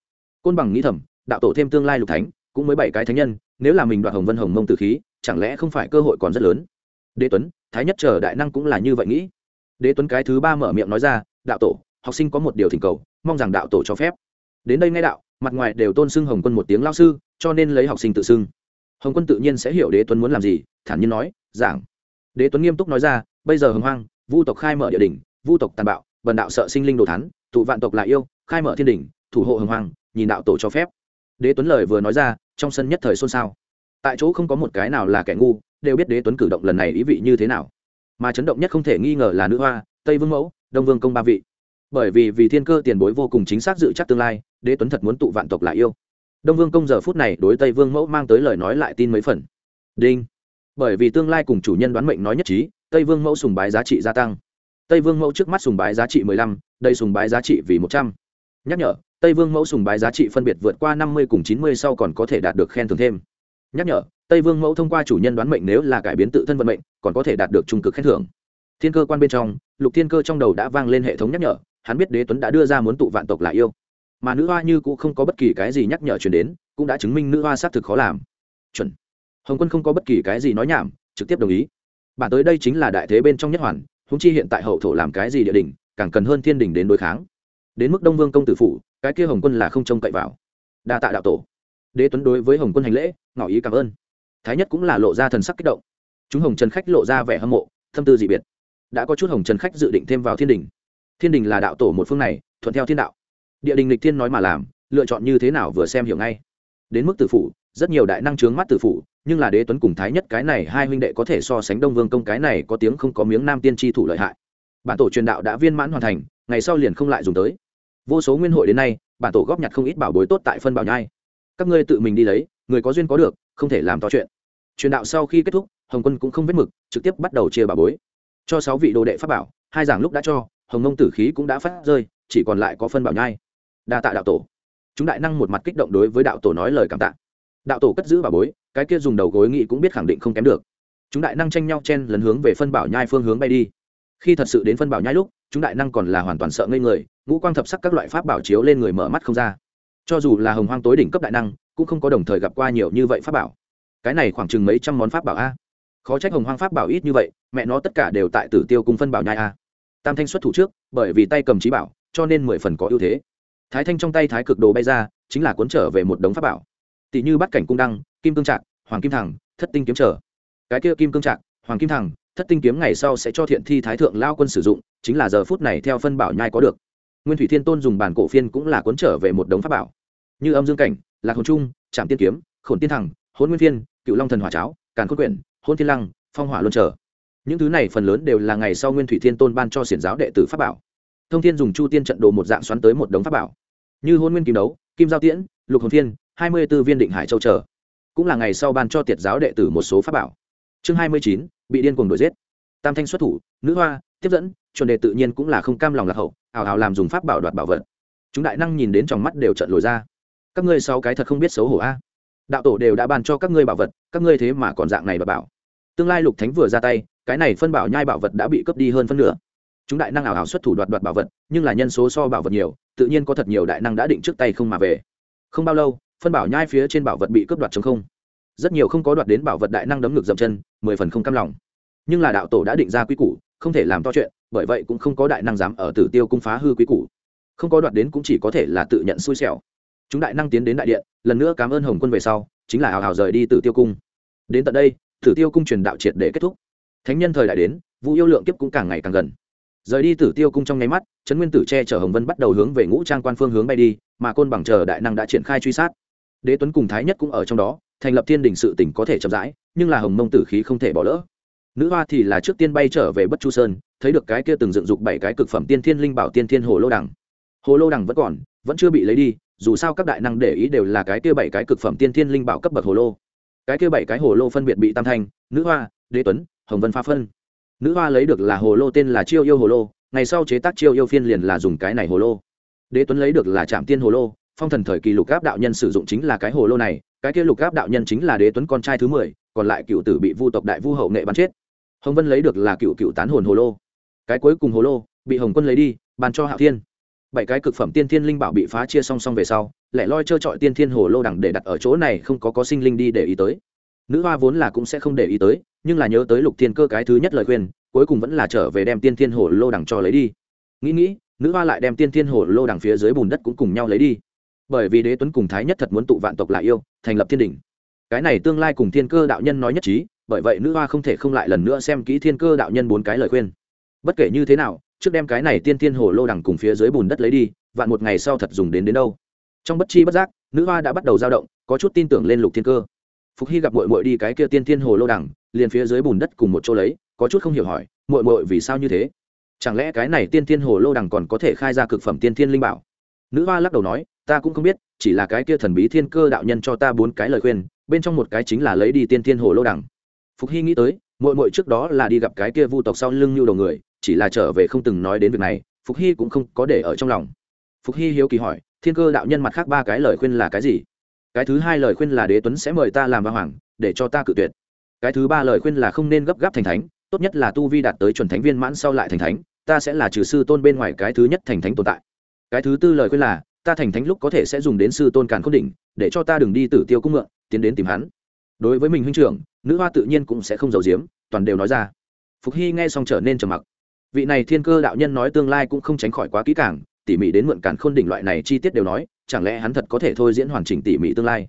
côn bằng nghĩ thầm đạo tổ thêm tương lai lục thánh cũng mới bảy cái thánh nhân nếu là mình đoạt hồng vân hồng mông tử khí chẳng lẽ không phải cơ hội còn rất lớn đế tuấn thái nhất chờ đại năng cũng là như vậy nghĩ đế tuấn cái thứ ba mở miệng nói ra đạo tổ học sinh có một điều thỉnh cầu mong rằng đạo tổ cho phép đến đây ngay đạo mặt ngoài đều tôn xưng hồng quân một tiếng lao sư cho nên lấy học sinh tự xưng hồng quân tự nhiên sẽ hiểu đế tuấn muốn làm gì thản nhiên nói giảng đế tuấn nghiêm túc nói ra bây giờ hồng hoang vu tộc khai mở địa đình vu tộc tàn bạo bần đạo sợ sinh linh đồ thắn thụ vạn tộc lại yêu khai mở thiên đình thủ hộ hồng hoang nhìn đạo tổ cho phép đế tuấn lời vừa nói ra trong sân nhất thời xôn xao tại chỗ không có một cái nào là kẻ ngu đều biết đế tuấn cử động lần này ý vị như thế nào mà chấn động nhất không thể nghi ngờ là nữ hoa tây vương mẫu đông vương công ba vị bởi vì vì thiên cơ tiền bối vô cùng chính xác dự chắc tương lai đế tuấn thật muốn tụ vạn tộc lại yêu đông vương công giờ phút này đối tây vương mẫu mang tới lời nói lại tin mấy phần đinh bởi vì tương lai cùng chủ nhân đoán mệnh nói nhất trí tây vương mẫu sùng bái giá trị gia tăng tây vương mẫu trước mắt sùng bái giá trị mười lăm đây sùng bái giá trị vì một trăm nhắc nhở tây vương mẫu sùng bái giá trị phân biệt vượt qua năm mươi cùng chín mươi sau còn có thể đạt được khen thưởng thêm nhắc nhở tây vương mẫu thông qua chủ nhân đoán mệnh nếu là cải biến tự thân vận mệnh còn có thể đạt được trung cực khen thưởng thiên cơ quan bên trong lục thiên cơ trong đầu đã vang lên hệ thống nhắc nhở hắn biết đế tuấn đã đưa ra muốn tụ vạn tộc lại yêu mà nữ hoa như cũng không có bất kỳ cái gì nhắc nhở chuyển đến cũng đã chứng minh nữ hoa xác thực khó làm chuẩn hồng quân không có bất kỳ cái gì nói nhảm trực tiếp đồng ý bản tới đây chính là đại thế bên trong nhất hoàn húng chi hiện tại hậu thổ làm cái gì địa đình càng cần hơn thiên đình đến đối kháng đến mức đông vương công tử phủ cái kia hồng quân là không trông cậy vào đa tạ đạo tổ đế tuấn đối với hồng quân hành lễ ngỏ ý cảm ơn thái nhất cũng là lộ ra thần sắc kích động chúng hồng trần khách lộ ra vẻ hâm mộ thâm tư dị biệt đã có chút hồng trần khách dự định thêm vào thiên đình thiên đình là đạo tổ một phương này thuận theo thiên đạo địa đình lịch thiên nói mà làm lựa chọn như thế nào vừa xem hiểu ngay đến mức tử phủ rất nhiều đại năng trướng mắt tử phủ nhưng là đế tuấn cùng thái nhất cái này hai huynh đệ có thể so sánh đông vương công cái này có tiếng không có miếng nam tiên tri thủ lợi hại bản tổ truyền đạo đã viên mãn hoàn thành ngày sau liền không lại dùng tới vô số nguyên hội đến nay bản tổ góp nhặt không ít bảo bối tốt tại phân bảo nhai các ngươi tự mình đi lấy người có duyên có được không thể làm to chuyện truyền đạo sau khi kết thúc hồng quân cũng không vết mực trực tiếp bắt đầu chia bảo bối cho sáu vị đồ đệ pháp bảo hai giảng lúc đã cho hồng mông tử khí cũng đã phát rơi chỉ còn lại có phân bảo nhai đa tạ đạo tổ chúng đại năng một mặt kích động đối với đạo tổ nói lời cảm tạ đạo tổ cất giữ bà bối cái kia dùng đầu gối nghị cũng biết khẳng định không kém được chúng đại năng tranh nhau chen lấn hướng về phân bảo nhai phương hướng bay đi khi thật sự đến phân bảo nhai lúc chúng đại năng còn là hoàn toàn sợ ngây người ngũ quang thập sắc các loại pháp bảo chiếu lên người mở mắt không ra cho dù là hồng hoang tối đỉnh cấp đại năng cũng không có đồng thời gặp qua nhiều như vậy pháp bảo cái này khoảng chừng mấy trăm món pháp bảo a khó trách hồng hoang pháp bảo ít như vậy mẹ nó tất cả đều tại tử tiêu cùng phân bảo nhai a tam thanh xuất thủ trước bởi vì tay cầm trí bảo cho nên mười phần có ưu thế thái thanh trong tay thái cực đồ bay ra chính là cuốn trở về một đống pháp bảo tỷ như bắt cảnh cung đăng kim cương trạc hoàng kim thẳng thất tinh kiếm trở cái kia kim cương trạc hoàng kim thẳng thất tinh kiếm ngày sau sẽ cho thiện thi thái thượng lao quân sử dụng chính là giờ phút này theo phân bảo nhai có được nguyên thủy thiên tôn dùng bản cổ phiên cũng là cuốn trở về một đống pháp bảo như âm dương cảnh lạc hồn trung trạm tiên kiếm khổn tiên thẳng hôn nguyên phiên cựu long thần hỏa cháo càn khôn quyển hôn thiên lăng phong hỏa luân trở những thứ này phần lớn đều là ngày sau nguyên thủy thiên tôn ban cho xiển giáo đệ tử pháp bảo thông thiên dùng chu tiên trận đồ một dạng xoắn tới một đống pháp bảo như hôn nguyên kim đấu kim giao tiễn lục hồn thiên hai mươi b ố viên định hải châu chờ cũng là ngày sau ban cho tiệt giáo đệ tử một số pháp bảo chương hai mươi chín bị điên cuồng đuổi giết tam thanh xuất thủ nữ hoa tiếp dẫn chuẩn đề tự nhiên cũng là không cam lòng lạc hậu ảo ảo làm dùng pháp bảo đoạt bảo vật chúng đại năng nhìn đến trong mắt đều trận lồi ra các ngươi sáu cái thật không biết xấu hổ a đạo tổ đều đã ban cho các ngươi bảo vật các ngươi thế mà còn dạng này và bảo tương lai lục thánh vừa ra tay cái này phân bảo nhai bảo vật đã bị cướp đi hơn phân nửa chúng đại năng ảo ảo xuất thủ đoạt đoạt bảo vật nhưng là nhân số so bảo vật nhiều tự nhiên có thật nhiều đại năng đã định trước tay không mà về không bao lâu phân bảo nhai phía trên bảo vật bị cướp đoạt trống không rất nhiều không có đoạt đến bảo vật đại năng đấm ngược dậm chân mười phần không cam lòng nhưng là đạo tổ đã định ra quy củ không thể làm to chuyện bởi vậy cũng không có đại năng dám ở tử tiêu cung phá hư quy củ không có đoạt đến cũng chỉ có thể là tự nhận xui xẻo chúng đại năng tiến đến đại điện lần nữa cảm ơn hồng quân về sau chính là hào hào rời đi tử tiêu cung đến tận đây tử tiêu cung truyền đạo triệt để kết thúc thánh nhân thời đại đến vũ yêu lượng kiếp cũng càng ngày càng gần rời đi tử tiêu cung trong nháy mắt trấn nguyên tử che chở hồng vân bắt đầu hướng về ngũ trang quan phương hướng bay đi mà côn bằng chờ đại năng đã triển khai truy sát đế tuấn cùng thái nhất cũng ở trong đó thành lập thiên đình sự tỉnh có thể chậm rãi nhưng là hồng mông tử khí không thể bỏ lỡ nữ hoa thì là trước tiên bay trở về bất chu sơn thấy được cái kia từng dựng dục bảy cái cực phẩm tiên thiên linh bảo tiên thiên hồ lô đằng hồ lô đằng vẫn còn vẫn chưa bị lấy đi dù sao các đại năng để ý đều là cái kia bảy cái cực phẩm tiên thiên linh bảo cấp bậc hồ lô cái kia bảy cái hồ lô phân biệt bị tam thanh nữ hoa đế tuấn hồng vân pha phân nữ hoa lấy được là hồ lô tên là chiêu yêu hồ lô ngày sau chế tác chiêu yêu phiên liền là dùng cái này hồ lô đế tuấn lấy được là trạm tiên hồ lô phong thần thời kỳ lục á p đạo nhân sử dụng chính là cái hồ lô này cái kia lục á p đạo nhân chính là đế tuấn con trai thứ mười còn lại cựu tử bị vu tộc đại vu hậu nghệ bắn chết hồng vân lấy được là cựu cựu tán hồn hồ lô cái cuối cùng hồ lô bị hồng quân lấy đi bàn cho hạ thiên bảy cái cực phẩm tiên thiên linh bảo bị phá chia song song về sau lẻ loi trơ trọi tiên thiên hồ lô đẳng để đặt ở chỗ này không có có sinh linh đi để ý tới nữ hoa vốn là cũng sẽ không để ý tới nhưng là nhớ tới lục thiên cơ cái thứ nhất lời khuyên cuối cùng vẫn là trở về đem tiên thiên hồ lô đằng cho lấy đi nghĩ nghĩ nữ hoa lại đem tiên thiên hồ lô đằng phía dưới bùn đất cũng cùng nhau lấy đi bởi vì đế tuấn cùng thái nhất thật muốn tụ vạn tộc lại yêu thành lập thiên đình cái này tương lai cùng thiên cơ đạo nhân nói nhất trí bởi vậy nữ hoa không thể không lại lần nữa xem kỹ thiên cơ đạo nhân bốn cái lời khuyên bất kể như thế nào trước đem cái này tiên thiên hồ lô đằng cùng phía dưới bùn đất lấy đi vạn một ngày sau thật dùng đến đến đâu trong bất chi bất giác nữ hoa đã bắt đầu dao động có chút tin tưởng lên lục thiên cơ phục hy gặp mội mội đi cái kia tiên thiên hồ lô đằng liền phía dưới bùn đất cùng một chỗ lấy có chút không hiểu hỏi mội mội vì sao như thế chẳng lẽ cái này tiên thiên hồ lô đằng còn có thể khai ra cực phẩm tiên thiên linh bảo nữ hoa lắc đầu nói ta cũng không biết chỉ là cái kia thần bí thiên cơ đạo nhân cho ta bốn cái lời khuyên bên trong một cái chính là lấy đi tiên thiên hồ lô đằng phục hy nghĩ tới mội mội trước đó là đi gặp cái kia vu tộc sau lưng nhu đầu người chỉ là trở về không từng nói đến việc này phục hy cũng không có để ở trong lòng phục hy hiếu kỳ hỏi thiên cơ đạo nhân mặt khác ba cái lời khuyên là cái gì cái thứ hai lời khuyên là đế tuấn sẽ mời ta làm ba hoàng để cho ta cự tuyệt cái thứ ba lời khuyên là không nên gấp gáp thành thánh tốt nhất là tu vi đạt tới chuẩn thánh viên mãn sau lại thành thánh ta sẽ là trừ sư tôn bên ngoài cái thứ nhất thành thánh tồn tại cái thứ tư lời khuyên là ta thành thánh lúc có thể sẽ dùng đến sư tôn càn k h ô n đỉnh để cho ta đừng đi tử tiêu cung mượn tiến đến tìm hắn đối với mình huynh trưởng nữ hoa tự nhiên cũng sẽ không giấu giếm toàn đều nói ra phục hy nghe xong trở nên trầm mặc vị này thiên cơ đạo nhân nói tương lai cũng không tránh khỏi quá kỹ càng tỉ mỉ đến mượn càn k h ô n đỉnh loại này chi tiết đều nói chẳng lẽ hắn thật có thể thôi diễn hoàn chỉnh tỉ mỉ tương lai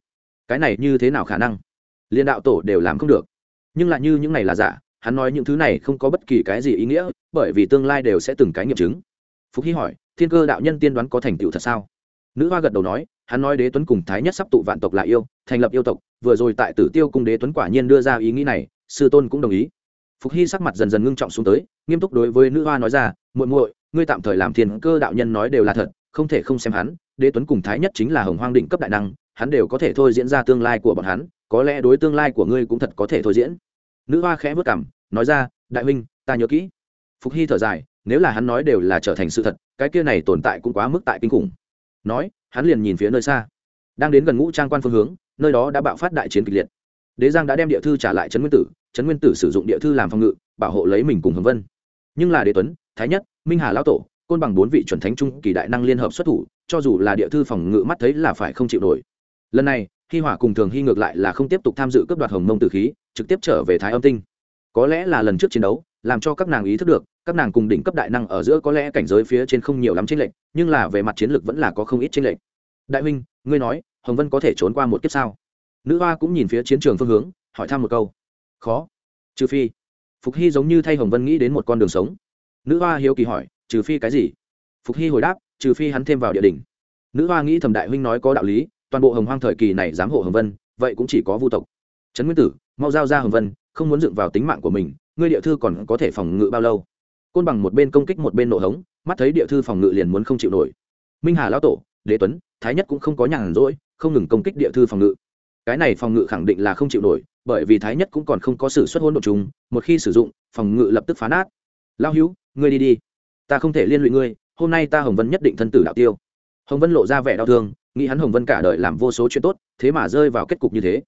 cái này như thế nào khả năng liên đạo tổ đều làm không được nhưng lại như những này là giả hắn nói những thứ này không có bất kỳ cái gì ý nghĩa bởi vì tương lai đều sẽ từng cái nghiệm chứng phúc hy hỏi thiên cơ đạo nhân tiên đoán có thành tựu thật sao nữ hoa gật đầu nói hắn nói đế tuấn cùng thái nhất sắp tụ vạn tộc lại yêu thành lập yêu tộc vừa rồi tại tử tiêu cung đế tuấn quả nhiên đưa ra ý nghĩ này sư tôn cũng đồng ý phục hy sắc mặt dần dần ngưng trọng xuống tới nghiêm túc đối với nữ hoa nói ra muội muội ngươi tạm thời làm thiên cơ đạo nhân nói đều là thật không thể không xem hắn đế tuấn cùng thái nhất chính là hồng hoang đỉnh cấp đại năng hắn đều có thể thôi diễn ra tương lai của bọn hắn có lẽ đối tương lai của ngươi cũng thật có thể thôi diễn nữ hoa khẽ vất cảm nói ra đại huynh ta nhớ kỹ phục hy thở dài nếu là hắn nói đều là trở thành sự thật cái kia này tồn tại cũng quá mức tại kinh khủng nói hắn liền nhìn phía nơi xa đang đến gần ngũ trang quan phương hướng nơi đó đã bạo phát đại chiến kịch liệt đế giang đã đem địa thư trả lại trấn nguyên tử trấn nguyên tử sử dụng địa thư làm phòng ngự bảo hộ lấy mình cùng hồng vân nhưng là đế tuấn thái nhất minh hà lão tổ côn bằng bốn vị chuẩn thánh trung kỳ đại năng liên hợp xuất thủ cho dù là địa thư phòng ngự mắt thấy là phải không chịu nổi lần này hi hỏa cùng thường hy ngược lại là không tiếp tục tham dự cướp đoạt hồng mông tử khí trực tiếp trở về thái âm tinh có lẽ là lần trước chiến đấu làm cho các nàng ý thức được các nàng cùng đỉnh cấp đại năng ở giữa có lẽ cảnh giới phía trên không nhiều lắm chênh lệch nhưng là về mặt chiến lược vẫn là có không ít chênh lệch đại huynh ngươi nói hồng vân có thể trốn qua một kiếp sao nữ hoa cũng nhìn phía chiến trường phương hướng hỏi thăm một câu khó trừ phi phục hy giống như thay hồng vân nghĩ đến một con đường sống nữ hoa hiếu kỳ hỏi trừ phi cái gì phục hy hồi đáp trừ phi hắn thêm vào địa đình nữ hoa nghĩ thẩm đại huynh nói có đạo lý toàn bộ hồng hoang thời kỳ này giám hộ hồng vân vậy cũng chỉ có vu tộc trấn nguyên tử mau giao ra hồng vân không muốn dựng vào tính mạng của mình ngươi địa thư còn có thể phòng ngự bao lâu côn bằng một bên công kích một bên nổ hống mắt thấy địa thư phòng ngự liền muốn không chịu nổi minh hà lão tổ đế tuấn thái nhất cũng không có nhàn rỗi không ngừng công kích địa thư phòng ngự cái này phòng ngự khẳng định là không chịu nổi bởi vì thái nhất cũng còn không có sự xuất hỗn độ trùng một khi sử dụng phòng ngự lập tức phá nát lao hữu ngươi đi đi ta không thể liên lụy ngươi hôm nay ta hồng vân nhất định thân tử đạo tiêu hồng vân lộ ra vẻ đau thương nghĩ hắn hồng vân cả đời làm vô số chuyện tốt thế mà rơi vào kết cục như thế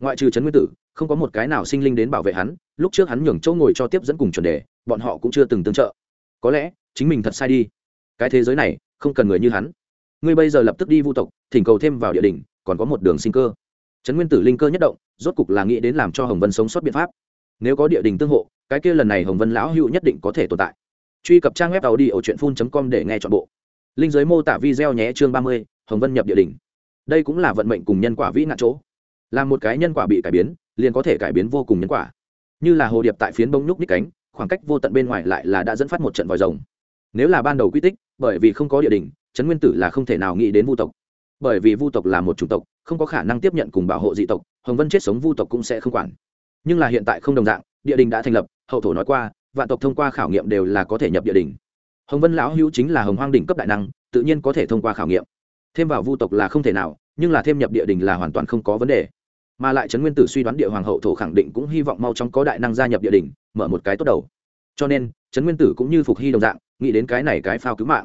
ngoại trừ trấn nguyên tử không có một cái nào sinh linh đến bảo vệ hắn lúc trước hắn nhường chỗ ngồi cho tiếp dẫn cùng chuẩn đề bọn họ cũng chưa từng tương trợ có lẽ chính mình thật sai đi cái thế giới này không cần người như hắn ngươi bây giờ lập tức đi vu tộc thỉnh cầu thêm vào địa đình còn có một đường sinh cơ trấn nguyên tử linh cơ nhất động rốt cục là nghĩ đến làm cho hồng vân sống sót biện pháp nếu có địa đình tương hộ cái kia lần này hồng vân lão hữu nhất định có thể tồn tại truy cập trang web tàu đi ở truyện com để nghe chọn bộ linh giới mô tả video nhé chương 30. hồng vân nhập địa đỉnh đây cũng là vận mệnh cùng nhân quả vĩ nạn chỗ là một cái nhân quả bị cải biến liền có thể cải biến vô cùng nhân quả như là hồ điệp tại phiến bông nhúc nhích cánh khoảng cách vô tận bên ngoài lại là đã dẫn phát một trận vòi rồng nếu là ban đầu quy tích bởi vì không có địa đỉnh, trấn nguyên tử là không thể nào nghĩ đến vu tộc bởi vì vu tộc là một chủng tộc không có khả năng tiếp nhận cùng bảo hộ dị tộc hồng vân chết sống vu tộc cũng sẽ không quản nhưng là hiện tại không đồng dạng địa đình đã thành lập hậu thổ nói qua vạn tộc thông qua khảo nghiệm đều là có thể nhập địa đỉnh hồng vân lão hữu chính là hồng hoang đỉnh cấp đại năng tự nhiên có thể thông qua khảo nghiệm thêm vào vu tộc là không thể nào nhưng là thêm nhập địa đỉnh là hoàn toàn không có vấn đề mà lại trấn nguyên tử suy đoán địa hoàng hậu thổ khẳng định cũng hy vọng mau chóng có đại năng gia nhập địa đỉnh mở một cái tốt đầu cho nên trấn nguyên tử cũng như phục hy đồng dạng nghĩ đến cái này cái phao cứu mạng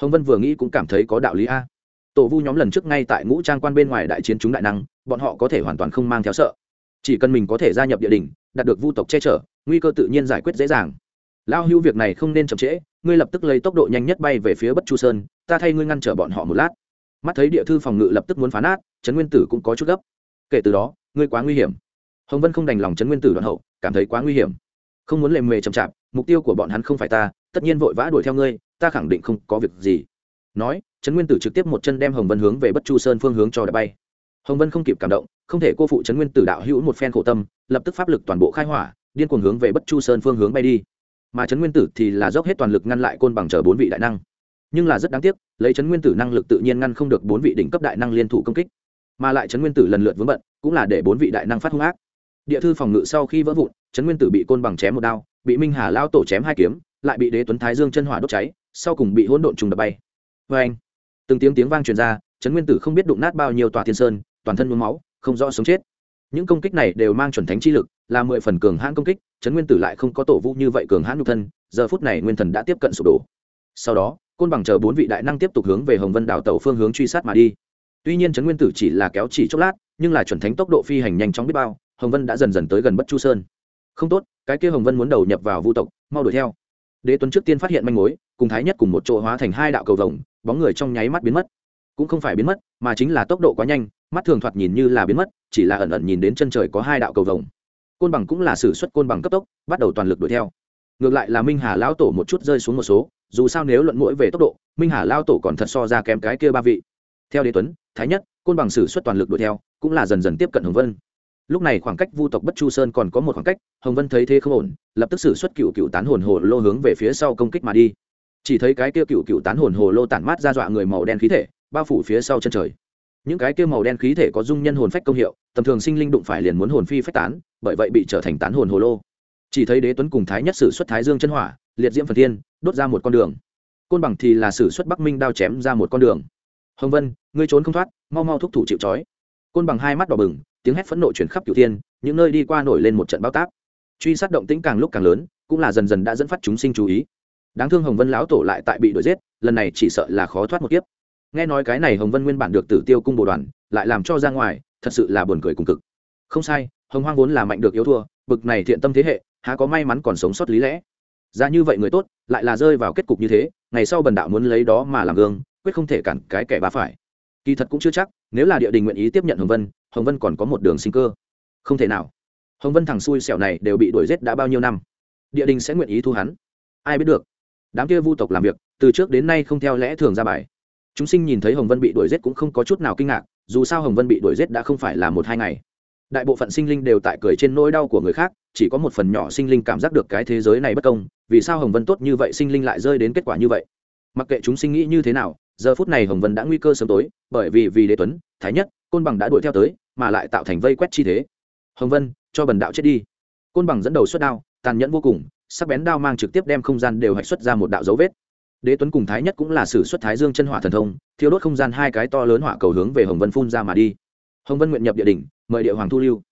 hồng vân vừa nghĩ cũng cảm thấy có đạo lý a tổ vu nhóm lần trước ngay tại ngũ trang quan bên ngoài đại chiến chúng đại năng bọn họ có thể hoàn toàn không mang theo sợ chỉ cần mình có thể gia nhập địa đình đạt được vu tộc che chở nguy cơ tự nhiên giải quyết dễ dàng lao hưu việc này không nên chậm trễ ngươi lập tức lấy tốc độ nhanh nhất bay về phía bất chu sơn ta thay ngươi ngăn trở bọn họ một lát mắt thấy địa thư phòng ngự lập tức muốn phá át, trấn nguyên tử cũng có chút gấp kể từ đó ngươi quá nguy hiểm hồng vân không đành lòng trấn nguyên tử đoạn hậu cảm thấy quá nguy hiểm không muốn lề mề chậm chạp mục tiêu của bọn hắn không phải ta tất nhiên vội vã đuổi theo ngươi ta khẳng định không có việc gì nói trấn nguyên tử trực tiếp một chân đem hồng vân hướng về bất chu sơn phương hướng cho đã bay hồng vân không kịp cảm động không thể cô phụ trấn nguyên tử đạo hữu một phen khổ tâm lập tức pháp lực toàn bộ khai hỏa điên cuồng hướng về bất chu sơn phương hướng bay đi mà trấn nguyên tử thì là dốc hết toàn lực ngăn lại côn bằng chờ bốn vị đại năng nhưng là rất đáng tiếc lấy trấn nguyên tử năng lực tự nhiên ngăn không được bốn vị đỉnh cấp đại năng liên thủ công kích mà lại trấn nguyên tử lần lượt vướng bận cũng là để bốn vị đại năng phát hung ác địa thư phòng ngự sau khi vỡ vụn trấn nguyên tử bị côn bằng chém một đao bị minh hà lao tổ chém hai kiếm lại bị đế tuấn thái dương chân hỏa đốt cháy sau cùng bị hỗn độn trùng đập bay vê vâng. anh từng tiếng tiếng vang truyền ra trấn nguyên tử không biết đụng nát bao nhiêu tòa thiên sơn toàn thân mướm máu không rõ sống chết những công kích này đều mang chuẩn thánh chi lực là mười phần cường hãn công kích trấn nguyên tử lại không có tổ vũ như vậy cường hãn nhục thân giờ phút này nguyên thần đã tiếp cận sụp đổ sau đó côn bằng chờ bốn vị đại năng tiếp tục hướng về hồng vân đảo tàu phương hướng truy sát mà đi tuy nhiên trấn nguyên tử chỉ là kéo chỉ chốc lát nhưng là chuẩn thánh tốc độ phi hành nhanh chóng biết bao hồng vân đã dần dần tới gần bất chu sơn không tốt cái kia hồng vân muốn đầu nhập vào vu tộc mau đuổi theo đế tuấn trước tiên phát hiện manh mối cùng thái nhất cùng một chỗ hóa thành hai đạo cầu vồng bóng người trong nháy mắt biến mất cũng không phải biến mất mà chính là tốc độ quá nhanh mắt thường thoạt nhìn như là biến mất chỉ là ẩn ẩn nhìn đến chân trời có hai đạo cầu vồng côn bằng cũng là s ử suất côn bằng cấp tốc bắt đầu toàn lực đuổi theo ngược lại là minh hà lão tổ một chút rơi xuống một số dù sao nếu luận mũi về tốc độ minh hà lao tổ còn thật so ra kém cái kia ba vị theo đế tuấn thái nhất côn bằng s ử suất toàn lực đuổi theo cũng là dần dần tiếp cận hồng vân lúc này khoảng cách vu tộc bất chu sơn còn có một khoảng cách hồng vân thấy thế không ổn lập tức s ử suất cựu cựu tán hồn hồ lô hướng về phía sau công kích mà đi chỉ thấy cái kia cựu cựu tán hồn hồ lô tản mát ra dọa người màu đen khí thể bao phủ phía sau chân trời những cái kia màu đen khí thể có dung nhân hồn phách công hiệu tầm thường sinh linh đụng phải liền muốn hồn phi phách tán bởi vậy bị trở thành tán hồn hồ lô chỉ thấy đế tuấn cùng thái nhất sử xuất thái dương chân hỏa liệt diễm phần thiên đốt ra một con đường côn bằng thì là sử xuất bắc minh đao chém ra một con đường hồng vân ngươi trốn không thoát mau mau thúc thủ chịu trói côn bằng hai mắt đỏ bừng tiếng hét phẫn nộ chuyển khắp cửu thiên những nơi đi qua nổi lên một trận bao tác truy sát động tĩnh càng lúc càng lớn cũng là dần dần đã dẫn phát chúng sinh chú ý đáng thương hồng vân lão tổ lại tại bị đuổi giết lần này chỉ sợ là khó thoát một kiếp nghe nói cái này hồng vân nguyên bản được tử tiêu cung bộ đoàn lại làm cho ra ngoài thật sự là buồn cười cùng cực không sai hồng hoang vốn là mạnh được yếu thua bực này thiện tâm thế hệ há có may mắn còn sống sót lý lẽ ra như vậy người tốt lại là rơi vào kết cục như thế ngày sau bần đạo muốn lấy đó mà làm gương quyết không thể cản cái kẻ bá phải kỳ thật cũng chưa chắc nếu là địa đình nguyện ý tiếp nhận hồng vân hồng vân còn có một đường sinh cơ không thể nào hồng vân thằng xui xẻo này đều bị đuổi giết đã bao nhiêu năm địa đình sẽ nguyện ý thu hắn ai biết được đám kia vu tộc làm việc từ trước đến nay không theo lẽ thường ra bài chúng sinh nhìn thấy hồng vân bị đuổi giết cũng không có chút nào kinh ngạc dù sao hồng vân bị đuổi giết đã không phải là một hai ngày đại bộ phận sinh linh đều tại cười trên nỗi đau của người khác chỉ có một phần nhỏ sinh linh cảm giác được cái thế giới này bất công vì sao hồng vân tốt như vậy sinh linh lại rơi đến kết quả như vậy mặc kệ chúng sinh nghĩ như thế nào giờ phút này hồng vân đã nguy cơ sớm tối bởi vì vì đế tuấn thái nhất côn bằng đã đuổi theo tới mà lại tạo thành vây quét chi thế hồng vân cho bần đạo chết đi côn bằng dẫn đầu xuất đao tàn nhẫn vô cùng sắc bén đao mang trực tiếp đem không gian đều hạch xuất ra một đạo dấu vết đế tuấn cùng thái nhất cũng là sử xuất thái dương chân hỏa thần thông thiêu đốt không gian hai cái to lớn hỏa cầu hướng về hồng vân phun ra mà đi hồng vân nguyện nhập địa đỉnh mời địa hoàng thu lưu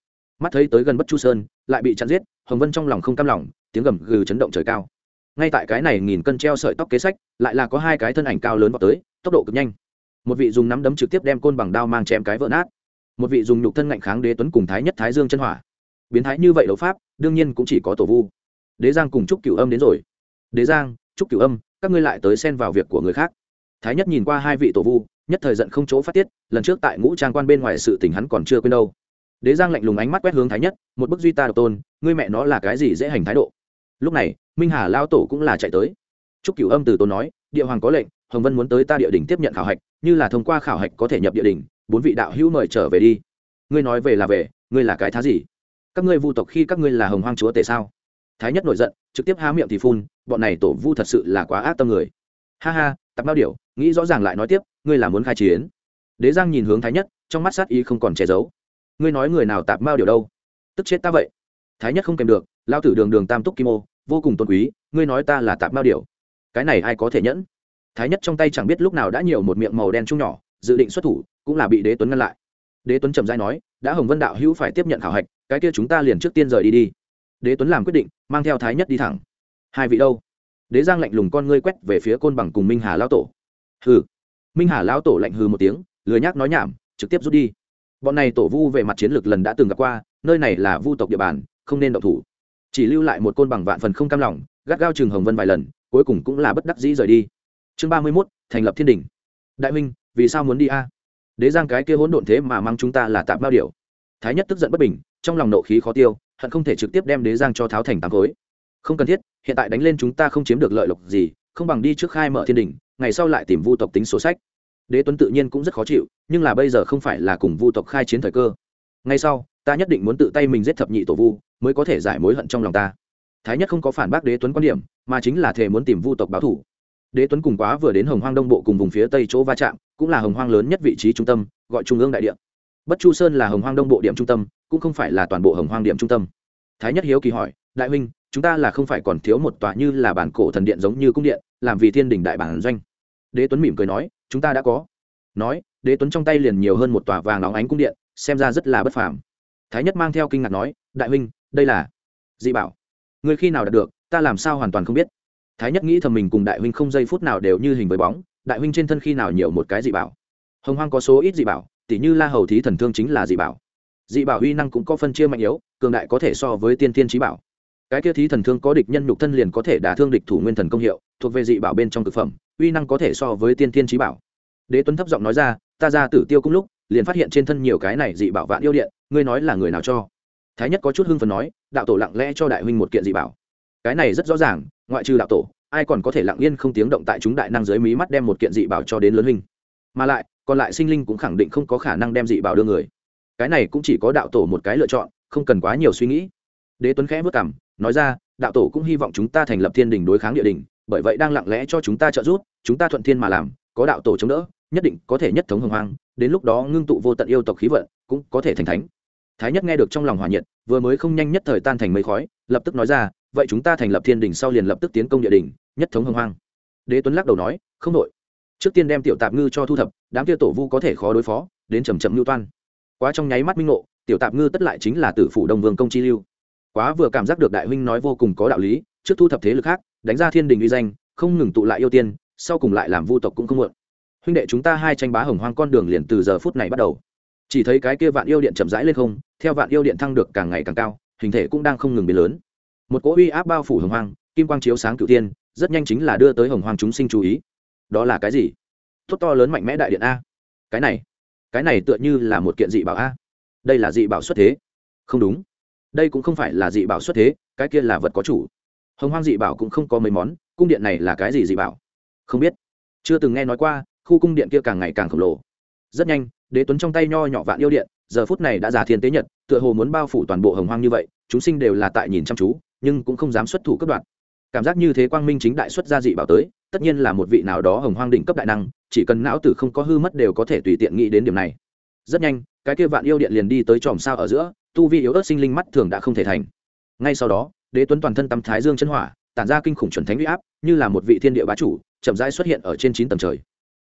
mắt thấy tới gần bất chu sơn lại bị chặn giết hồng vân trong lòng không cam lòng tiếng gầm gừ chấn động trời cao ngay tại cái này nghìn cân treo sợi tóc kế sách lại là có hai cái thân ảnh cao lớn vào tới tốc độ cực nhanh một vị dùng nắm đấm trực tiếp đem côn bằng đao mang chém cái vỡ nát một vị dùng nhục thân ngạnh kháng đế tuấn cùng thái nhất thái dương chân hỏa biến thái như vậy đấu pháp đương nhiên cũng chỉ có tổ vu đế giang cùng trúc cửu âm đến rồi đế giang trúc cửu âm các ngươi lại tới xen vào việc của người khác thái nhất nhìn qua hai vị tổ vu nhất thời giận không chỗ phát tiết lần trước tại ngũ trang quan bên ngoài sự tình hắn còn chưa quên đâu đế giang lạnh lùng ánh mắt quét hướng thái nhất một bức duy ta độc tôn ngươi mẹ nó là cái gì dễ hành thái độ lúc này minh hà lao tổ cũng là chạy tới trúc cửu âm từ tôn nói địa hoàng có lệnh hồng vân muốn tới ta địa đình tiếp nhận khảo hạch như là thông qua khảo hạch có thể nhập địa đình bốn vị đạo hữu mời trở về đi ngươi nói về là về ngươi là cái thá gì các ngươi vu tộc khi các ngươi là hồng hoang chúa tể sao thái nhất nổi giận trực tiếp há miệng thì phun bọn này tổ vu thật sự là quá ác tâm người ha ha tập bao điều nghĩ rõ ràng lại nói tiếp ngươi là muốn khai chiến đế giang nhìn hướng thái nhất trong mắt sát ý không còn che giấu ngươi nói người nào tạp bao điều đâu tức chết ta vậy thái nhất không kèm được lao tử đường đường tam túc kim ô vô cùng tôn quý ngươi nói ta là tạp bao điều cái này ai có thể nhẫn thái nhất trong tay chẳng biết lúc nào đã nhiều một miệng màu đen chung nhỏ dự định xuất thủ cũng là bị đế tuấn ngăn lại đế tuấn trầm dai nói đã hồng vân đạo hữu phải tiếp nhận khảo hạch cái kia chúng ta liền trước tiên rời đi đi đế tuấn làm quyết định mang theo thái nhất đi thẳng hai vị đâu đế giang lạnh lùng con ngươi quét về phía côn bằng cùng minh hà lão tổ hừ minh hà lão tổ lạnh hừ một tiếng lười nhác nói nhảm trực tiếp rút đi bọn này tổ vu về mặt chiến lược lần đã từng gặp qua nơi này là vu tộc địa bàn không nên động thủ chỉ lưu lại một côn bằng vạn phần không cam lòng gắt gao trường hồng vân vài lần cuối cùng cũng là bất đắc dĩ rời đi chương ba mươi mốt thành lập thiên đình đại minh vì sao muốn đi a đế giang cái kia hỗn độn thế mà mang chúng ta là tạm bao điều thái nhất tức giận bất bình trong lòng nộ khí khó tiêu hận không thể trực tiếp đem đế giang cho tháo thành tám khối không cần thiết hiện tại đánh lên chúng ta không chiếm được lợi lộc gì không bằng đi trước khai mở thiên đình ngày sau lại tìm vu tộc tính sổ sách đế tuấn tự nhiên cũng rất khó chịu nhưng là bây giờ không phải là cùng vu tộc khai chiến thời cơ ngay sau ta nhất định muốn tự tay mình giết thập nhị tổ vu mới có thể giải mối hận trong lòng ta thái nhất không có phản bác đế tuấn quan điểm mà chính là thề muốn tìm vu tộc báo thủ đế tuấn cùng quá vừa đến hồng hoang đông bộ cùng vùng phía tây chỗ va chạm cũng là hồng hoang lớn nhất vị trí trung tâm gọi trung ương đại địa bất chu sơn là hồng hoang đông bộ điểm trung tâm cũng không phải là toàn bộ hồng hoang điểm trung tâm thái nhất hiếu kỳ hỏi đại huynh chúng ta là không phải còn thiếu một tòa như là bản cổ thần điện giống như cung điện làm vì thiên đình đại bản doanh đế tuấn mỉm cười nói chúng ta đã có nói đế tuấn trong tay liền nhiều hơn một tòa vàng óng ánh cung điện xem ra rất là bất phàm thái nhất mang theo kinh ngạc nói đại huynh đây là dị bảo người khi nào đạt được ta làm sao hoàn toàn không biết thái nhất nghĩ thầm mình cùng đại huynh không giây phút nào đều như hình với bóng đại huynh trên thân khi nào nhiều một cái dị bảo hồng hoang có số ít dị bảo tỷ như la hầu thí thần thương chính là dị bảo dị bảo uy năng cũng có phân chia mạnh yếu cường đại có thể so với tiên thiên trí bảo cái kia thí thần thương có địch nhân nhục thân liền có thể đả thương địch thủ nguyên thần công hiệu thuộc về dị bảo bên trong thực phẩm uy năng có thể so với tiên thiên trí bảo đế tuấn thấp giọng nói ra ta ra tử tiêu cũng lúc liền phát hiện trên thân nhiều cái này dị bảo vạn yêu điện ngươi nói là người nào cho thái nhất có chút hưng phần nói đạo tổ lặng lẽ cho đại huynh một kiện dị bảo cái này rất rõ ràng ngoại trừ đạo tổ ai còn có thể lặng yên không tiếng động tại chúng đại năng dưới mí mắt đem một kiện dị bảo cho đến lớn huynh mà lại còn lại sinh linh cũng khẳng định không có khả năng đem dị bảo đưa người cái này cũng chỉ có đạo tổ một cái lựa chọn không cần quá nhiều suy nghĩ đế tuấn khẽ vất cảm nói ra đạo tổ cũng hy vọng chúng ta thành lập thiên đình đối kháng địa đình bởi vậy đang lặng lẽ cho chúng ta trợ giúp chúng ta thuận thiên mà làm có đạo tổ chống đỡ nhất định có thể nhất thống hồng hoang đến lúc đó ngưng tụ vô tận yêu tộc khí vận cũng có thể thành thánh thái nhất nghe được trong lòng hòa nhiệt vừa mới không nhanh nhất thời tan thành mây khói lập tức nói ra vậy chúng ta thành lập thiên đình sau liền lập tức tiến công địa đình nhất thống hồng hoang đế tuấn lắc đầu nói không đội trước tiên đem tiểu tạp ngư cho thu thập đám kia tổ vu có thể khó đối phó đến chầm chậm mưu toan quá trong nháy mắt minh ngộ tiểu tạp ngư tất lại chính là tử phủ đông vương công chi lưu quá vừa cảm giác được đại huynh nói vô cùng có đạo lý trước thu thập thế lực khác đánh ra thiên đình uy danh không ngừng tụ lại ưu tiên sau cùng lại làm vu tộc cũng không muộn huynh đệ chúng ta hai tranh bá hồng hoang con đường liền từ giờ phút này bắt đầu chỉ thấy cái kia vạn yêu điện chậm rãi lên không theo vạn yêu điện thăng được càng ngày càng cao hình thể cũng đang không ngừng biến lớn một cỗ uy áp bao phủ hồng hoang kim quang chiếu sáng cựu tiên rất nhanh chính là đưa tới hồng hoang chúng sinh chú ý đó là cái gì tốt to lớn mạnh mẽ đại điện a cái này cái này tựa như là một kiện dị bảo a đây là dị bảo xuất thế không đúng đây cũng không phải là dị bảo xuất thế cái kia là vật có chủ hồng hoang dị bảo cũng không có mấy món cung điện này là cái gì dị bảo không biết chưa từng nghe nói qua khu cung điện kia càng ngày càng khổng lồ rất nhanh đế tuấn trong tay nho nhỏ vạn yêu điện giờ phút này đã già thiên tế nhật tựa hồ muốn bao phủ toàn bộ hồng hoang như vậy chúng sinh đều là tại nhìn chăm chú nhưng cũng không dám xuất thủ cấp đoạn cảm giác như thế quang minh chính đại xuất gia dị bảo tới tất nhiên là một vị nào đó hồng hoang đỉnh cấp đại năng chỉ cần não tử không có hư mất đều có thể tùy tiện nghĩ đến điểm này rất nhanh cái kia vạn yêu điện liền đi tới tròm sao ở giữa tu vi yếu ớt sinh linh mắt thường đã không thể thành ngay sau đó đế tuấn toàn thân tắm thái dương chân hỏa tản ra kinh khủng chuẩn thánh uy áp như là một vị thiên địa bá chủ chậm rãi xuất hiện ở trên chín tầng trời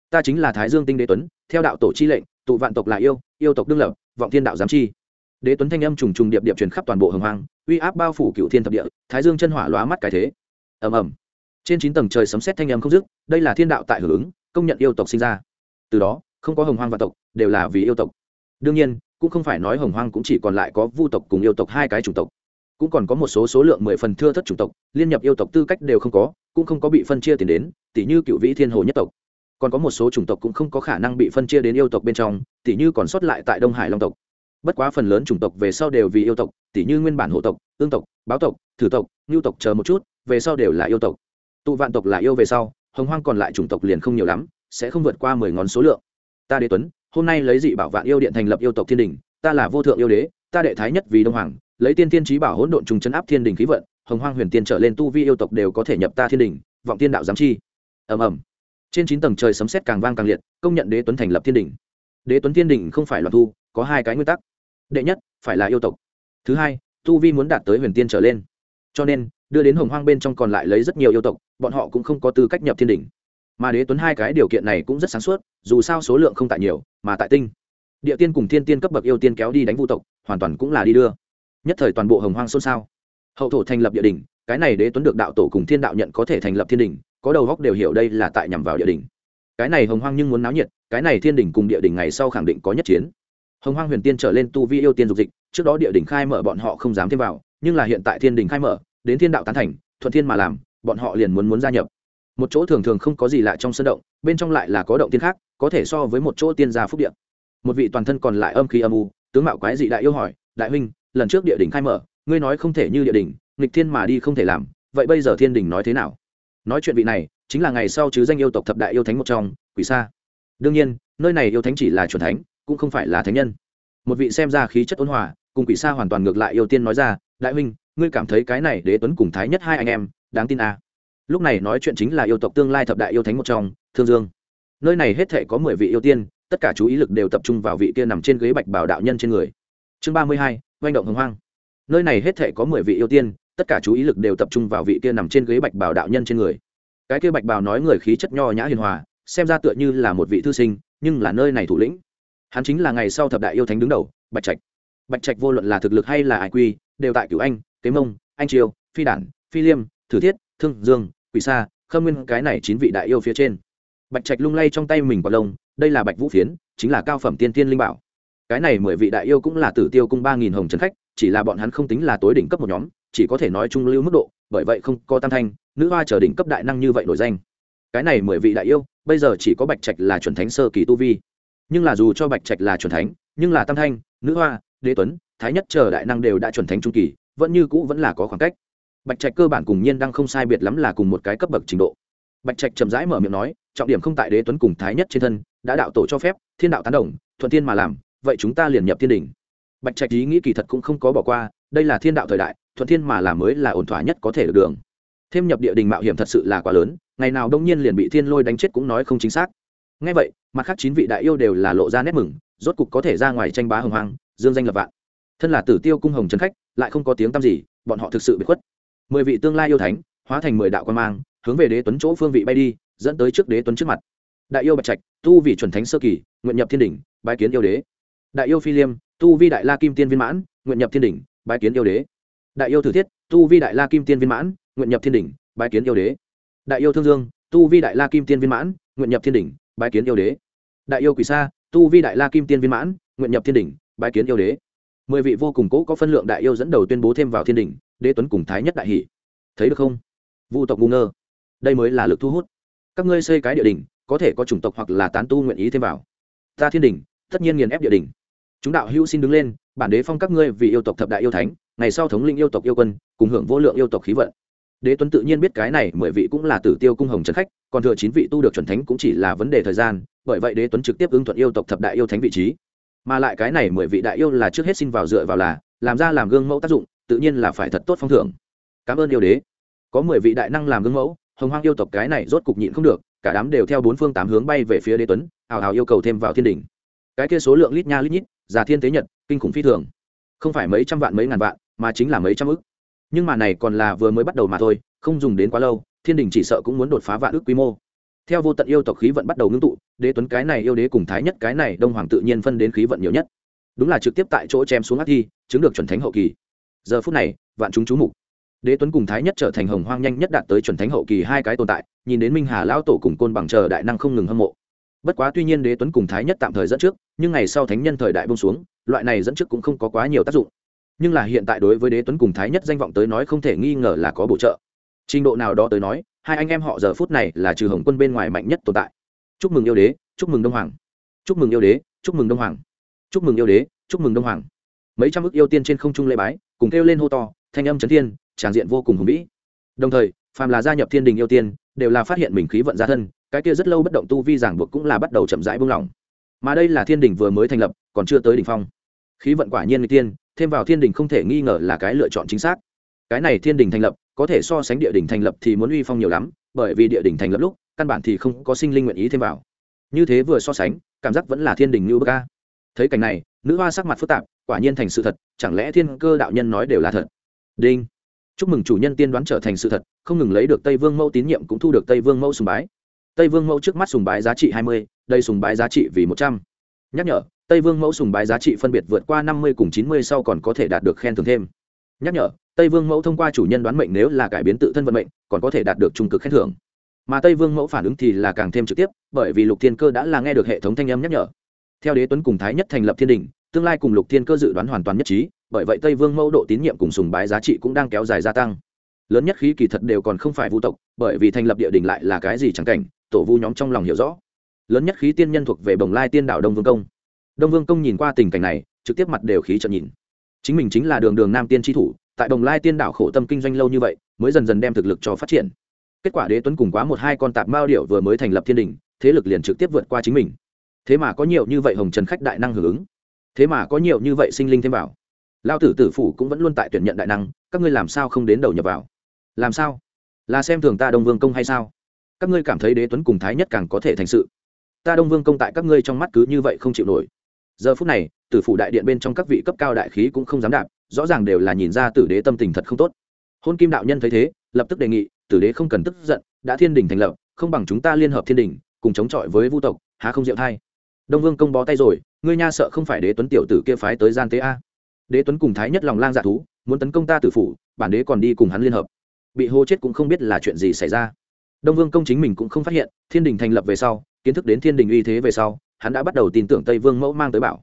ta chính là thái dương tinh đế tuấn theo đạo tổ chi lệnh tụ vạn tộc là yêu yêu tộc đương lập vọng thiên đạo giám chi đế tuấn thanh âm trùng trùng điệp điệp truyền khắp toàn bộ hồng hoang uy áp bao phủ cửu thiên thập địa thái dương chân hỏa lóa mắt cái thế ầm ầm trên chín tầng trời sấm xét thanh âm không dứt đây là thiên đạo tại hưởng ứng công nhận yêu tộc sinh ra từ đó không có hồng hoang và tộc đều là vì yêu tộc đương nhiên cũng không phải nói hồng hoang cũng chỉ còn lại có vu tộc cùng yêu tộc hai cái chủng tộc cũng còn có một số số lượng mười phần thưa thất chủng tộc liên nhập yêu tộc tư cách đều không có cũng không có bị phân chia tiền đến tỷ như cựu vĩ thiên hồ nhất tộc còn có một số chủng tộc cũng không có khả năng bị phân chia đến yêu tộc bên trong tỷ như còn sót lại tại đông hải long tộc bất quá phần lớn chủng tộc về sau đều vì yêu tộc tỷ như nguyên bản hộ tộc tương tộc báo tộc thử tộc ngưu tộc chờ một chút về sau đều là yêu tộc tụ vạn tộc là yêu về sau hồng hoang còn lại chủng tộc liền không nhiều lắm sẽ không vượt qua mười ngón số lượng ta đế tuấn hôm nay lấy dị bảo vạn yêu điện thành lập yêu tộc thiên đình ta là vô thượng yêu đế ta đệ thái nhất vì đông hoàng lấy tiên tiên trí bảo hỗn độn trùng chấn áp thiên đình khí vận hồng hoang huyền tiên trở lên tu vi yêu tộc đều có thể nhập ta thiên đình vọng tiên đạo giám chi ầm ầm trên chín tầng trời sấm sét càng vang càng liệt công nhận đế tuấn thành lập thiên đình đế tuấn thiên đình không phải loạn thu có hai cái nguyên tắc đệ nhất phải là yêu tộc thứ hai tu vi muốn đạt tới huyền tiên trở lên cho nên đưa đến hồng hoang bên trong còn lại lấy rất nhiều yêu tộc bọn họ cũng không có tư cách nhập thiên đỉnh. mà đế tuấn hai cái điều kiện này cũng rất sáng suốt dù sao số lượng không tại nhiều mà tại tinh địa tiên cùng thiên tiên cấp bậc yêu tiên kéo đi đánh vũ tộc hoàn toàn cũng là đi đưa nhất thời toàn bộ hồng hoang xôn xao hậu thổ thành lập địa đình cái này đế tuấn được đạo tổ cùng thiên đạo nhận có thể thành lập thiên đình có đầu góc đều hiểu đây là tại nhằm vào địa đình cái này hồng hoang nhưng muốn náo nhiệt cái này thiên đình cùng địa đình ngày sau khẳng định có nhất chiến hồng hoang huyền tiên trở lên tu vi yêu tiên dục dịch trước đó địa đình khai mở bọn họ không dám thêm vào nhưng là hiện tại thiên đình khai mở đến thiên đạo tán thành thuận thiên mà làm bọn họ liền muốn muốn gia nhập một chỗ thường thường không có gì lạ trong sân động bên trong lại là có động tiên khác có thể so với một chỗ tiên gia phúc điện một vị toàn thân còn lại âm khí âm u tướng mạo quái dị đại yêu hỏi đại huynh lần trước địa đỉnh khai mở ngươi nói không thể như địa đỉnh nghịch thiên mà đi không thể làm vậy bây giờ thiên đình nói thế nào nói chuyện vị này chính là ngày sau chứ danh yêu tộc thập đại yêu thánh một trong quỷ sa đương nhiên nơi này yêu thánh chỉ là c thánh cũng không phải là thánh nhân một vị xem ra khí chất ôn hòa cùng quỷ sa hoàn toàn ngược lại yêu tiên nói ra đại huynh ngươi cảm thấy cái này đế tuấn cùng thái nhất hai anh em đáng tin à. lúc này nói chuyện chính là yêu tộc tương lai thập đại yêu thánh một trong thương dương nơi này hết thể có mười vị yêu tiên tất cả chú ý lực đều tập trung vào vị kia nằm trên ghế bạch bảo đạo nhân trên người chương ba mươi hai oanh động hồng hoang nơi này hết thể có mười vị yêu tiên tất cả chú ý lực đều tập trung vào vị kia nằm trên ghế bạch bảo đạo nhân trên người cái kia bạch bảo nói người khí chất nho nhã hiền hòa xem ra tựa như là một vị thư sinh nhưng là nơi này thủ lĩnh hắn chính là ngày sau thập đại yêu thánh đứng đầu bạch trạch bạch trạch vô luận là thực lực hay là ai quy đều tại cửu anh kế mông anh triều phi đản phi liêm thử thiết thương dương quỷ sa khâm nguyên cái này chín vị đại yêu phía trên bạch trạch lung lay trong tay mình quạt lông đây là bạch vũ phiến chính là cao phẩm tiên tiên linh bảo cái này mười vị đại yêu cũng là tử tiêu cung ba nghìn hồng trấn khách chỉ là bọn hắn không tính là tối đỉnh cấp một nhóm chỉ có thể nói trung lưu mức độ bởi vậy không có tam thanh nữ hoa trở đỉnh cấp đại năng như vậy nổi danh cái này mười vị đại yêu bây giờ chỉ có bạch trạch là chuẩn thánh sơ kỳ tu vi nhưng là dù cho bạch trạch là chuẩn thánh nhưng là tam thanh nữ hoa đế tuấn thái nhất chờ đại năng đều đã chuẩn thánh trung kỳ vẫn như cũ vẫn là có khoảng cách bạch trạch cơ bản cùng nhiên đang không sai biệt lắm là cùng một cái cấp bậc trình độ bạch trạch chậm rãi mở miệng nói trọng điểm không tại đế tuấn cùng thái nhất trên thân đã đạo tổ cho phép thiên đạo tán đồng thuận thiên mà làm vậy chúng ta liền nhập thiên đình bạch trạch ý nghĩ kỳ thật cũng không có bỏ qua đây là thiên đạo thời đại thuận thiên mà làm mới là ổn thỏa nhất có thể được đường thêm nhập địa đình mạo hiểm thật sự là quá lớn ngày nào đông nhiên liền bị thiên lôi đánh chết cũng nói không chính xác ngay vậy mặt khác chín vị đại yêu đều là lộ ra nét mừng rốt cục có thể ra ngoài tranh bá hồng hoang dương danh lập vạn thân là tử tiêu cung hồng trần khách lại không có tiếng tăm gì bọn họ thực sự bị khuất mười vị tương lai yêu thánh hóa thành mười đạo quan mang hướng về đế tuấn chỗ phương vị bay đi dẫn tới trước đế tuấn trước mặt đại yêu bạch trạch tu vì chuẩn thánh sơ kỳ nguyện nhập thiên đỉnh bái kiến yêu đế đại yêu phi liêm tu vi đại la kim tiên viên mãn nguyện nhập thiên đỉnh bái kiến yêu đế đại yêu thử thiết tu vi đại la kim tiên viên mãn nguyện nhập thiên đỉnh bái kiến yêu đế đại yêu thương dương tu vi đại la kim tiên viên mãn nguyện nhập thiên đỉnh bái kiến yêu đế đại yêu quỷ sa tu vi đại la kim tiên viên mãn nguyện nhập thiên đỉnh bái kiến yêu đế mười vị vô cùng cố có phân lượng đại yêu dẫn đầu tuyên bố thêm vào thiên đình đế tuấn cùng thái nhất đại hỷ thấy được không vu tộc ngu ngơ đây mới là lực thu hút các ngươi xây cái địa đình có thể có chủng tộc hoặc là tán tu nguyện ý thêm vào ta thiên đình tất nhiên nghiền ép địa đình chúng đạo hữu xin đứng lên bản đế phong các ngươi vì yêu tộc thập đại yêu thánh ngày sau thống linh yêu tộc yêu quân cùng hưởng vô lượng yêu tộc khí vận đế tuấn tự nhiên biết cái này mười vị cũng là tử tiêu cung hồng trần khách còn thừa chín vị tu được chuẩn thánh cũng chỉ là vấn đề thời gian bởi vậy đế tuấn trực tiếp ứng thuận yêu tộc thập đại yêu thánh vị trí mà lại cái này mười vị đại yêu là trước hết xin vào dựa vào là làm ra làm gương mẫu tác dụng tự nhiên là phải thật tốt phong thưởng cảm ơn yêu đế có mười vị đại năng làm gương mẫu hồng hoang yêu tộc cái này rốt cục nhịn không được cả đám đều theo bốn phương tám hướng bay về phía đế tuấn hào hào yêu cầu thêm vào thiên đình cái kia số lượng lít nha lít nhít già thiên thế nhật kinh khủng phi thường không phải mấy trăm vạn mấy ngàn vạn mà chính là mấy trăm ức nhưng mà này còn là vừa mới bắt đầu mà thôi không dùng đến quá lâu thiên đình chỉ sợ cũng muốn đột phá vạn ức quy mô theo vô tận yêu tộc khí vận bắt đầu ngưng tụ đế tuấn cái này yêu đế cùng thái nhất cái này đông hoàng tự nhiên phân đến khí vận nhiều nhất đúng là trực tiếp tại chỗ chém xuống ác thi chứng được chuẩn thánh hậu kỳ giờ phút này vạn chúng chú mục đế tuấn cùng thái nhất trở thành hồng hoang nhanh nhất đạt tới chuẩn thánh hậu kỳ hai cái tồn tại nhìn đến minh hà lão tổ cùng côn bằng chờ đại năng không ngừng hâm mộ bất quá tuy nhiên đế tuấn cùng thái nhất tạm thời dẫn trước nhưng ngày sau thánh nhân thời đại bông xuống loại này dẫn trước cũng không có quá nhiều tác dụng nhưng là hiện tại đối với đế tuấn cùng thái nhất danh vọng tới nói không thể nghi ngờ là có bổ trợ trình độ nào đó tới nói hai anh em họ giờ phút này là trừ hồng quân bên ngoài mạnh nhất tồn tại chúc mừng yêu đế chúc mừng đông hoàng chúc mừng yêu đế chúc mừng đông hoàng chúc mừng yêu đế chúc mừng đông hoàng mấy trăm ước yêu tiên trên không trung lễ bái cùng kêu lên hô to thanh âm chấn thiên tràng diện vô cùng hùng vĩ đồng thời phàm là gia nhập thiên đình yêu tiên đều là phát hiện mình khí vận gia thân cái kia rất lâu bất động tu vi giảng buộc cũng là bắt đầu chậm rãi buông lỏng mà đây là thiên đình vừa mới thành lập còn chưa tới đ ỉ n h phong khí vận quả nhiên người tiên thêm vào thiên đình không thể nghi ngờ là cái lựa chọn chính xác cái này thiên đình thành lập có thể so sánh địa đỉnh thành lập thì muốn uy phong nhiều lắm bởi vì địa đỉnh thành lập lúc căn bản thì không có sinh linh nguyện ý thêm vào như thế vừa so sánh cảm giác vẫn là thiên đình như bơ ca thấy cảnh này nữ hoa sắc mặt phức tạp quả nhiên thành sự thật chẳng lẽ thiên cơ đạo nhân nói đều là thật đinh chúc mừng chủ nhân tiên đoán trở thành sự thật không ngừng lấy được tây vương mẫu tín nhiệm cũng thu được tây vương mẫu sùng bái tây vương mẫu trước mắt sùng bái giá trị hai mươi đây sùng bái giá trị vì một trăm n nhở tây vương mẫu sùng bái giá trị phân biệt vượt qua năm mươi cùng chín mươi sau còn có thể đạt được khen thưởng thêm nhắc nhở tây vương mẫu thông qua chủ nhân đoán mệnh nếu là cải biến tự thân vận mệnh còn có thể đạt được trung cực khen thưởng mà tây vương mẫu phản ứng thì là càng thêm trực tiếp bởi vì lục thiên cơ đã là nghe được hệ thống thanh âm nhắc nhở theo đế tuấn cùng thái nhất thành lập thiên đình tương lai cùng lục thiên cơ dự đoán hoàn toàn nhất trí bởi vậy tây vương mẫu độ tín nhiệm cùng sùng bái giá trị cũng đang kéo dài gia tăng lớn nhất khí kỳ thật đều còn không phải vu tộc bởi vì thành lập địa đình lại là cái gì chẳng cảnh tổ vu nhóm trong lòng hiểu rõ lớn nhất khí tiên nhân thuộc về bồng lai tiên đảo đông vương công đông vương công nhìn qua tình cảnh này trực tiếp mặt đều khí trợn nhìn chính mình chính là đường đường nam tiên tri thủ tại đồng lai tiên đảo khổ tâm kinh doanh lâu như vậy mới dần dần đem thực lực cho phát triển kết quả đế tuấn cùng quá một hai con tạp mao điệu vừa mới thành lập thiên đình thế lực liền trực tiếp vượt qua chính mình thế mà có nhiều như vậy hồng trần khách đại năng hưởng ứng thế mà có nhiều như vậy sinh linh thêm vào lao tử tử phủ cũng vẫn luôn tại tuyển nhận đại năng các ngươi làm sao không đến đầu nhập vào làm sao là xem thường ta đông vương công hay sao các ngươi cảm thấy đế tuấn cùng thái nhất càng có thể thành sự ta đông vương công tại các ngươi trong mắt cứ như vậy không chịu nổi giờ phút này tử phủ đại điện bên trong các vị cấp cao đại khí cũng không dám đạp rõ ràng đều là nhìn ra tử đế tâm tình thật không tốt hôn kim đạo nhân thấy thế lập tức đề nghị tử đế không cần tức giận đã thiên đình thành lập không bằng chúng ta liên hợp thiên đình cùng chống chọi với vu tộc há không diệu thay đông vương công bó tay rồi ngươi nha sợ không phải đế tuấn tiểu tử kia phái tới gian tế a đế tuấn cùng thái nhất lòng lang dạ thú muốn tấn công ta tử phủ bản đế còn đi cùng hắn liên hợp bị hô chết cũng không biết là chuyện gì xảy ra đông vương công chính mình cũng không phát hiện thiên đình thành lập về sau kiến thức đến thiên đình uy thế về sau hắn đã bắt đầu tin tưởng tây vương mẫu mang tới bảo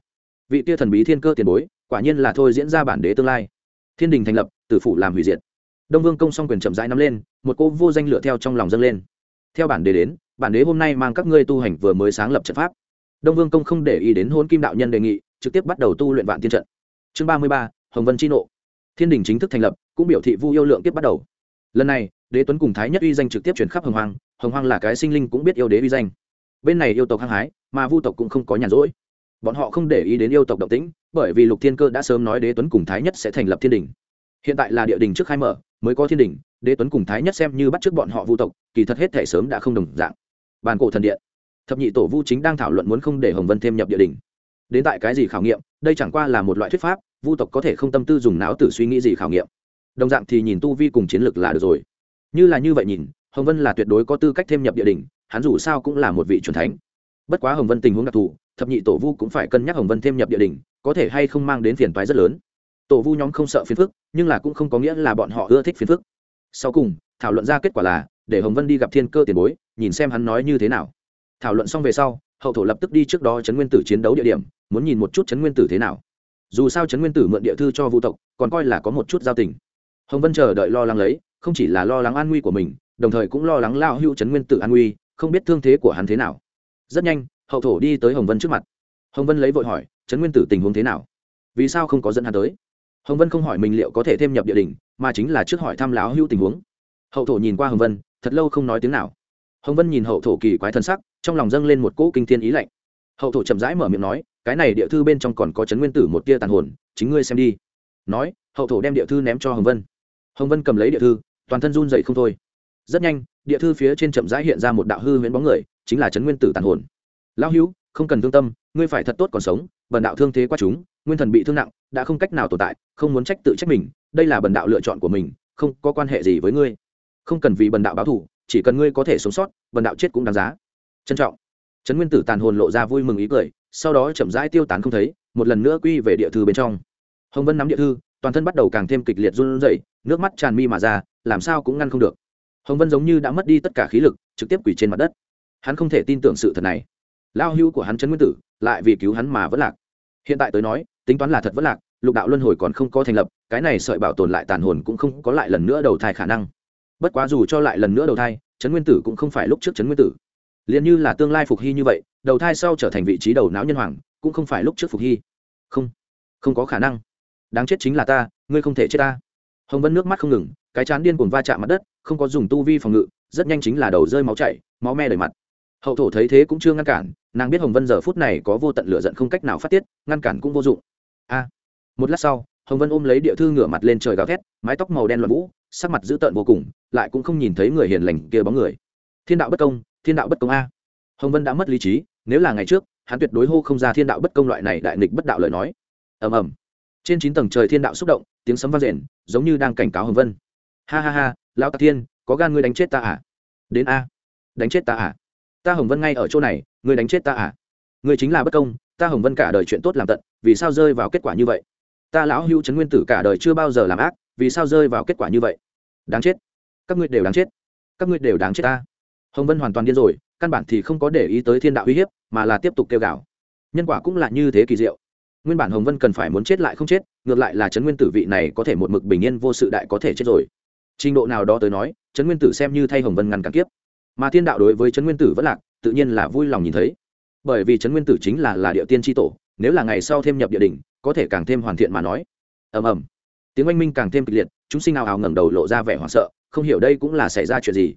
vị kia thần bí thiên cơ tiền bối quả nhiên là thôi diễn ra bản đế tương lai thiên đình thành lập tử phủ làm hủy diệt đông vương công s o n g quyền chậm rãi nắm lên một cô vô danh lựa theo trong lòng dâng lên theo bản đế đến bản đế hôm nay mang các ngươi tu hành vừa mới sáng lập trận pháp đông vương công không để ý đến hôn kim đạo nhân đề nghị trực tiếp bắt đầu tu luyện vạn tiên trận chương ba mươi ba hồng vân c nộ thiên đình chính thức thành lập cũng biểu thị vu yêu lượng tiếp bắt đầu lần này đế tuấn cùng thái nhất uy danh trực tiếp chuyển khắp hồng hoàng hồng hoàng là cái sinh linh cũng biết yêu đế uy danh bên này yêu tộc hăng hái mà vu tộc cũng không có nhàn rỗi bọn họ không để ý đến yêu tộc động tĩnh bởi vì lục thiên cơ đã sớm nói đế tuấn cùng thái nhất sẽ thành lập thiên đình hiện tại là địa đình trước khai mở mới có thiên đình đế tuấn cùng thái nhất xem như bắt trước bọn họ vu tộc kỳ thật hết thể sớm đã không đồng dạng bàn cổ thần điện thập nhị tổ vu chính đang thảo luận muốn không để hồng vân thêm nhập địa đình đến tại cái gì khảo nghiệm đây chẳng qua là một loại thuyết pháp vu tộc có thể không tâm tư dùng não tử suy nghĩ gì khảo nghiệm đồng dạng thì nhìn tu vi cùng chiến lược là được rồi như là như vậy nhìn hồng vân là tuyệt đối có tư cách thêm nhập địa đình hắn dù sao cũng là một vị truyền thánh bất quá hồng vân tình huống đặc thù thập nhị tổ vu cũng phải cân nhắc hồng vân thêm nhập địa đình có thể hay không mang đến phiền toái rất lớn tổ vu nhóm không sợ phiền phức nhưng là cũng không có nghĩa là bọn họ ưa thích phiền phức sau cùng thảo luận ra kết quả là để hồng vân đi gặp thiên cơ tiền bối nhìn xem hắn nói như thế nào thảo luận xong về sau hậu thổ lập tức đi trước đó chấn nguyên tử chiến đấu địa điểm muốn nhìn một chút chấn nguyên tử thế nào dù sao chấn nguyên tử mượn địa thư cho vu tộc còn coi là có một chút giao tình hồng vân chờ đợi lo lắng lấy không chỉ là lo lắng an nguy của mình đồng thời cũng lo lắng lao hưu chấn nguyên tử an nguy không biết thương thế của hắn thế nào rất nhanh hậu thổ đi tới hồng vân trước mặt hồng vân lấy vội hỏi trấn nguyên tử tình huống thế nào vì sao không có dẫn hắn tới hồng vân không hỏi mình liệu có thể thêm nhập địa đình mà chính là trước hỏi thăm lão hưu tình huống hậu thổ nhìn qua hồng vân thật lâu không nói tiếng nào hồng vân nhìn hậu thổ kỳ quái thân sắc trong lòng dâng lên một cỗ kinh thiên ý lạnh hậu thổ chậm rãi mở miệng nói cái này địa thư bên trong còn có chấn nguyên tử một tia tàn hồn chính ngươi xem đi nói hậu thổ đem địa thư ném cho hồng vân hồng vân cầm lấy địa thư toàn thân run rẩy không thôi rất nhanh địa thư phía trên chậm rãi hiện ra một đạo hư huyễn bóng người chính là trấn nguyên tử tàn hồn lão hữu không cần thương tâm ngươi phải thật tốt còn sống bần đạo thương thế qua chúng nguyên thần bị thương nặng đã không cách nào tồn tại không muốn trách tự trách mình đây là bần đạo lựa chọn của mình không có quan hệ gì với ngươi không cần vì bần đạo báo thù chỉ cần ngươi có thể sống sót bần đạo chết cũng đáng giá trân trọng trấn nguyên tử tàn hồn lộ ra vui mừng ý cười sau đó chậm rãi tiêu tán không thấy một lần nữa quy về địa thư bên trong hồng vân nắm địa thư toàn thân bắt đầu càng thêm kịch liệt run rẩy nước mắt tràn mi mà ra làm sao cũng ngăn không được hồng vân giống như đã mất đi tất cả khí lực trực tiếp quỷ trên mặt đất hắn không thể tin tưởng sự thật này lao hưu của hắn trấn nguyên tử lại vì cứu hắn mà vẫn lạc hiện tại tới nói tính toán là thật vẫn lạc lục đạo luân hồi còn không có thành lập cái này sợi bảo tồn lại tàn hồn cũng không có lại lần nữa đầu thai khả năng bất quá dù cho lại lần nữa đầu thai trấn nguyên tử cũng không phải lúc trước trấn nguyên tử liền như là tương lai phục hy như vậy đầu thai sau trở thành vị trí đầu não nhân hoàng cũng không phải lúc trước phục hy không không có khả năng đáng chết chính là ta ngươi không thể chết ta hồng vân nước mắt không ngừng cái chán điên cuồng va chạm mặt đất không có dùng tu vi phòng ngự rất nhanh chính là đầu rơi máu chảy máu me đầy mặt hậu thổ thấy thế cũng chưa ngăn cản nàng biết hồng vân giờ phút này có vô tận lửa giận không cách nào phát tiết ngăn cản cũng vô dụng a một lát sau hồng vân ôm lấy địa thư ngửa mặt lên trời gào thét mái tóc màu đen loạn vũ sắc mặt dữ tợn vô cùng lại cũng không nhìn thấy người hiền lành kia bóng người thiên đạo bất công thiên đạo bất công a hồng vân đã mất lý trí nếu là ngày trước hắn tuyệt đối hô không ra thiên đạo bất công loại này đại nghịch bất đạo lời nói ầm ầm trên chín tầng trời thiên đạo xúc động tiếng sấm vang rền giống như đang cảnh cáo hồng vân ha ha ha lão tạc thiên có gan ngươi đánh chết ta à đến a đánh chết ta à ta hồng vân ngay ở chỗ này ngươi đánh chết ta à ngươi chính là bất công ta hồng vân cả đời chuyện tốt làm tận vì sao rơi vào kết quả như vậy ta lão Hưu trấn nguyên tử cả đời chưa bao giờ làm ác vì sao rơi vào kết quả như vậy đáng chết các ngươi đều đáng chết các ngươi đều đáng chết ta hồng vân hoàn toàn điên rồi căn bản thì không có để ý tới thiên đạo uy hiếp mà là tiếp tục kêu gào nhân quả cũng là như thế kỳ diệu nguyên bản hồng vân cần phải muốn chết lại không chết ngược lại là trấn nguyên tử vị này có thể một mực bình yên vô sự đại có thể chết rồi trình độ nào đó tới nói trấn nguyên tử xem như thay hồng vân ngăn cản kiếp mà thiên đạo đối với trấn nguyên tử vẫn lạc tự nhiên là vui lòng nhìn thấy bởi vì trấn nguyên tử chính là là địa tiên tri tổ nếu là ngày sau thêm nhập địa đình có thể càng thêm hoàn thiện mà nói ầm ầm tiếng oanh minh càng thêm kịch liệt chúng sinh nào hào ngẩng đầu lộ ra vẻ hoảng sợ không hiểu đây cũng là xảy ra chuyện gì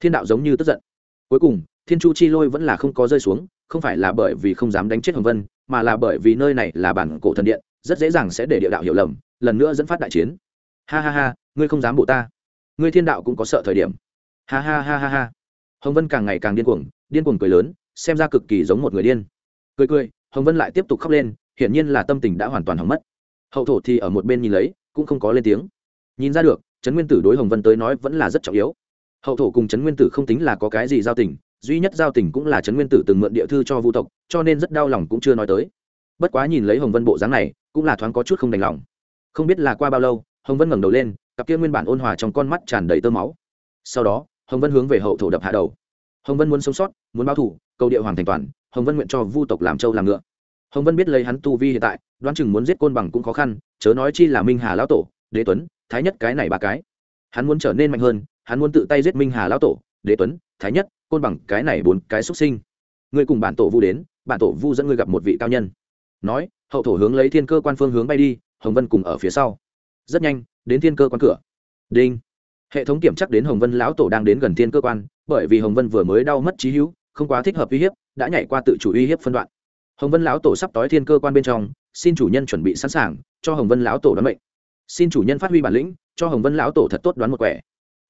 thiên đạo giống như tức giận cuối cùng thiên chu chi lôi vẫn là không có rơi xuống không phải là bởi vì không dám đánh chết hồng vân mà là bởi vì nơi này là bản cổ thần điện rất dễ dàng sẽ để địa đạo hiểu lầm lần nữa dẫn phát đại chiến ha ha ha ngươi không dám bộ ta ngươi thiên đạo cũng có sợ thời điểm ha ha ha ha ha hồng vân càng ngày càng điên cuồng điên cuồng cười lớn xem ra cực kỳ giống một người điên cười cười hồng vân lại tiếp tục khóc lên hiển nhiên là tâm tình đã hoàn toàn hỏng mất hậu thổ thì ở một bên nhìn lấy cũng không có lên tiếng nhìn ra được trấn nguyên tử đối hồng vân tới nói vẫn là rất trọng yếu hậu thổ cùng trấn nguyên tử không tính là có cái gì giao tình duy nhất giao tình cũng là trấn nguyên tử từng mượn địa thư cho vu tộc cho nên rất đau lòng cũng chưa nói tới bất quá nhìn lấy hồng vân bộ dáng này cũng là thoáng có chút không đành lòng không biết là qua bao lâu hồng vân ngẩng đầu lên cặp kia nguyên bản ôn hòa trong con mắt tràn đầy tơ máu sau đó hồng vân hướng về hậu thổ đập hạ đầu hồng vân muốn sống sót muốn báo thủ cầu địa hoàng thành toàn hồng vân nguyện cho vu tộc làm châu làm ngựa hồng vân biết lấy hắn tu vi hiện tại đoán chừng muốn giết côn bằng cũng khó khăn chớ nói chi là minh hà lão tổ đế tuấn thái nhất cái này ba cái hắn muốn trở nên mạnh hơn hắn muốn tự tay giết minh hà lão tổ đế tuấn thái nhất côn bằng cái này bốn cái xuất sinh ngươi cùng bản tổ vu đến bản tổ vu dẫn ngươi gặp một vị cao nhân nói hậu thổ hướng lấy thiên cơ quan phương hướng bay đi hồng vân cùng ở phía sau rất nhanh đến thiên cơ quan cửa đinh hệ thống kiểm chắc đến hồng vân lão tổ đang đến gần thiên cơ quan bởi vì hồng vân vừa mới đau mất trí hữu không quá thích hợp uy hiếp đã nhảy qua tự chủ uy hiếp phân đoạn hồng vân lão tổ sắp tối thiên cơ quan bên trong xin chủ nhân chuẩn bị sẵn sàng cho hồng vân lão tổ đoán mệnh xin chủ nhân phát huy bản lĩnh cho hồng vân lão tổ thật tốt đoán một quẻ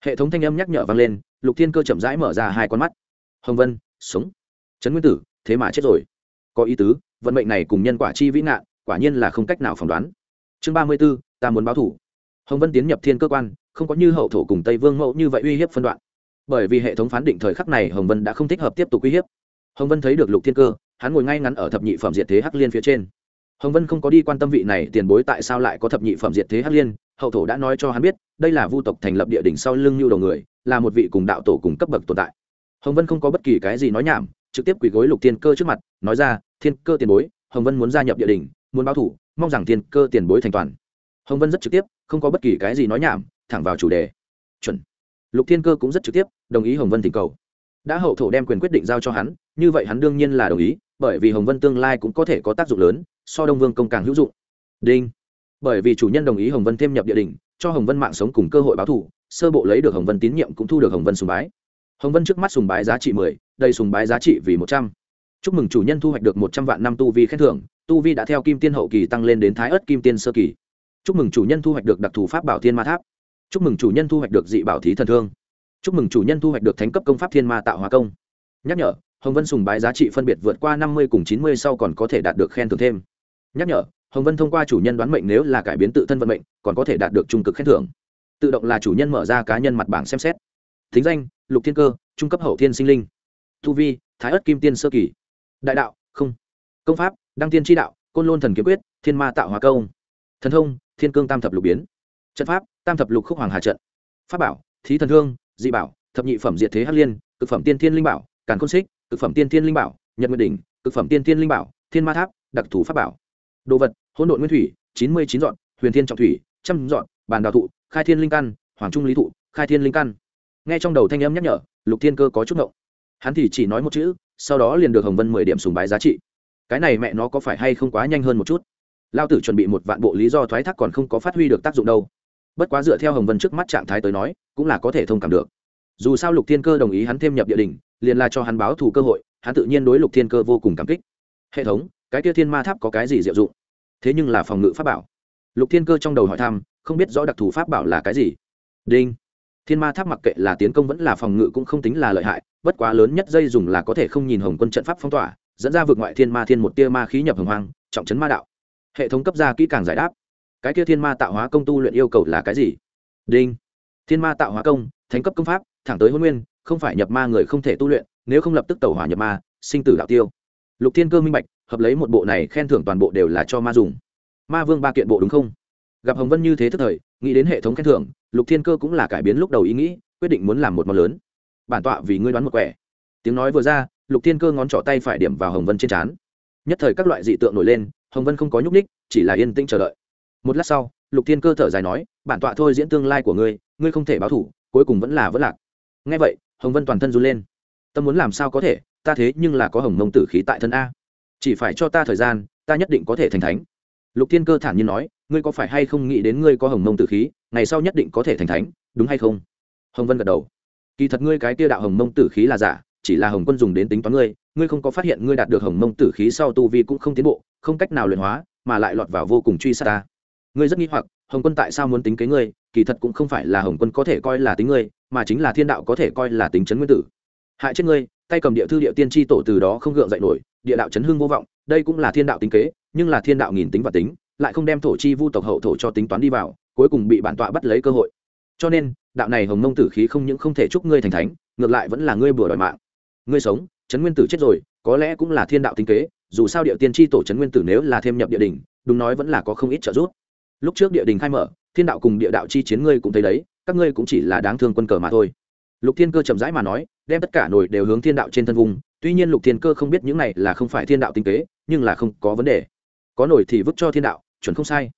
hệ thống thanh âm nhắc nhở vang lên lục thiên cơ chậm rãi mở ra hai con mắt hồng vân sống trấn nguyên tử thế mà chết rồi có ý tứ vận mệnh này cùng nhân quả chi vĩ ngạn quả nhiên là không cách nào phỏng đoán chương ba mươi b ố ta muốn báo thủ hồng vân tiến nhập thiên cơ quan không có như hậu thổ cùng tây vương mẫu như vậy uy hiếp phân đoạn bởi vì hệ thống phán định thời khắc này hồng vân đã không thích hợp tiếp tục uy hiếp hồng vân thấy được lục thiên cơ hắn ngồi ngay ngắn ở thập nhị phẩm diệt thế hắc liên phía trên hồng vân không có đi quan tâm vị này tiền bối tại sao lại có thập nhị phẩm diệt thế hắc liên hậu thổ đã nói cho hắn biết đây là vu tộc thành lập địa đỉnh sau lưng nhu đầu người là một vị cùng đạo tổ cùng cấp bậc tồn tại hồng vân không có bất kỳ cái gì nói nhảm trực tiếp quỳ gối lục thiên cơ trước mặt nói ra thiên cơ tiền bối hồng vân muốn gia nhập địa đỉnh muốn báo thủ mong rằng thiên cơ tiền bối thành toàn hồng vân rất trực tiếp không có bất kỳ cái gì nói nhảm thẳng vào chủ đề chuẩn lục thiên cơ cũng rất trực tiếp đồng ý hồng vân thỉnh cầu đã hậu thổ đem quyền quyết định giao cho hắn như vậy hắn đương nhiên là đồng ý bởi vì hồng vân tương lai cũng có thể có tác dụng lớn so đông vương công càng hữu dụng đinh bởi vì chủ nhân đồng ý hồng vân thêm nhập địa đình cho hồng vân mạng sống cùng cơ hội báo thù, sơ bộ lấy được hồng vân tín nhiệm cũng thu được hồng vân sùng bái hồng vân trước mắt sùng bái giá trị mười đầy sùng bái giá trị vì một trăm chúc mừng chủ nhân thu hoạch được một trăm vạn năm tu vi khen thưởng tu vi đã theo kim tiên hậu kỳ tăng lên đến thái ớt kim tiên sơ kỳ chúc mừng chủ nhân thu hoạch được đặc thù pháp bảo thiên ma tháp chúc mừng chủ nhân thu hoạch được dị bảo thí thần thương chúc mừng chủ nhân thu hoạch được thánh cấp công pháp thiên ma tạo hóa công nhắc nhở hồng vân sùng bái giá trị phân biệt vượt qua năm mươi cùng chín mươi sau còn có thể đạt được khen thưởng thêm nhắc nhở hồng vân thông qua chủ nhân đoán mệnh nếu là cải biến tự thân vận mệnh còn có thể đạt được trung cực khen thưởng tự động là chủ nhân mở ra cá nhân mặt bảng xem xét thính danh lục thiên cơ trung cấp hậu thiên sinh linh tu vi thái ất kim tiên sơ kỳ đại đạo không công pháp đăng tiên chi đạo côn luân thần kiếm quyết thiên ma tạo hóa công thần thông thiên cương tam thập lục biến trận pháp tam thập lục khúc hoàng hà trận pháp bảo thí thần hương, dị bảo thập nhị phẩm diệt thế hắc liên cực phẩm tiên thiên linh bảo càn côn xích cực phẩm tiên thiên linh bảo nhật nguyệt đỉnh cực phẩm tiên thiên linh bảo thiên ma tháp đặc thủ pháp bảo đồ vật hỗn độn nguyên thủy chín mươi chín dọn huyền thiên trọng thủy trăm dọn bàn đào thụ khai thiên linh căn hoàng trung lý thụ khai thiên linh căn nghe trong đầu thanh âm nhắc nhở lục thiên cơ có chút ngộng hắn thì chỉ nói một chữ sau đó liền được hồng vân mười điểm sùng bái giá trị cái này mẹ nó có phải hay không quá nhanh hơn một chút lao tử chuẩn bị một vạn bộ lý do thoái thác còn không có phát huy được tác dụng đâu bất quá dựa theo hồng vân trước mắt trạng thái tới nói cũng là có thể thông cảm được dù sao lục thiên cơ đồng ý hắn thêm nhập địa đình liền là cho hắn báo thù cơ hội hắn tự nhiên đối lục thiên cơ vô cùng cảm kích hệ thống cái kia thiên ma tháp có cái gì diệu dụng thế nhưng là phòng ngự pháp bảo lục thiên cơ trong đầu hỏi thăm không biết rõ đặc thù pháp bảo là cái gì đinh thiên ma tháp mặc kệ là tiến công vẫn là phòng ngự cũng không tính là lợi hại bất quá lớn nhất dây dùng là có thể không nhìn hồng quân trận pháp phong tỏa dẫn ra vượt ngoại thiên ma thiên một tia ma khí nhập hồng hoang trọng trấn ma đạo hệ thống cấp ra kỹ càng giải đáp cái kia thiên ma tạo hóa công tu luyện yêu cầu là cái gì đinh thiên ma tạo hóa công thánh cấp công pháp thẳng tới hôn nguyên không phải nhập ma người không thể tu luyện nếu không lập tức tẩu hỏa nhập ma sinh tử đạo tiêu lục thiên cơ minh bạch hợp lấy một bộ này khen thưởng toàn bộ đều là cho ma dùng ma vương ba kiện bộ đúng không gặp hồng vân như thế thức thời nghĩ đến hệ thống khen thưởng lục thiên cơ cũng là cải biến lúc đầu ý nghĩ quyết định muốn làm một món lớn bản tọa vì ngươi đoán một quẻ tiếng nói vừa ra lục thiên cơ ngón trỏ tay phải điểm vào hồng vân trên trán nhất thời các loại dị tượng nổi lên hồng vân không có nhúc ních chỉ là yên tĩnh chờ đợi một lát sau lục thiên cơ thở dài nói bản tọa thôi diễn tương lai của ngươi ngươi không thể báo thủ cuối cùng vẫn là vẫn lạc ngay vậy hồng vân toàn thân run lên tâm muốn làm sao có thể ta thế nhưng là có hồng mông tử khí tại thân a chỉ phải cho ta thời gian ta nhất định có thể thành thánh lục thiên cơ thản nhiên nói ngươi có phải hay không nghĩ đến ngươi có hồng mông tử khí ngày sau nhất định có thể thành thánh đúng hay không hồng vân gật đầu kỳ thật ngươi cái tia đạo hồng mông tử khí là giả chỉ là hồng quân dùng đến tính toán ngươi ngươi không có phát hiện ngươi đạt được hồng mông tử khí sau tu vi cũng không tiến bộ không cách nào luyện hóa mà lại lọt vào vô cùng truy sát ta ngươi rất nghi hoặc hồng quân tại sao muốn tính kế ngươi kỳ thật cũng không phải là hồng quân có thể coi là tính ngươi mà chính là thiên đạo có thể coi là tính chấn nguyên tử hại chết ngươi tay cầm địa thư địa tiên tri tổ từ đó không gượng dậy nổi địa đạo chấn hương vô vọng đây cũng là thiên đạo tính kế nhưng là thiên đạo nghìn tính và tính lại không đem thổ chi vu tộc hậu thổ cho tính toán đi vào cuối cùng bị bản tọa bắt lấy cơ hội cho nên đạo này hồng nông tử khí không những không thể chúc ngươi thành thánh ngược lại vẫn là ngươi bừa đòi mạng ngươi sống trấn nguyên tử chết rồi có lẽ cũng là thiên đạo tính kế dù sao địa tiên tri tổ trấn nguyên tử nếu là thêm nhập địa đình đúng nói vẫn là có không ít trợ giúp lúc trước địa đình khai mở thiên đạo cùng địa đạo chi chiến ngươi cũng thấy đấy các ngươi cũng chỉ là đáng thương quân cờ mà thôi lục thiên cơ chậm rãi mà nói đem tất cả nổi đều hướng thiên đạo trên thân vùng tuy nhiên lục thiên cơ không biết những này là không phải thiên đạo tinh tế nhưng là không có vấn đề có nổi thì vứt cho thiên đạo chuẩn không sai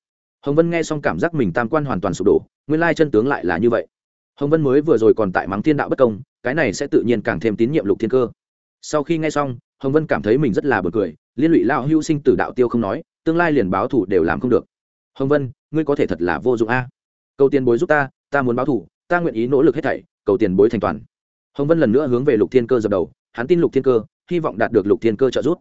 hồng vân nghe xong cảm giác mình tam quan hoàn toàn sụp đổ nguyên lai chân tướng lại là như vậy hồng vân mới vừa rồi còn tại mắng thiên đạo bất công cái này sẽ tự nhiên càng thêm tín nhiệm lục thiên cơ sau khi nghe xong hồng vân cảm thấy mình rất là b cười liên lụy lao hưu sinh tử đạo tiêu không nói tương lai liền báo thủ đều làm không được hồng vân ngươi có thể thật là vô dụng a cầu tiền bối giúp ta ta muốn báo thủ ta nguyện ý nỗ lực hết thảy cầu tiền bối thành toàn hồng vân lần nữa hướng về lục thiên cơ dập đầu hắn tin lục thiên cơ hy vọng đạt được lục thiên cơ trợ giúp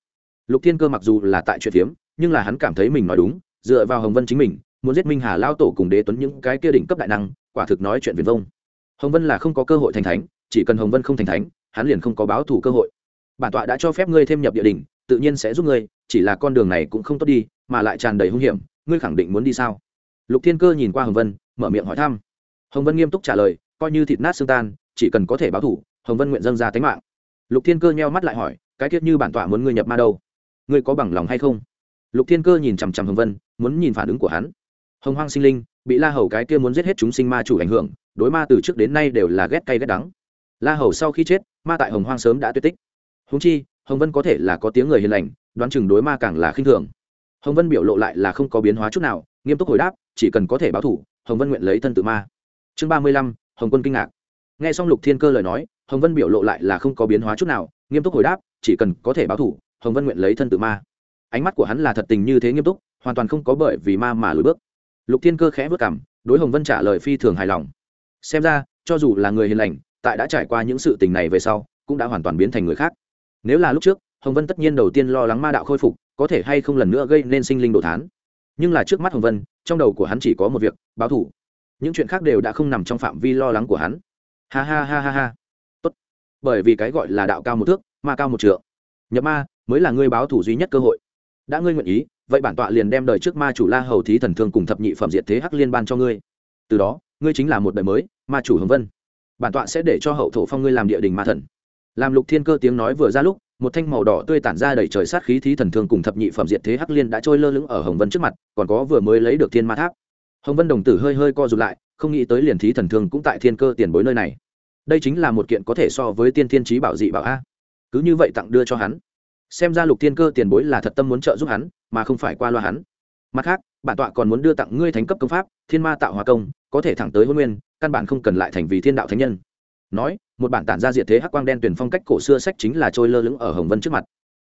lục thiên cơ mặc dù là tại chuyện hiếm, nhưng là hắn cảm thấy mình nói đúng dựa vào hồng vân chính mình muốn giết minh hà lao tổ cùng đế tuấn những cái kia đỉnh cấp đại năng quả thực nói chuyện viền vông hồng vân là không có cơ hội thành thánh chỉ cần hồng vân không thành thánh hắn liền không có báo thủ cơ hội bản tọa đã cho phép ngươi thêm nhập địa đình tự nhiên sẽ giúp ngươi chỉ là con đường này cũng không tốt đi mà lại tràn đầy hung hiểm ngươi khẳng định muốn đi sao lục thiên cơ nhìn qua hồng vân mở miệng hỏi thăm hồng vân nghiêm túc trả lời coi như thịt nát xương tan chỉ cần có thể báo thủ hồng vân nguyện dâng ra tính mạng lục thiên cơ nheo mắt lại hỏi cái kiết như bản tọa muốn ngươi nhập ma đâu ngươi có bằng lòng hay không lục thiên cơ nhìn chằm chằm hồng vân muốn nhìn phản ứng của hắn hồng hoang sinh linh bị la hầu cái kia muốn giết hết chúng sinh ma chủ ảnh hưởng đối ma từ trước đến nay đều là ghét cay ghét đắng la hầu sau khi chết ma tại hồng hoang sớm đã tuyệt tích húng chi hồng vân có thể là có tiếng người hiền lành đoán chừng đối ma càng là khinh thường hồng vân biểu lộ lại là không có biến hóa chút nào nghiêm túc hồi đáp chỉ cần có thể báo thủ hồng vân nguyện lấy thân tự ma chương ba mươi lăm hồng quân kinh ngạc nghe xong lục thiên cơ lời nói hồng vân biểu lộ lại là không có biến hóa chút nào nghiêm túc hồi đáp chỉ cần có thể báo thủ hồng vân nguyện lấy thân tự ma ánh mắt của hắn là thật tình như thế nghiêm túc hoàn toàn không có bởi vì ma mà lùi bước lục thiên cơ khẽ bước cằm, đối hồng vân trả lời phi thường hài lòng xem ra cho dù là người hiền lành tại đã trải qua những sự tình này về sau cũng đã hoàn toàn biến thành người khác nếu là lúc trước hồng vân tất nhiên đầu tiên lo lắng ma đạo khôi phục có thể hay không lần nữa gây nên sinh linh đổ thán nhưng là trước mắt hồng vân trong đầu của hắn chỉ có một việc báo thủ những chuyện khác đều đã không nằm trong phạm vi lo lắng của hắn ha ha ha ha ha bởi vì cái gọi là đạo cao một thước ma cao một trượng nhập ma mới là ngươi báo thủ duy nhất cơ hội đã ngươi nguyện ý vậy bản tọa liền đem đời trước ma chủ la hầu thí thần thương cùng thập nhị phẩm diệt thế hắc liên ban cho ngươi từ đó ngươi chính là một đời mới ma chủ hồng vân bản tọa sẽ để cho hậu thổ phong ngươi làm địa đình ma thần làm lục thiên cơ tiếng nói vừa ra lúc một thanh màu đỏ tươi tản ra đầy trời sát khí thí thần thương cùng thập nhị phẩm diệt thế hắc liên đã trôi lơ lửng ở hồng vân trước mặt còn có vừa mới lấy được thiên ma tháp hồng vân đồng tử hơi hơi co rụt lại không nghĩ tới liền thí thần thương cũng tại thiên cơ tiền bối nơi này đây chính là một kiện có thể so với tiên thiên trí bảo dị bảo a cứ như vậy tặng đưa cho hắn xem ra lục thiên cơ tiền bối là thật tâm muốn trợ giúp hắn mà không phải qua loa hắn mặt khác bản tọa còn muốn đưa tặng ngươi thánh cấp công pháp thiên ma tạo hòa công có thể thẳng tới hôn nguyên căn bản không cần lại thành vì thiên đạo thánh nhân nói một bản tản ra diệt thế hắc quang đen tuyển phong cách cổ xưa sách chính là trôi lơ lửng ở hồng vân trước mặt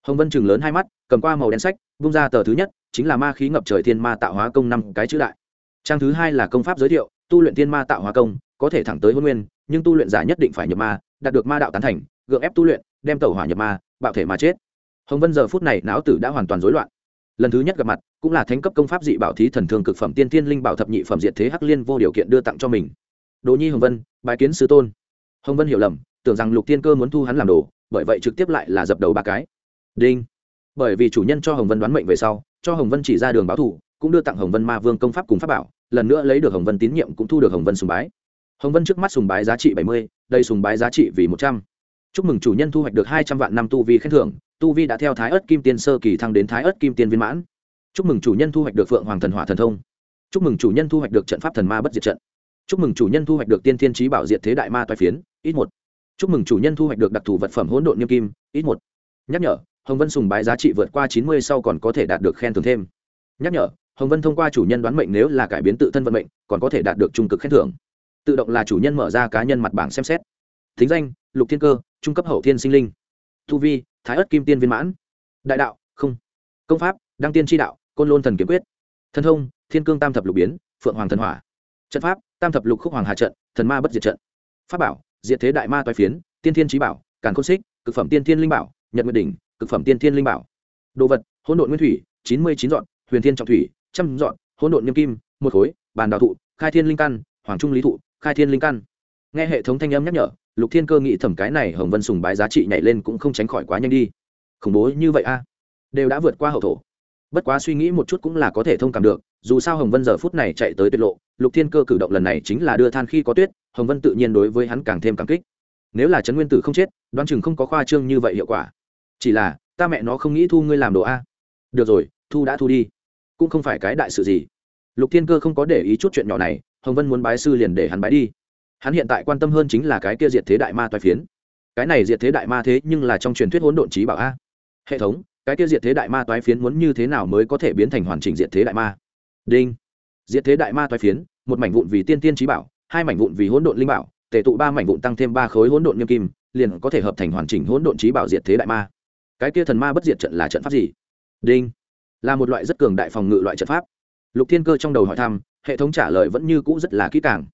hồng vân chừng lớn hai mắt cầm qua màu đen sách vung ra tờ thứ nhất chính là ma khí ngập trời thiên ma tạo hóa công năm cái chữ đại trang thứ hai là công pháp giới thiệu tu luyện thiên ma tạo hóa công có thể thẳng tới hôn nguyên nhưng tu luyện giả nhất định phải nhập ma đạt được ma đạo tán thành gượng ép tu luyện đem tẩu hỏa nhập ma bạo thể mà chết hồng vân giờ phút này não tử đã hoàn toàn rối loạn lần thứ nhất gặp mặt cũng là thánh cấp công pháp dị bảo thí thần thường cực phẩm tiên thiên linh bảo thập nhị phẩm diệt thế hắc liên vô điều kiện đưa tặng cho mình đồ nhi hồng vân bài kiến sư tôn hồng vân hiểu lầm tưởng rằng lục tiên cơ muốn thu hắn làm đồ bởi vậy trực tiếp lại là dập đầu ba cái đinh bởi vì chủ nhân cho hồng vân đoán mệnh về sau cho hồng vân chỉ ra đường báo thủ cũng đưa tặng hồng vân ma vương công pháp cùng pháp bảo lần nữa lấy được hồng vân tín nhiệm cũng thu được hồng vân sùng bái hồng vân trước mắt sùng bái giá trị bảy mươi đây sùng bái giá trị vì một trăm chúc mừng chủ nhân thu hoạch được hai trăm vạn năm tu vi khen thưởng tu vi đã theo thái ớt kim tiên sơ kỳ thăng đến thái ớt kim tiên viên mãn chúc mừng chủ nhân thu hoạch được phượng hoàng thần hỏa thần thông chúc mừng chủ nhân thu hoạch được trận pháp thần ma bất diệt trận chúc mừng chủ nhân thu hoạch được tiên thiên trí bảo diệt thế đại ma toai phiến ít một chúc mừng chủ nhân thu hoạch được đặc thù vật phẩm hỗn độn niêm kim ít một nhắc nhở hồng vân sùng bái giá trị vượt qua chín mươi sau còn có thể đạt được khen thưởng thêm nhắc nhở hồng vân thông qua chủ nhân đoán mệnh nếu là cải biến tự thân vận mệnh còn có thể đạt được trung cực khen thưởng tự động là chủ nhân mở ra cá nhân mặt bảng xem xét thính danh lục thiên cơ trung cấp hậu thiên sinh linh tu vi thái ất kim tiên viên mãn đại đạo không công pháp đăng tiên tri đạo côn lôn thần kiếm quyết thần thông thiên cương tam thập lục biến phượng hoàng thần hỏa trận pháp tam thập lục khúc hoàng hà trận thần ma bất diệt trận pháp bảo diệt thế đại ma toái phiến tiên thiên trí bảo càn khôn xích cực phẩm tiên thiên linh bảo nhật nguyệt đỉnh cực phẩm tiên thiên linh bảo đồ vật hỗn độn nguyên thủy chín mươi chín dọn huyền thiên trọng thủy trăm dọn hỗn độn nghiêm kim một khối bàn đào thụ khai thiên linh căn hoàng trung lý thụ khai thiên linh căn nghe hệ thống thanh âm nhắc nhở lục thiên cơ nghĩ thẩm cái này hồng vân sùng bái giá trị nhảy lên cũng không tránh khỏi quá nhanh đi khủng bố như vậy a à? đều đã vượt qua hậu thổ bất quá suy nghĩ một chút cũng là có thể thông cảm được dù sao hồng vân giờ phút này chạy tới tuyệt lộ lục thiên cơ cử động lần này chính là đưa than khi có tuyết hồng vân tự nhiên đối với hắn càng thêm cảm kích nếu là trấn nguyên tử không chết đoán chừng không có khoa trương như vậy hiệu quả chỉ là ta mẹ nó không nghĩ thu ngươi làm đồ a được rồi thu đã thu đi cũng không phải cái đại sự gì lục thiên cơ không có để ý chút chuyện nhỏ này hồng vân muốn bái sư liền để hắn bái đi hắn hiện tại quan tâm hơn chính là cái kia diệt thế đại ma toai phiến cái này diệt thế đại ma thế nhưng là trong truyền thuyết hỗn độn trí bảo a hệ thống cái kia diệt thế đại ma toái phiến muốn như thế nào mới có thể biến thành hoàn chỉnh diệt thế đại ma đinh diệt thế đại ma toái phiến một mảnh vụn vì tiên tiên trí bảo hai mảnh vụn vì hỗn độn linh bảo tề tụ ba mảnh vụn tăng thêm ba khối hỗn độn nghiêm kim liền có thể hợp thành hoàn chỉnh hỗn độn trí bảo diệt thế đại ma cái kia thần ma bất diệt trận là trận pháp gì đinh là một loại rất cường đại phòng ngự loại trận pháp lục thiên cơ trong đầu hỏi thăm hệ thống trả lời vẫn như cũ rất là kỹ càng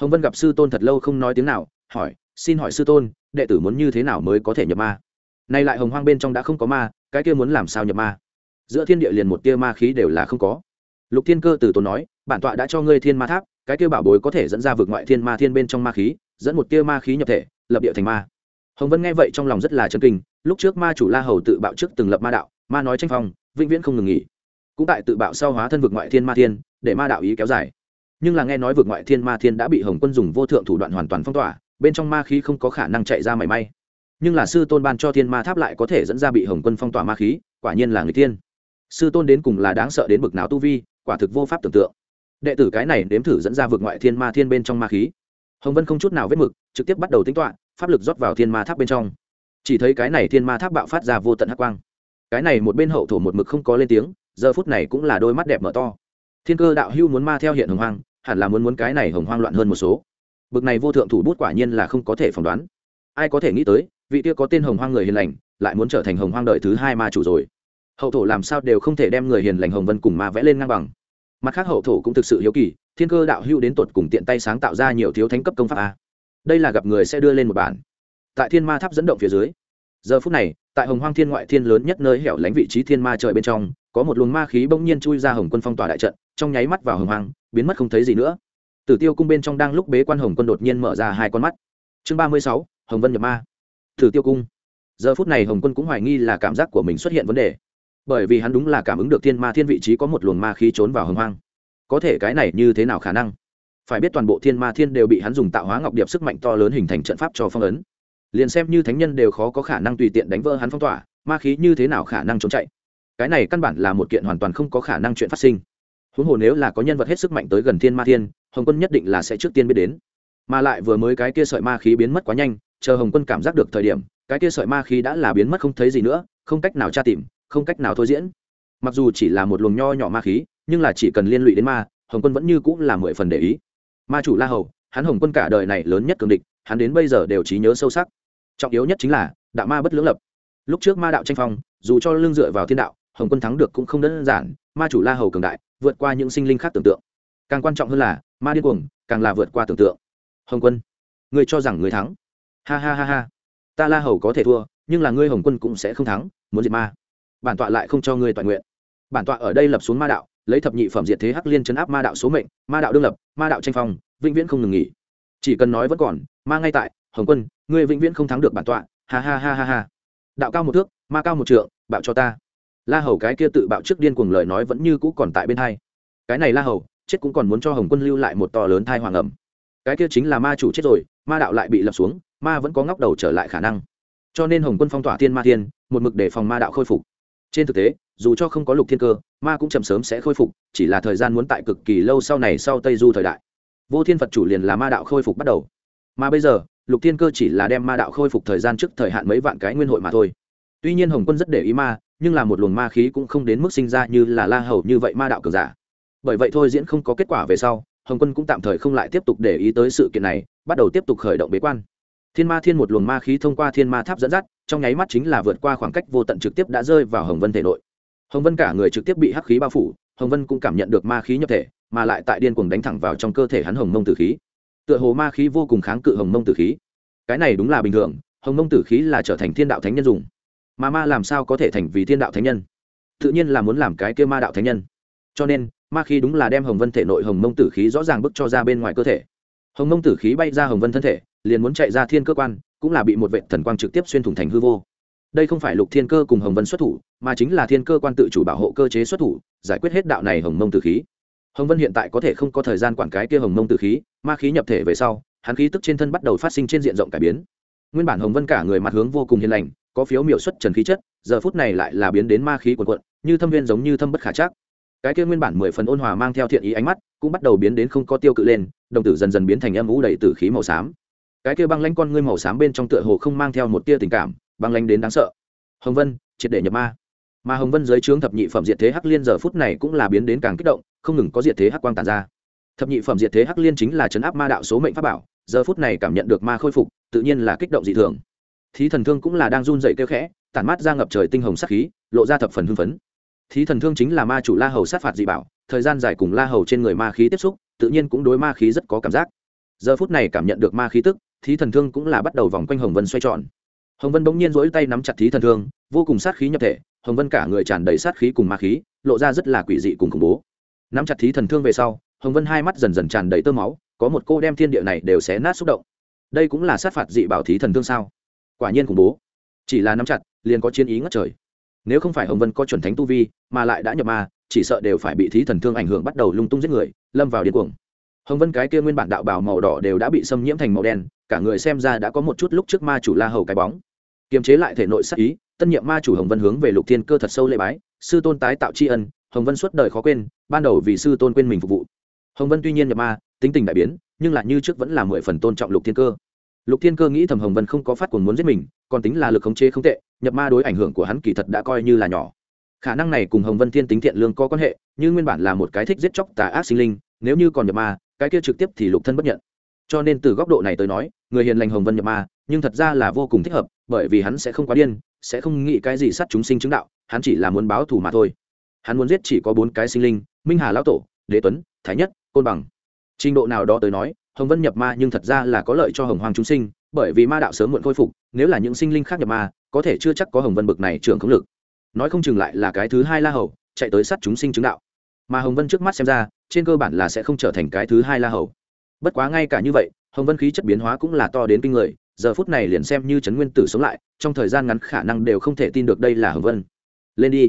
hồng vân gặp sư tôn thật lâu không nói tiếng nào hỏi xin hỏi sư tôn đệ tử muốn như thế nào mới có thể nhập ma nay lại hồng hoang bên trong đã không có ma cái kia muốn làm sao nhập ma giữa thiên địa liền một tia ma khí đều là không có lục thiên cơ từ tốn nói bản tọa đã cho ngươi thiên ma tháp cái kia bảo bối có thể dẫn ra vượt ngoại thiên ma thiên bên trong ma khí dẫn một tia ma khí nhập thể lập địa thành ma hồng vân nghe vậy trong lòng rất là chân kinh lúc trước ma chủ la hầu tự bạo trước từng lập ma đạo ma nói tranh phong vĩnh viễn không ngừng nghỉ cũng tại tự bạo sau hóa thân vực ngoại thiên ma thiên để ma đạo ý kéo dài nhưng là nghe nói vực ngoại thiên ma thiên đã bị hồng quân dùng vô thượng thủ đoạn hoàn toàn phong tỏa bên trong ma khí không có khả năng chạy ra mảy may nhưng là sư tôn ban cho thiên ma tháp lại có thể dẫn ra bị hồng quân phong tỏa ma khí quả nhiên là người tiên sư tôn đến cùng là đáng sợ đến bực nào tu vi quả thực vô pháp tưởng tượng đệ tử cái này nếm thử dẫn ra vực ngoại thiên ma thiên bên trong ma khí hồng vân không chút nào vết mực trực tiếp bắt đầu tính toạ pháp lực rót vào thiên ma tháp bên trong chỉ thấy cái này thiên ma tháp bạo phát ra vô tận hắc quang cái này một bên hậu thổ một mực không có lên tiếng giờ phút này cũng là đôi mắt đẹp mở to thiên cơ đạo hưu muốn ma theo hiện hồng hoang hẳn là muốn muốn cái này hồng hoang loạn hơn một số bực này vô thượng thủ bút quả nhiên là không có thể phỏng đoán ai có thể nghĩ tới vị kia có tên hồng hoang người hiền lành lại muốn trở thành hồng hoang đời thứ hai ma chủ rồi hậu thổ làm sao đều không thể đem người hiền lành hồng vân cùng ma vẽ lên ngang bằng mặt khác hậu thổ cũng thực sự hiếu kỳ thiên cơ đạo hưu đến tột cùng tiện tay sáng tạo ra nhiều thiếu thánh cấp công pháp a đây là gặp người sẽ đưa lên một bản tại thiên ma tháp dẫn động phía dưới giờ phút này tại hồng hoang thiên ngoại thiên lớn nhất nơi hẻo lánh vị trí thiên ma trời bên trong có một luồng ma khí bỗng nhiên chui ra hồng quân phong tỏa đại trận trong nháy mắt vào hồng hoang biến mất không thấy gì nữa tử tiêu cung bên trong đang lúc bế quan hồng quân đột nhiên mở ra hai con mắt chương ba mươi sáu hồng vân nhập ma tử tiêu cung giờ phút này hồng quân cũng hoài nghi là cảm giác của mình xuất hiện vấn đề bởi vì hắn đúng là cảm ứng được thiên ma thiên vị trí có một luồng ma khí trốn vào hồng hoang có thể cái này như thế nào khả năng phải biết toàn bộ thiên ma thiên đều bị hắn dùng tạo hóa ngọc điệp sức mạnh to lớn hình thành trận pháp cho phong ấn liền xem như thánh nhân đều khó có khả năng tùy tiện đánh vỡ hắn phong tỏa ma khí như thế nào khả năng trốn chạy cái này căn bản là một kiện hoàn toàn không có khả năng chuyện phát sinh huống hồ nếu là có nhân vật hết sức mạnh tới gần thiên ma thiên hồng quân nhất định là sẽ trước tiên biết đến mà lại vừa mới cái kia sợi ma khí biến mất quá nhanh chờ hồng quân cảm giác được thời điểm cái kia sợi ma khí đã là biến mất không thấy gì nữa không cách nào tra tìm không cách nào thôi diễn mặc dù chỉ là một luồng nho nhỏ ma khí nhưng là chỉ cần liên lụy đến ma hồng quân vẫn như cũng là mười phần để ý ma chủ la hầu hắn hồng quân cả đời này lớn nhất cường địch hắn đến bây giờ đều trí nhớ sâu sắc trọng yếu nhất chính là đạo ma bất lưỡng lập lúc trước ma đạo tranh phong dù cho lương dựa vào thiên đạo hồng quân thắng được cũng không đơn giản ma chủ la hầu cường đại vượt qua những sinh linh khác tưởng tượng càng quan trọng hơn là ma điên cuồng càng là vượt qua tưởng tượng hồng quân người cho rằng người thắng ha ha ha ha ta la hầu có thể thua nhưng là ngươi hồng quân cũng sẽ không thắng muốn diệt ma bản tọa lại không cho ngươi toàn nguyện bản tọa ở đây lập xuống ma đạo lấy thập nhị phẩm diệt thế hắc liên chấn áp ma đạo số mệnh ma đạo đương lập ma đạo tranh phong vĩnh viễn không ngừng nghỉ chỉ cần nói vẫn còn ma ngay tại hồng quân ngươi vĩnh viễn không thắng được bản tọa ha ha ha ha ha đạo cao một thước ma cao một trượng bạo cho ta la hầu cái kia tự bạo trước điên cuồng lời nói vẫn như cũ còn tại bên hai cái này la hầu chết cũng còn muốn cho hồng quân lưu lại một to lớn thai hoàng ẩm cái kia chính là ma chủ chết rồi ma đạo lại bị lập xuống ma vẫn có ngóc đầu trở lại khả năng cho nên hồng quân phong tỏa thiên ma thiên một mực để phòng ma đạo khôi phục trên thực tế dù cho không có lục thiên cơ ma cũng chậm sớm sẽ khôi phục chỉ là thời gian muốn tại cực kỳ lâu sau này sau tây du thời đại vô thiên phật chủ liền là ma đạo khôi phục bắt đầu mà bây giờ lục thiên cơ chỉ là đem ma đạo khôi phục thời gian trước thời hạn mấy vạn cái nguyên hội mà thôi tuy nhiên hồng quân rất để ý ma nhưng là một luồng ma khí cũng không đến mức sinh ra như là la hầu như vậy ma đạo cường giả bởi vậy thôi diễn không có kết quả về sau hồng quân cũng tạm thời không lại tiếp tục để ý tới sự kiện này bắt đầu tiếp tục khởi động bế quan thiên ma thiên một luồng ma khí thông qua thiên ma tháp dẫn dắt trong nháy mắt chính là vượt qua khoảng cách vô tận trực tiếp đã rơi vào hồng vân thể nội hồng vân cả người trực tiếp bị hắc khí bao phủ hồng vân cũng cảm nhận được ma khí nhập thể mà lại tại điên cuồng đánh thẳng vào trong cơ thể hắn hồng mông tử khí tựa hồ ma khí vô cùng kháng cự hồng mông tử khí cái này đúng là bình thường hồng mông tử khí là trở thành thiên đạo thánh nhân dùng mà ma làm sao có thể thành vì thiên đạo thánh nhân tự nhiên là muốn làm cái kia ma đạo thánh nhân cho nên ma khí đúng là đem hồng vân thể nội hồng mông tử khí rõ ràng bức cho ra bên ngoài cơ thể hồng mông tử khí bay ra hồng vân thân thể liền muốn chạy ra thiên cơ quan cũng là bị một vệ thần quang trực tiếp xuyên thủng thành hư vô đây không phải lục thiên cơ cùng hồng vân xuất thủ mà chính là thiên cơ quan tự chủ bảo hộ cơ chế xuất thủ giải quyết hết đạo này hồng mông tử khí hồng vân hiện tại có thể không có thời gian quản cái kia hồng mông tử khí ma khí nhập thể về sau hắn khí tức trên thân bắt đầu phát sinh trên diện rộng cải biến nguyên bản hồng vân cả người mặt hướng vô cùng hiền lành có phiếu miểu xuất trần khí chất giờ phút này lại là biến đến ma khí quần quận như thâm viên giống như thâm bất khả chắc cái kia nguyên bản mười phần ôn hòa mang theo thiện ý ánh mắt cũng bắt đầu biến đến không có tiêu cự lên đồng tử dần dần biến thành âm ú đầy tử khí màu xám cái kia băng lanh con ngươi màu xám bên trong tựa hồ không mang theo một tia tình cảm băng lanh đến đáng sợ hồng vân triệt để nhập ma mà hồng vân dưới trướng thập nhị phẩm diệt thế hắc liên giờ phút này cũng là biến đến càng kích động không ngừng có diệt thế hắc quang tàn ra thập nhị phẩm diệt thế hắc liên chính là chấn áp ma đạo số mệnh pháp bảo giờ phút này cảm nhận được ma khôi phục tự nhiên là kích động dị thường thí thần thương cũng là đang run dậy kêu khẽ tản mát ra ngập trời tinh hồng sắc khí lộ ra thập phần hưng phấn thí thần thương chính là ma chủ la hầu sát phạt dị bảo thời gian dài cùng la hầu trên người ma khí tiếp xúc tự nhiên cũng đối ma khí rất có cảm giác giờ phút này cảm nhận được ma khí tức thí thần thương cũng là bắt đầu vòng quanh hồng vân xoay tròn hồng vân bỗng nhiên rỗi tay nắm chặt thí thần thương vô cùng sát khí nhập thể hồng vân cả người tràn đầy sát khí cùng ma khí lộ ra rất là quỷ dị cùng khủng bố nắm chặt thí thần thương về sau hồng vân hai mắt dần dần tràn đầy tơ máu có một cô đem thiên địa này đều xé nát xúc động đây cũng là sát phạt dị bảo thí thần thương sao quả nhiên khủng bố chỉ là nắm chặt liền có chiến ý ngất trời nếu không phải hồng vân có chuẩn thánh tu vi mà lại đã nhập ma chỉ sợ đều phải bị thí thần thương ảnh hưởng bắt đầu lung tung giết người lâm vào điên cuồng hồng vân cái kia nguyên bản đạo bảo màu đỏ đều đã bị xâm nhiễm thành màu đen cả người xem ra đã có một chút lúc trước ma chủ la hầu cái bóng kiềm chế lại thể nội sắc ý tân nhiệm ma chủ hồng vân hướng về lục thiên cơ thật sâu lễ bái sư tôn tái tạo tri ân hồng vân suốt đời khó quên ban đầu vì sư tôn quên mình phục vụ hồng vân tuy nhiên nhập ma tính tình đại biến nhưng lại như trước vẫn là mười phần tôn trọng lục thiên cơ lục thiên cơ nghĩ thầm hồng vân không có phát cuồng muốn giết mình còn tính là lực khống chế không tệ nhập ma đối ảnh hưởng của hắn kỳ thật đã coi như là nhỏ khả năng này cùng hồng vân thiên tính thiện lương có quan hệ nhưng nguyên bản là một cái thích giết chóc tà ác sinh linh nếu như còn nhập ma cái kia trực tiếp thì lục thân bất nhận cho nên từ góc độ này tới nói người hiền lành hồng vân nhập ma nhưng thật ra là vô cùng thích hợp bởi vì hắn sẽ không quá điên sẽ không nghĩ cái gì sát chúng sinh chứng đạo hắn chỉ là muốn báo thù mà thôi hắn muốn giết chỉ có bốn cái sinh linh minh hà lão tổ đế tuấn thái nhất côn bằng trình độ nào đó tới nói hồng vân nhập ma nhưng thật ra là có lợi cho hồng hoàng chúng sinh bởi vì ma đạo sớm muộn khôi phục nếu là những sinh linh khác nhập ma có thể chưa chắc có hồng vân bực này trưởng khống lực nói không chừng lại là cái thứ hai la hầu chạy tới sát chúng sinh chứng đạo mà hồng vân trước mắt xem ra trên cơ bản là sẽ không trở thành cái thứ hai la hầu bất quá ngay cả như vậy hồng vân khí chất biến hóa cũng là to đến kinh người giờ phút này liền xem như trấn nguyên tử sống lại trong thời gian ngắn khả năng đều không thể tin được đây là hồng vân lên đi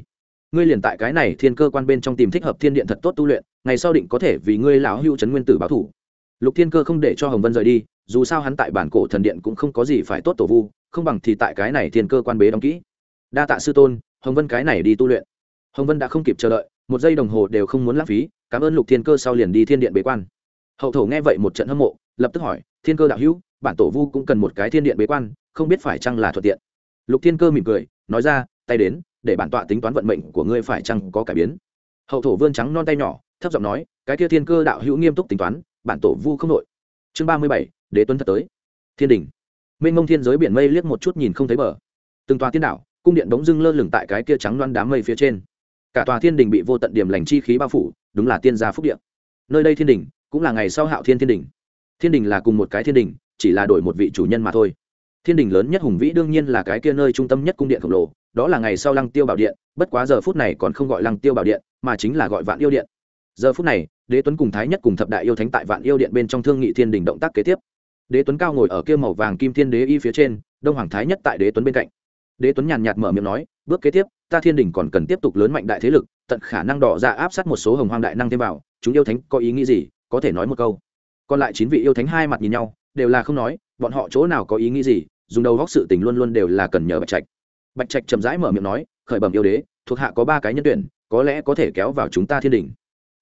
ngươi liền tại cái này thiên cơ quan bên trong tìm thích hợp thiên điện thật tốt tu luyện ngày sau định có thể vì ngươi lão hưu trấn nguyên tử báo thủ lục thiên cơ không để cho hồng vân rời đi dù sao hắn tại bản cổ thần điện cũng không có gì phải tốt tổ vu không bằng thì tại cái này thiên cơ quan bế đóng kỹ đa tạ sư tôn hồng vân cái này đi tu luyện hồng vân đã không kịp chờ đợi một giây đồng hồ đều không muốn lãng phí cảm ơn lục thiên cơ sau liền đi thiên điện bế quan hậu thổ nghe vậy một trận hâm mộ lập tức hỏi thiên cơ đạo hữu bản tổ vu cũng cần một cái thiên điện bế quan không biết phải chăng là thuận tiện lục thiên cơ mỉm cười nói ra tay đến để bản tọa tính toán vận mệnh của ngươi phải chăng có cải biến hậu thổ vươn trắng non tay nhỏ thấp giọng nói cái kia thiên cơ đạo hữu nghiêm túc tính toán bản tổ vu không nội chương ba mươi bảy đế tuân thật tới thiên đình minh mông thiên giới biển mây liếc một chút nhìn không thấy bờ từng tòa thiên đảo cung điện bỗng dưng lơ lửng tại cái kia trắng loan đám mây phía trên cả tòa thiên đình bị vô tận điểm lành chi khí bao phủ đúng là tiên gia phúc điện nơi đây thiên đình cũng là ngày sau hạo thiên thiên đình thiên đình là cùng một cái thiên đình chỉ là đổi một vị chủ nhân mà thôi thiên đình lớn nhất hùng vĩ đương nhiên là cái kia nơi trung tâm nhất cung điện khổng lồ đó là ngày sau lăng tiêu bảo điện bất quá giờ phút này còn không gọi lăng tiêu bảo điện mà chính là gọi vạn yêu điện giờ phút này đế tuấn cùng thái nhất cùng thập đại yêu thánh tại vạn yêu điện bên trong thương nghị thiên đình động tác kế tiếp đế tuấn cao ngồi ở kia màu vàng kim thiên đế y phía trên đông hoàng thái nhất tại đế tuấn bên cạnh đế tuấn nhàn nhạt mở miệng nói bước kế tiếp ta thiên đình còn cần tiếp tục lớn mạnh đại thế lực tận khả năng đỏ ra áp sát một số hồng hoang đại năng thêm vào chúng yêu thánh có ý nghĩ gì có thể nói một câu còn lại chín vị yêu thánh hai mặt nhìn nhau đều là không nói bọn họ chỗ nào có ý nghĩ gì dùng đầu góc sự tình luôn luôn đều là cần nhờ bạch trạch bạch trạch chậm rãi mở miệng nói khởi bẩm yêu đế thuộc hạ có ba cái nhân tuyển có lẽ có thể kéo vào chúng ta thiên đình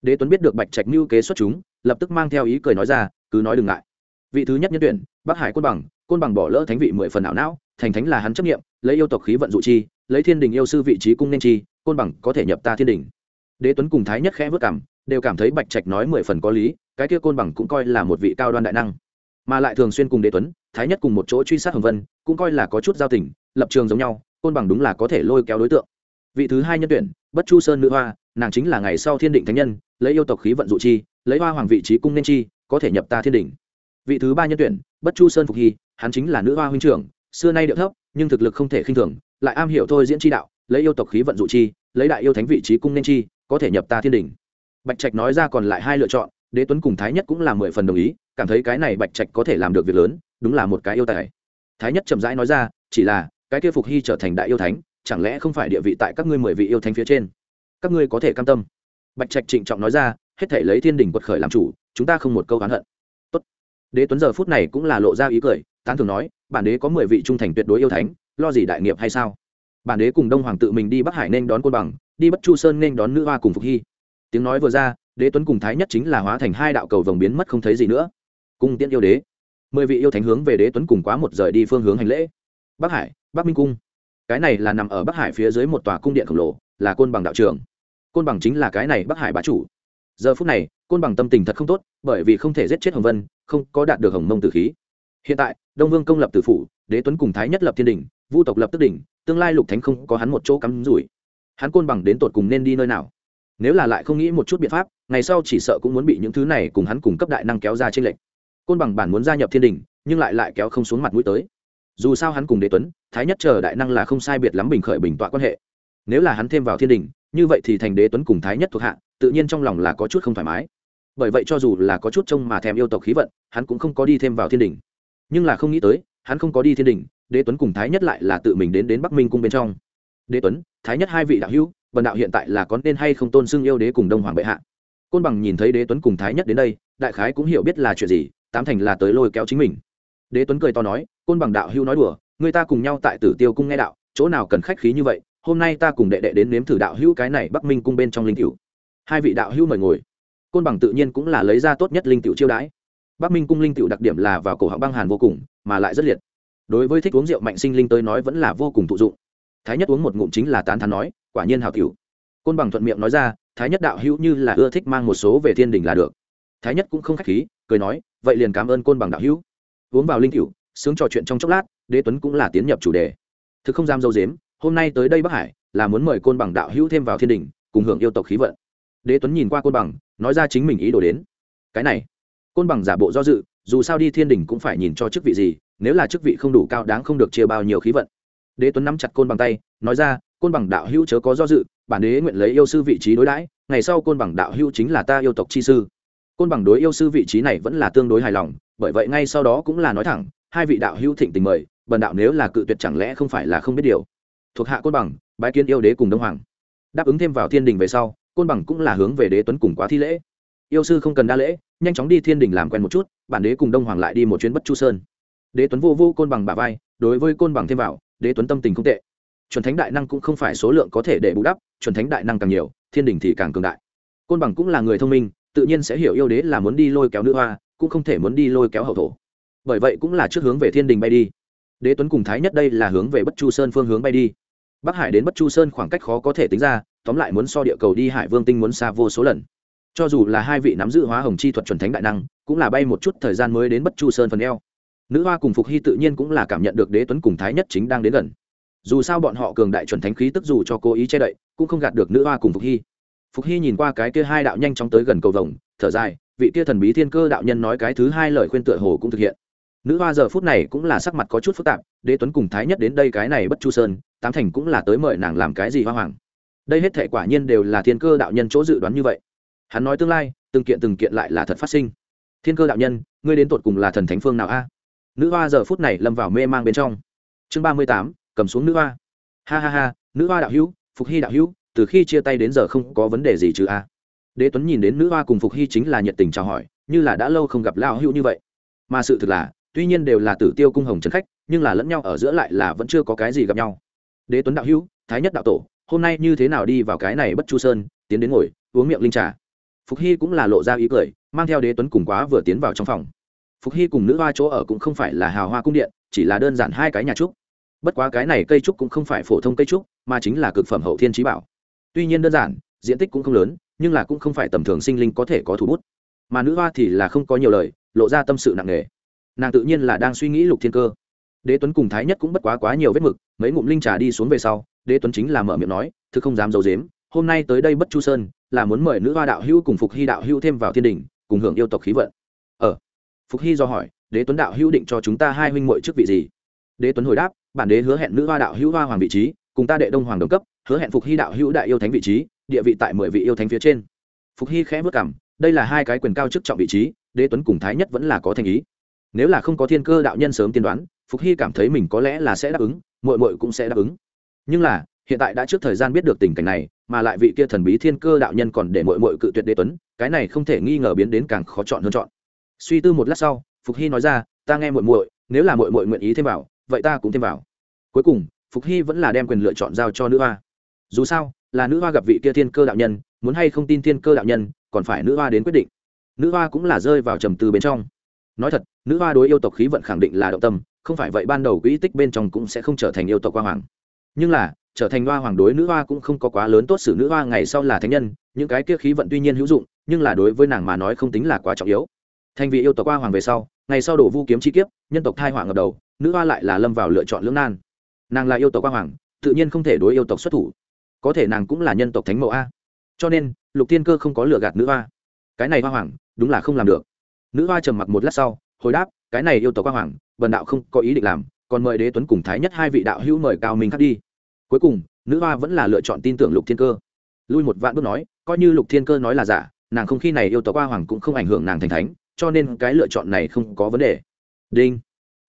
đế tuấn biết được bạch trạch mưu kế xuất chúng lập tức mang theo ý cười nói ra cứ nói đừng ngại vị thứ nhất nhân tuyển bắc hải côn bằng côn bằng bỏ lỡ thánh vị mười phần ảo não thành thánh là hắn chấp nghiệm lấy yêu tộc khí vận dụ chi lấy thiên đình yêu sư vị trí cung nên chi côn bằng có thể nhập ta thiên đình đế tuấn cùng thái nhất khẽ vất cảm đều cảm thấy bạch trạch nói mười phần có lý cái kia côn bằng cũng coi là một vị cao đoan đại năng mà lại thường xuyên cùng đế tuấn thái nhất cùng một chỗ truy sát hồng vân cũng coi là có chút giao tình lập trường giống nhau côn bằng đúng là có thể lôi kéo đối tượng vị thứ hai nhân tuyển bất chu sơn nữ hoa nàng chính là ngày sau thiên định thánh nhân lấy yêu tộc khí vận dụ chi lấy hoa hoàng vị trí cung nên chi có thể nhập ta thiên đình vị thứ ba nhân tuyển bất chu sơn phục hy hắn chính là nữ hoa huynh trưởng xưa nay điệu thấp nhưng thực lực không thể khinh thường lại am hiểu thôi diễn chi đạo lấy yêu tộc khí vận dụ chi lấy đại yêu thánh vị trí cung nên chi có thể nhập ta thiên đình bạch trạch nói ra còn lại hai lựa chọn đế tuấn cùng thái nhất cũng là mười phần đồng ý cảm thấy cái này bạch trạch có thể làm được việc lớn đúng là một cái yêu tài thái nhất chậm rãi nói ra chỉ là cái kia phục hy trở thành đại yêu thánh chẳng lẽ không phải địa vị tại các ngươi mười vị yêu thánh phía trên các ngươi có thể cam tâm bạch trạch trịnh trọng nói ra hết thể lấy thiên đình quật khởi làm chủ chúng ta không một câu oán hận Tốt. đế tuấn giờ phút này cũng là lộ ra ý cười tán thường nói bản đế có mười vị trung thành tuyệt đối yêu thánh lo gì đại nghiệp hay sao bản đế cùng đông hoàng tự mình đi bắc hải nên đón côn bằng đi bất chu sơn nên đón nữ hoa cùng phục hy tiếng nói vừa ra đế tuấn cùng thái nhất chính là hóa thành hai đạo cầu vồng biến mất không thấy gì nữa cung tiễn yêu đế mười vị yêu thánh hướng về đế tuấn cùng quá một rời đi phương hướng hành lễ bắc hải bắc minh cung cái này là nằm ở bắc hải phía dưới một tòa cung điện khổng lồ là côn bằng đạo trường côn bằng chính là cái này bắc hải bá chủ giờ phút này côn bằng tâm tình thật không tốt bởi vì không thể giết chết hồng vân không có đạt được hồng mông tử khí hiện tại đông vương công lập tử phủ đế tuấn cùng thái nhất lập thiên đình vu tộc lập tức Đình, tương lai lục thánh không có hắn một chỗ cắm rủi hắn côn bằng đến tột cùng nên đi nơi nào nếu là lại không nghĩ một chút biện pháp ngày sau chỉ sợ cũng muốn bị những thứ này cùng hắn cùng cấp đại năng kéo ra trên lệch. côn bằng bản muốn gia nhập thiên đình nhưng lại lại kéo không xuống mặt mũi tới dù sao hắn cùng đế tuấn thái nhất chờ đại năng là không sai biệt lắm bình khởi bình tọa quan hệ nếu là hắn thêm vào thiên đình như vậy thì thành đế tuấn cùng thái nhất thuộc hạ tự nhiên trong lòng là có chút không thoải mái bởi vậy cho dù là có chút trông mà thèm yêu tộc khí vận hắn cũng không có đi thêm vào thiên đình nhưng là không nghĩ tới hắn không có đi thiên đình đế tuấn cùng thái nhất lại là tự mình đến đến bắc minh cung bên trong đế tuấn thái nhất hai vị đạo hữu vần đạo hiện tại là có nên hay không tôn xưng yêu đế cùng đông hoàng bệ hạ côn bằng nhìn thấy đế tuấn cùng thái nhất đến đây đại khái cũng hiểu biết là chuyện gì tám thành là tới lôi kéo chính mình đế tuấn cười to nói côn bằng đạo hưu nói đùa người ta cùng nhau tại tử tiêu cung nghe đạo chỗ nào cần khách khí như vậy hôm nay ta cùng đệ đệ đến nếm thử đạo hưu cái này bắc minh cung bên trong linh tiểu. hai vị đạo hưu mời ngồi côn bằng tự nhiên cũng là lấy ra tốt nhất linh tiểu chiêu đãi bắc minh cung linh tiểu đặc điểm là vào cổ họng băng hàn vô cùng mà lại rất liệt đối với thích uống rượu mạnh sinh linh tới nói vẫn là vô cùng thụ dụng thái nhất uống một ngụm chính là tán thán nói quả nhiên hảo cựu côn bằng thuận miệng nói ra thái nhất đạo hữu như là ưa thích mang một số về thiên đình là được thái nhất cũng không khách khí cười nói vậy liền cảm ơn côn bằng đạo hữu uống vào linh cựu sướng trò chuyện trong chốc lát đế tuấn cũng là tiến nhập chủ đề thực không dám dâu dếm hôm nay tới đây bắc hải là muốn mời côn bằng đạo hữu thêm vào thiên đình cùng hưởng yêu tộc khí vận đế tuấn nhìn qua côn bằng nói ra chính mình ý đồ đến cái này côn bằng giả bộ do dự dù sao đi thiên đình cũng phải nhìn cho chức vị gì nếu là chức vị không đủ cao đáng không được chia bao nhiêu khí vận đế tuấn nắm chặt côn bằng tay nói ra côn bằng đạo hữu chớ có do dự bản đế nguyện lấy yêu sư vị trí đối đãi ngày sau côn bằng đạo hữu chính là ta yêu tộc chi sư côn bằng đối yêu sư vị trí này vẫn là tương đối hài lòng bởi vậy ngay sau đó cũng là nói thẳng hai vị đạo hữu thịnh tình mời bần đạo nếu là cự tuyệt chẳng lẽ không phải là không biết điều thuộc hạ côn bằng bái kiến yêu đế cùng đông hoàng đáp ứng thêm vào thiên đình về sau côn bằng cũng là hướng về đế tuấn cùng quá thi lễ yêu sư không cần đa lễ nhanh chóng đi thiên đình làm quen một chút bản đế cùng đông hoàng lại đi một chuyến bất chu sơn đế tuấn vô vô côn bằng bà vai đối với côn bằng thêm vào đế tuấn tâm tình không tệ chuẩn thánh đại năng cũng không phải số lượng có thể để bù đắp chuẩn thánh đại năng càng nhiều thiên đình thì càng cường đại côn bằng cũng là người thông minh tự nhiên sẽ hiểu yêu đế là muốn đi lôi kéo nữ hoa cũng không thể muốn đi lôi kéo hậu thổ bởi vậy cũng là trước hướng về thiên đình bay đi đế tuấn cùng thái nhất đây là hướng về bất chu sơn phương hướng bay đi bắc hải đến bất chu sơn khoảng cách khó có thể tính ra tóm lại muốn so địa cầu đi hải vương tinh muốn xa vô số lần cho dù là hai vị nắm giữ hóa hồng chi thuật chuẩn thánh đại năng cũng là bay một chút thời gian mới đến bất chu sơn phần eo nữ hoa cùng phục hy tự nhiên cũng là cảm nhận được đế tuấn cùng thái nhất chính đang đến gần dù sao bọn họ cường đại chuẩn thánh khí tức dù cho cố ý che đậy cũng không gạt được nữ hoa cùng phục hy phục hy nhìn qua cái kia hai đạo nhanh chóng tới gần cầu vồng thở dài vị kia thần bí thiên cơ đạo nhân nói cái thứ hai lời khuyên tựa hồ cũng thực hiện nữ hoa giờ phút này cũng là sắc mặt có chút phức tạp đế tuấn cùng thái nhất đến đây cái này bất chu sơn tám thành cũng là tới mời nàng làm cái gì hoa hoàng đây hết thể quả nhiên đều là thiên cơ đạo nhân chỗ dự đoán như vậy hắn nói tương lai từng kiện từng kiện lại là thật phát sinh thiên cơ đạo nhân ngươi đến tột cùng là thần thánh phương nào a nữ hoa giờ phút này lâm vào mê mang bên trong chương ba mươi tám cầm xuống nữ hoa ha ha ha nữ hoa đạo hữu phục hy đạo hữu từ khi chia tay đến giờ không có vấn đề gì chứ a đế tuấn nhìn đến nữ hoa cùng phục hy chính là nhiệt tình chào hỏi như là đã lâu không gặp lao hữu như vậy mà sự thực là tuy nhiên đều là tử tiêu cung hồng trấn khách nhưng là lẫn nhau ở giữa lại là vẫn chưa có cái gì gặp nhau đế tuấn đạo hữu thái nhất đạo tổ hôm nay như thế nào đi vào cái này bất chu sơn tiến đến ngồi uống miệng linh trà phục hy cũng là lộ ra ý cười mang theo đế tuấn cùng quá vừa tiến vào trong phòng phục hy cùng nữ hoa chỗ ở cũng không phải là hào hoa cung điện chỉ là đơn giản hai cái nhà trúc bất quá cái này cây trúc cũng không phải phổ thông cây trúc mà chính là cực phẩm hậu thiên trí bảo tuy nhiên đơn giản diện tích cũng không lớn nhưng là cũng không phải tầm thường sinh linh có thể có thủ bút mà nữ hoa thì là không có nhiều lời lộ ra tâm sự nặng nề nàng tự nhiên là đang suy nghĩ lục thiên cơ đế tuấn cùng thái nhất cũng bất quá quá nhiều vết mực mấy ngụm linh trà đi xuống về sau đế tuấn chính là mở miệng nói thứ không dám d i dếm hôm nay tới đây bất chu sơn là muốn mời nữ hoa đạo hữu cùng phục hy đạo hữu thêm vào thiên đình cùng hưởng yêu tộc khí vận ờ phục hy do hỏi đế tuấn đạo hữu định cho chúng ta hai huynh muội chức vị gì đế tuấn hồi đáp bản đế hứa hẹn nữ hoa đạo hữu hoa hoàng vị trí cùng ta đệ đông hoàng đồng cấp hứa hẹn phục hy đạo hữu đại yêu thánh vị trí địa vị tại mười vị yêu thánh phía trên phục hy khẽ vất cảm đây là hai cái quyền cao chức trọng vị trí đế tuấn cùng thái nhất vẫn là có thành ý nếu là không có thiên cơ đạo nhân sớm tiên đoán phục hy cảm thấy mình có lẽ là sẽ đáp ứng mội mội cũng sẽ đáp ứng nhưng là hiện tại đã trước thời gian biết được tình cảnh này mà lại vị kia thần bí thiên cơ đạo nhân còn để mội mội cự tuyệt đế tuấn cái này không thể nghi ngờ biến đến càng khó chọn hơn chọn suy tư một lát sau phục hy nói ra ta nghe mội mội nếu là mội mội nguyện ý thêm vào vậy ta cũng thêm vào cuối cùng phục hy vẫn là đem quyền lựa chọn giao cho nữ hoa dù sao là nữ hoa gặp vị kia thiên cơ đạo nhân muốn hay không tin thiên cơ đạo nhân còn phải nữ hoa đến quyết định nữ hoa cũng là rơi vào trầm tư bên trong nói thật nữ hoa đối yêu tộc khí vận khẳng định là động tâm không phải vậy ban đầu quỹ tích bên trong cũng sẽ không trở thành yêu tộc quang hoàng nhưng là trở thành hoa hoàng đối nữ hoa cũng không có quá lớn tốt xử nữ hoa ngày sau là thánh nhân những cái kia khí vận tuy nhiên hữu dụng nhưng là đối với nàng mà nói không tính là quá trọng yếu thành vị yêu tộc quang hoàng về sau ngày sau đổ vu kiếm chi kiếp nhân tộc thai hoàng ngập đầu nữ hoa lại là lâm vào lựa chọn lưỡng nan nàng là yêu tộc quang hoàng tự nhiên không thể đối yêu tộc xuất thủ có thể nàng cũng là nhân tộc thánh mẫu a cho nên lục thiên cơ không có lựa gạt nữ hoa cái này hoa hoàng đúng là không làm được nữ hoa trầm mặc một lát sau hồi đáp cái này yêu tộc hoa hoàng bần đạo không có ý định làm còn mời đế tuấn cùng thái nhất hai vị đạo hữu mời cao minh khắc đi cuối cùng nữ hoa vẫn là lựa chọn tin tưởng lục thiên cơ lui một vạn bước nói coi như lục thiên cơ nói là giả nàng không khi này yêu tộc hoa hoàng cũng không ảnh hưởng nàng thành thánh cho nên cái lựa chọn này không có vấn đề đinh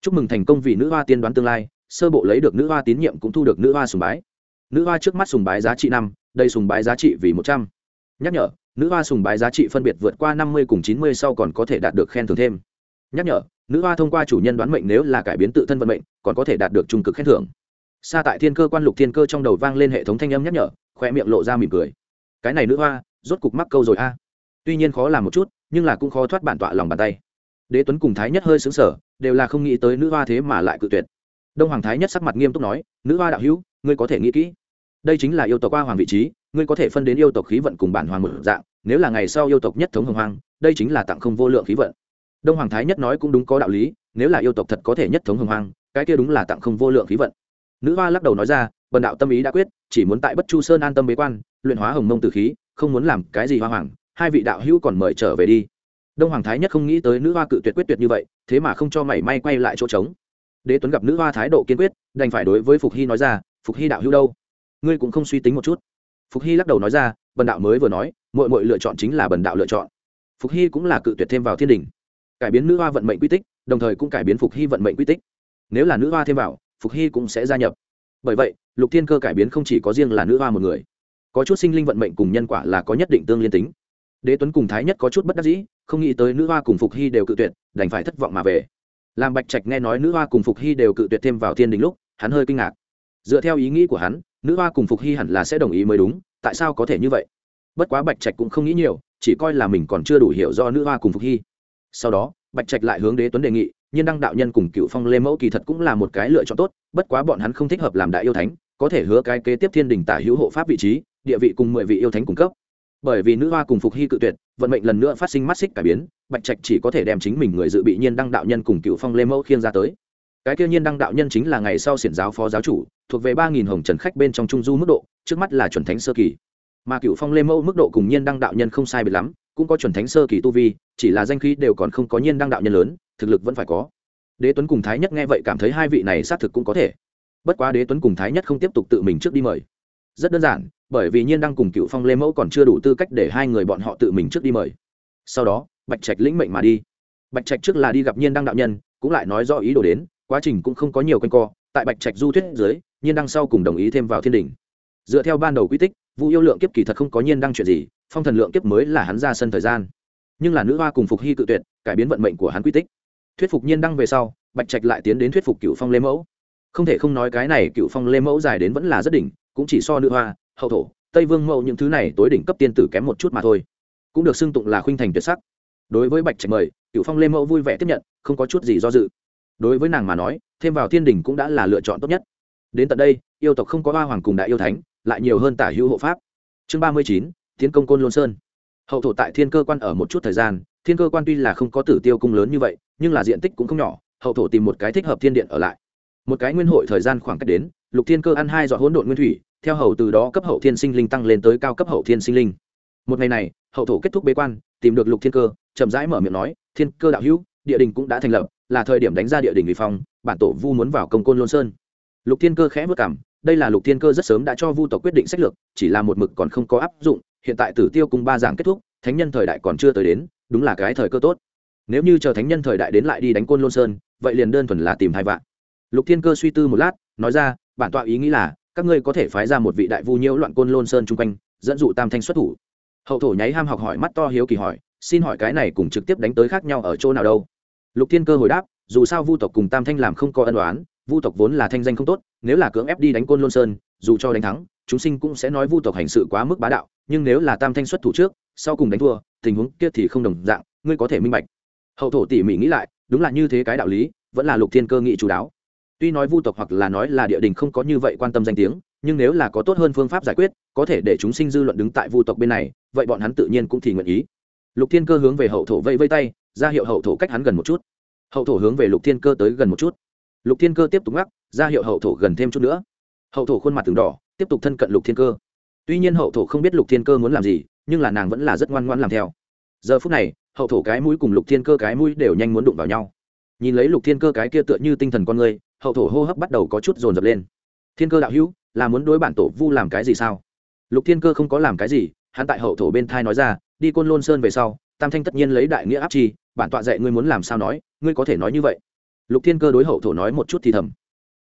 chúc mừng thành công vì nữ hoa tiên đoán tương lai sơ bộ lấy được nữ hoa tín nhiệm cũng thu được nữ hoa sùng bái nữ hoa trước mắt sùng bái giá trị năm đây sùng bái giá trị vì một trăm n h ắ c nhở nữ hoa sùng bái giá trị phân biệt vượt qua năm mươi cùng chín mươi sau còn có thể đạt được khen thưởng thêm nhắc nhở nữ hoa thông qua chủ nhân đoán mệnh nếu là cải biến tự thân vận mệnh còn có thể đạt được trung cực khen thưởng xa tại thiên cơ quan lục thiên cơ trong đầu vang lên hệ thống thanh âm nhắc nhở khoe miệng lộ ra mỉm cười cái này nữ hoa rốt cục mắc câu rồi a tuy nhiên khó làm một chút nhưng là cũng khó thoát bản tọa lòng bàn tay đế tuấn cùng thái nhất hơi xứng sở đều là không nghĩ tới nữ hoa thế mà lại cự tuyệt đông hoàng thái nhất sắc mặt nghiêm túc nói nữ hoa đạo hữu ngươi có thể nghĩ kỹ đây chính là yêu tộc qua hoàng vị trí ngươi có thể phân đến yêu tộc khí vận cùng bản hoàng một dạng nếu là ngày sau yêu tộc nhất thống hồng hoàng đây chính là tặng không vô lượng khí vận đông hoàng thái nhất nói cũng đúng có đạo lý nếu là yêu tộc thật có thể nhất thống hồng hoàng cái kia đúng là tặng không vô lượng khí vận nữ hoa lắc đầu nói ra bần đạo tâm ý đã quyết chỉ muốn tại bất chu sơn an tâm bế quan luyện hóa hồng mông từ khí không muốn làm cái gì hoa hoàng hai vị đạo hữu còn mời trở về đi đông hoàng thái nhất không nghĩ tới nữ hoa cự tuyệt quyết tuyệt như vậy thế mà không cho mảy may quay lại chỗ trống đế tuấn gặp nữ hoa thái độ kiên quyết đành phải đối với phục hy nói ra phục hy đạo hữu đâu ngươi cũng không suy tính một chút phục hy lắc đầu nói ra bần đạo mới vừa nói mọi mọi lựa chọn chính là bần đạo lựa chọn phục hy cũng là cự tuyệt thêm vào thiên đình cải biến nữ hoa vận mệnh quy tích đồng thời cũng cải biến phục hy vận mệnh quy tích nếu là nữ hoa thêm vào phục hy cũng sẽ gia nhập bởi vậy lục thiên cơ cải biến không chỉ có riêng là nữ hoa một người có chút sinh linh vận mệnh cùng nhân quả là có nhất định tương liên tính đế tuấn cùng thái nhất có chút bất đắc dĩ không nghĩ tới nữ hoa cùng phục hy đều cự tuyệt đành phải thất vọng mà về làm bạch trạch nghe nói nữ hoa cùng phục hy đều cự tuyệt thêm vào thiên đình lúc hắn hơi kinh ngạc dựa theo ý nghĩ của hắn nữ hoa cùng phục hy hẳn là sẽ đồng ý mới đúng tại sao có thể như vậy bất quá bạch trạch cũng không nghĩ nhiều chỉ coi là mình còn chưa đủ hiểu do nữ hoa cùng phục hy sau đó bạch trạch lại hướng đế tuấn đề nghị nhiên đăng đạo nhân cùng cựu phong lê mẫu kỳ thật cũng là một cái lựa chọn tốt bất quá bọn hắn không thích hợp làm đại yêu thánh có thể hứa cái kế tiếp thiên đình tả hữu hộ pháp vị trí địa vị cùng mười vị yêu thánh cung cấp bởi vì nữ hoa cùng phục hy cự tuyệt vận mệnh lần nữa phát sinh mắt xích cải biến bạch trạch chỉ có thể đem chính mình người dự bị nhiên đăng đạo nhân cùng cựu phong lê mẫu khiên ra tới cái kia nhiên đăng đạo nhân chính là ngày sau xiển giáo phó giáo chủ thuộc về ba nghìn hồng trần khách bên trong trung du mức độ trước mắt là chuẩn thánh sơ kỳ mà cựu phong lê mẫu mức độ cùng nhiên đăng đạo nhân không sai biệt lắm cũng có chuẩn thánh sơ kỳ tu vi chỉ là danh khí đều còn không có nhiên đăng đạo nhân lớn thực lực vẫn phải có đế tuấn cùng thái nhất nghe vậy cảm thấy hai vị này xác thực cũng có thể bất quá đế tuấn cùng thái nhất không tiếp tục tự mình trước đi mời rất đơn giản bởi vì nhiên đăng cùng cựu phong lê mẫu còn chưa đủ tư cách để hai người bọn họ tự mình trước đi mời sau đó bạch trạch lĩnh mệnh mà đi bạch trạch trước là đi gặp nhiên đăng đạo nhân cũng lại nói do ý đồ đến quá trình cũng không có nhiều quanh co tại bạch trạch du thuyết dưới nhiên đăng sau cùng đồng ý thêm vào thiên đình dựa theo ban đầu quy tích vụ yêu lượng kiếp kỳ thật không có nhiên đăng chuyện gì phong thần lượng kiếp mới là hắn ra sân thời gian nhưng là nữ hoa cùng phục hy cự tuyệt cải biến vận mệnh của hắn quy tích thuyết phục nhiên đăng về sau bạch trạch lại tiến đến thuyết phục cựu phong lê mẫu không thể không nói cái này cựu phong lê mẫu dài đến vẫn là rất đỉnh cũng chỉ so nữ hoa hậu thổ tây vương mẫu những thứ này tối đỉnh cấp tiên tử kém một chút mà thôi cũng được xưng tụng là khuynh thành tuyệt sắc đối với bạch trạch mời cựu phong lê mẫu vui vẻ tiếp nhận không có chút gì do dự đối với nàng mà nói thêm vào thiên đình cũng đã là lựa chọn tốt nhất đến tận đây yêu tộc không có hoa hoàng cùng đại yêu thánh lại nhiều hơn tả hữu hộ pháp chương ba mươi chín tiến công côn lôn sơn hậu thổ tại thiên cơ quan ở một chút thời gian thiên cơ quan tuy là không có tử tiêu cung lớn như vậy nhưng là diện tích cũng không nhỏ hậu thổ tìm một cái thích hợp thiên điện ở lại một cái nguyên hội thời gian khoảng cách đến lục thiên cơ ăn hai dọn hỗn độn nguyên thủy theo hầu từ đó cấp hậu thiên sinh linh tăng lên tới cao cấp hậu thiên sinh linh một ngày này hậu thổ kết thúc bế quan tìm được lục thiên cơ chậm rãi mở miệng nói thiên cơ đạo hữu địa đình cũng đã thành lập là thời điểm đánh ra địa đỉnh uy phong bản tổ vu muốn vào công côn lôn sơn lục thiên cơ khẽ vất cảm đây là lục thiên cơ rất sớm đã cho vu tộc quyết định sách lược chỉ là một mực còn không có áp dụng hiện tại tử tiêu cung ba dạng kết thúc thánh nhân thời đại còn chưa tới đến đúng là cái thời cơ tốt nếu như chờ thánh nhân thời đại đến lại đi đánh côn lôn sơn vậy liền đơn thuần là tìm hai vạn lục thiên cơ suy tư một lát nói ra bản tọa ý nghĩ là các ngươi có thể phái ra một vị đại vu nhiễu loạn côn lôn sơn chung quanh dẫn dụ tam thanh xuất thủ hậu thổ nháy ham học hỏi mắt to hiếu kỳ hỏi xin hỏi cái này cùng trực tiếp đánh tới khác nhau ở chỗ nào đâu lục thiên cơ hồi đáp dù sao vu tộc cùng tam thanh làm không có ân đoán vu tộc vốn là thanh danh không tốt nếu là cưỡng ép đi đánh côn lôn sơn dù cho đánh thắng chúng sinh cũng sẽ nói vu tộc hành sự quá mức bá đạo nhưng nếu là tam thanh xuất thủ trước sau cùng đánh thua tình huống kia thì không đồng dạng ngươi có thể minh bạch hậu thổ tỉ mỉ nghĩ lại đúng là như thế cái đạo lý vẫn là lục thiên cơ nghị chú đáo tuy nói vu tộc hoặc là nói là địa đình không có như vậy quan tâm danh tiếng nhưng nếu là có tốt hơn phương pháp giải quyết có thể để chúng sinh dư luận đứng tại vu tộc bên này vậy bọn hắn tự nhiên cũng thì nguyện ý lục thiên cơ hướng về hậu thổ vây vây tay ra hiệu hậu thổ cách hắn gần một chút hậu thổ hướng về lục thiên cơ tới gần một chút lục thiên cơ tiếp tục ngắc ra hiệu hậu thổ gần thêm chút nữa hậu thổ khuôn mặt từng đỏ tiếp tục thân cận lục thiên cơ tuy nhiên hậu thổ không biết lục thiên cơ muốn làm gì nhưng là nàng vẫn là rất ngoan ngoan làm theo giờ phút này hậu thổ cái mũi cùng lục thiên cơ cái mũi đều nhanh muốn đụng vào nhau nhìn lấy lục thiên cơ cái kia tựa như tinh thần con người hậu thổ hô hấp bắt đầu có chút dồn dập lên thiên cơ đạo hữu là muốn đối bản tổ vu làm cái gì sao lục thiên cơ không có làm cái gì hắn tại hậu thổ bên thai nói ra đi côn lôn sơn về sau tam thanh tất nhiên lấy đại nghĩa áp chi bản tọa dạy ngươi muốn làm sao nói ngươi có thể nói như vậy lục thiên cơ đối hậu thổ nói một chút thì thầm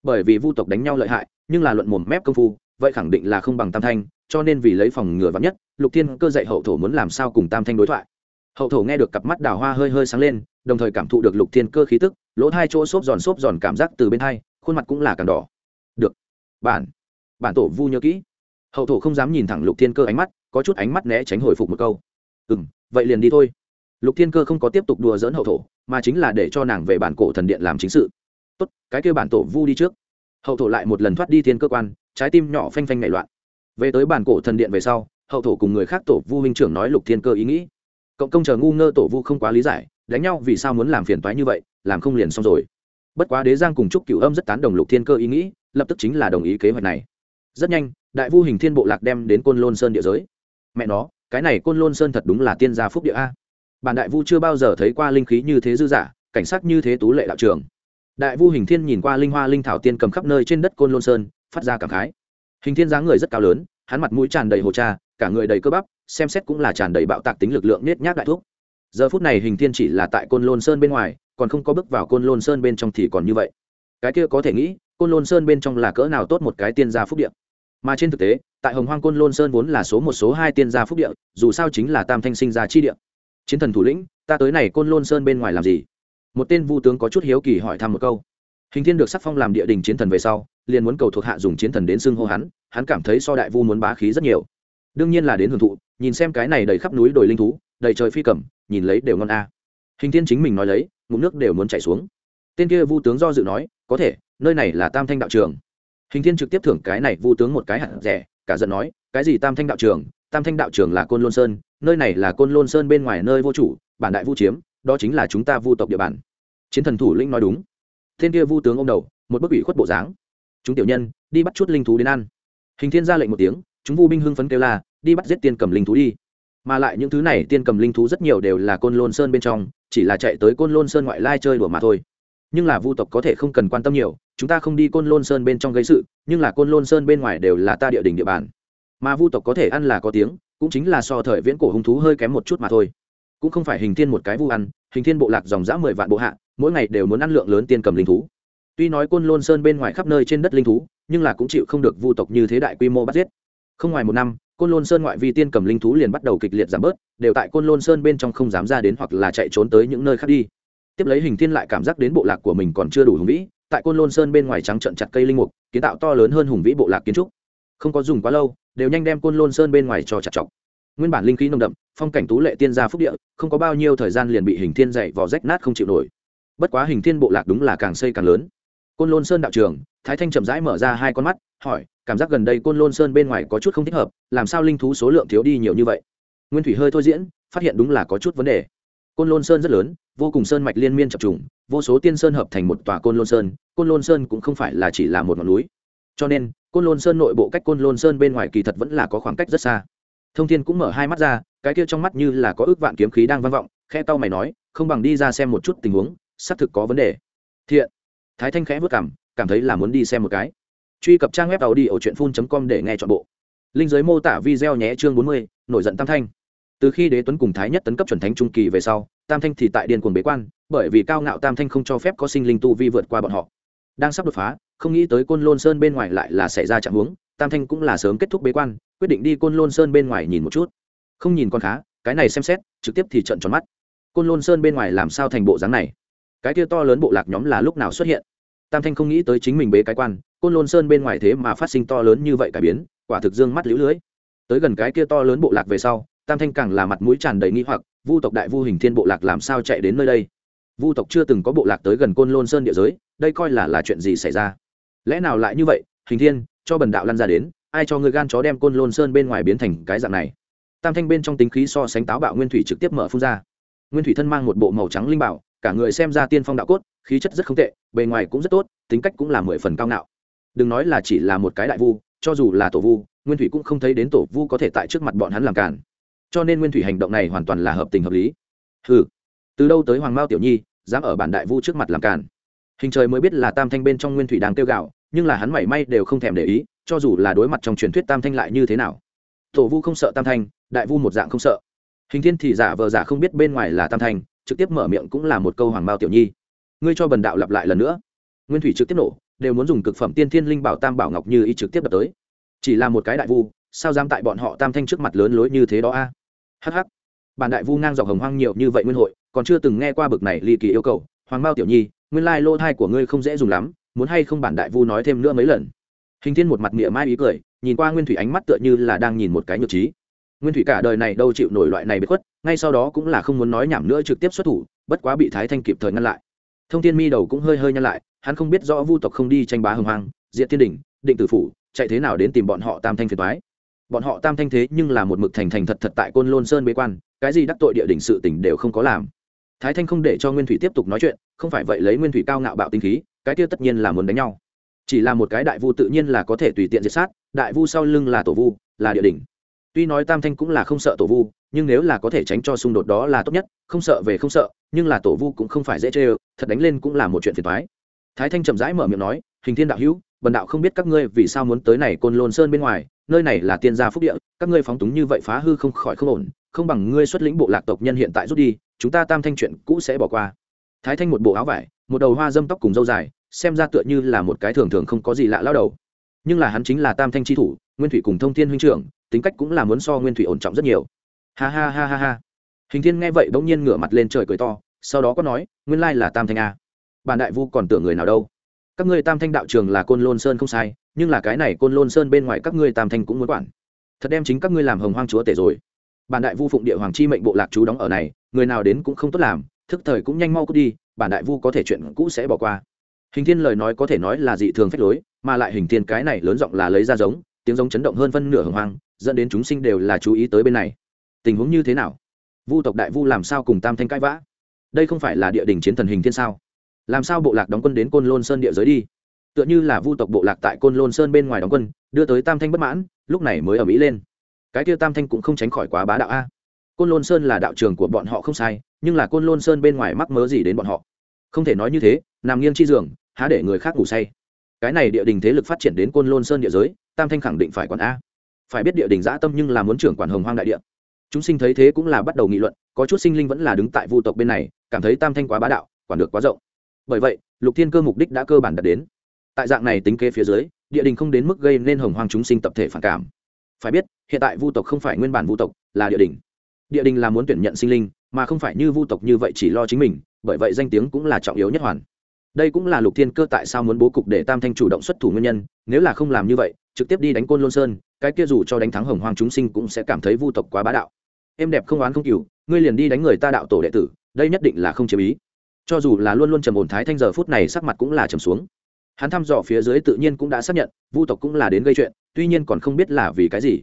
bởi vì vu tộc đánh nhau lợi hại nhưng là luận mồm mép công phu vậy khẳng định là không bằng tam thanh cho nên vì lấy phòng ngừa vắng nhất lục thiên cơ dạy hậu thổ muốn làm sao cùng tam thanh đối thoại hậu thổ nghe được cặp mắt đào hoa hơi hơi sáng lên đồng thời cảm thụ được lục thiên cơ khí tức lỗ hai chỗ xốp giòn xốp giòn cảm giác từ bên hai khuôn mặt cũng là càng đỏ được bản bản tổ vu nhớ kỹ hậu thổ không dám nhìn thẳng lục thiên cơ ánh mắt có chút ánh mắt né tránh hồi phục một câu ừ m vậy liền đi thôi lục thiên cơ không có tiếp tục đùa dỡn hậu thổ mà chính là để cho nàng về bản cổ thần điện làm chính sự tốt cái kêu bản tổ vu đi trước hậu thổ lại một lần thoát đi thiên cơ quan trái tim nhỏ phanh phanh nảy loạn về tới bản cổ thần điện về sau hậu thổ cùng người khác tổ vu huynh trưởng nói lục thiên cơ ý nghĩ cộng công chờ ngu ngơ tổ vu không quá lý giải đánh nhau vì sao muốn làm phiền toái như vậy làm không liền xong rồi bất quá đế giang cùng chúc cửu âm rất tán đồng lục thiên cơ ý nghĩ lập tức chính là đồng ý kế hoạch này rất nhanh đại vu hình thiên bộ lạc đem đến côn lôn sơn địa giới mẹ nó cái này côn lôn sơn thật đúng là tiên gia phúc địa a bản đại vu chưa bao giờ thấy qua linh khí như thế dư giả cảnh sắc như thế tú lệ đạo trường đại vu hình thiên nhìn qua linh hoa linh thảo tiên cầm khắp nơi trên đất côn lôn sơn phát ra cảm khái hình thiên dáng người rất cao lớn hắn mặt mũi tràn đầy hồ cha cả người đầy cơ bắp xem xét cũng là tràn đầy bạo tạc tính lực lượng nết nhác đại thuốc giờ phút này hình thiên chỉ là tại côn lôn sơn bên ngoài còn không có bước vào côn lôn sơn bên trong thì còn như vậy cái kia có thể nghĩ côn lôn sơn bên trong là cỡ nào tốt một cái tiên gia phúc địa, mà trên thực tế tại hồng hoang côn lôn sơn vốn là số một số hai tiên gia phúc địa dù sao chính là tam thanh sinh ra chi địa chiến thần thủ lĩnh ta tới này côn lôn sơn bên ngoài làm gì một tên vu tướng có chút hiếu kỳ hỏi thăm một câu hình thiên được sắc phong làm địa đình chiến thần về sau liền muốn cầu thuộc hạ dùng chiến thần đến xưng hô hắn hắn cảm thấy so đại vu muốn bá khí rất nhiều đương nhiên là đến hưởng thụ nhìn xem cái này đầy khắp núi đồi linh thú đầy trời phi cầm nhìn lấy đều ngon a hình thiên chính mình nói lấy ngụm nước đều muốn chảy xuống tên kia vu tướng do dự nói có thể nơi này là tam thanh đạo trường hình thiên trực tiếp thưởng cái này vu tướng một cái hạt rẻ cả giận nói cái gì tam thanh đạo trường tam thanh đạo trường là côn lôn sơn nơi này là côn lôn sơn bên ngoài nơi vô chủ bản đại vu chiếm đó chính là chúng ta vu tộc địa bàn chiến thần thủ lĩnh nói đúng Thiên kia vu tướng ôm đầu một bức ủy khuất bộ dáng chúng tiểu nhân đi bắt chút linh thú đến ăn hình thiên ra lệnh một tiếng chúng vu binh hưng phấn kêu là đi bắt giết tiên cầm linh thú đi mà lại những thứ này tiên cầm linh thú rất nhiều đều là côn lôn sơn bên trong chỉ là chạy tới côn lôn sơn ngoại lai chơi đùa mà thôi nhưng là vu tộc có thể không cần quan tâm nhiều chúng ta không đi côn lôn sơn bên trong gây sự nhưng là côn lôn sơn bên ngoài đều là ta địa đình địa bàn mà vu tộc có thể ăn là có tiếng cũng chính là so thời viễn cổ hung thú hơi kém một chút mà thôi cũng không phải hình thiên một cái vu ăn hình thiên bộ lạc dòng dã mười vạn bộ hạ mỗi ngày đều muốn ăn lượng lớn tiên cầm linh thú tuy nói côn lôn sơn bên ngoài khắp nơi trên đất linh thú nhưng là cũng chịu không được vu tộc như thế đại quy mô bắt giết không ngoài một năm côn lôn sơn ngoại vi tiên cầm linh thú liền bắt đầu kịch liệt giảm bớt đều tại côn lôn sơn bên trong không dám ra đến hoặc là chạy trốn tới những nơi khác đi tiếp lấy hình thiên lại cảm giác đến bộ lạc của mình còn chưa đủ hùng vĩ tại côn lôn sơn bên ngoài trắng trận chặt cây linh mục kiến tạo to lớn hơn hùng vĩ bộ lạc kiến trúc không có dùng quá lâu đều nhanh đem côn lôn sơn bên ngoài cho chặt chọc nguyên bản linh khí nồng đậm phong cảnh tú lệ tiên gia phúc địa không có bao nhiêu thời gian liền bị hình thiên dạy vò rách nát không chịu nổi bất quá hình thiên bộ lạc đúng là càng xây càng lớn côn lôn sơn đạo trường thái thanh chậm rãi mở ra hai con mắt hỏi cảm giác gần đây côn lôn sơn bên ngoài có chút không thích hợp làm sao linh thú số lượng thiếu đi nhiều như vậy nguyên thủy hơi thôi diễn phát hiện đúng là có chút vấn đề côn lôn sơn rất lớn vô cùng sơn mạch liên miên chập trùng vô số tiên sơn hợp thành một tòa côn lôn sơn côn lôn sơn cũng không phải là chỉ là một ngọn núi cho nên côn lôn sơn nội bộ cách côn lôn sơn bên ngoài kỳ thật vẫn là có khoảng cách rất xa thông thiên cũng mở hai mắt ra cái kia trong mắt như là có ước vạn kiếm khí đang vang vọng khe tao mày nói không bằng đi ra xem một chút tình huống xác thực có vấn đề thiện thái thanh khẽ vất cằm, cảm thấy là muốn đi xem một cái truy cập trang web tàu đi ở truyện com để nghe chọn bộ linh giới mô tả video nhé chương 40, nổi giận tăng thanh từ khi đế tuấn cùng thái nhất tấn cấp chuẩn thánh trung kỳ về sau tam thanh thì tại điên cuồng bế quan bởi vì cao ngạo tam thanh không cho phép có sinh linh tu vi vượt qua bọn họ đang sắp đột phá không nghĩ tới côn lôn sơn bên ngoài lại là xảy ra trạng huống tam thanh cũng là sớm kết thúc bế quan quyết định đi côn lôn sơn bên ngoài nhìn một chút không nhìn con khá cái này xem xét trực tiếp thì trận tròn mắt côn lôn sơn bên ngoài làm sao thành bộ dáng này cái kia to lớn bộ lạc nhóm là lúc nào xuất hiện tam thanh không nghĩ tới chính mình bế cái quan côn lôn sơn bên ngoài thế mà phát sinh to lớn như vậy cả biến quả thực dương mắt lũ lưới tới gần cái kia to lớn bộ lạc về sau tam thanh càng là mặt mũi tràn đầy nghi hoặc vu tộc đại vu hình thiên bộ lạc làm sao chạy đến nơi đây vu tộc chưa từng có bộ lạc tới gần côn lôn sơn địa giới đây coi là là chuyện gì xảy ra lẽ nào lại như vậy hình thiên cho bần đạo lăn ra đến ai cho người gan chó đem côn lôn sơn bên ngoài biến thành cái dạng này tam thanh bên trong tính khí so sánh táo bạo nguyên thủy trực tiếp mở phun ra nguyên thủy thân mang một bộ màu trắng linh bảo cả người xem ra tiên phong đạo cốt khí chất rất không tệ bề ngoài cũng rất tốt tính cách cũng là mười phần cao ngạo đừng nói là chỉ là một cái đại vu cho dù là tổ vu nguyên thủy cũng không thấy đến tổ vu có thể tại trước mặt bọn hắn làm cản cho nên nguyên thủy hành động này hoàn toàn là hợp tình hợp lý ừ từ đâu tới hoàng mao tiểu nhi dám ở bản đại vu trước mặt làm cản hình trời mới biết là tam thanh bên trong nguyên thủy đang tiêu gạo nhưng là hắn mảy may đều không thèm để ý cho dù là đối mặt trong truyền thuyết tam thanh lại như thế nào tổ vu không sợ tam thanh đại vu một dạng không sợ hình thiên thì giả vờ giả không biết bên ngoài là tam thanh trực tiếp mở miệng cũng là một câu hoàng mao tiểu nhi ngươi cho bần đạo lặp lại lần nữa nguyên thủy trực tiếp nổ đều muốn dùng cực phẩm tiên thiên linh bảo tam bảo ngọc như y trực tiếp đập tới chỉ là một cái đại vu sao dám tại bọn họ tam thanh trước mặt lớn lối như thế đó a hắc hắc, bản đại vu ngang dọc hồng hoang nhiều như vậy nguyên hội còn chưa từng nghe qua bực này ly kỳ yêu cầu hoàng mao tiểu nhi nguyên lai lô thai của ngươi không dễ dùng lắm muốn hay không bản đại vu nói thêm nữa mấy lần hình thiên một mặt mỉa mai ý cười nhìn qua nguyên thủy ánh mắt tựa như là đang nhìn một cái nhược trí nguyên thủy cả đời này đâu chịu nổi loại này bất khuất ngay sau đó cũng là không muốn nói nhảm nữa trực tiếp xuất thủ bất quá bị thái thanh kịp thời ngăn lại thông thiên mi đầu cũng hơi hơi nhăn lại hắn không biết rõ vu tộc không đi tranh bá hồng hoang diện thiên đình định tử phủ chạy thế nào đến tìm bọn họ tam thanh phiền toái bọn họ tam thanh thế nhưng là một mực thành thành thật thật tại côn lôn sơn bế quan cái gì đắc tội địa đỉnh sự tỉnh đều không có làm thái thanh không để cho nguyên thủy tiếp tục nói chuyện không phải vậy lấy nguyên thủy cao ngạo bạo tinh khí cái kia tất nhiên là muốn đánh nhau chỉ là một cái đại vu tự nhiên là có thể tùy tiện diệt sát đại vu sau lưng là tổ vu là địa đỉnh tuy nói tam thanh cũng là không sợ tổ vu nhưng nếu là có thể tránh cho xung đột đó là tốt nhất không sợ về không sợ nhưng là tổ vu cũng không phải dễ chê ơ thật đánh lên cũng là một chuyện phiền thoái thái thanh chậm rãi mở miệng nói hình thiên đạo hữu bần đạo không biết các ngươi vì sao muốn tới này côn lôn sơn bên ngoài nơi này là tiên gia phúc địa các ngươi phóng túng như vậy phá hư không khỏi không ổn không bằng ngươi xuất lĩnh bộ lạc tộc nhân hiện tại rút đi chúng ta tam thanh chuyện cũ sẽ bỏ qua thái thanh một bộ áo vải một đầu hoa dâm tóc cùng dâu dài xem ra tựa như là một cái thường thường không có gì lạ lao đầu nhưng là hắn chính là tam thanh tri thủ nguyên thủy cùng thông thiên huynh trưởng tính cách cũng là muốn so nguyên thủy ổn trọng rất nhiều ha ha ha ha ha hình thiên nghe vậy bỗng nhiên ngửa mặt lên trời cười to sau đó có nói nguyên lai là tam thanh a bản đại vu còn tưởng người nào đâu các ngươi tam thanh đạo trường là côn lôn sơn không sai nhưng là cái này côn lôn sơn bên ngoài các ngươi tam thanh cũng muốn quản thật đem chính các ngươi làm hồng hoang chúa tể rồi bản đại vu phụng địa hoàng chi mệnh bộ lạc chú đóng ở này người nào đến cũng không tốt làm thức thời cũng nhanh mau cút đi bản đại vu có thể chuyện cũ sẽ bỏ qua hình thiên lời nói có thể nói là dị thường phách lối mà lại hình thiên cái này lớn giọng là lấy ra giống tiếng giống chấn động hơn phân nửa hồng hoang dẫn đến chúng sinh đều là chú ý tới bên này tình huống như thế nào vu tộc đại vu làm sao cùng tam thanh cãi vã đây không phải là địa đình chiến thần hình thiên sao làm sao bộ lạc đóng quân đến côn lôn sơn địa giới đi tựa như là vu tộc bộ lạc tại côn lôn sơn bên ngoài đóng quân đưa tới tam thanh bất mãn lúc này mới ở mỹ lên cái kia tam thanh cũng không tránh khỏi quá bá đạo a côn lôn sơn là đạo trường của bọn họ không sai nhưng là côn lôn sơn bên ngoài mắc mớ gì đến bọn họ không thể nói như thế nằm nghiêng chi giường há để người khác ngủ say cái này địa đình thế lực phát triển đến côn lôn sơn địa giới tam thanh khẳng định phải quản a phải biết địa đình dã tâm nhưng là muốn trưởng quản hồng hoang đại địa chúng sinh thấy thế cũng là bắt đầu nghị luận có chút sinh linh vẫn là đứng tại vu tộc bên này cảm thấy tam thanh quá bá đạo quản được quá rộng bởi vậy lục thiên cơ mục đích đã cơ bản đạt đến tại dạng này tính kế phía dưới địa đình không đến mức gây nên hồng hoang chúng sinh tập thể phản cảm phải biết hiện tại vu tộc không phải nguyên bản vu tộc là địa đình địa đình là muốn tuyển nhận sinh linh mà không phải như vu tộc như vậy chỉ lo chính mình bởi vậy danh tiếng cũng là trọng yếu nhất hoàn đây cũng là lục thiên cơ tại sao muốn bố cục để tam thanh chủ động xuất thủ nguyên nhân nếu là không làm như vậy trực tiếp đi đánh côn lôn sơn cái kia dù cho đánh thắng hồng hoang chúng sinh cũng sẽ cảm thấy vu tộc quá bá đạo em đẹp không oán không cừu ngươi liền đi đánh người ta đạo tổ đệ tử đây nhất định là không chế bí cho dù là luôn luôn trầm ổn thái thanh giờ phút này sắc mặt cũng là trầm xuống hắn thăm dò phía dưới tự nhiên cũng đã xác nhận vu tộc cũng là đến gây chuyện tuy nhiên còn không biết là vì cái gì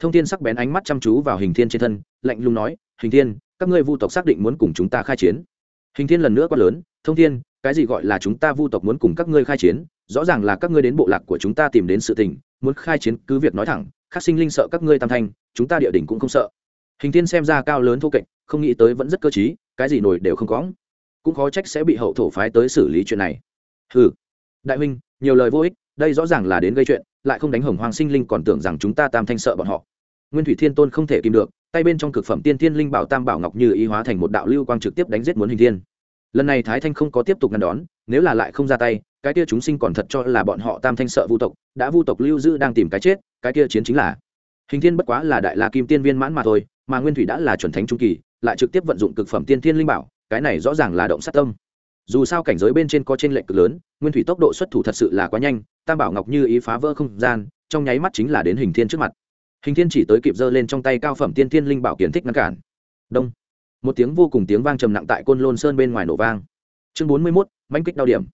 thông thiên sắc bén ánh mắt chăm chú vào hình thiên trên thân lạnh lùng nói hình thiên các ngươi vu tộc xác định muốn cùng chúng ta khai chiến hình thiên lần nữa quát lớn thông thiên cái gì gọi là chúng ta vu tộc muốn cùng các ngươi khai chiến rõ ràng là các ngươi đến bộ lạc của chúng ta tìm đến sự tình muốn khai chiến cứ việc nói thẳng khắc sinh linh sợ các ngươi tam thanh chúng ta địa đình cũng không sợ hình thiên xem ra cao lớn thô kệch không nghĩ tới vẫn rất cơ t cái gì nổi đều không cóng cũng khó trách sẽ bị hậu thổ phái tới xử lý chuyện này ừ đại huynh nhiều lời vô ích đây rõ ràng là đến gây chuyện lại không đánh hồng hoàng sinh linh còn tưởng rằng chúng ta tam thanh sợ bọn họ nguyên thủy thiên tôn không thể kìm được tay bên trong cực phẩm tiên thiên linh bảo tam bảo ngọc như ý hóa thành một đạo lưu quang trực tiếp đánh giết muốn hình thiên lần này thái thanh không có tiếp tục ngăn đón nếu là lại không ra tay cái kia chúng sinh còn thật cho là bọn họ tam thanh sợ vu tộc đã vu tộc lưu giữ đang tìm cái chết cái kia chiến chính là hình thiên bất quá là đại la kim tiên viên mãn mà thôi mà nguyên thủy đã là chuẩn thánh trung kỳ lại trực tiếp vận dụng cực phẩm tiên thiên linh bảo cái này rõ ràng là động sát tâm dù sao cảnh giới bên trên có trên lệnh cực lớn nguyên thủy tốc độ xuất thủ thật sự là quá nhanh tam bảo ngọc như ý phá vỡ không gian trong nháy mắt chính là đến hình thiên trước mặt hình thiên chỉ tới kịp giơ lên trong tay cao phẩm tiên thiên linh bảo kiến thích ngăn cản đông một tiếng vô cùng tiếng vang trầm nặng tại côn lôn sơn bên ngoài nổ vang chương bốn mươi mốt manh kích đao điểm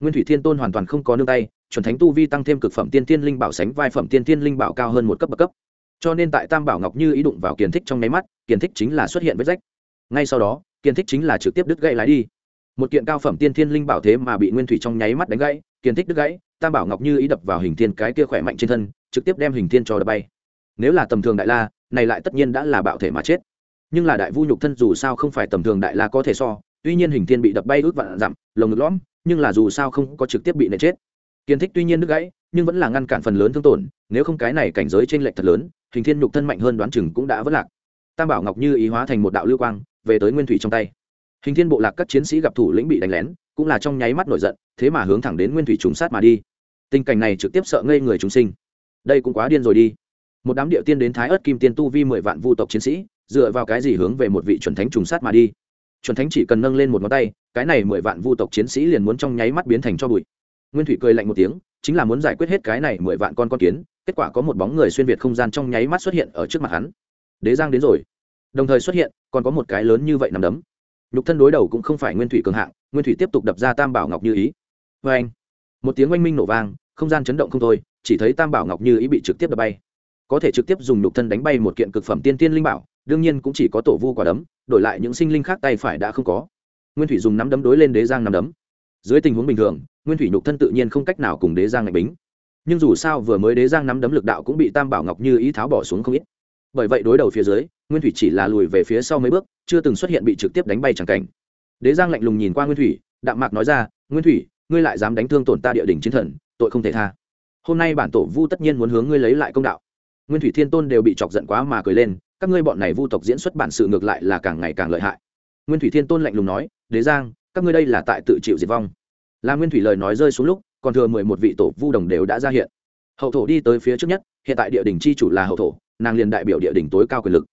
nguyên thủy thiên tôn hoàn toàn không có nương tay chuẩn thánh tu vi tăng thêm cực phẩm tiên thiên linh bảo sánh vai phẩm tiên thiên linh bảo cao hơn một cấp bậc cấp cho nên tại tam bảo ngọc như ý đụng vào kiến thích trong nháy mắt kiến thích chính là xuất hiện vết rách ngay sau đó Kiến thích chính là trực tiếp đứt gãy lái đi một kiện cao phẩm tiên thiên linh bảo thế mà bị nguyên thủy trong nháy mắt đánh gãy kiến thích đứt gãy tam bảo ngọc như ý đập vào hình thiên cái kia khỏe mạnh trên thân trực tiếp đem hình thiên cho đập bay nếu là tầm thường đại la này lại tất nhiên đã là bạo thể mà chết nhưng là đại vu nhục thân dù sao không phải tầm thường đại la có thể so tuy nhiên hình thiên bị đập bay ước vạn dặm lồng ngực lõm nhưng là dù sao không có trực tiếp bị nện chết kiến thích tuy nhiên đứt gãy nhưng vẫn là ngăn cản phần lớn thương tổn nếu không cái này cảnh giới t lệch thật lớn hình thiên nhục thân mạnh hơn đoán chừng cũng đã vỡ lạc tam bảo ngọc như ý hóa thành một đạo lưu quang về tới nguyên thủy trong tay hình thiên bộ lạc các chiến sĩ gặp thủ lĩnh bị đánh lén cũng là trong nháy mắt nổi giận thế mà hướng thẳng đến nguyên thủy trùng sát mà đi tình cảnh này trực tiếp sợ ngây người chúng sinh đây cũng quá điên rồi đi một đám địa tiên đến thái ớt kim tiên tu vi mười vạn vu tộc chiến sĩ dựa vào cái gì hướng về một vị chuẩn thánh trùng sát mà đi chuẩn thánh chỉ cần nâng lên một ngón tay cái này mười vạn vu tộc chiến sĩ liền muốn trong nháy mắt biến thành cho bụi nguyên thủy cười lạnh một tiếng chính là muốn giải quyết hết cái này mười vạn con con kiến kết quả có một bóng người xuyên việt không gian trong nháy mắt xuất hiện ở trước mặt hắn đế giang đến rồi đồng thời xuất hiện còn có một cái lớn như vậy nằm đấm nhục thân đối đầu cũng không phải nguyên thủy cường hạng nguyên thủy tiếp tục đập ra tam bảo ngọc như ý vê anh một tiếng oanh minh nổ vang không gian chấn động không thôi chỉ thấy tam bảo ngọc như ý bị trực tiếp đập bay có thể trực tiếp dùng nhục thân đánh bay một kiện cực phẩm tiên tiên linh bảo đương nhiên cũng chỉ có tổ vu quả đấm đổi lại những sinh linh khác tay phải đã không có nguyên thủy dùng nắm đấm đối lên đế giang nắm đấm dưới tình huống bình thường nguyên thủy nhục thân tự nhiên không cách nào cùng đế giang ngạch bính nhưng dù sao vừa mới đế giang nắm đấm lực đạo cũng bị tam bảo ngọc như ý tháo bỏ xuống không ít bởi vậy đối đầu phía dưới nguyên thủy chỉ là lùi về phía sau mấy bước chưa từng xuất hiện bị trực tiếp đánh bay c h ẳ n g cảnh đế giang lạnh lùng nhìn qua nguyên thủy đạm mạc nói ra nguyên thủy ngươi lại dám đánh thương tổn ta địa đình chiến thần tội không thể tha hôm nay bản tổ vu tất nhiên muốn hướng ngươi lấy lại công đạo nguyên thủy thiên tôn đều bị chọc giận quá mà cười lên các ngươi bọn này vu tộc diễn xuất bản sự ngược lại là càng ngày càng lợi hại nguyên thủy thiên tôn lạnh lùng nói đế giang các ngươi đây là tại tự chịu diệt vong là nguyên thủy lời nói rơi xuống lúc còn thừa mười một vị tổ vu đồng đều đã ra hiện hậu thổ đi tới phía trước nhất hiện tại địa đình c h i chủ là hậu thổ nàng liền đại biểu địa đình tối cao quyền lực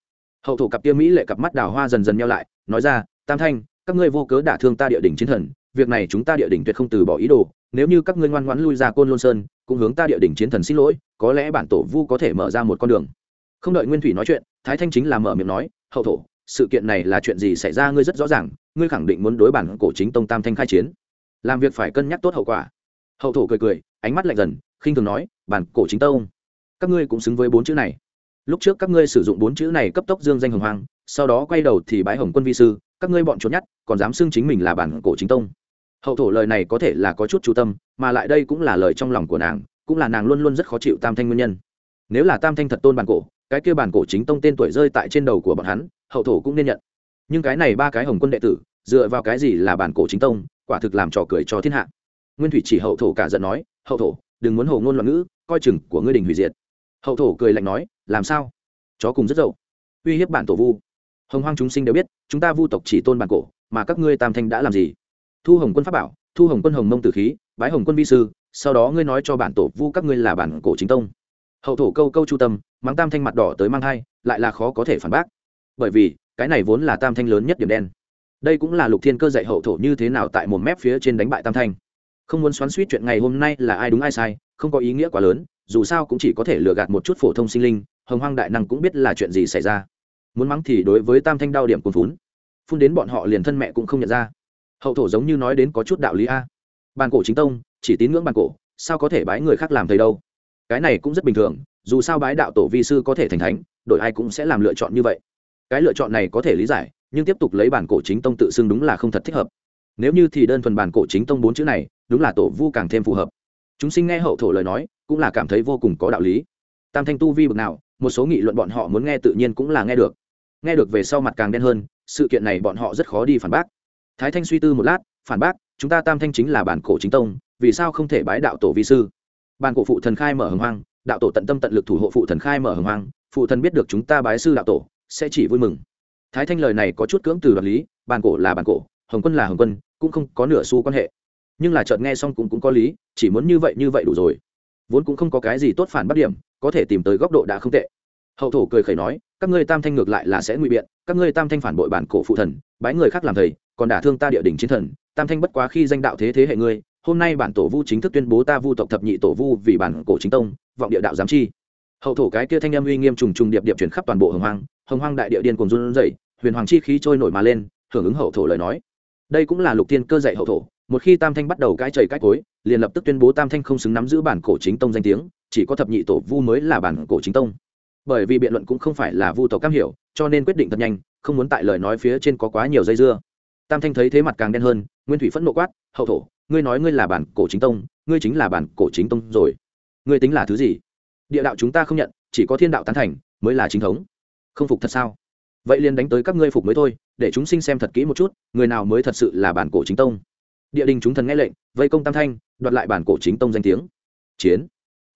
hậu thủ cặp kia mỹ lệ cặp mắt đào hoa dần dần nhau lại nói ra tam thanh các ngươi vô cớ đả thương ta địa đỉnh chiến thần việc này chúng ta địa đỉnh tuyệt không từ bỏ ý đồ nếu như các ngươi ngoan ngoãn lui ra côn lôn sơn cũng hướng ta địa đỉnh chiến thần xin lỗi có lẽ bản tổ vu có thể mở ra một con đường không đợi nguyên thủy nói chuyện thái thanh chính là mở miệng nói hậu thổ sự kiện này là chuyện gì xảy ra ngươi rất rõ ràng ngươi khẳng định muốn đối bản cổ chính tông tam thanh khai chiến làm việc phải cân nhắc tốt hậu quả hậu thổ cười cười ánh mắt lạnh dần khinh thường nói bản cổ chính tông các ngươi cũng xứng với bốn chữ này lúc trước các ngươi sử dụng bốn chữ này cấp tốc dương danh hồng hoang sau đó quay đầu thì bái hồng quân vi sư các ngươi bọn trốn nhất còn dám xưng chính mình là bản cổ chính tông hậu thổ lời này có thể là có chút chú tâm mà lại đây cũng là lời trong lòng của nàng cũng là nàng luôn luôn rất khó chịu tam thanh nguyên nhân nếu là tam thanh thật tôn bản cổ cái kia bản cổ chính tông tên tuổi rơi tại trên đầu của bọn hắn hậu thổ cũng nên nhận nhưng cái này ba cái hồng quân đệ tử dựa vào cái gì là bản cổ chính tông quả thực làm trò cười cho thiên hạ nguyên thủy chỉ hậu thổ cả giận nói hậu thổ đừng muốn hồ ngôn loạn ngữ coi chừng của ngươi đình hủy diệt hậu thổ cười lạnh nói làm sao chó cùng rất dậu uy hiếp bản tổ vu hồng hoang chúng sinh đều biết chúng ta vu tộc chỉ tôn bản cổ mà các ngươi tam thanh đã làm gì thu hồng quân pháp bảo thu hồng quân hồng mông tử khí bái hồng quân vi sư sau đó ngươi nói cho bản tổ vu các ngươi là bản cổ chính tông hậu thổ câu câu chu tâm mắng tam thanh mặt đỏ tới mang hai lại là khó có thể phản bác bởi vì cái này vốn là tam thanh lớn nhất điểm đen đây cũng là lục thiên cơ dạy hậu thổ như thế nào tại một mép phía trên đánh bại tam thanh không muốn xoắn suýt chuyện ngày hôm nay là ai đúng ai sai không có ý nghĩa quá lớn dù sao cũng chỉ có thể lừa gạt một chút phổ thông sinh linh hồng hoang đại năng cũng biết là chuyện gì xảy ra muốn mắng thì đối với tam thanh đao điểm cồn phún phun đến bọn họ liền thân mẹ cũng không nhận ra hậu thổ giống như nói đến có chút đạo lý a bàn cổ chính tông chỉ tín ngưỡng bàn cổ sao có thể bái người khác làm thầy đâu cái này cũng rất bình thường dù sao bái đạo tổ vi sư có thể thành thánh đổi ai cũng sẽ làm lựa chọn như vậy cái lựa chọn này có thể lý giải nhưng tiếp tục lấy bản cổ chính tông tự xưng đúng là không thật thích hợp nếu như thì đơn thuần bản cổ chính tông bốn chữ này đúng là tổ vu càng thêm phù hợp chúng sinh nghe hậu thổ lời nói cũng là cảm thấy vô cùng có đạo lý tam thanh tu vi bực nào một số nghị luận bọn họ muốn nghe tự nhiên cũng là nghe được nghe được về sau mặt càng đen hơn sự kiện này bọn họ rất khó đi phản bác thái thanh suy tư một lát phản bác chúng ta tam thanh chính là bản cổ chính tông vì sao không thể bái đạo tổ vi sư bản cổ phụ thần khai mở hồng hoang đạo tổ tận tâm tận lực thủ hộ phụ thần khai mở hồng hoang phụ thần biết được chúng ta bái sư đạo tổ sẽ chỉ vui mừng thái thanh lời này có chút cưỡng từ đoạt lý bản cổ là bản cổ hồng quân là hồng quân cũng không có nửa xu quan hệ nhưng là chợt nghe xong cũng cũng có lý chỉ muốn như vậy như vậy đủ rồi vốn cũng không có cái gì tốt phản bắt điểm có thể tìm tới góc độ đã không tệ hậu thổ cười khẩy nói các ngươi tam thanh ngược lại là sẽ ngụy biện các ngươi tam thanh phản bội bản cổ phụ thần bái người khác làm thầy còn đả thương ta địa đình chiến thần tam thanh bất quá khi danh đạo thế thế hệ ngươi hôm nay bản tổ vu chính thức tuyên bố ta vu tộc thập nhị tổ vu vì bản cổ chính tông vọng địa đạo giám chi hậu thổ cái kia thanh âm uy nghiêm trùng trùng điệp điệp chuyển khắp toàn bộ hồng hoang hồng hoang đại địa điên cùng run rẩy huyền hoàng chi khí trôi nổi mà lên hưởng ứng hậu thổ lời nói đây cũng là lục tiên cơ dạy hậu thổ một khi tam thanh bắt đầu cãi chảy cãi cối liền lập tức tuyên bố tam thanh không xứng nắm giữ bản cổ chính tông danh tiếng chỉ có thập nhị tổ vu mới là bản cổ chính tông bởi vì biện luận cũng không phải là vu tổ cam hiểu cho nên quyết định thật nhanh không muốn tại lời nói phía trên có quá nhiều dây dưa tam thanh thấy thế mặt càng đen hơn nguyên thủy phẫn nộ quát hậu thổ ngươi nói ngươi là bản cổ chính tông ngươi chính là bản cổ chính tông rồi ngươi tính là thứ gì địa đạo chúng ta không nhận chỉ có thiên đạo tán thành mới là chính thống không phục thật sao vậy liền đánh tới các ngươi phục mới thôi để chúng sinh xem thật kỹ một chút người nào mới thật sự là bản cổ chính tông địa đình chúng thần nghe lệnh vây công tam thanh đoạt lại bản cổ chính tông danh tiếng chiến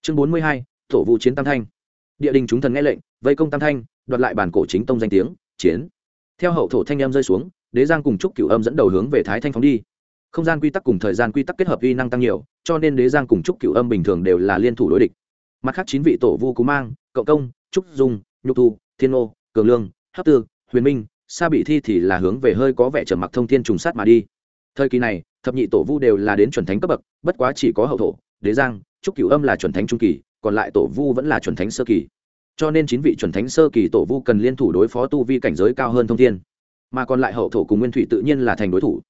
chương bốn mươi hai thổ vụ chiến tam thanh địa đình chúng thần nghe lệnh vây công tam thanh đoạt lại bản cổ chính tông danh tiếng chiến theo hậu thổ thanh em rơi xuống đế giang cùng trúc cửu âm dẫn đầu hướng về thái thanh phóng đi không gian quy tắc cùng thời gian quy tắc kết hợp uy năng tăng nhiều cho nên đế giang cùng trúc cửu âm bình thường đều là liên thủ đối địch mặt khác chín vị tổ vu cú mang cậu công trúc dung nhục thu thiên ô cường lương hấp tư huyền minh sa bị thi thì là hướng về hơi có vẻ trở mặc thông thiên trùng sát mà đi thời kỳ này thập nhị tổ vu đều là đến chuẩn thánh cấp bậc bất quá chỉ có hậu thổ đế giang trúc cửu âm là chuẩn thánh trung kỳ còn lại tổ vu vẫn là chuẩn thánh sơ kỳ cho nên chín vị chuẩn thánh sơ kỳ tổ vu cần liên thủ đối phó tu vi cảnh giới cao hơn thông thiên mà còn lại hậu thổ cùng nguyên thủy tự nhiên là thành đối thủ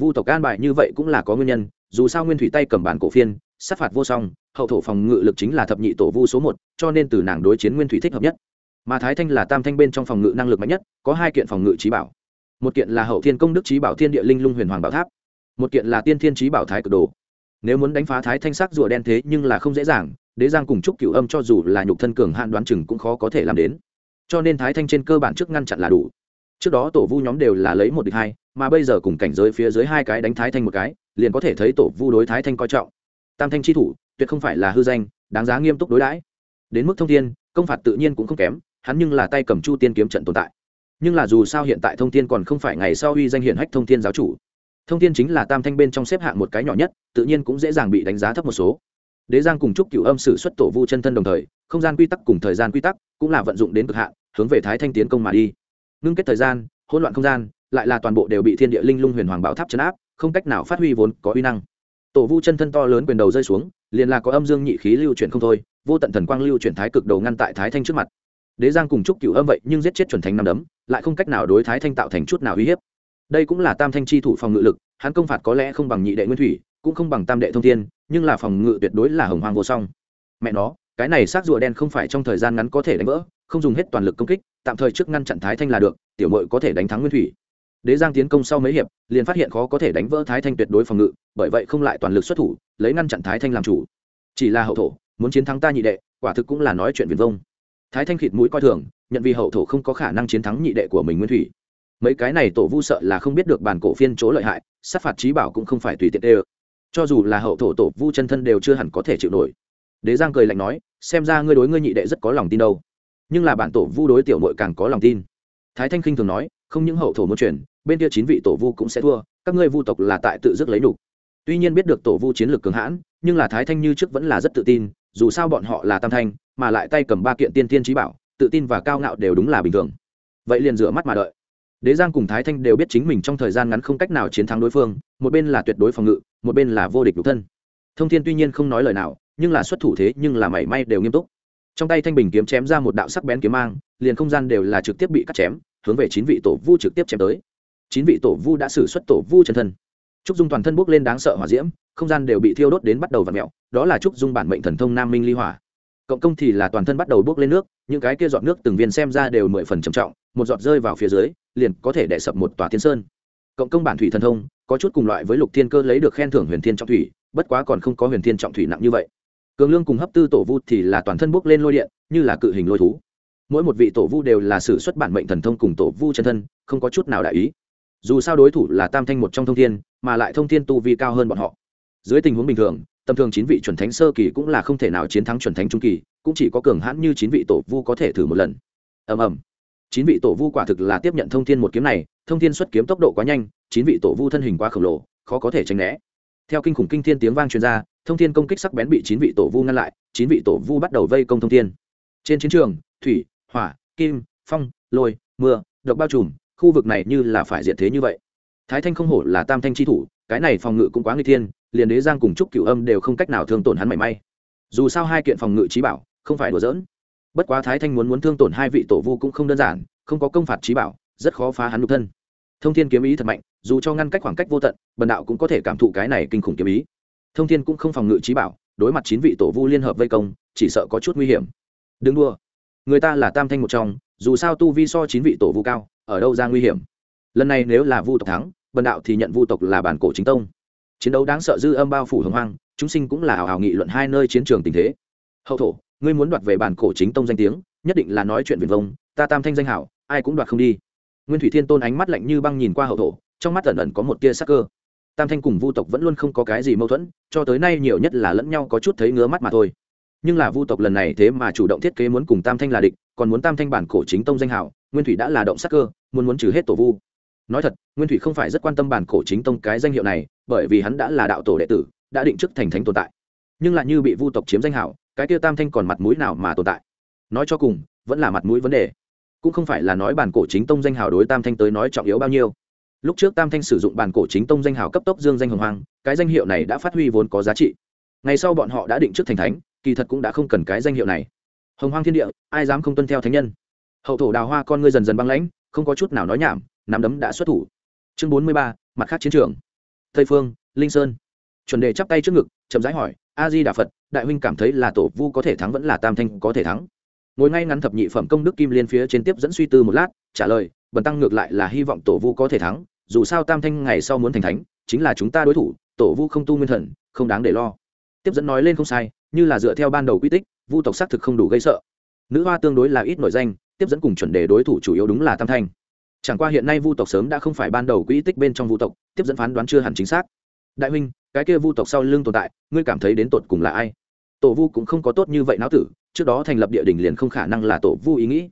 vu tộc an bại như vậy cũng là có nguyên nhân dù sao nguyên thủy tay cầm bản cổ phiên sát phạt vô song hậu thổ phòng ngự lực chính là thập nhị tổ vu số một cho nên từ nàng đối chiến nguyên thủy thích hợp nhất mà thái thanh là tam thanh bên trong phòng ngự năng lực mạnh nhất có hai kiện phòng ngự trí bảo một kiện là hậu thiên công đức trí bảo thiên địa linh lung huyền hoàng bảo tháp một kiện là tiên thiên trí bảo thái cực đồ nếu muốn đánh phá thái thanh sắc rùa đen thế nhưng là không dễ dàng đế giang cùng chúc cửu âm cho dù là nhục thân cường hạn đoán chừng cũng khó có thể làm đến cho nên thái thanh trên cơ bản trước ngăn chặn là đủ trước đó tổ vu nhóm đều là lấy một địch hai mà bây giờ cùng cảnh giới phía dưới hai cái đánh thái thanh một cái liền có thể thấy tổ vu đối thái thanh coi trọng tam thanh chi thủ tuyệt không phải là hư danh đáng giá nghiêm túc đối đãi đến mức thông thiên công phạt tự nhiên cũng không kém hắn nhưng là tay cầm chu tiên kiếm trận tồn tại nhưng là dù sao hiện tại thông thiên còn không phải ngày sau uy danh hiển hách thông thiên giáo chủ thông thiên chính là tam thanh bên trong xếp hạng một cái nhỏ nhất tự nhiên cũng dễ dàng bị đánh giá thấp một số đế giang cùng chúc cựu âm sử xuất tổ vu chân thân đồng thời không gian quy tắc cùng thời gian quy tắc cũng là vận dụng đến cực hạn hướng về thái thanh tiến công mà đi ngưng kết thời gian hỗn loạn không gian lại là toàn bộ đều bị thiên địa linh lung huyền hoàng bảo tháp chấn áp không cách nào phát huy vốn có uy năng tổ vu chân thân to lớn quyền đầu rơi xuống liền là có âm dương nhị khí lưu chuyển không thôi vô tận thần quang lưu chuyển thái cực đầu ngăn tại thái thanh trước mặt đế giang cùng chúc cựu âm vậy nhưng giết chết chuẩn thánh năm đấm lại không cách nào đối thái thanh tạo thành chút nào uy hiếp đây cũng là tam thanh chi thủ phòng ngự lực hắn công phạt có lẽ không bằng nhị đệ nguyên thủy cũng không bằng tam đệ thông thiên nhưng là phòng ngự tuyệt đối là hồng hoang vô song mẹ nó cái này xác rùa đen không phải trong thời gian ngắn có thể đánh vỡ không dùng hết toàn lực công kích tạm thời trước ngăn chặn thái thanh là được tiểu mội có thể đánh thắng nguyên thủy đế giang tiến công sau mấy hiệp liền phát hiện khó có thể đánh vỡ thái thanh tuyệt đối phòng ngự bởi vậy không lại toàn lực xuất thủ lấy ngăn chặn thái thanh làm chủ chỉ là hậu thổ muốn chiến thắng ta nhị đệ quả thực cũng là nói chuyện viền vông thái thanh khịt mũi coi thường nhận vì hậu thổ không có khả năng chiến thắng nhị đệ của mình nguyên thủy mấy cái này tổ vu sợ là không biết được bản cổ phiên chỗ lợi hại sát phạt trí bảo cũng không phải tùy tiện đê ơ cho dù là hậu thổ tổ vu chân thân đều chưa hẳn có thể chịu nổi đế giang cười lạnh nói xem ra ngươi đối ngươi nhị đệ rất có lòng tin đâu nhưng là bản tổ vu đối tiểu mội càng có lòng tin thái thanh khinh thường nói không những hậu thổ muốn chuyển bên kia chín vị tổ vu cũng sẽ thua các ngươi vu tộc là tại tự dứt lấy đủ. tuy nhiên biết được tổ vu chiến lược cường hãn nhưng là thái thanh như trước vẫn là rất tự tin dù sao bọn họ là tam thanh mà lại tay cầm ba kiện tiên tiên trí bảo tự tin và cao ngạo đều đúng là bình thường vậy liền rửa mắt mà đợi đế giang cùng thái thanh đều biết chính mình trong thời gian ngắn không cách nào chiến thắng đối phương một bên là tuyệt đối phòng ngự một bên là vô địch đục thân thông thiên tuy nhiên không nói lời nào nhưng là xuất thủ thế nhưng là mảy may đều nghiêm túc trong tay thanh bình kiếm chém ra một đạo sắc bén kiếm mang liền không gian đều là trực tiếp bị cắt chém hướng về chín vị tổ vu trực tiếp chém tới chín vị tổ vu đã xử xuất tổ vu chân thân trúc dung toàn thân bốc lên đáng sợ hỏa diễm không gian đều bị thiêu đốt đến bắt đầu và mẹo đó là trúc dung bản mệnh thần thông nam minh ly hỏa cộng công thì là toàn thân bắt đầu bốc lên nước những cái kia giọt nước từng viên xem ra đều mười phần trầm trọng một giọt rơi vào phía dưới liền có thể đẻ sập một tòa thiên sơn cộng công bản thủy thần thông có chút cùng loại với lục thiên cơ lấy được khen thưởng huyền thiên trọng thủy bất quá còn không có huyền thiên trọng thủy nặng như vậy cường lương cùng hấp tư tổ vu thì là toàn thân bốc lên lôi điện như là cự hình lôi thú mỗi một vị tổ vu đều là sử xuất bản mệnh thần thông cùng tổ vu chân thân không có chút nào đại ý dù sao đối thủ là tam thanh một trong thông thiên mà lại thông thiên tu vi cao hơn bọn họ dưới tình huống bình thường tầm thường chín vị chuẩn thánh sơ kỳ cũng là không thể nào chiến thắng chuẩn thánh trung kỳ cũng chỉ có cường hãn như chín vị tổ vu có thể thử một lần ầm ầm chín vị tổ vu quả thực là tiếp nhận thông thiên một kiếm này thông thiên xuất kiếm tốc độ quá nhanh chín vị tổ vu thân hình quá khổng lồ khó có thể tránh né theo kinh khủng kinh thiên tiếng vang truyền ra thông thiên công kích sắc bén bị chín vị tổ vu ngăn lại chín vị tổ vu bắt đầu vây công thông thiên trên chiến trường thủy hỏa kim phong lôi mưa độc bao trùm khu vực này như là phải diện thế như vậy thái thanh không hổ là tam thanh chi thủ cái này phòng ngự cũng quá nguy thiên liền đế giang cùng trúc cửu âm đều không cách nào thương tổn hắn mảy may dù sao hai kiện phòng ngự trí bảo không phải đùa dỡn bất quá thái thanh muốn muốn thương tổn hai vị tổ vu cũng không đơn giản không có công phạt trí bảo rất khó phá hắn nhục thân thông thiên kiếm ý thật mạnh dù cho ngăn cách khoảng cách vô tận bần đạo cũng có thể cảm thụ cái này kinh khủng kiếm ý thông thiên cũng không phòng ngự trí bảo đối mặt chín vị tổ vu liên hợp vây công chỉ sợ có chút nguy hiểm đừng đua người ta là tam thanh một trong dù sao tu vi so chín vị tổ vu cao ở đâu ra nguy hiểm lần này nếu là vu tộc thắng bần đạo thì nhận vu tộc là bản cổ chính tông chiến đấu đáng sợ dư âm bao phủ hồng hoang chúng sinh cũng là ảo ảo nghị luận hai nơi chiến trường tình thế hậu thổ ngươi muốn đoạt về bản cổ chính tông danh tiếng nhất định là nói chuyện viền vông ta tam thanh danh hảo ai cũng đoạt không đi nguyên thủy thiên tôn ánh mắt lạnh như băng nhìn qua hậu thổ trong mắt ẩn ẩn có một tia sắc cơ tam thanh cùng vu tộc vẫn luôn không có cái gì mâu thuẫn cho tới nay nhiều nhất là lẫn nhau có chút thấy ngứa mắt mà thôi nhưng là vu tộc lần này thế mà chủ động thiết kế muốn cùng tam thanh là địch còn muốn tam thanh bản cổ chính tông danh hảo nguyên thủy đã là động sắc cơ muốn muốn trừ hết tổ vu nói thật nguyên thủy không phải rất quan tâm bản cổ chính tông cái danh hiệu này bởi vì hắn đã là đạo tổ đệ tử đã định chức thành thánh tồn tại nhưng lại như bị vu tộc chiếm danh hảo cái kia tam thanh còn mặt mũi nào mà tồn tại nói cho cùng vẫn là mặt mũi vấn đề cũng không phải là nói bản cổ chính tông danh hào đối tam thanh tới nói trọng yếu bao nhiêu lúc trước tam thanh sử dụng bản cổ chính tông danh hào cấp tốc dương danh hồng hoàng cái danh hiệu này đã phát huy vốn có giá trị ngày sau bọn họ đã định chức thành thánh kỳ thật cũng đã không cần cái danh hiệu này hồng hoàng thiên địa ai dám không tuân theo thánh nhân hậu thổ đào hoa con ngươi dần dần băng lãnh không có chút nào nói nhảm nắm đấm đã xuất thủ chương bốn mươi ba mặt khác chiến trường tây phương linh sơn chuẩn đề chắp tay trước ngực chậm rãi hỏi a di đà phật đại huynh cảm thấy là tổ vu có thể thắng vẫn là tam thanh có thể thắng ngồi ngay ngắn thập nhị phẩm công đức kim liên phía trên tiếp dẫn suy tư một lát trả lời bần tăng ngược lại là hy vọng tổ vu có thể thắng dù sao tam thanh ngày sau muốn thành thánh chính là chúng ta đối thủ tổ vu không tu nguyên thần không đáng để lo tiếp dẫn nói lên không sai như là dựa theo ban đầu quy tích vu tộc xác thực không đủ gây sợ nữ hoa tương đối là ít nổi danh tiếp dẫn cùng chuẩn đề đối thủ chủ yếu đúng là tam thanh chẳng qua hiện nay vu tộc sớm đã không phải ban đầu quỹ tích bên trong vu tộc tiếp dẫn phán đoán chưa hẳn chính xác đại huynh cái kia vu tộc sau lưng tồn tại ngươi cảm thấy đến tột cùng là ai tổ vu cũng không có tốt như vậy não tử trước đó thành lập địa đình liền không khả năng là tổ vu ý nghĩ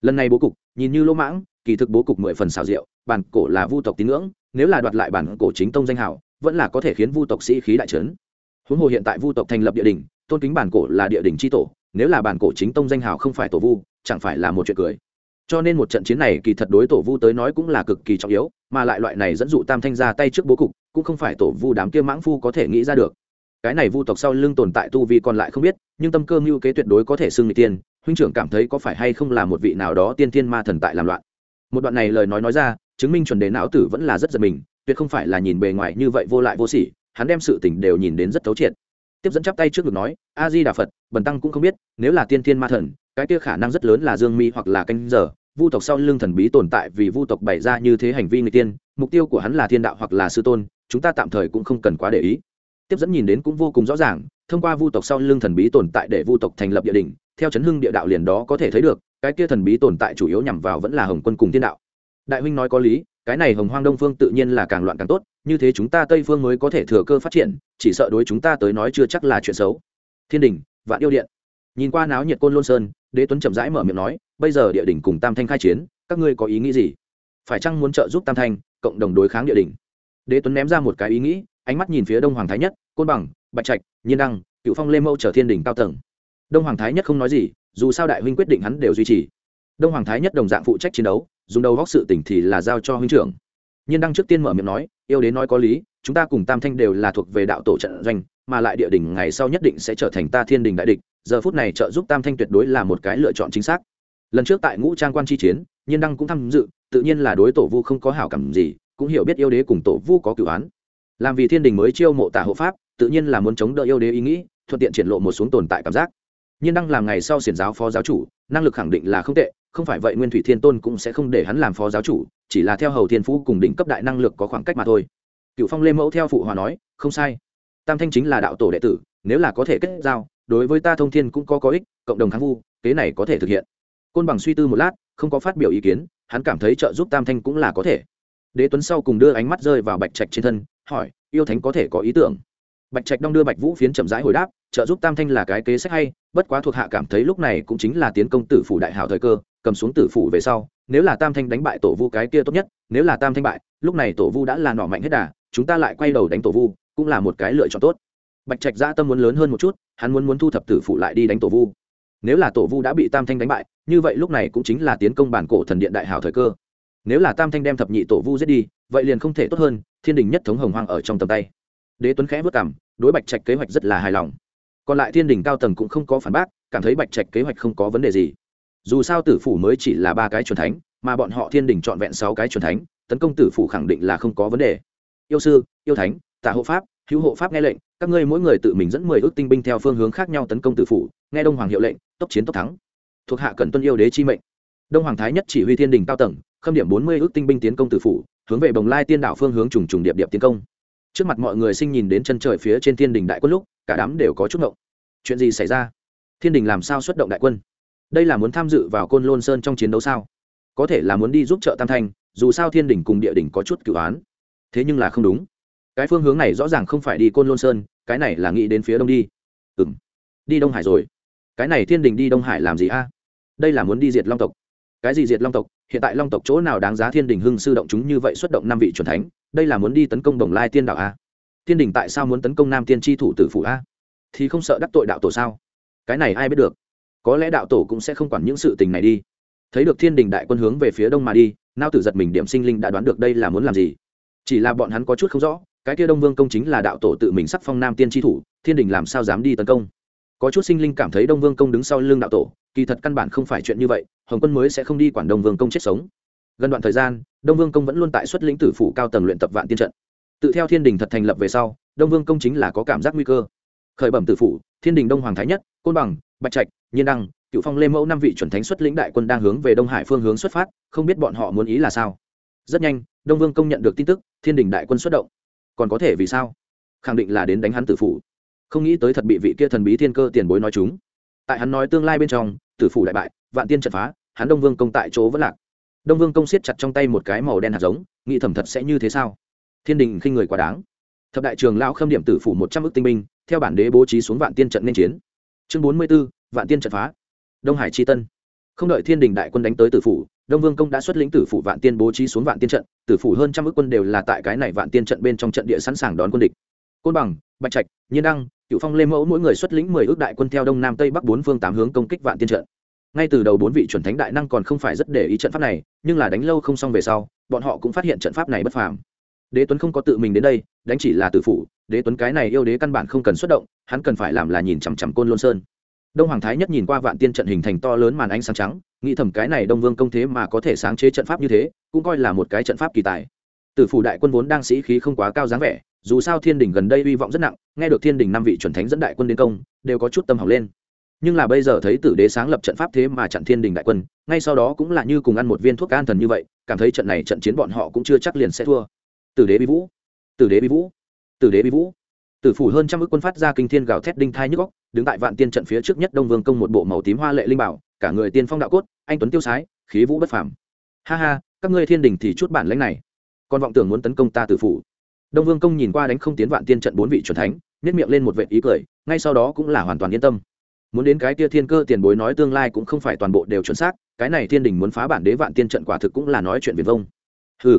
lần này bố cục nhìn như lỗ mãng kỳ thực bố cục mười phần xảo diệu bản cổ là vu tộc tín ngưỡng nếu là đoạt lại bản cổ chính tông danh hảo vẫn là có thể khiến vu tộc sĩ khí đại trấn huống hồ hiện tại vu tộc thành lập địa đình tôn kính bản cổ là địa đình tri tổ nếu là bản cổ chính tông danh hào không phải tổ vu chẳng phải là một chuyện cười cho nên một trận chiến này kỳ thật đối tổ vu tới nói cũng là cực kỳ trọng yếu mà lại loại này dẫn dụ tam thanh ra tay trước bố cục cũng không phải tổ vu đám kia mãng phu có thể nghĩ ra được cái này vu tộc sau lưng tồn tại tu vi còn lại không biết nhưng tâm cơ mưu kế tuyệt đối có thể xưng người tiên huynh trưởng cảm thấy có phải hay không là một vị nào đó tiên thiên ma thần tại làm loạn một đoạn này lời nói nói ra chứng minh chuẩn đề não tử vẫn là rất giật mình tuyệt không phải là nhìn bề ngoài như vậy vô lại vô sỉ hắn đem sự tình đều nhìn đến rất thấu triệt tiếp dẫn chắp tay trước ngực nói a di đà phật bần tăng cũng không biết nếu là tiên thiên ma thần cái kia khả năng rất lớn là dương mi hoặc là canh giờ vu tộc sau lưng thần bí tồn tại vì vu tộc bày ra như thế hành vi người tiên mục tiêu của hắn là thiên đạo hoặc là sư tôn chúng ta tạm thời cũng không cần quá để ý tiếp dẫn nhìn đến cũng vô cùng rõ ràng thông qua vu tộc sau lưng thần bí tồn tại để vu tộc thành lập địa đình theo chấn hưng địa đạo liền đó có thể thấy được cái kia thần bí tồn tại chủ yếu nhằm vào vẫn là hồng quân cùng thiên đạo đại huynh nói có lý cái này hồng hoang đông phương tự nhiên là càng loạn càng tốt như thế chúng ta tây phương mới có thể thừa cơ phát triển chỉ sợ đối chúng ta tới nói chưa chắc là chuyện xấu thiên đình vạn yêu điện nhìn qua náo nhiệt côn lôn sơn đế tuấn chậm rãi mở miệng nói bây giờ địa đình cùng tam thanh khai chiến các ngươi có ý nghĩ gì phải chăng muốn trợ giúp tam thanh cộng đồng đối kháng địa đình đế tuấn ném ra một cái ý nghĩ ánh mắt nhìn phía đông hoàng thái nhất côn bằng bạch trạch nhiên đăng cựu phong lê mâu trở thiên đỉnh cao tầng đông hoàng thái nhất không nói gì dù sao đại huynh quyết định hắn đều duy trì đông hoàng thái nhất đồng dạng phụ trách chiến đấu dùng đầu góc sự tỉnh thì là giao cho huynh trưởng nhiên đăng trước tiên mở miệng nói yêu đế nói có lý chúng ta cùng tam thanh đều là thuộc về đạo tổ trận doanh mà lại địa đỉnh ngày sau nhất định sẽ trở thành ta thiên đình đại địch giờ phút này trợ giúp tam thanh tuyệt đối là một cái lựa chọn chính xác lần trước tại ngũ trang quan chi chiến nhiên đăng cũng tham dự tự nhiên là đối tổ vu không có hảo cảm gì cũng hiểu biết yêu đế cùng tổ vu có cửu án làm vì thiên đình mới chiêu mộ tả hộ pháp tự nhiên là muốn chống đỡ yêu đế ý nghĩ thuận tiện triển lộ một xuống tồn tại cảm giác nhiên đăng làm ngày sau xiển giáo phó giáo chủ năng lực khẳng định là không tệ không phải vậy nguyên thủy thiên tôn cũng sẽ không để hắn làm phó giáo chủ chỉ là theo hầu thiên phú cùng đỉnh cấp đại năng lực có khoảng cách mà thôi cựu phong lê mẫu theo phụ hòa nói không sai tam thanh chính là đạo tổ đệ tử nếu là có thể kết giao đối với ta thông thiên cũng có có ích cộng đồng kháng vu kế này có thể thực hiện côn bằng suy tư một lát không có phát biểu ý kiến hắn cảm thấy trợ giúp tam thanh cũng là có thể đế tuấn sau cùng đưa ánh mắt rơi vào bạch trạch trên thân hỏi yêu thánh có thể có ý tưởng bạch trạch đong đưa bạch vũ phiến chậm rãi hồi đáp trợ giúp tam thanh là cái kế sách hay bất quá thuộc hạ cảm thấy lúc này cũng chính là tiến công tử phủ đại hảo thời cơ cầm xuống tử phủ về sau nếu là tam thanh đánh bại tổ vu cái kia tốt nhất nếu là tam thanh bại lúc này tổ vu đã là nọ mạnh hết đà chúng ta lại quay đầu đánh tổ vu cũng là một cái lựa chọn tốt bạch trạch gia tâm muốn lớn hơn một chút hắn muốn muốn thu thập tử phụ lại đi đánh tổ vu nếu là tổ vu đã bị tam thanh đánh bại như vậy lúc này cũng chính là tiến công bản cổ thần điện đại hào thời cơ nếu là tam thanh đem thập nhị tổ vu giết đi vậy liền không thể tốt hơn thiên đình nhất thống hồng hoang ở trong tầm tay đế tuấn khẽ vất cảm đối bạch trạch kế hoạch rất là hài lòng còn lại thiên đình cao tầng cũng không có phản bác cảm thấy bạch trạch kế hoạch không có vấn đề gì dù sao tử phủ mới chỉ là ba cái c thánh mà bọn họ thiên đình trọn vẹn sáu cái c thánh tấn công tử phủ khẳng định là không có vấn đề yêu sư yêu thánh tả hộ pháp hữu hộ pháp nghe lệnh các ngươi mỗi người tự mình dẫn mười ước tinh binh theo phương hướng khác nhau tấn công tử phủ nghe đông hoàng hiệu lệnh tốc chiến tốc thắng thuộc hạ cần tuân yêu đế chi mệnh đông hoàng thái nhất chỉ huy thiên đình cao tầng khâm điểm bốn mươi ước tinh binh tiến công tử phủ hướng về bồng lai tiên đảo phương hướng trùng trùng điệp điệp tiến công trước mặt mọi người sinh nhìn đến chân trời phía trên thiên đình đại quân lúc cả đám đều có chút ngộng chuyện gì xảy ra thiên đình làm sao xuất động đại quân đây là muốn tham dự vào côn lôn sơn trong chiến đấu sao có thể là muốn đi giúp trợ tam thanh dù sao thiên đình cùng địa đình có chút cựu án thế nhưng là không đúng cái phương hướng này rõ ràng không phải đi côn lôn sơn cái này là nghĩ đến phía đông đi ừ m đi đông hải rồi cái này thiên đình đi đông hải làm gì a đây là muốn đi diệt long tộc cái gì diệt long tộc hiện tại long tộc chỗ nào đáng giá thiên đình hưng sư động chúng như vậy xuất động năm vị c h u ẩ n thánh đây là muốn đi tấn công đồng lai tiên đạo a thiên đình tại sao muốn tấn công nam tiên tri thủ tử phủ a thì không sợ đắc tội đạo tổ sao cái này ai biết được có lẽ đạo tổ cũng sẽ không quản những sự tình này đi thấy được thiên đình đại quân hướng về phía đông mà đi nao tử giật mình điểm sinh linh đã đoán được đây là muốn làm gì chỉ là bọn hắn có chút không rõ cái kia đông vương công chính là đạo tổ tự mình sắc phong nam tiên tri thủ thiên đình làm sao dám đi tấn công có chút sinh linh cảm thấy đông vương công đứng sau l ư n g đạo tổ kỳ thật căn bản không phải chuyện như vậy hồng quân mới sẽ không đi quản đông vương công chết sống gần đoạn thời gian đông vương công vẫn luôn tại xuất lĩnh tử phủ cao tầng luyện tập vạn tiên trận tự theo thiên đình thật thành lập về sau đông vương công chính là có cảm giác nguy cơ khởi bẩm tử phủ thiên đình đông hoàng thái nhất côn bằng bạch trạch nhiên đăng cựu phong lê mẫu năm vị c h u ẩ n thánh xuất lĩnh đại quân đang hướng về đông hải phương hướng xuất phát không biết bọn họ muốn ý là sao rất nhanh đông vương công nhận được tin tức thiên đình đại quân xuất động còn có thể vì sao khẳng định là đến đánh hắn tử phủ không nghĩ tới thật bị vị kia thần bí thiên cơ tiền bối nói chúng tại hắn nói tương lai bên trong tử phủ đại bại vạn tiên chặt phá hắn đông vương công tại chỗ vẫn lạc đông vương công siết chặt trong tay một cái màu đen hạt giống nghĩ thẩm thật sẽ như thế sao thiên đình khinh người quá đáng thập đại trường lao khâm điểm tử phủ một trăm ước tinh minh theo bản đế bố trí xuống vạn tiên trận nên chiến chương bốn mươi b ố vạn tiên trận phá đông hải c h i tân không đợi thiên đình đại quân đánh tới tử phủ đông vương công đã xuất lĩnh tử phủ vạn tiên bố trí xuống vạn tiên trận tử phủ hơn trăm ước quân đều là tại cái này vạn tiên trận bên trong trận địa sẵn sàng đón quân địch côn bằng bạch trạch nhiên đăng cựu phong lê mẫu mỗi người xuất lĩnh mười ước đại quân theo đông nam tây bắc bốn phương tám hướng công kích vạn tiên trận ngay từ đầu bốn vị chuẩn thánh đại năng còn không phải rất để ý trận pháp này nhưng là đánh lâu không xong về sau bọn họ cũng phát hiện trận pháp này bất phàm đế tuấn không có tự mình đến đây đánh chỉ là tử phủ đế tuấn cái này yêu đế căn bản không cần xuất động hắn cần phải làm là nhìn chằm chằm côn lôn sơn đông hoàng thái nhất nhìn qua vạn tiên trận hình thành to lớn màn ánh sáng trắng nghĩ thầm cái này đông vương công thế mà có thể sáng chế trận pháp như thế cũng coi là một cái trận pháp kỳ tài tử phủ đại quân vốn đang sĩ khí không quá cao dáng vẻ dù sao thiên đình gần đây hy vọng rất nặng nghe được thiên đình năm vị chuẩn thánh dẫn đại quân đến công đều có chút tâm hỏng lên nhưng là bây giờ thấy tử đế sáng lập trận pháp thế mà chặn thiên đình đại quân ngay sau đó cũng là như cùng ăn một viên thuốc an thần như vậy cảm thấy trận này trận chiến bọn họ cũng chưa chắc liền sẽ thua tử đế bi vũ tử đế bi vũ tử đế bi vũ tử phủ hơn trăm ước quân phát ra kinh thiên gào thét đinh thai nhức góc đứng tại vạn tiên trận phía trước nhất đông vương công một bộ màu tím hoa lệ linh bảo cả người tiên phong đạo cốt anh tuấn tiêu sái khí vũ bất phàm ha ha các ngươi thiên đình thì chút bản lãnh này còn vọng tưởng muốn tấn công ta tử phủ đông vương công nhìn qua đánh không tiến vạn tiên trận bốn vị c thánh nhét miệng lên một vệ ý cười ngay sau đó cũng là hoàn toàn yên tâm muốn đến cái tia thiên cơ tiền bối nói tương lai cũng không phải toàn bộ đều chuẩn xác cái này thiên đình muốn phá bản đế vạn tiên trận quả thực cũng là nói chuyện viền vông hừ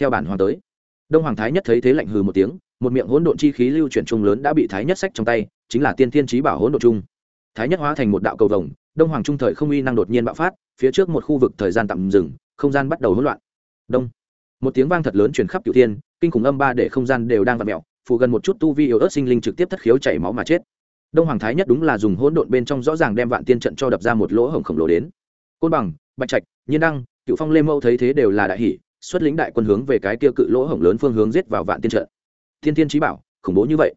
theo bản hoàng tới đông hoàng thái nhất thấy thế lạnh hừ một tiếng một miệng hỗn độn chi khí lưu chuyển trung lớn đã bị thái nhất sách trong tay chính là tiên thiên trí bảo hỗn độn Trung. thái nhất hóa thành một đạo cầu vồng đông hoàng trung thời không uy năng đột nhiên bạo phát phía trước một khu vực thời gian tạm dừng không gian bắt đầu hỗn loạn đông một tiếng vang thật lớn truyền khắp cửu thiên kinh khủng âm ba để không gian đều đang vặn mẹo phụ gần một chút tu vi yếu ớt sinh linh trực tiếp thất khiếu chảy máu mà chết đông hoàng thái nhất đúng là dùng hỗn độn bên trong rõ ràng đem vạn tiên trận cho đập ra một lỗ hổng khổng lồ đến côn bằng bạch trạch nhiên đăng cựu phong lê mâu thấy thế đều là đại hỷ xuất lĩnh đại quân hướng về cái kia cự lỗ hổng lớn phương hướng giết vào vạn tiên trận thiên thiên trí bảo khủng bố như vậy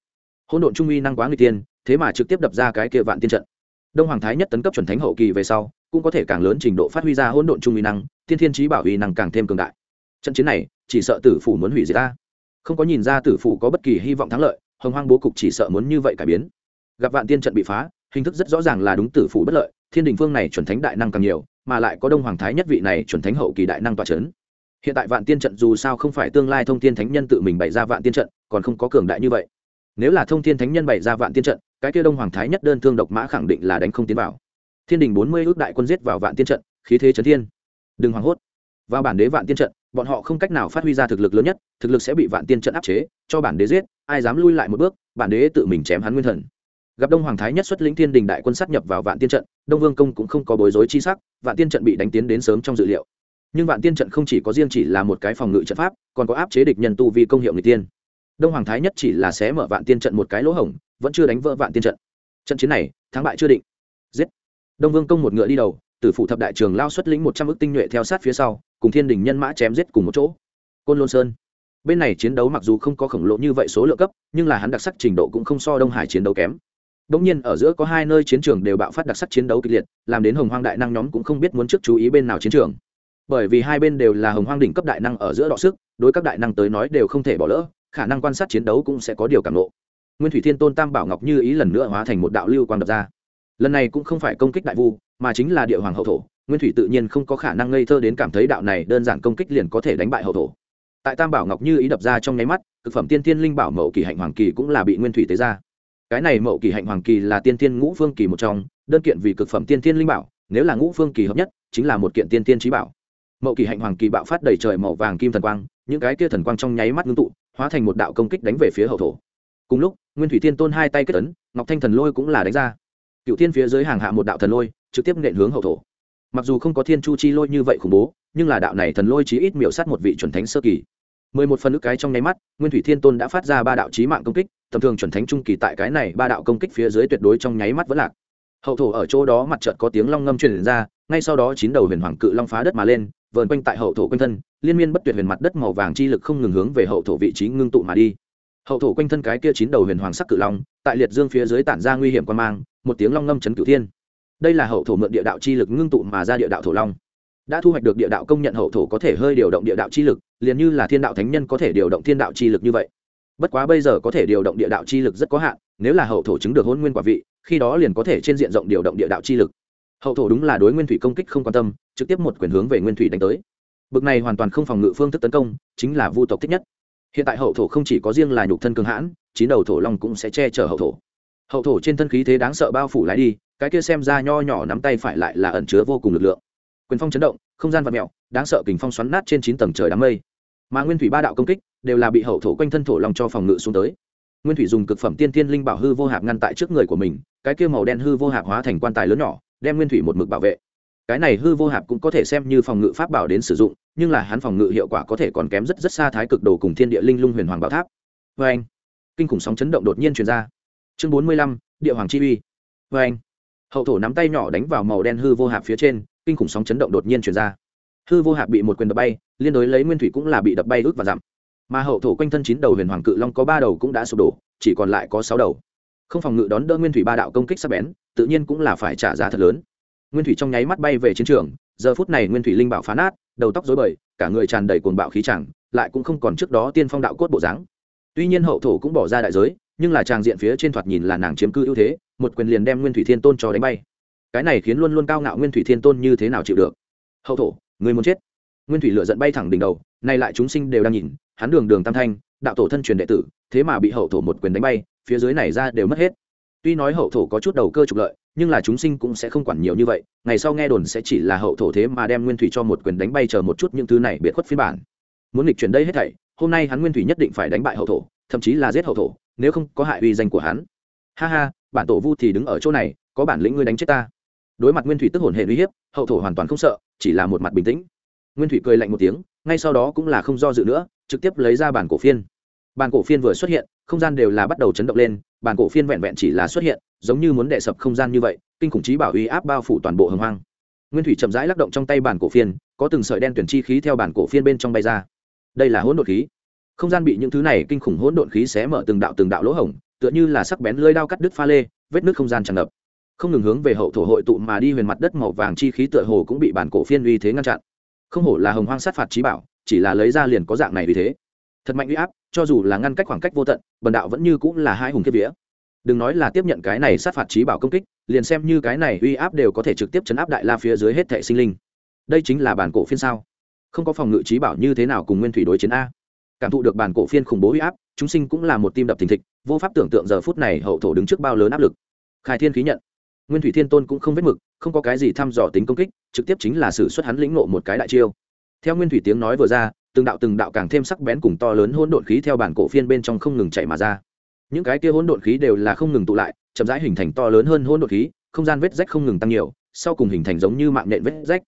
hỗn độn trung uy năng quá người tiên thế mà trực tiếp đập ra cái kia vạn tiên trận đông hoàng thái nhất tấn cấp chuẩn thánh hậu kỳ về sau cũng có thể càng lớn trình độ phát huy ra hỗn độn trung uy năng thiên thiên trí bảo uy năng càng thêm cường đại trận chiến này chỉ sợ tử phủ muốn hủy diệt ta không có nhìn ra tử phủ có bất kỳ hy vọng thắng lợi hồng hoang bố cục chỉ sợ muốn như vậy cải biến gặp vạn tiên trận bị phá hình thức rất rõ ràng là đúng tử phủ bất lợi thiên đình phương này chuẩn thánh đại năng càng nhiều mà lại có đông hoàng thái nhất vị này chuẩn thánh hậu kỳ đại năng tỏa c h ấ n hiện tại vạn tiên trận dù sao không phải tương lai thông tiên thánh nhân tự mình bày ra vạn tiên trận còn không có cường đại như vậy nếu là thông thiên thánh nhân bày ra vạn tiên trận cái kia đông hoàng thái nhất đơn thương độc mã khẳng định là đánh không tiến vào thiên đình bốn mươi ước đại quân giết vào vạn tiên trận khí thế chấn thiên đừng hoảng hốt vào bản đế vạn tiên trận bọn họ không cách nào phát huy ra thực lực lớn nhất thực lực sẽ bị vạn tiên trận áp chế cho bản đế giết ai dám lui lại một bước bản đế tự mình chém hắn nguyên thần gặp đông hoàng thái nhất xuất lĩnh thiên đình đại quân sát nhập vào vạn tiên trận đông vương công cũng không có bối rối chi sắc vạn tiên trận bị đánh tiến đến sớm trong dự liệu nhưng vạn tiên trận không chỉ có riêng chỉ là một cái phòng ngự trận pháp còn có áp chế địch nhân tu vì công hiệu người tiên đông hoàng thái nhất chỉ là xé mở vạn tiên trận một cái lỗ hổng vẫn chưa đánh vỡ vạn tiên trận trận chiến này thắng bại chưa định giết đông vương công một ngựa đi đầu tử phụ thập đại trường lao xuất lĩnh một trăm ước tinh nhuệ theo sát phía sau cùng thiên đình nhân mã chém giết cùng một chỗ côn lôn sơn bên này chiến đấu mặc dù không có khổng lồ như vậy số lượng cấp nhưng là hắn đặc sắc trình độ cũng không so đông hải chiến đấu kém Đống nhiên ở giữa có hai nơi chiến trường đều bạo phát đặc sắc chiến đấu kịch liệt, làm đến Hồng Hoang đại năng nhóm cũng không biết muốn trước chú ý bên nào chiến trường. Bởi vì hai bên đều là Hồng Hoang đỉnh cấp đại năng ở giữa đọ sức, đối các đại năng tới nói đều không thể bỏ lỡ, khả năng quan sát chiến đấu cũng sẽ có điều cảm lộ nguyên thủy thiên tôn tam bảo ngọc như ý lần nữa hóa thành một đạo lưu quang đập ra lần này cũng không phải công kích đại vu mà chính là địa hoàng hậu thổ nguyên thủy tự nhiên không có khả năng ngây thơ đến cảm thấy đạo này đơn giản công kích liền có thể đánh bại hậu thổ tại tam bảo ngọc như ý đập ra trong nháy mắt thực phẩm tiên tiên linh bảo mậu kỳ hạnh hoàng kỳ cũng là bị nguyên thủy tế ra cái này mậu kỳ hạnh hoàng kỳ là tiên tiên ngũ phương kỳ một trong đơn kiện vì cực phẩm tiên tiên linh bảo nếu là ngũ phương kỳ hợp nhất chính là một kiện tiên tiên trí bảo mậu kỳ hạnh hoàng kỳ bạo phát đầy trời màu vàng kim thần quang những cái kia thần quang trong nháy mắt ngưng tụ hóa thành một đạo công kích đánh về phía hậu thổ cùng lúc nguyên thủy thiên tôn hai tay kết tấn ngọc thanh thần lôi cũng là đánh ra cựu thiên phía dưới hàng hạ một đạo thần lôi trực tiếp nện hướng hậu thổ mặc dù không có thiên chu chi lôi như vậy khủng bố nhưng là đạo này thần lôi chí ít miểu sát một vị chuẩn thánh sơ kỳ mười một phần ức cái trong nháy mắt nguyên thủy thiên tôn đã phát ra ba đạo chí mạng công kích tầm thường chuẩn thánh trung kỳ tại cái này ba đạo công kích phía dưới tuyệt đối trong nháy mắt vẫn lạc hậu thổ ở chỗ đó mặt trận có tiếng long ngâm truyền ra ngay sau đó chín đầu huyền hoàng cự long phá đất mà lên vờn quanh tại hậu thổ quanh thân liên miên bất tuyệt huyền mặt đất màu vàng chi lực không ngừng hướng về hậu thổ vị trí ngưng tụ mà đi hậu thổ quanh thân cái kia chín đầu huyền hoàng sắc cự long tại liệt dương phía dưới tản ra nguy hiểm quan mang một tiếng long ngâm chấn cửu thiên đây là hậu thổ mượn địa đạo chi lực ngưng tụ mà ra địa đạo thổ long đã thu hoạch được địa đạo công nhận hậu thổ có thể hơi điều động địa đạo chi lực liền như là thiên đạo thánh nhân có thể điều động thiên đạo chi lực như vậy bất quá bây giờ có thể điều động địa đạo chi lực rất có hạn nếu là hậu thổ chứng được hôn nguyên quả vị khi đó liền có thể trên diện rộng điều động địa đạo chi lực hậu thổ đúng là đối nguyên thủy công kích không quan tâm trực tiếp một quyền hướng về nguyên thủy đánh tới bực này hoàn toàn không phòng ngự phương thức tấn công chính là vu tộc thích nhất hiện tại hậu thổ không chỉ có riêng là nhục thân cường hãn chín đầu thổ long cũng sẽ che chở hậu thổ hậu thổ trên thân khí thế đáng sợ bao phủ lái đi cái kia xem ra nho nhỏ nắm tay phải lại là ẩn chứa vô cùng lực lượng quyền phong chấn động không gian vật mẹo đáng sợ kình phong xoắn nát trên chín tầng trời đám mây mà nguyên thủy ba đạo công kích đều là bị hậu thổ quanh thân thổ long cho phòng ngự xuống tới nguyên thủy dùng cực phẩm tiên thiên linh bảo hư vô hạp ngăn tại trước người của mình cái kia màu đen hư vô hạp hóa thành quan tài lớn nhỏ đem nguyên thủy một mực bảo vệ cái này hư vô hạp cũng có thể xem như phòng ngự pháp bảo đến sử dụng nhưng là hắn phòng ngự hiệu quả có thể còn kém rất rất xa thái cực đồ cùng thiên địa linh lung huyền hoàng bảo tháp vê vâng anh kinh khủng sóng chấn động đột nhiên truyền ra chương bốn mươi lăm địa hoàng chi uy vê vâng anh hậu thổ nắm tay nhỏ đánh vào màu đen hư vô hạp phía trên kinh khủng sóng chấn động đột nhiên truyền ra hư vô hạp bị một quyền đập bay liên đối lấy nguyên thủy cũng là bị đập bay ước và giảm mà hậu thổ quanh thân chín đầu huyền hoàng cự long có ba đầu cũng đã sụp đổ chỉ còn lại có sáu đầu không phòng ngự đón đỡ nguyên thủy ba đạo công kích sắc bén tự nhiên cũng là phải trả giá thật lớn nguyên thủy trong nháy mắt bay về chiến trường giờ phút này nguyên thủy linh bảo phá nát đầu tóc dối bời cả người tràn đầy cuồng bạo khí chẳng lại cũng không còn trước đó tiên phong đạo cốt bộ dáng tuy nhiên hậu thổ cũng bỏ ra đại giới nhưng là tràng diện phía trên thoạt nhìn là nàng chiếm cư ưu thế một quyền liền đem nguyên thủy thiên tôn cho đánh bay cái này khiến luôn luôn cao ngạo nguyên thủy thiên tôn như thế nào chịu được hậu thổ người muốn chết nguyên thủy lựa dẫn bay thẳng đỉnh đầu nay lại chúng sinh đều đang nhìn hắn đường đường tam thanh đạo tổ thân truyền đệ tử thế mà bị hậu thổ một quyền đánh bay phía dưới này ra đều mất hết tuy nói hậu thổ có chút đầu cơ trục lợi nhưng là chúng sinh cũng sẽ không quản nhiều như vậy ngày sau nghe đồn sẽ chỉ là hậu thổ thế mà đem nguyên thủy cho một quyền đánh bay chờ một chút những thứ này biệt khuất phiên bản muốn lịch chuyển đây hết thảy hôm nay hắn nguyên thủy nhất định phải đánh bại hậu thổ thậm chí là giết hậu thổ nếu không có hại uy danh của hắn ha ha bản tổ vu thì đứng ở chỗ này có bản lĩnh ngươi đánh chết ta đối mặt nguyên thủy tức hồn hệ uy hiếp hậu thổ hoàn toàn không sợ chỉ là một mặt bình tĩnh nguyên thủy cười lạnh một tiếng ngay sau đó cũng là không do dự nữa trực tiếp lấy ra bản cổ phiên bàn cổ phiên vừa xuất hiện không gian đều là bắt đầu chấn động lên bàn cổ phiên vẹn vẹn chỉ là xuất hiện giống như muốn đệ sập không gian như vậy kinh khủng trí bảo uy áp bao phủ toàn bộ hồng hoang nguyên thủy chậm rãi lắc động trong tay bàn cổ phiên có từng sợi đen tuyển chi khí theo bàn cổ phiên bên trong bay ra đây là hỗn độn khí không gian bị những thứ này kinh khủng hỗn độn khí xé mở từng đạo từng đạo lỗ hổng tựa như là sắc bén lưỡi đao cắt đứt pha lê vết nước không gian tràn ngập không ngừng hướng về hậu thổ hội tụ mà đi huyền mặt đất màu vàng chi khí tựa hồ cũng bị bàn cổ phiên uy thế ngăn chặn không hổ là hồng hoang sát phạt trí bảo chỉ là lấy ra liền có dạng này vì thế thật mạnh uy áp cho dù là ngăn cách khoảng cách vô tận bần đạo vẫn như cũng là hai hùng kiếp vía đừng nói là tiếp nhận cái này sát phạt trí bảo công kích liền xem như cái này uy áp đều có thể trực tiếp chấn áp đại la phía dưới hết thệ sinh linh đây chính là bản cổ phiên sao không có phòng ngự trí bảo như thế nào cùng nguyên thủy đối chiến a cảm thụ được bản cổ phiên khủng bố uy áp chúng sinh cũng là một tim đập thình thịch vô pháp tưởng tượng giờ phút này hậu thổ đứng trước bao lớn áp lực khai thiên khí nhận nguyên thủy thiên tôn cũng không vết mực không có cái gì thăm dò tính công kích trực tiếp chính là xử xuất hắn lĩnh nộ một cái đại chiêu theo nguyên thủy tiếng nói vừa ra từng đạo từng đạo càng thêm sắc bén cùng to lớn hỗn độn khí theo bản cổ phiên bên trong không ngừng chảy mà ra những cái kia hỗn độn khí đều là không ngừng tụ lại chậm rãi hình thành to lớn hơn hỗn độn khí không gian vết rách không ngừng tăng nhiều sau cùng hình thành giống như mạng nện vết rách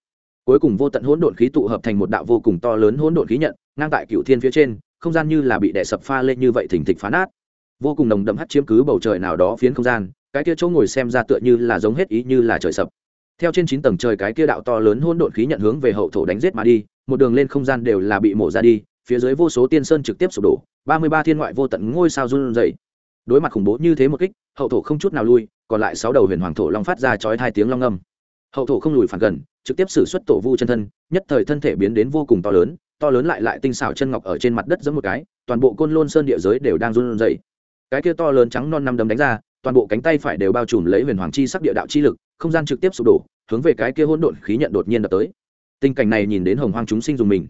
cuối cùng vô tận hỗn độn khí tụ hợp thành một đạo vô cùng to lớn hỗn độn khí nhận ngang tại cửu thiên phía trên không gian như là bị đè sập pha lên như vậy thình thịch phá nát vô cùng nồng đậm hắt chiếm cứ bầu trời nào đó phiến không gian cái kia chỗ ngồi xem ra tựa như là giống hết ý như là trời sập theo trên chín tầng trời cái kia đạo to lớn hỗn độn khí nhận hướng về hậu thổ đánh giết mà đi một đường lên không gian đều là bị mổ ra đi phía dưới vô số tiên sơn trực tiếp sụp đổ ba mươi ba thiên ngoại vô tận ngôi sao run rẩy. đối mặt khủng bố như thế một kích hậu thổ không chút nào lui còn lại sáu đầu huyền hoàng thổ long phát ra chói tai tiếng long âm hậu thổ không lùi phản gần trực tiếp sử xuất tổ vu chân thân nhất thời thân thể biến đến vô cùng to lớn to lớn lại lại tinh xảo chân ngọc ở trên mặt đất giẫm một cái toàn bộ côn lôn sơn địa giới đều đang run rẩy cái kia to lớn trắng non năm đấm đánh ra toàn bộ cánh tay phải đều bao trùm lấy huyền hoàng chi sắc địa đạo chi lực không gian trực tiếp sụp đổ hướng về cái kia hỗn độn khí nhận đột nhiên đập tới tình cảnh này nhìn đến hồng hoang chúng sinh dùng mình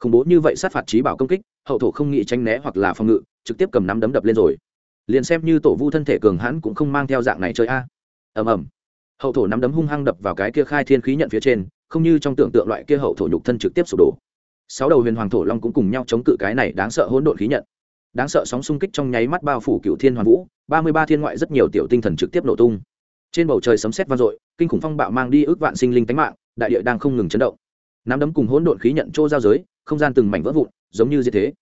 khủng bố như vậy sát phạt trí bảo công kích hậu thổ không nghĩ tránh né hoặc là phòng ngự trực tiếp cầm nắm đấm đập lên rồi liền xem như tổ vu thân thể cường hãn cũng không mang theo dạng này chơi a ầm ầm hậu thổ nắm đấm hung hăng đập vào cái kia khai thiên khí nhận phía trên không như trong tưởng tượng loại kia hậu thổ nhục thân trực tiếp sụp đổ sáu đầu huyền hoàng thổ long cũng cùng nhau chống cự cái này đáng sợ hỗn độn khí nhận đáng sợ sóng xung kích trong nháy mắt bao phủ cựu thiên hoàn vũ ba mươi ba thiên ngoại rất nhiều tiểu tinh thần trực tiếp nổ tung trên bầu trời sấm sét vang dội kinh khủng phong bạo mang đi ước vạn sinh linh tánh mạng đại địa đang không ngừng chấn động nắm đấm cùng hỗn độn khí nhận chỗ giao giới không gian từng mảnh vỡ vụn giống như như thế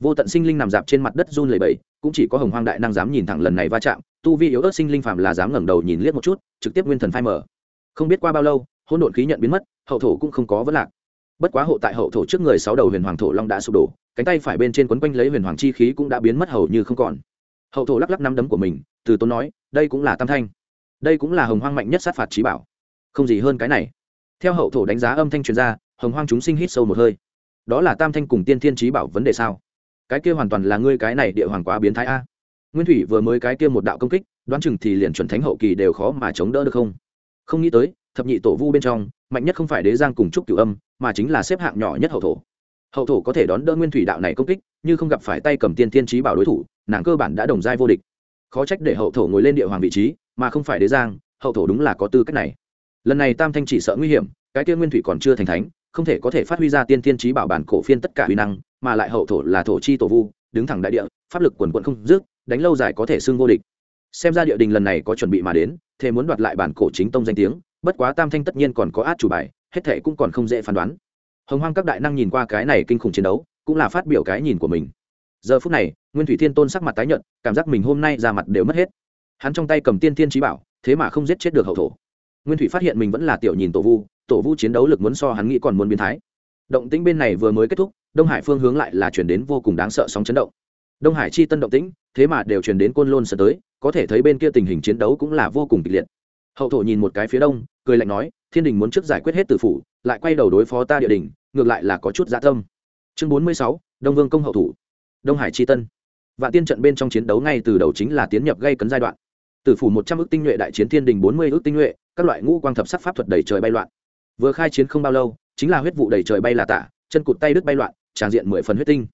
vô tận sinh linh nằm dạp trên mặt đất run lẩy bẩy cũng chỉ có hồng hoang đại năng dám nhìn thẳng lần này va chạm tu vi yếu ớt sinh linh phàm là dám ngẩng đầu nhìn liếc một chút trực tiếp nguyên thần phai mở không biết qua bao lâu hỗn độn khí nhận biến mất hậu thổ cũng không có vấn lạc bất quá hộ tại hậu thổ trước người sáu đầu huyền hoàng thổ long đã sụp đổ cánh tay phải bên trên quấn quanh lấy huyền hoàng chi khí cũng đã biến mất hầu như không còn hậu thổ lắc lắc năm đấm của mình từ tốn nói đây cũng là tam thanh đây cũng là hồng hoang mạnh nhất sát phạt trí bảo không gì hơn cái này theo hậu thổ đánh giá âm thanh truyền ra hồng hoang chúng sinh hít sâu một hơi đó là tam thanh cùng tiên thiên trí bảo vấn đề sao cái kia hoàn toàn là ngươi cái này địa hoàng quá biến thái a nguyên thủy vừa mới cái kia một đạo công kích đoán chừng thì liền chuẩn thánh hậu kỳ đều khó mà chống đỡ được không không nghĩ tới thập nhị tổ vu bên trong mạnh nhất không phải đế giang cùng trúc cửu âm mà chính là xếp hạng nhỏ nhất hậu thổ hậu thổ có thể đón đỡ nguyên thủy đạo này công kích như không gặp phải tay cầm tiên thiên trí bảo đối thủ nàng cơ bản đã đồng giai vô địch khó trách để hậu thổ ngồi lên địa hoàng vị trí mà không phải đế giang hậu thổ đúng là có tư cách này lần này tam thanh chỉ sợ nguy hiểm cái kia nguyên thủy còn chưa thành thánh không thể có thể phát huy ra tiên tiên trí bảo bản cổ phiên tất cả huy năng mà lại hậu thổ là thổ chi tổ vu đứng thẳng đại địa pháp lực quần quận không dứt đánh lâu dài có thể xưng vô địch xem ra địa đình lần này có chuẩn bị mà đến thế muốn đoạt lại bản cổ chính tông danh tiếng bất quá tam thanh tất nhiên còn có át chủ bài hết thệ cũng còn không dễ phán đoán hồng hoang các đại năng nhìn qua cái này kinh khủng chiến đấu cũng là phát biểu cái nhìn của mình giờ phút này nguyên thủy thiên tôn sắc mặt tái nhợt cảm giác mình hôm nay ra mặt đều mất hết hắn trong tay cầm tiên thiên trí bảo thế mà không giết chết được hậu thổ nguyên thủy phát hiện mình vẫn là tiểu nhìn tổ vu tổ vu chiến đấu lực muốn so hắn nghĩ còn muốn biến thái động tĩnh bên này vừa mới kết thúc đông hải phương hướng lại là chuyển đến vô cùng đáng sợ sóng chấn động đông hải chi tân động tĩnh thế mà đều chuyển đến côn lôn sân tới có thể thấy bên kia tình hình chiến đấu cũng là vô cùng kịch liệt hậu thổ nhìn một cái phía đông cười lạnh nói thiên đình muốn trước giải quyết hết tử phủ lại quay đầu đối phó ta địa đình ngược lại là có chút dã dạ tâm chương bốn mươi sáu đông vương công hậu thủ đông hải chi tân và tiên trận bên trong chiến đấu ngay từ đầu chính là tiến nhập gây cấn giai đoạn tử phủ một trăm ước tinh nhuệ đại chiến thiên đình bốn mươi ước tinh nhuệ các loại ngũ quang thập sắc pháp thuật đầy trời bay loạn vừa khai chiến không bao lâu chính là huyết vụ đầy trời bay là tả chân cụt tay đứt bay loạn tràn diện mười phần huyết tinh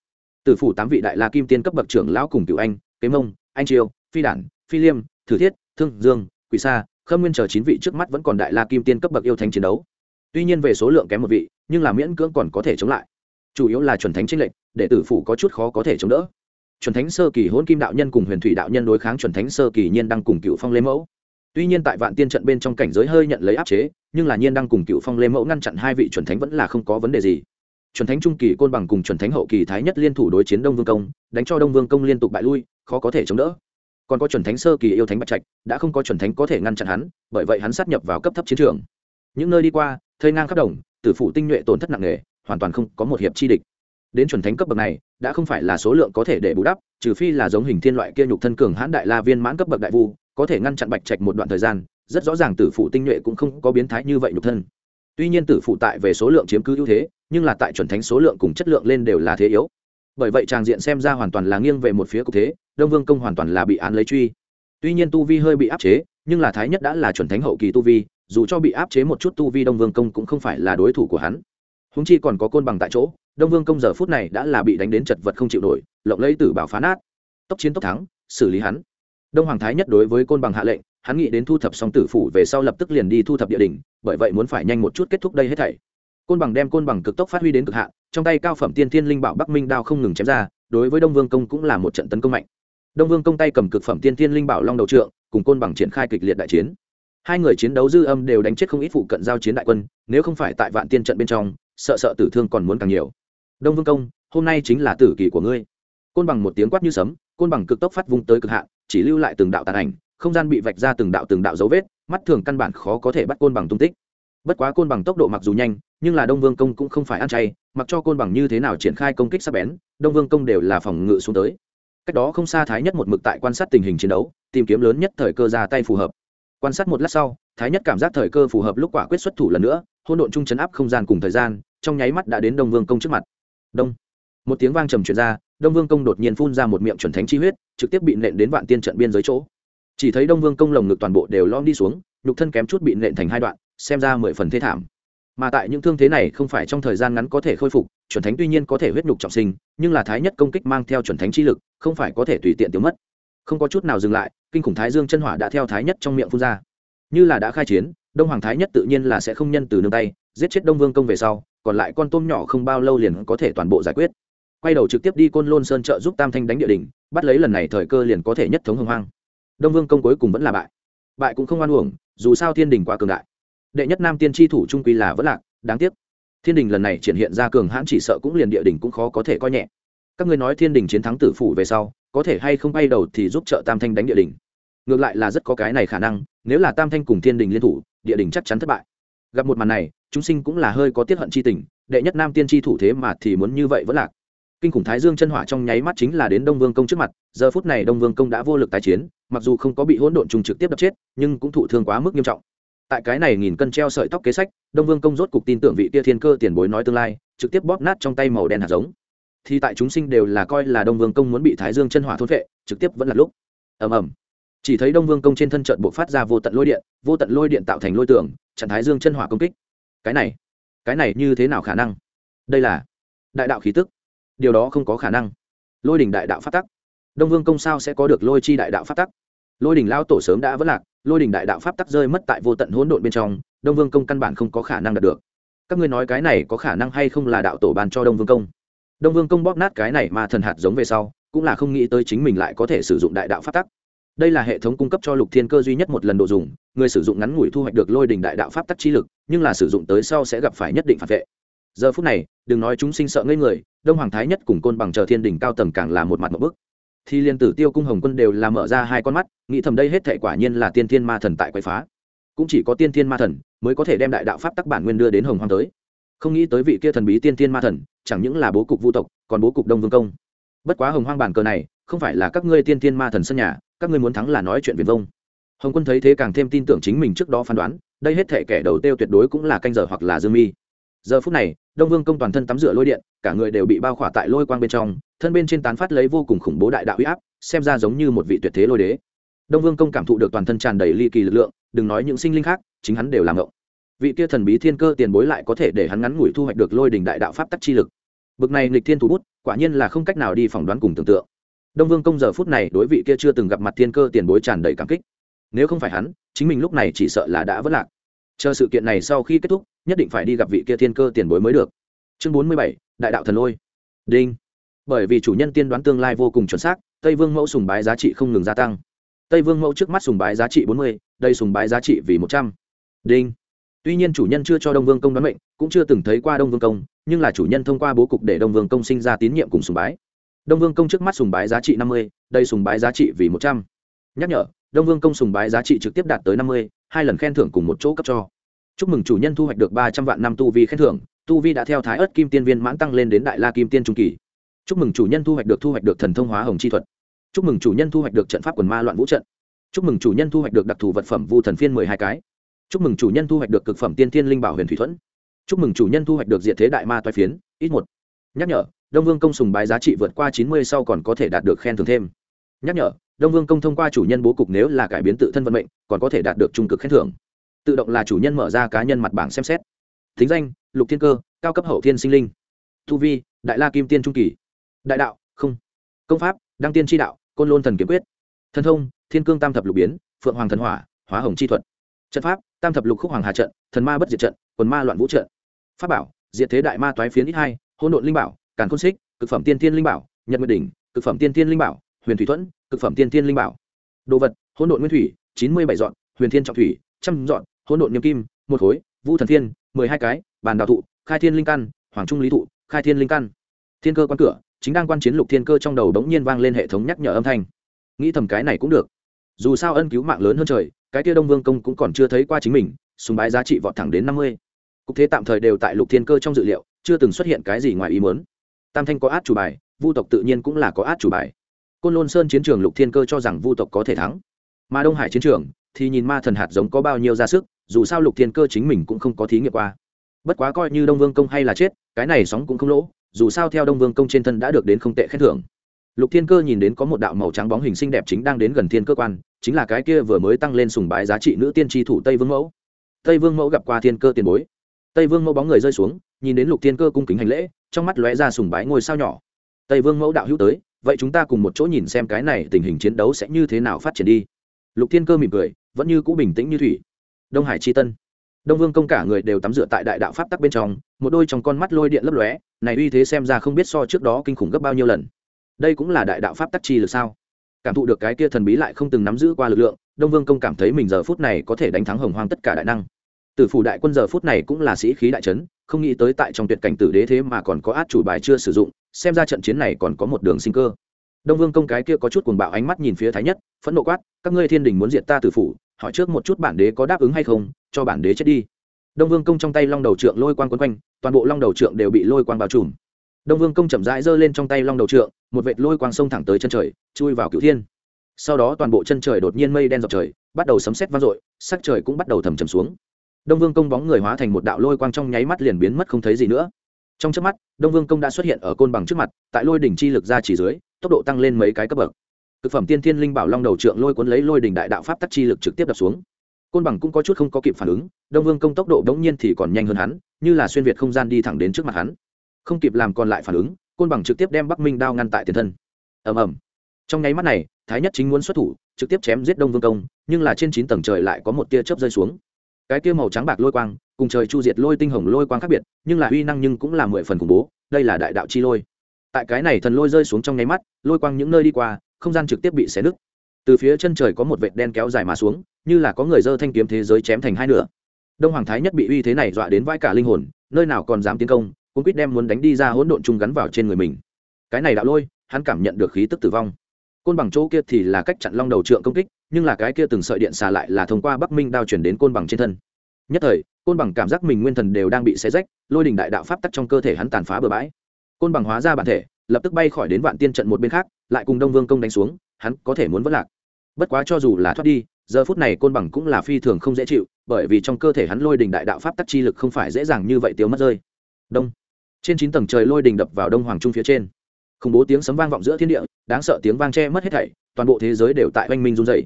từ phủ tám vị đại la kim tiên cấp bậc trưởng lão cùng cựu anh kế mông anh triều phi đản phi liêm thử thiết thương dương quỷ sa khâm nguyên chờ chín vị trước mắt vẫn còn đại la kim tiên cấp bậc yêu thánh chiến đấu tuy nhiên về số lượng kém một vị nhưng là miễn cưỡng còn có thể chống lại chủ yếu là chuẩn thánh tranh lệnh, để tử phủ có chút khó có thể chống đỡ chuẩn thánh sơ kỳ hôn kim đạo nhân cùng huyền thủy đạo nhân đối kháng chuẩn thánh sơ kỳ nhiên đang cùng cựu phong lê mẫu tuy nhiên tại vạn tiên trận bên trong cảnh giới hơi nhận lấy áp chế nhưng là nhiên đang cùng cựu phong lê mẫu ngăn chặn hai vị c h u ẩ n thánh vẫn là không có vấn đề gì c h u ẩ n thánh trung kỳ côn bằng cùng c h u ẩ n thánh hậu kỳ thái nhất liên thủ đối chiến đông vương công đánh cho đông vương công liên tục bại lui khó có thể chống đỡ còn có c h u ẩ n thánh sơ kỳ yêu thánh bạch trạch đã không có c h u ẩ n thánh có thể ngăn chặn hắn bởi vậy hắn sát nhập vào cấp thấp chiến trường những nơi đi qua thơi ngang khắp đồng tử phủ tinh nhuệ tổn thất nặng nề hoàn toàn không có một hiệp chi địch đến chuẩn thánh cấp bậc này đã không phải là số lượng có thể để bù đắp trừ phi là giống hình thiên loại kia nhục thân cường hãn đại la viên mãn cấp bậc đại vu có thể ngăn chặn bạch trạch một đoạn thời gian rất rõ ràng tử phụ tinh nhuệ cũng không có biến thái như vậy nhục thân tuy nhiên tử phụ tại về số lượng chiếm cứ ưu thế nhưng là tại chuẩn thánh số lượng cùng chất lượng lên đều là thế yếu bởi vậy tràng diện xem ra hoàn toàn là nghiêng về một phía cục thế đông vương công hoàn toàn là bị án lấy truy tuy nhiên tu vi hơi bị áp chế nhưng là thái nhất đã là chuẩn thánh hậu kỳ tu vi dù cho bị áp chế một chút tu vi đông vương công cũng không phải là đối thủ của hắn húng chi còn có côn bằng tại chỗ đông vương công giờ phút này đã là bị đánh đến chật vật không chịu nổi lộng lấy tử bảo phá nát tốc chiến tốc thắng xử lý hắn đông hoàng thái nhất đối với côn bằng hạ lệnh hắn nghĩ đến thu thập Song tử phủ về sau lập tức liền đi thu thập địa đình bởi vậy muốn phải nhanh một chút kết thúc đây hết thảy côn bằng đem côn bằng cực tốc phát huy đến cực hạ, trong tay cao phẩm tiên thiên linh bảo bắc minh đao không ngừng chém ra đối với đông vương công cũng là một trận tấn công mạnh đông vương công tay cầm cực phẩm tiên thiên linh bảo long đầu trượng cùng côn bằng triển khai kịch liệt đại chiến hai người chiến đấu dư âm đều đánh chết không ít phụ cận giao chiến đại quân nếu không phải tại vạn tiên trận bên trong sợ sợ tử thương còn muốn càng nhiều đông vương công hôm nay chính là tử kỳ của ngươi côn bằng một tiếng quát như sấm côn bằng cực tốc phát vung tới cực hạn chỉ lưu lại từng đạo tàn ảnh không gian bị vạch ra từng đạo từng đạo dấu vết mắt thường căn bản khó có thể bắt côn bằng tung tích bất quá côn bằng tốc độ mặc dù nhanh nhưng là đông vương công cũng không phải ăn chay mặc cho côn bằng như thế nào triển khai công kích sắp bén đông vương công đều là phòng ngự xuống tới cách đó không xa thái nhất một mực tại quan sát tình hình chiến đấu tìm kiếm lớn nhất thời cơ ra tay phù hợp quan sát một lát sau thái nhất cảm giác thời cơ phù hợp lúc quả quyết xuất thủ lần nữa hôn độn chung chấn áp không gian cùng thời gian trong nháy mắt đã đến đông vương công trước mặt đông một tiếng vang trầm truyền ra đông vương công đột nhiên phun ra một miệng chuẩn thánh chi huyết trực tiếp bị nện đến vạn tiên trận biên giới chỗ chỉ thấy đông vương công lồng ngực toàn bộ đều lom đi xuống nhục thân kém chút bị nện thành hai đoạn xem ra mười phần thế thảm mà tại những thương thế này không phải trong thời gian ngắn có thể khôi phục chuẩn thánh tuy nhiên có thể huyết nhục trọng sinh nhưng là thái nhất công kích mang theo chuẩn thánh chi lực không phải có thể tùy tiện tiêu mất không có chút nào dừng lại kinh khủng thái dương chân hỏa đã theo thái nhất trong miệng phun ra như là đã khai chiến đông hoàng thái nhất tự nhiên là sẽ không nhân từ nương tay giết chết đông vương công về sau còn lại con tôm nhỏ không bao lâu liền có thể toàn bộ giải quyết quay đầu trực tiếp đi côn lôn sơn trợ giúp tam thanh đánh địa đình bắt lấy lần này thời cơ liền có thể nhất thống hưng hoang đông vương công cuối cùng vẫn là bại bại cũng không oan uổng dù sao thiên đình quá cường đại đệ nhất nam tiên tri thủ trung quy là vẫn lạc đáng tiếc thiên đình lần này triển hiện ra cường hãn chỉ sợ cũng liền địa đình cũng khó có thể coi nhẹ các ngươi nói thiên đình chiến thắng tử phủ về sau có thể hay không quay đầu thì giúp trợ tam thanh đánh địa đình ngược lại là rất có cái này khả năng nếu là tam thanh cùng thiên đình liên thủ địa đình chắc chắn thất bại gặp một màn này chúng sinh cũng là hơi có tiết hận c h i tình đệ nhất nam tiên tri thủ thế mà thì muốn như vậy vẫn lạc kinh khủng thái dương chân hỏa trong nháy mắt chính là đến đông vương công trước mặt giờ phút này đông vương công đã vô lực tái chiến mặc dù không có bị hỗn độn trùng trực tiếp đập chết nhưng cũng thụ thương quá mức nghiêm trọng tại cái này nghìn cân treo sợi tóc kế sách đông vương công rốt cục tin tưởng vị tia thiên cơ tiền bối nói tương lai trực tiếp bóp nát trong tay màu đen hạt giống thì tại chúng sinh đều là coi là đông vương công muốn bị thái dương chân hỏa thôn vệ trực tiếp vẫn là lúc ầm ầm chỉ thấy đông vương công trên thân trận bộ phát ra vô tận lôi điện vô tận lôi điện tạo thành lôi tường chặn thái dương chân hỏa công kích cái này cái này như thế nào khả năng đây là đại đạo khí tức điều đó không có khả năng lôi đình đại đạo phát tắc đông vương công sao sẽ có được lôi chi đại đạo phát tắc lôi đình lao tổ sớm đã vất lạc lôi đình đại đạo pháp tắc rơi mất tại vô tận hỗn độn bên trong đông vương công căn bản không có khả năng đạt được các ngươi nói cái này có khả năng hay không là đạo tổ bàn cho đông vương công đông vương công bóp nát cái này mà thần hạt giống về sau cũng là không nghĩ tới chính mình lại có thể sử dụng đại đạo pháp tắc đây là hệ thống cung cấp cho lục thiên cơ duy nhất một lần đồ dùng người sử dụng ngắn ngủi thu hoạch được lôi đình đại đạo pháp tắc chi lực nhưng là sử dụng tới sau sẽ gặp phải nhất định phản vệ giờ phút này đừng nói chúng sinh sợ ngây người đông hoàng thái nhất cùng côn bằng chờ thiên đình cao tầng càng là một mặt một bức thì liên tử tiêu cung hồng quân đều là mở ra hai con mắt nghĩ thầm đây hết thệ quả nhiên là tiên thiên ma thần tại quậy phá cũng chỉ có tiên thiên ma thần mới có thể đem đại đạo pháp tắc bản nguyên đưa đến hồng hoàng tới không nghĩ tới vị kia thần bí tiên thiên ma thần chẳng những là bố cục vu tộc còn bố cục đông vương công bất quá hồng hoang bản cờ này không phải là các ngươi tiên thiên ma thần sân nhà các ngươi muốn thắng là nói chuyện viền vông hồng quân thấy thế càng thêm tin tưởng chính mình trước đó phán đoán đây hết thể kẻ đầu tiêu tuyệt đối cũng là canh giờ hoặc là dương mi giờ phút này đông vương công toàn thân tắm rửa lôi điện cả người đều bị bao khỏa tại lôi quang bên trong thân bên trên tán phát lấy vô cùng khủng bố đại đạo huy áp xem ra giống như một vị tuyệt thế lôi đế đông vương công cảm thụ được toàn thân tràn đầy ly kỳ lực lượng đừng nói những sinh linh khác chính hắn đều làm ngộng vị kia thần bí thiên cơ tiền bối lại có thể để hắn ngắn ngủi thu hoạch được lôi đình đại đạo pháp tắc chi lực bực này nghịch thiên thủ bút quả nhiên là không cách nào đi phỏng đoán cùng tưởng tượng đông vương công giờ phút này đối vị kia chưa từng gặp mặt thiên cơ tiền bối tràn đầy cảm kích nếu không phải hắn chính mình lúc này chỉ sợ là đã vất lạc chờ sự kiện này sau khi kết thúc nhất định phải đi gặp vị kia thiên cơ tiền bối mới được chương bốn mươi bảy đại đạo thần lôi đinh bởi vì chủ nhân tiên đoán tương lai vô cùng chuẩn xác tây vương mẫu sùng bái giá trị không ngừng gia tăng tây vương mẫu trước mắt sùng bái giá trị bốn mươi đây sùng bái giá trị vì một trăm đinh tuy nhiên chủ nhân chưa cho đông vương công đoán mệnh cũng chưa từng thấy qua đông vương công nhưng là chủ nhân thông qua bố cục để đông vương công sinh ra tín nhiệm cùng sùng bái đông vương công trước mắt sùng bái giá trị năm mươi đây sùng bái giá trị vì một trăm n nhở đông vương công sùng bái giá trị trực tiếp đạt tới năm mươi hai lần khen thưởng cùng một chỗ cấp cho chúc mừng chủ nhân thu hoạch được ba trăm vạn năm tu vi khen thưởng tu vi đã theo thái ớt kim tiên viên mãn tăng lên đến đại la kim tiên trung kỳ chúc mừng chủ nhân thu hoạch được thu hoạch được thần thông hóa hồng chi thuật chúc mừng chủ nhân thu hoạch được trận pháp quần ma loạn vũ trận chúc mừng chủ nhân thu hoạch được đặc thù vật phẩm vu thần phiên mười hai cái chúc mừng chủ nhân thu hoạch được cực phẩm tiên thiên linh bảo huyền thủy thuẫn chúc mừng chủ nhân thu hoạch được diệt thế đại ma toai phiến ít một nhắc nhở đông vương công sùng bái giá trị vượt qua chín mươi sau còn có thể đạt được khen thưởng thêm nhắc nhở đông vương công thông qua chủ nhân bố cục nếu là cải biến tự thân vận mệnh còn có thể đạt được trung cực khen thưởng tự động là chủ nhân mở ra cá nhân mặt bảng xem xét thính danh lục thiên cơ cao cấp hậu thiên sinh linh thu vi đại la kim tiên trung kỳ đại đạo không công pháp đăng tiên tri đạo côn lôn thần kiếm quyết thần thông thiên cương tam thập lục biến phượng hoàng thần hỏa hóa hồng chi thuật trận pháp tam thập lục khúc hoàng hà trận thần ma bất diệt trận quần ma loạn vũ trận pháp bảo diệt thế đại ma toái phiến ít hai hôn độn linh bảo càn khôn xích cực phẩm tiên thiên linh bảo nhật nguyệt đỉnh cực phẩm tiên thiên linh bảo huyền thủy thuẫn cực phẩm tiên thiên linh bảo đồ vật hôn độn nguyên thủy chín mươi bảy dọn huyền thiên trọng thủy trăm dọn hỗn độn niêm kim một khối vu thần thiên mười hai cái bàn Đào thụ khai thiên linh căn hoàng trung lý thụ khai thiên linh căn thiên cơ quan cửa chính đang quan chiến lục thiên cơ trong đầu đống nhiên vang lên hệ thống nhắc nhở âm thanh nghĩ thầm cái này cũng được dù sao ân cứu mạng lớn hơn trời cái kia đông vương công cũng còn chưa thấy qua chính mình súng bái giá trị vọt thẳng đến năm mươi cục thế tạm thời đều tại lục thiên cơ trong dự liệu chưa từng xuất hiện cái gì ngoài ý muốn tam thanh có át chủ bài vu tộc tự nhiên cũng là có át chủ bài côn lôn sơn chiến trường lục thiên cơ cho rằng vu tộc có thể thắng mà đông hải chiến trường thì nhìn ma thần hạt giống có bao nhiêu ra sức dù sao lục thiên cơ chính mình cũng không có thí nghiệm qua bất quá coi như đông vương công hay là chết cái này sóng cũng không lỗ dù sao theo đông vương công trên thân đã được đến không tệ khen thưởng lục thiên cơ nhìn đến có một đạo màu trắng bóng hình xinh đẹp chính đang đến gần thiên cơ quan chính là cái kia vừa mới tăng lên sùng bái giá trị nữ tiên tri thủ tây vương mẫu tây vương mẫu gặp qua thiên cơ tiền bối tây vương mẫu bóng người rơi xuống nhìn đến lục thiên cơ cung kính hành lễ trong mắt lóe ra sùng bái ngôi sao nhỏ tây vương mẫu đạo hữu tới vậy chúng ta cùng một chỗ nhìn xem cái này tình hình chiến đấu sẽ như thế nào phát triển đi lục thiên cơ mỉm cười vẫn như cũ bình tĩnh như thủy đông hải tri tân đông vương công cả người đều tắm rửa tại đại đạo pháp tắc bên trong một đôi trong con mắt lôi điện lấp lóe này uy thế xem ra không biết so trước đó kinh khủng gấp bao nhiêu lần đây cũng là đại đạo pháp tắc chi lực sao cảm thụ được cái kia thần bí lại không từng nắm giữ qua lực lượng đông vương công cảm thấy mình giờ phút này có thể đánh thắng hồng hoang tất cả đại năng từ phủ đại quân giờ phút này cũng là sĩ khí đại trấn không nghĩ tới tại trong tuyệt cảnh tử đế thế mà còn có át chủ bài chưa sử dụng xem ra trận chiến này còn có một đường sinh cơ đông vương công cái kia có chút cuồng bạo ánh mắt nhìn phía thái nhất phẫn nộ quát các ngươi thiên đình muốn diệt ta từ phủ hỏi trước một chút bản đế có đáp ứng hay không cho bản đế chết đi đông vương công trong tay long đầu trượng lôi quang quấn quanh toàn bộ long đầu trượng đều bị lôi quang bao trùm đông vương công chậm rãi giơ lên trong tay long đầu trượng một vệt lôi quang sông thẳng tới chân trời chui vào cửu thiên sau đó toàn bộ chân trời đột nhiên mây đen dọc trời bắt đầu sấm sét vang dội sắc trời cũng bắt đầu thầm trầm xuống đông vương công bóng người hóa thành một đạo lôi quang trong nháy mắt liền biến mất không thấy gì nữa trong trước mắt đông vương công đã xuất hiện ở côn bằng trước mặt tại lôi đỉnh chi lực ra chỉ dưới tốc độ tăng lên mấy cái cấp bậc thực phẩm tiên thiên linh bảo long đầu trượng lôi cuốn lấy lôi đình đại đạo pháp tắc chi lực trực tiếp đập xuống côn bằng cũng có chút không có kịp phản ứng đông vương công tốc độ đ ố n g nhiên thì còn nhanh hơn hắn như là xuyên việt không gian đi thẳng đến trước mặt hắn không kịp làm còn lại phản ứng côn bằng trực tiếp đem bắc minh đao ngăn tại tiền thân ầm ầm trong nháy mắt này thái nhất chính muốn xuất thủ trực tiếp chém giết đông vương công nhưng là trên chín tầng trời lại có một tia chớp rơi xuống cái tia màu trắng bạc lôi quang cùng trời chu diệt lôi tinh hồng lôi quang khác biệt nhưng là uy năng nhưng cũng là mười phần khủng bố đây là đại đạo chi lôi tại cái này thần lôi rơi xuống trong nháy mắt lôi quang những nơi đi qua không gian trực tiếp bị xé nứt từ phía chân trời có một vệt đen kéo dài mà xuống như là có người giơ thanh kiếm thế giới chém thành hai nửa đông hoàng thái nhất bị uy thế này dọa đến vãi cả linh hồn nơi nào còn dám tiến công cũng quyết đem muốn đánh đi ra hỗn độn chung gắn vào trên người mình cái này đạo lôi hắn cảm nhận được khí tức tử vong côn bằng chỗ kia thì là cách chặn long đầu trượng công kích nhưng là cái kia từng sợi điện xà lại là thông qua bắc minh đao truyền đến côn bằng trên thân nhất thời côn bằng cảm giác mình nguyên thần đều đang bị xé rách lôi đình đại đạo pháp tắc trong cơ thể hắn tàn phá bừa bãi côn bằng hóa ra bản thể lập tức bay khỏi đến vạn tiên trận một bên khác lại cùng đông vương công đánh xuống hắn có thể muốn vất lạc bất quá cho dù là thoát đi giờ phút này côn bằng cũng là phi thường không dễ chịu bởi vì trong cơ thể hắn lôi đình đại đạo pháp tắc chi lực không phải dễ dàng như vậy tiêu mất rơi đông trên chín tầng trời lôi đình đập vào đông hoàng trung phía trên khủng bố tiếng sấm vang vọng giữa thiên địa đáng sợ tiếng vang che mất hết thảy toàn bộ thế giới đều tại oanh minh run dày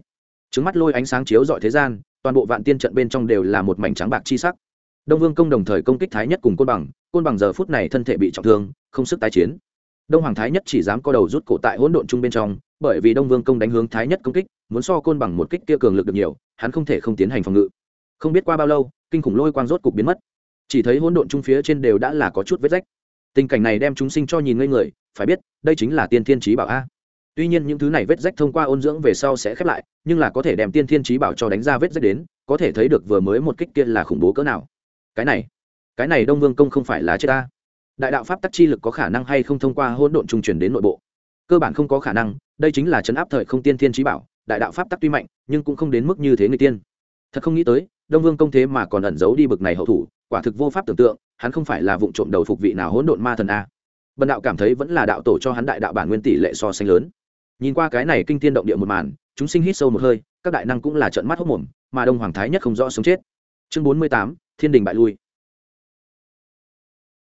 trứng mắt lôi ánh sáng chiếu dọi thế gian toàn bộ vạn tiên trận bên trong đều là một mảnh trắng bạc chi sắc đông vương công đồng thời công kích thái nhất cùng côn bằng côn bằng giờ phút này thân thể bị trọng thương không sức tái chiến đông hoàng thái nhất chỉ dám co đầu rút cổ tại hỗn độn chung bên trong bởi vì đông vương công đánh hướng thái nhất công kích muốn so côn bằng một kích kia cường lực được nhiều hắn không thể không tiến hành phòng ngự không biết qua bao lâu kinh khủng lôi quang rốt cục biến mất chỉ thấy hỗn độn chung phía trên đều đã là có chút vết rách tình cảnh này đem chúng sinh cho nhìn ngây người phải biết đây chính là tiên thiên trí bảo a tuy nhiên những thứ này vết rách thông qua ôn dưỡng về sau sẽ khép lại nhưng là có thể đem tiên thiên trí bảo cho đánh ra vết rách đến có thể thấy được vừa mới một kích kia là khủng bố cỡ nào cái này cái này đông vương công không phải là chết ta đại đạo pháp tắc chi lực có khả năng hay không thông qua hỗn độn trung chuyển đến nội bộ cơ bản không có khả năng đây chính là chấn áp thời không tiên thiên trí bảo đại đạo pháp tắc tuy mạnh nhưng cũng không đến mức như thế người tiên thật không nghĩ tới đông vương công thế mà còn ẩn giấu đi bực này hậu thủ quả thực vô pháp tưởng tượng hắn không phải là vụ trộm đầu phục vị nào hỗn độn ma thần a bần đạo cảm thấy vẫn là đạo tổ cho hắn đại đạo bản nguyên tỷ lệ so sánh lớn nhìn qua cái này kinh tiên động địa một màn chúng sinh hít sâu một hơi các đại năng cũng là trận mắt hốc mồm mà đông hoàng thái nhất không rõ sống chết chương bốn mươi tám thiên đình bại lui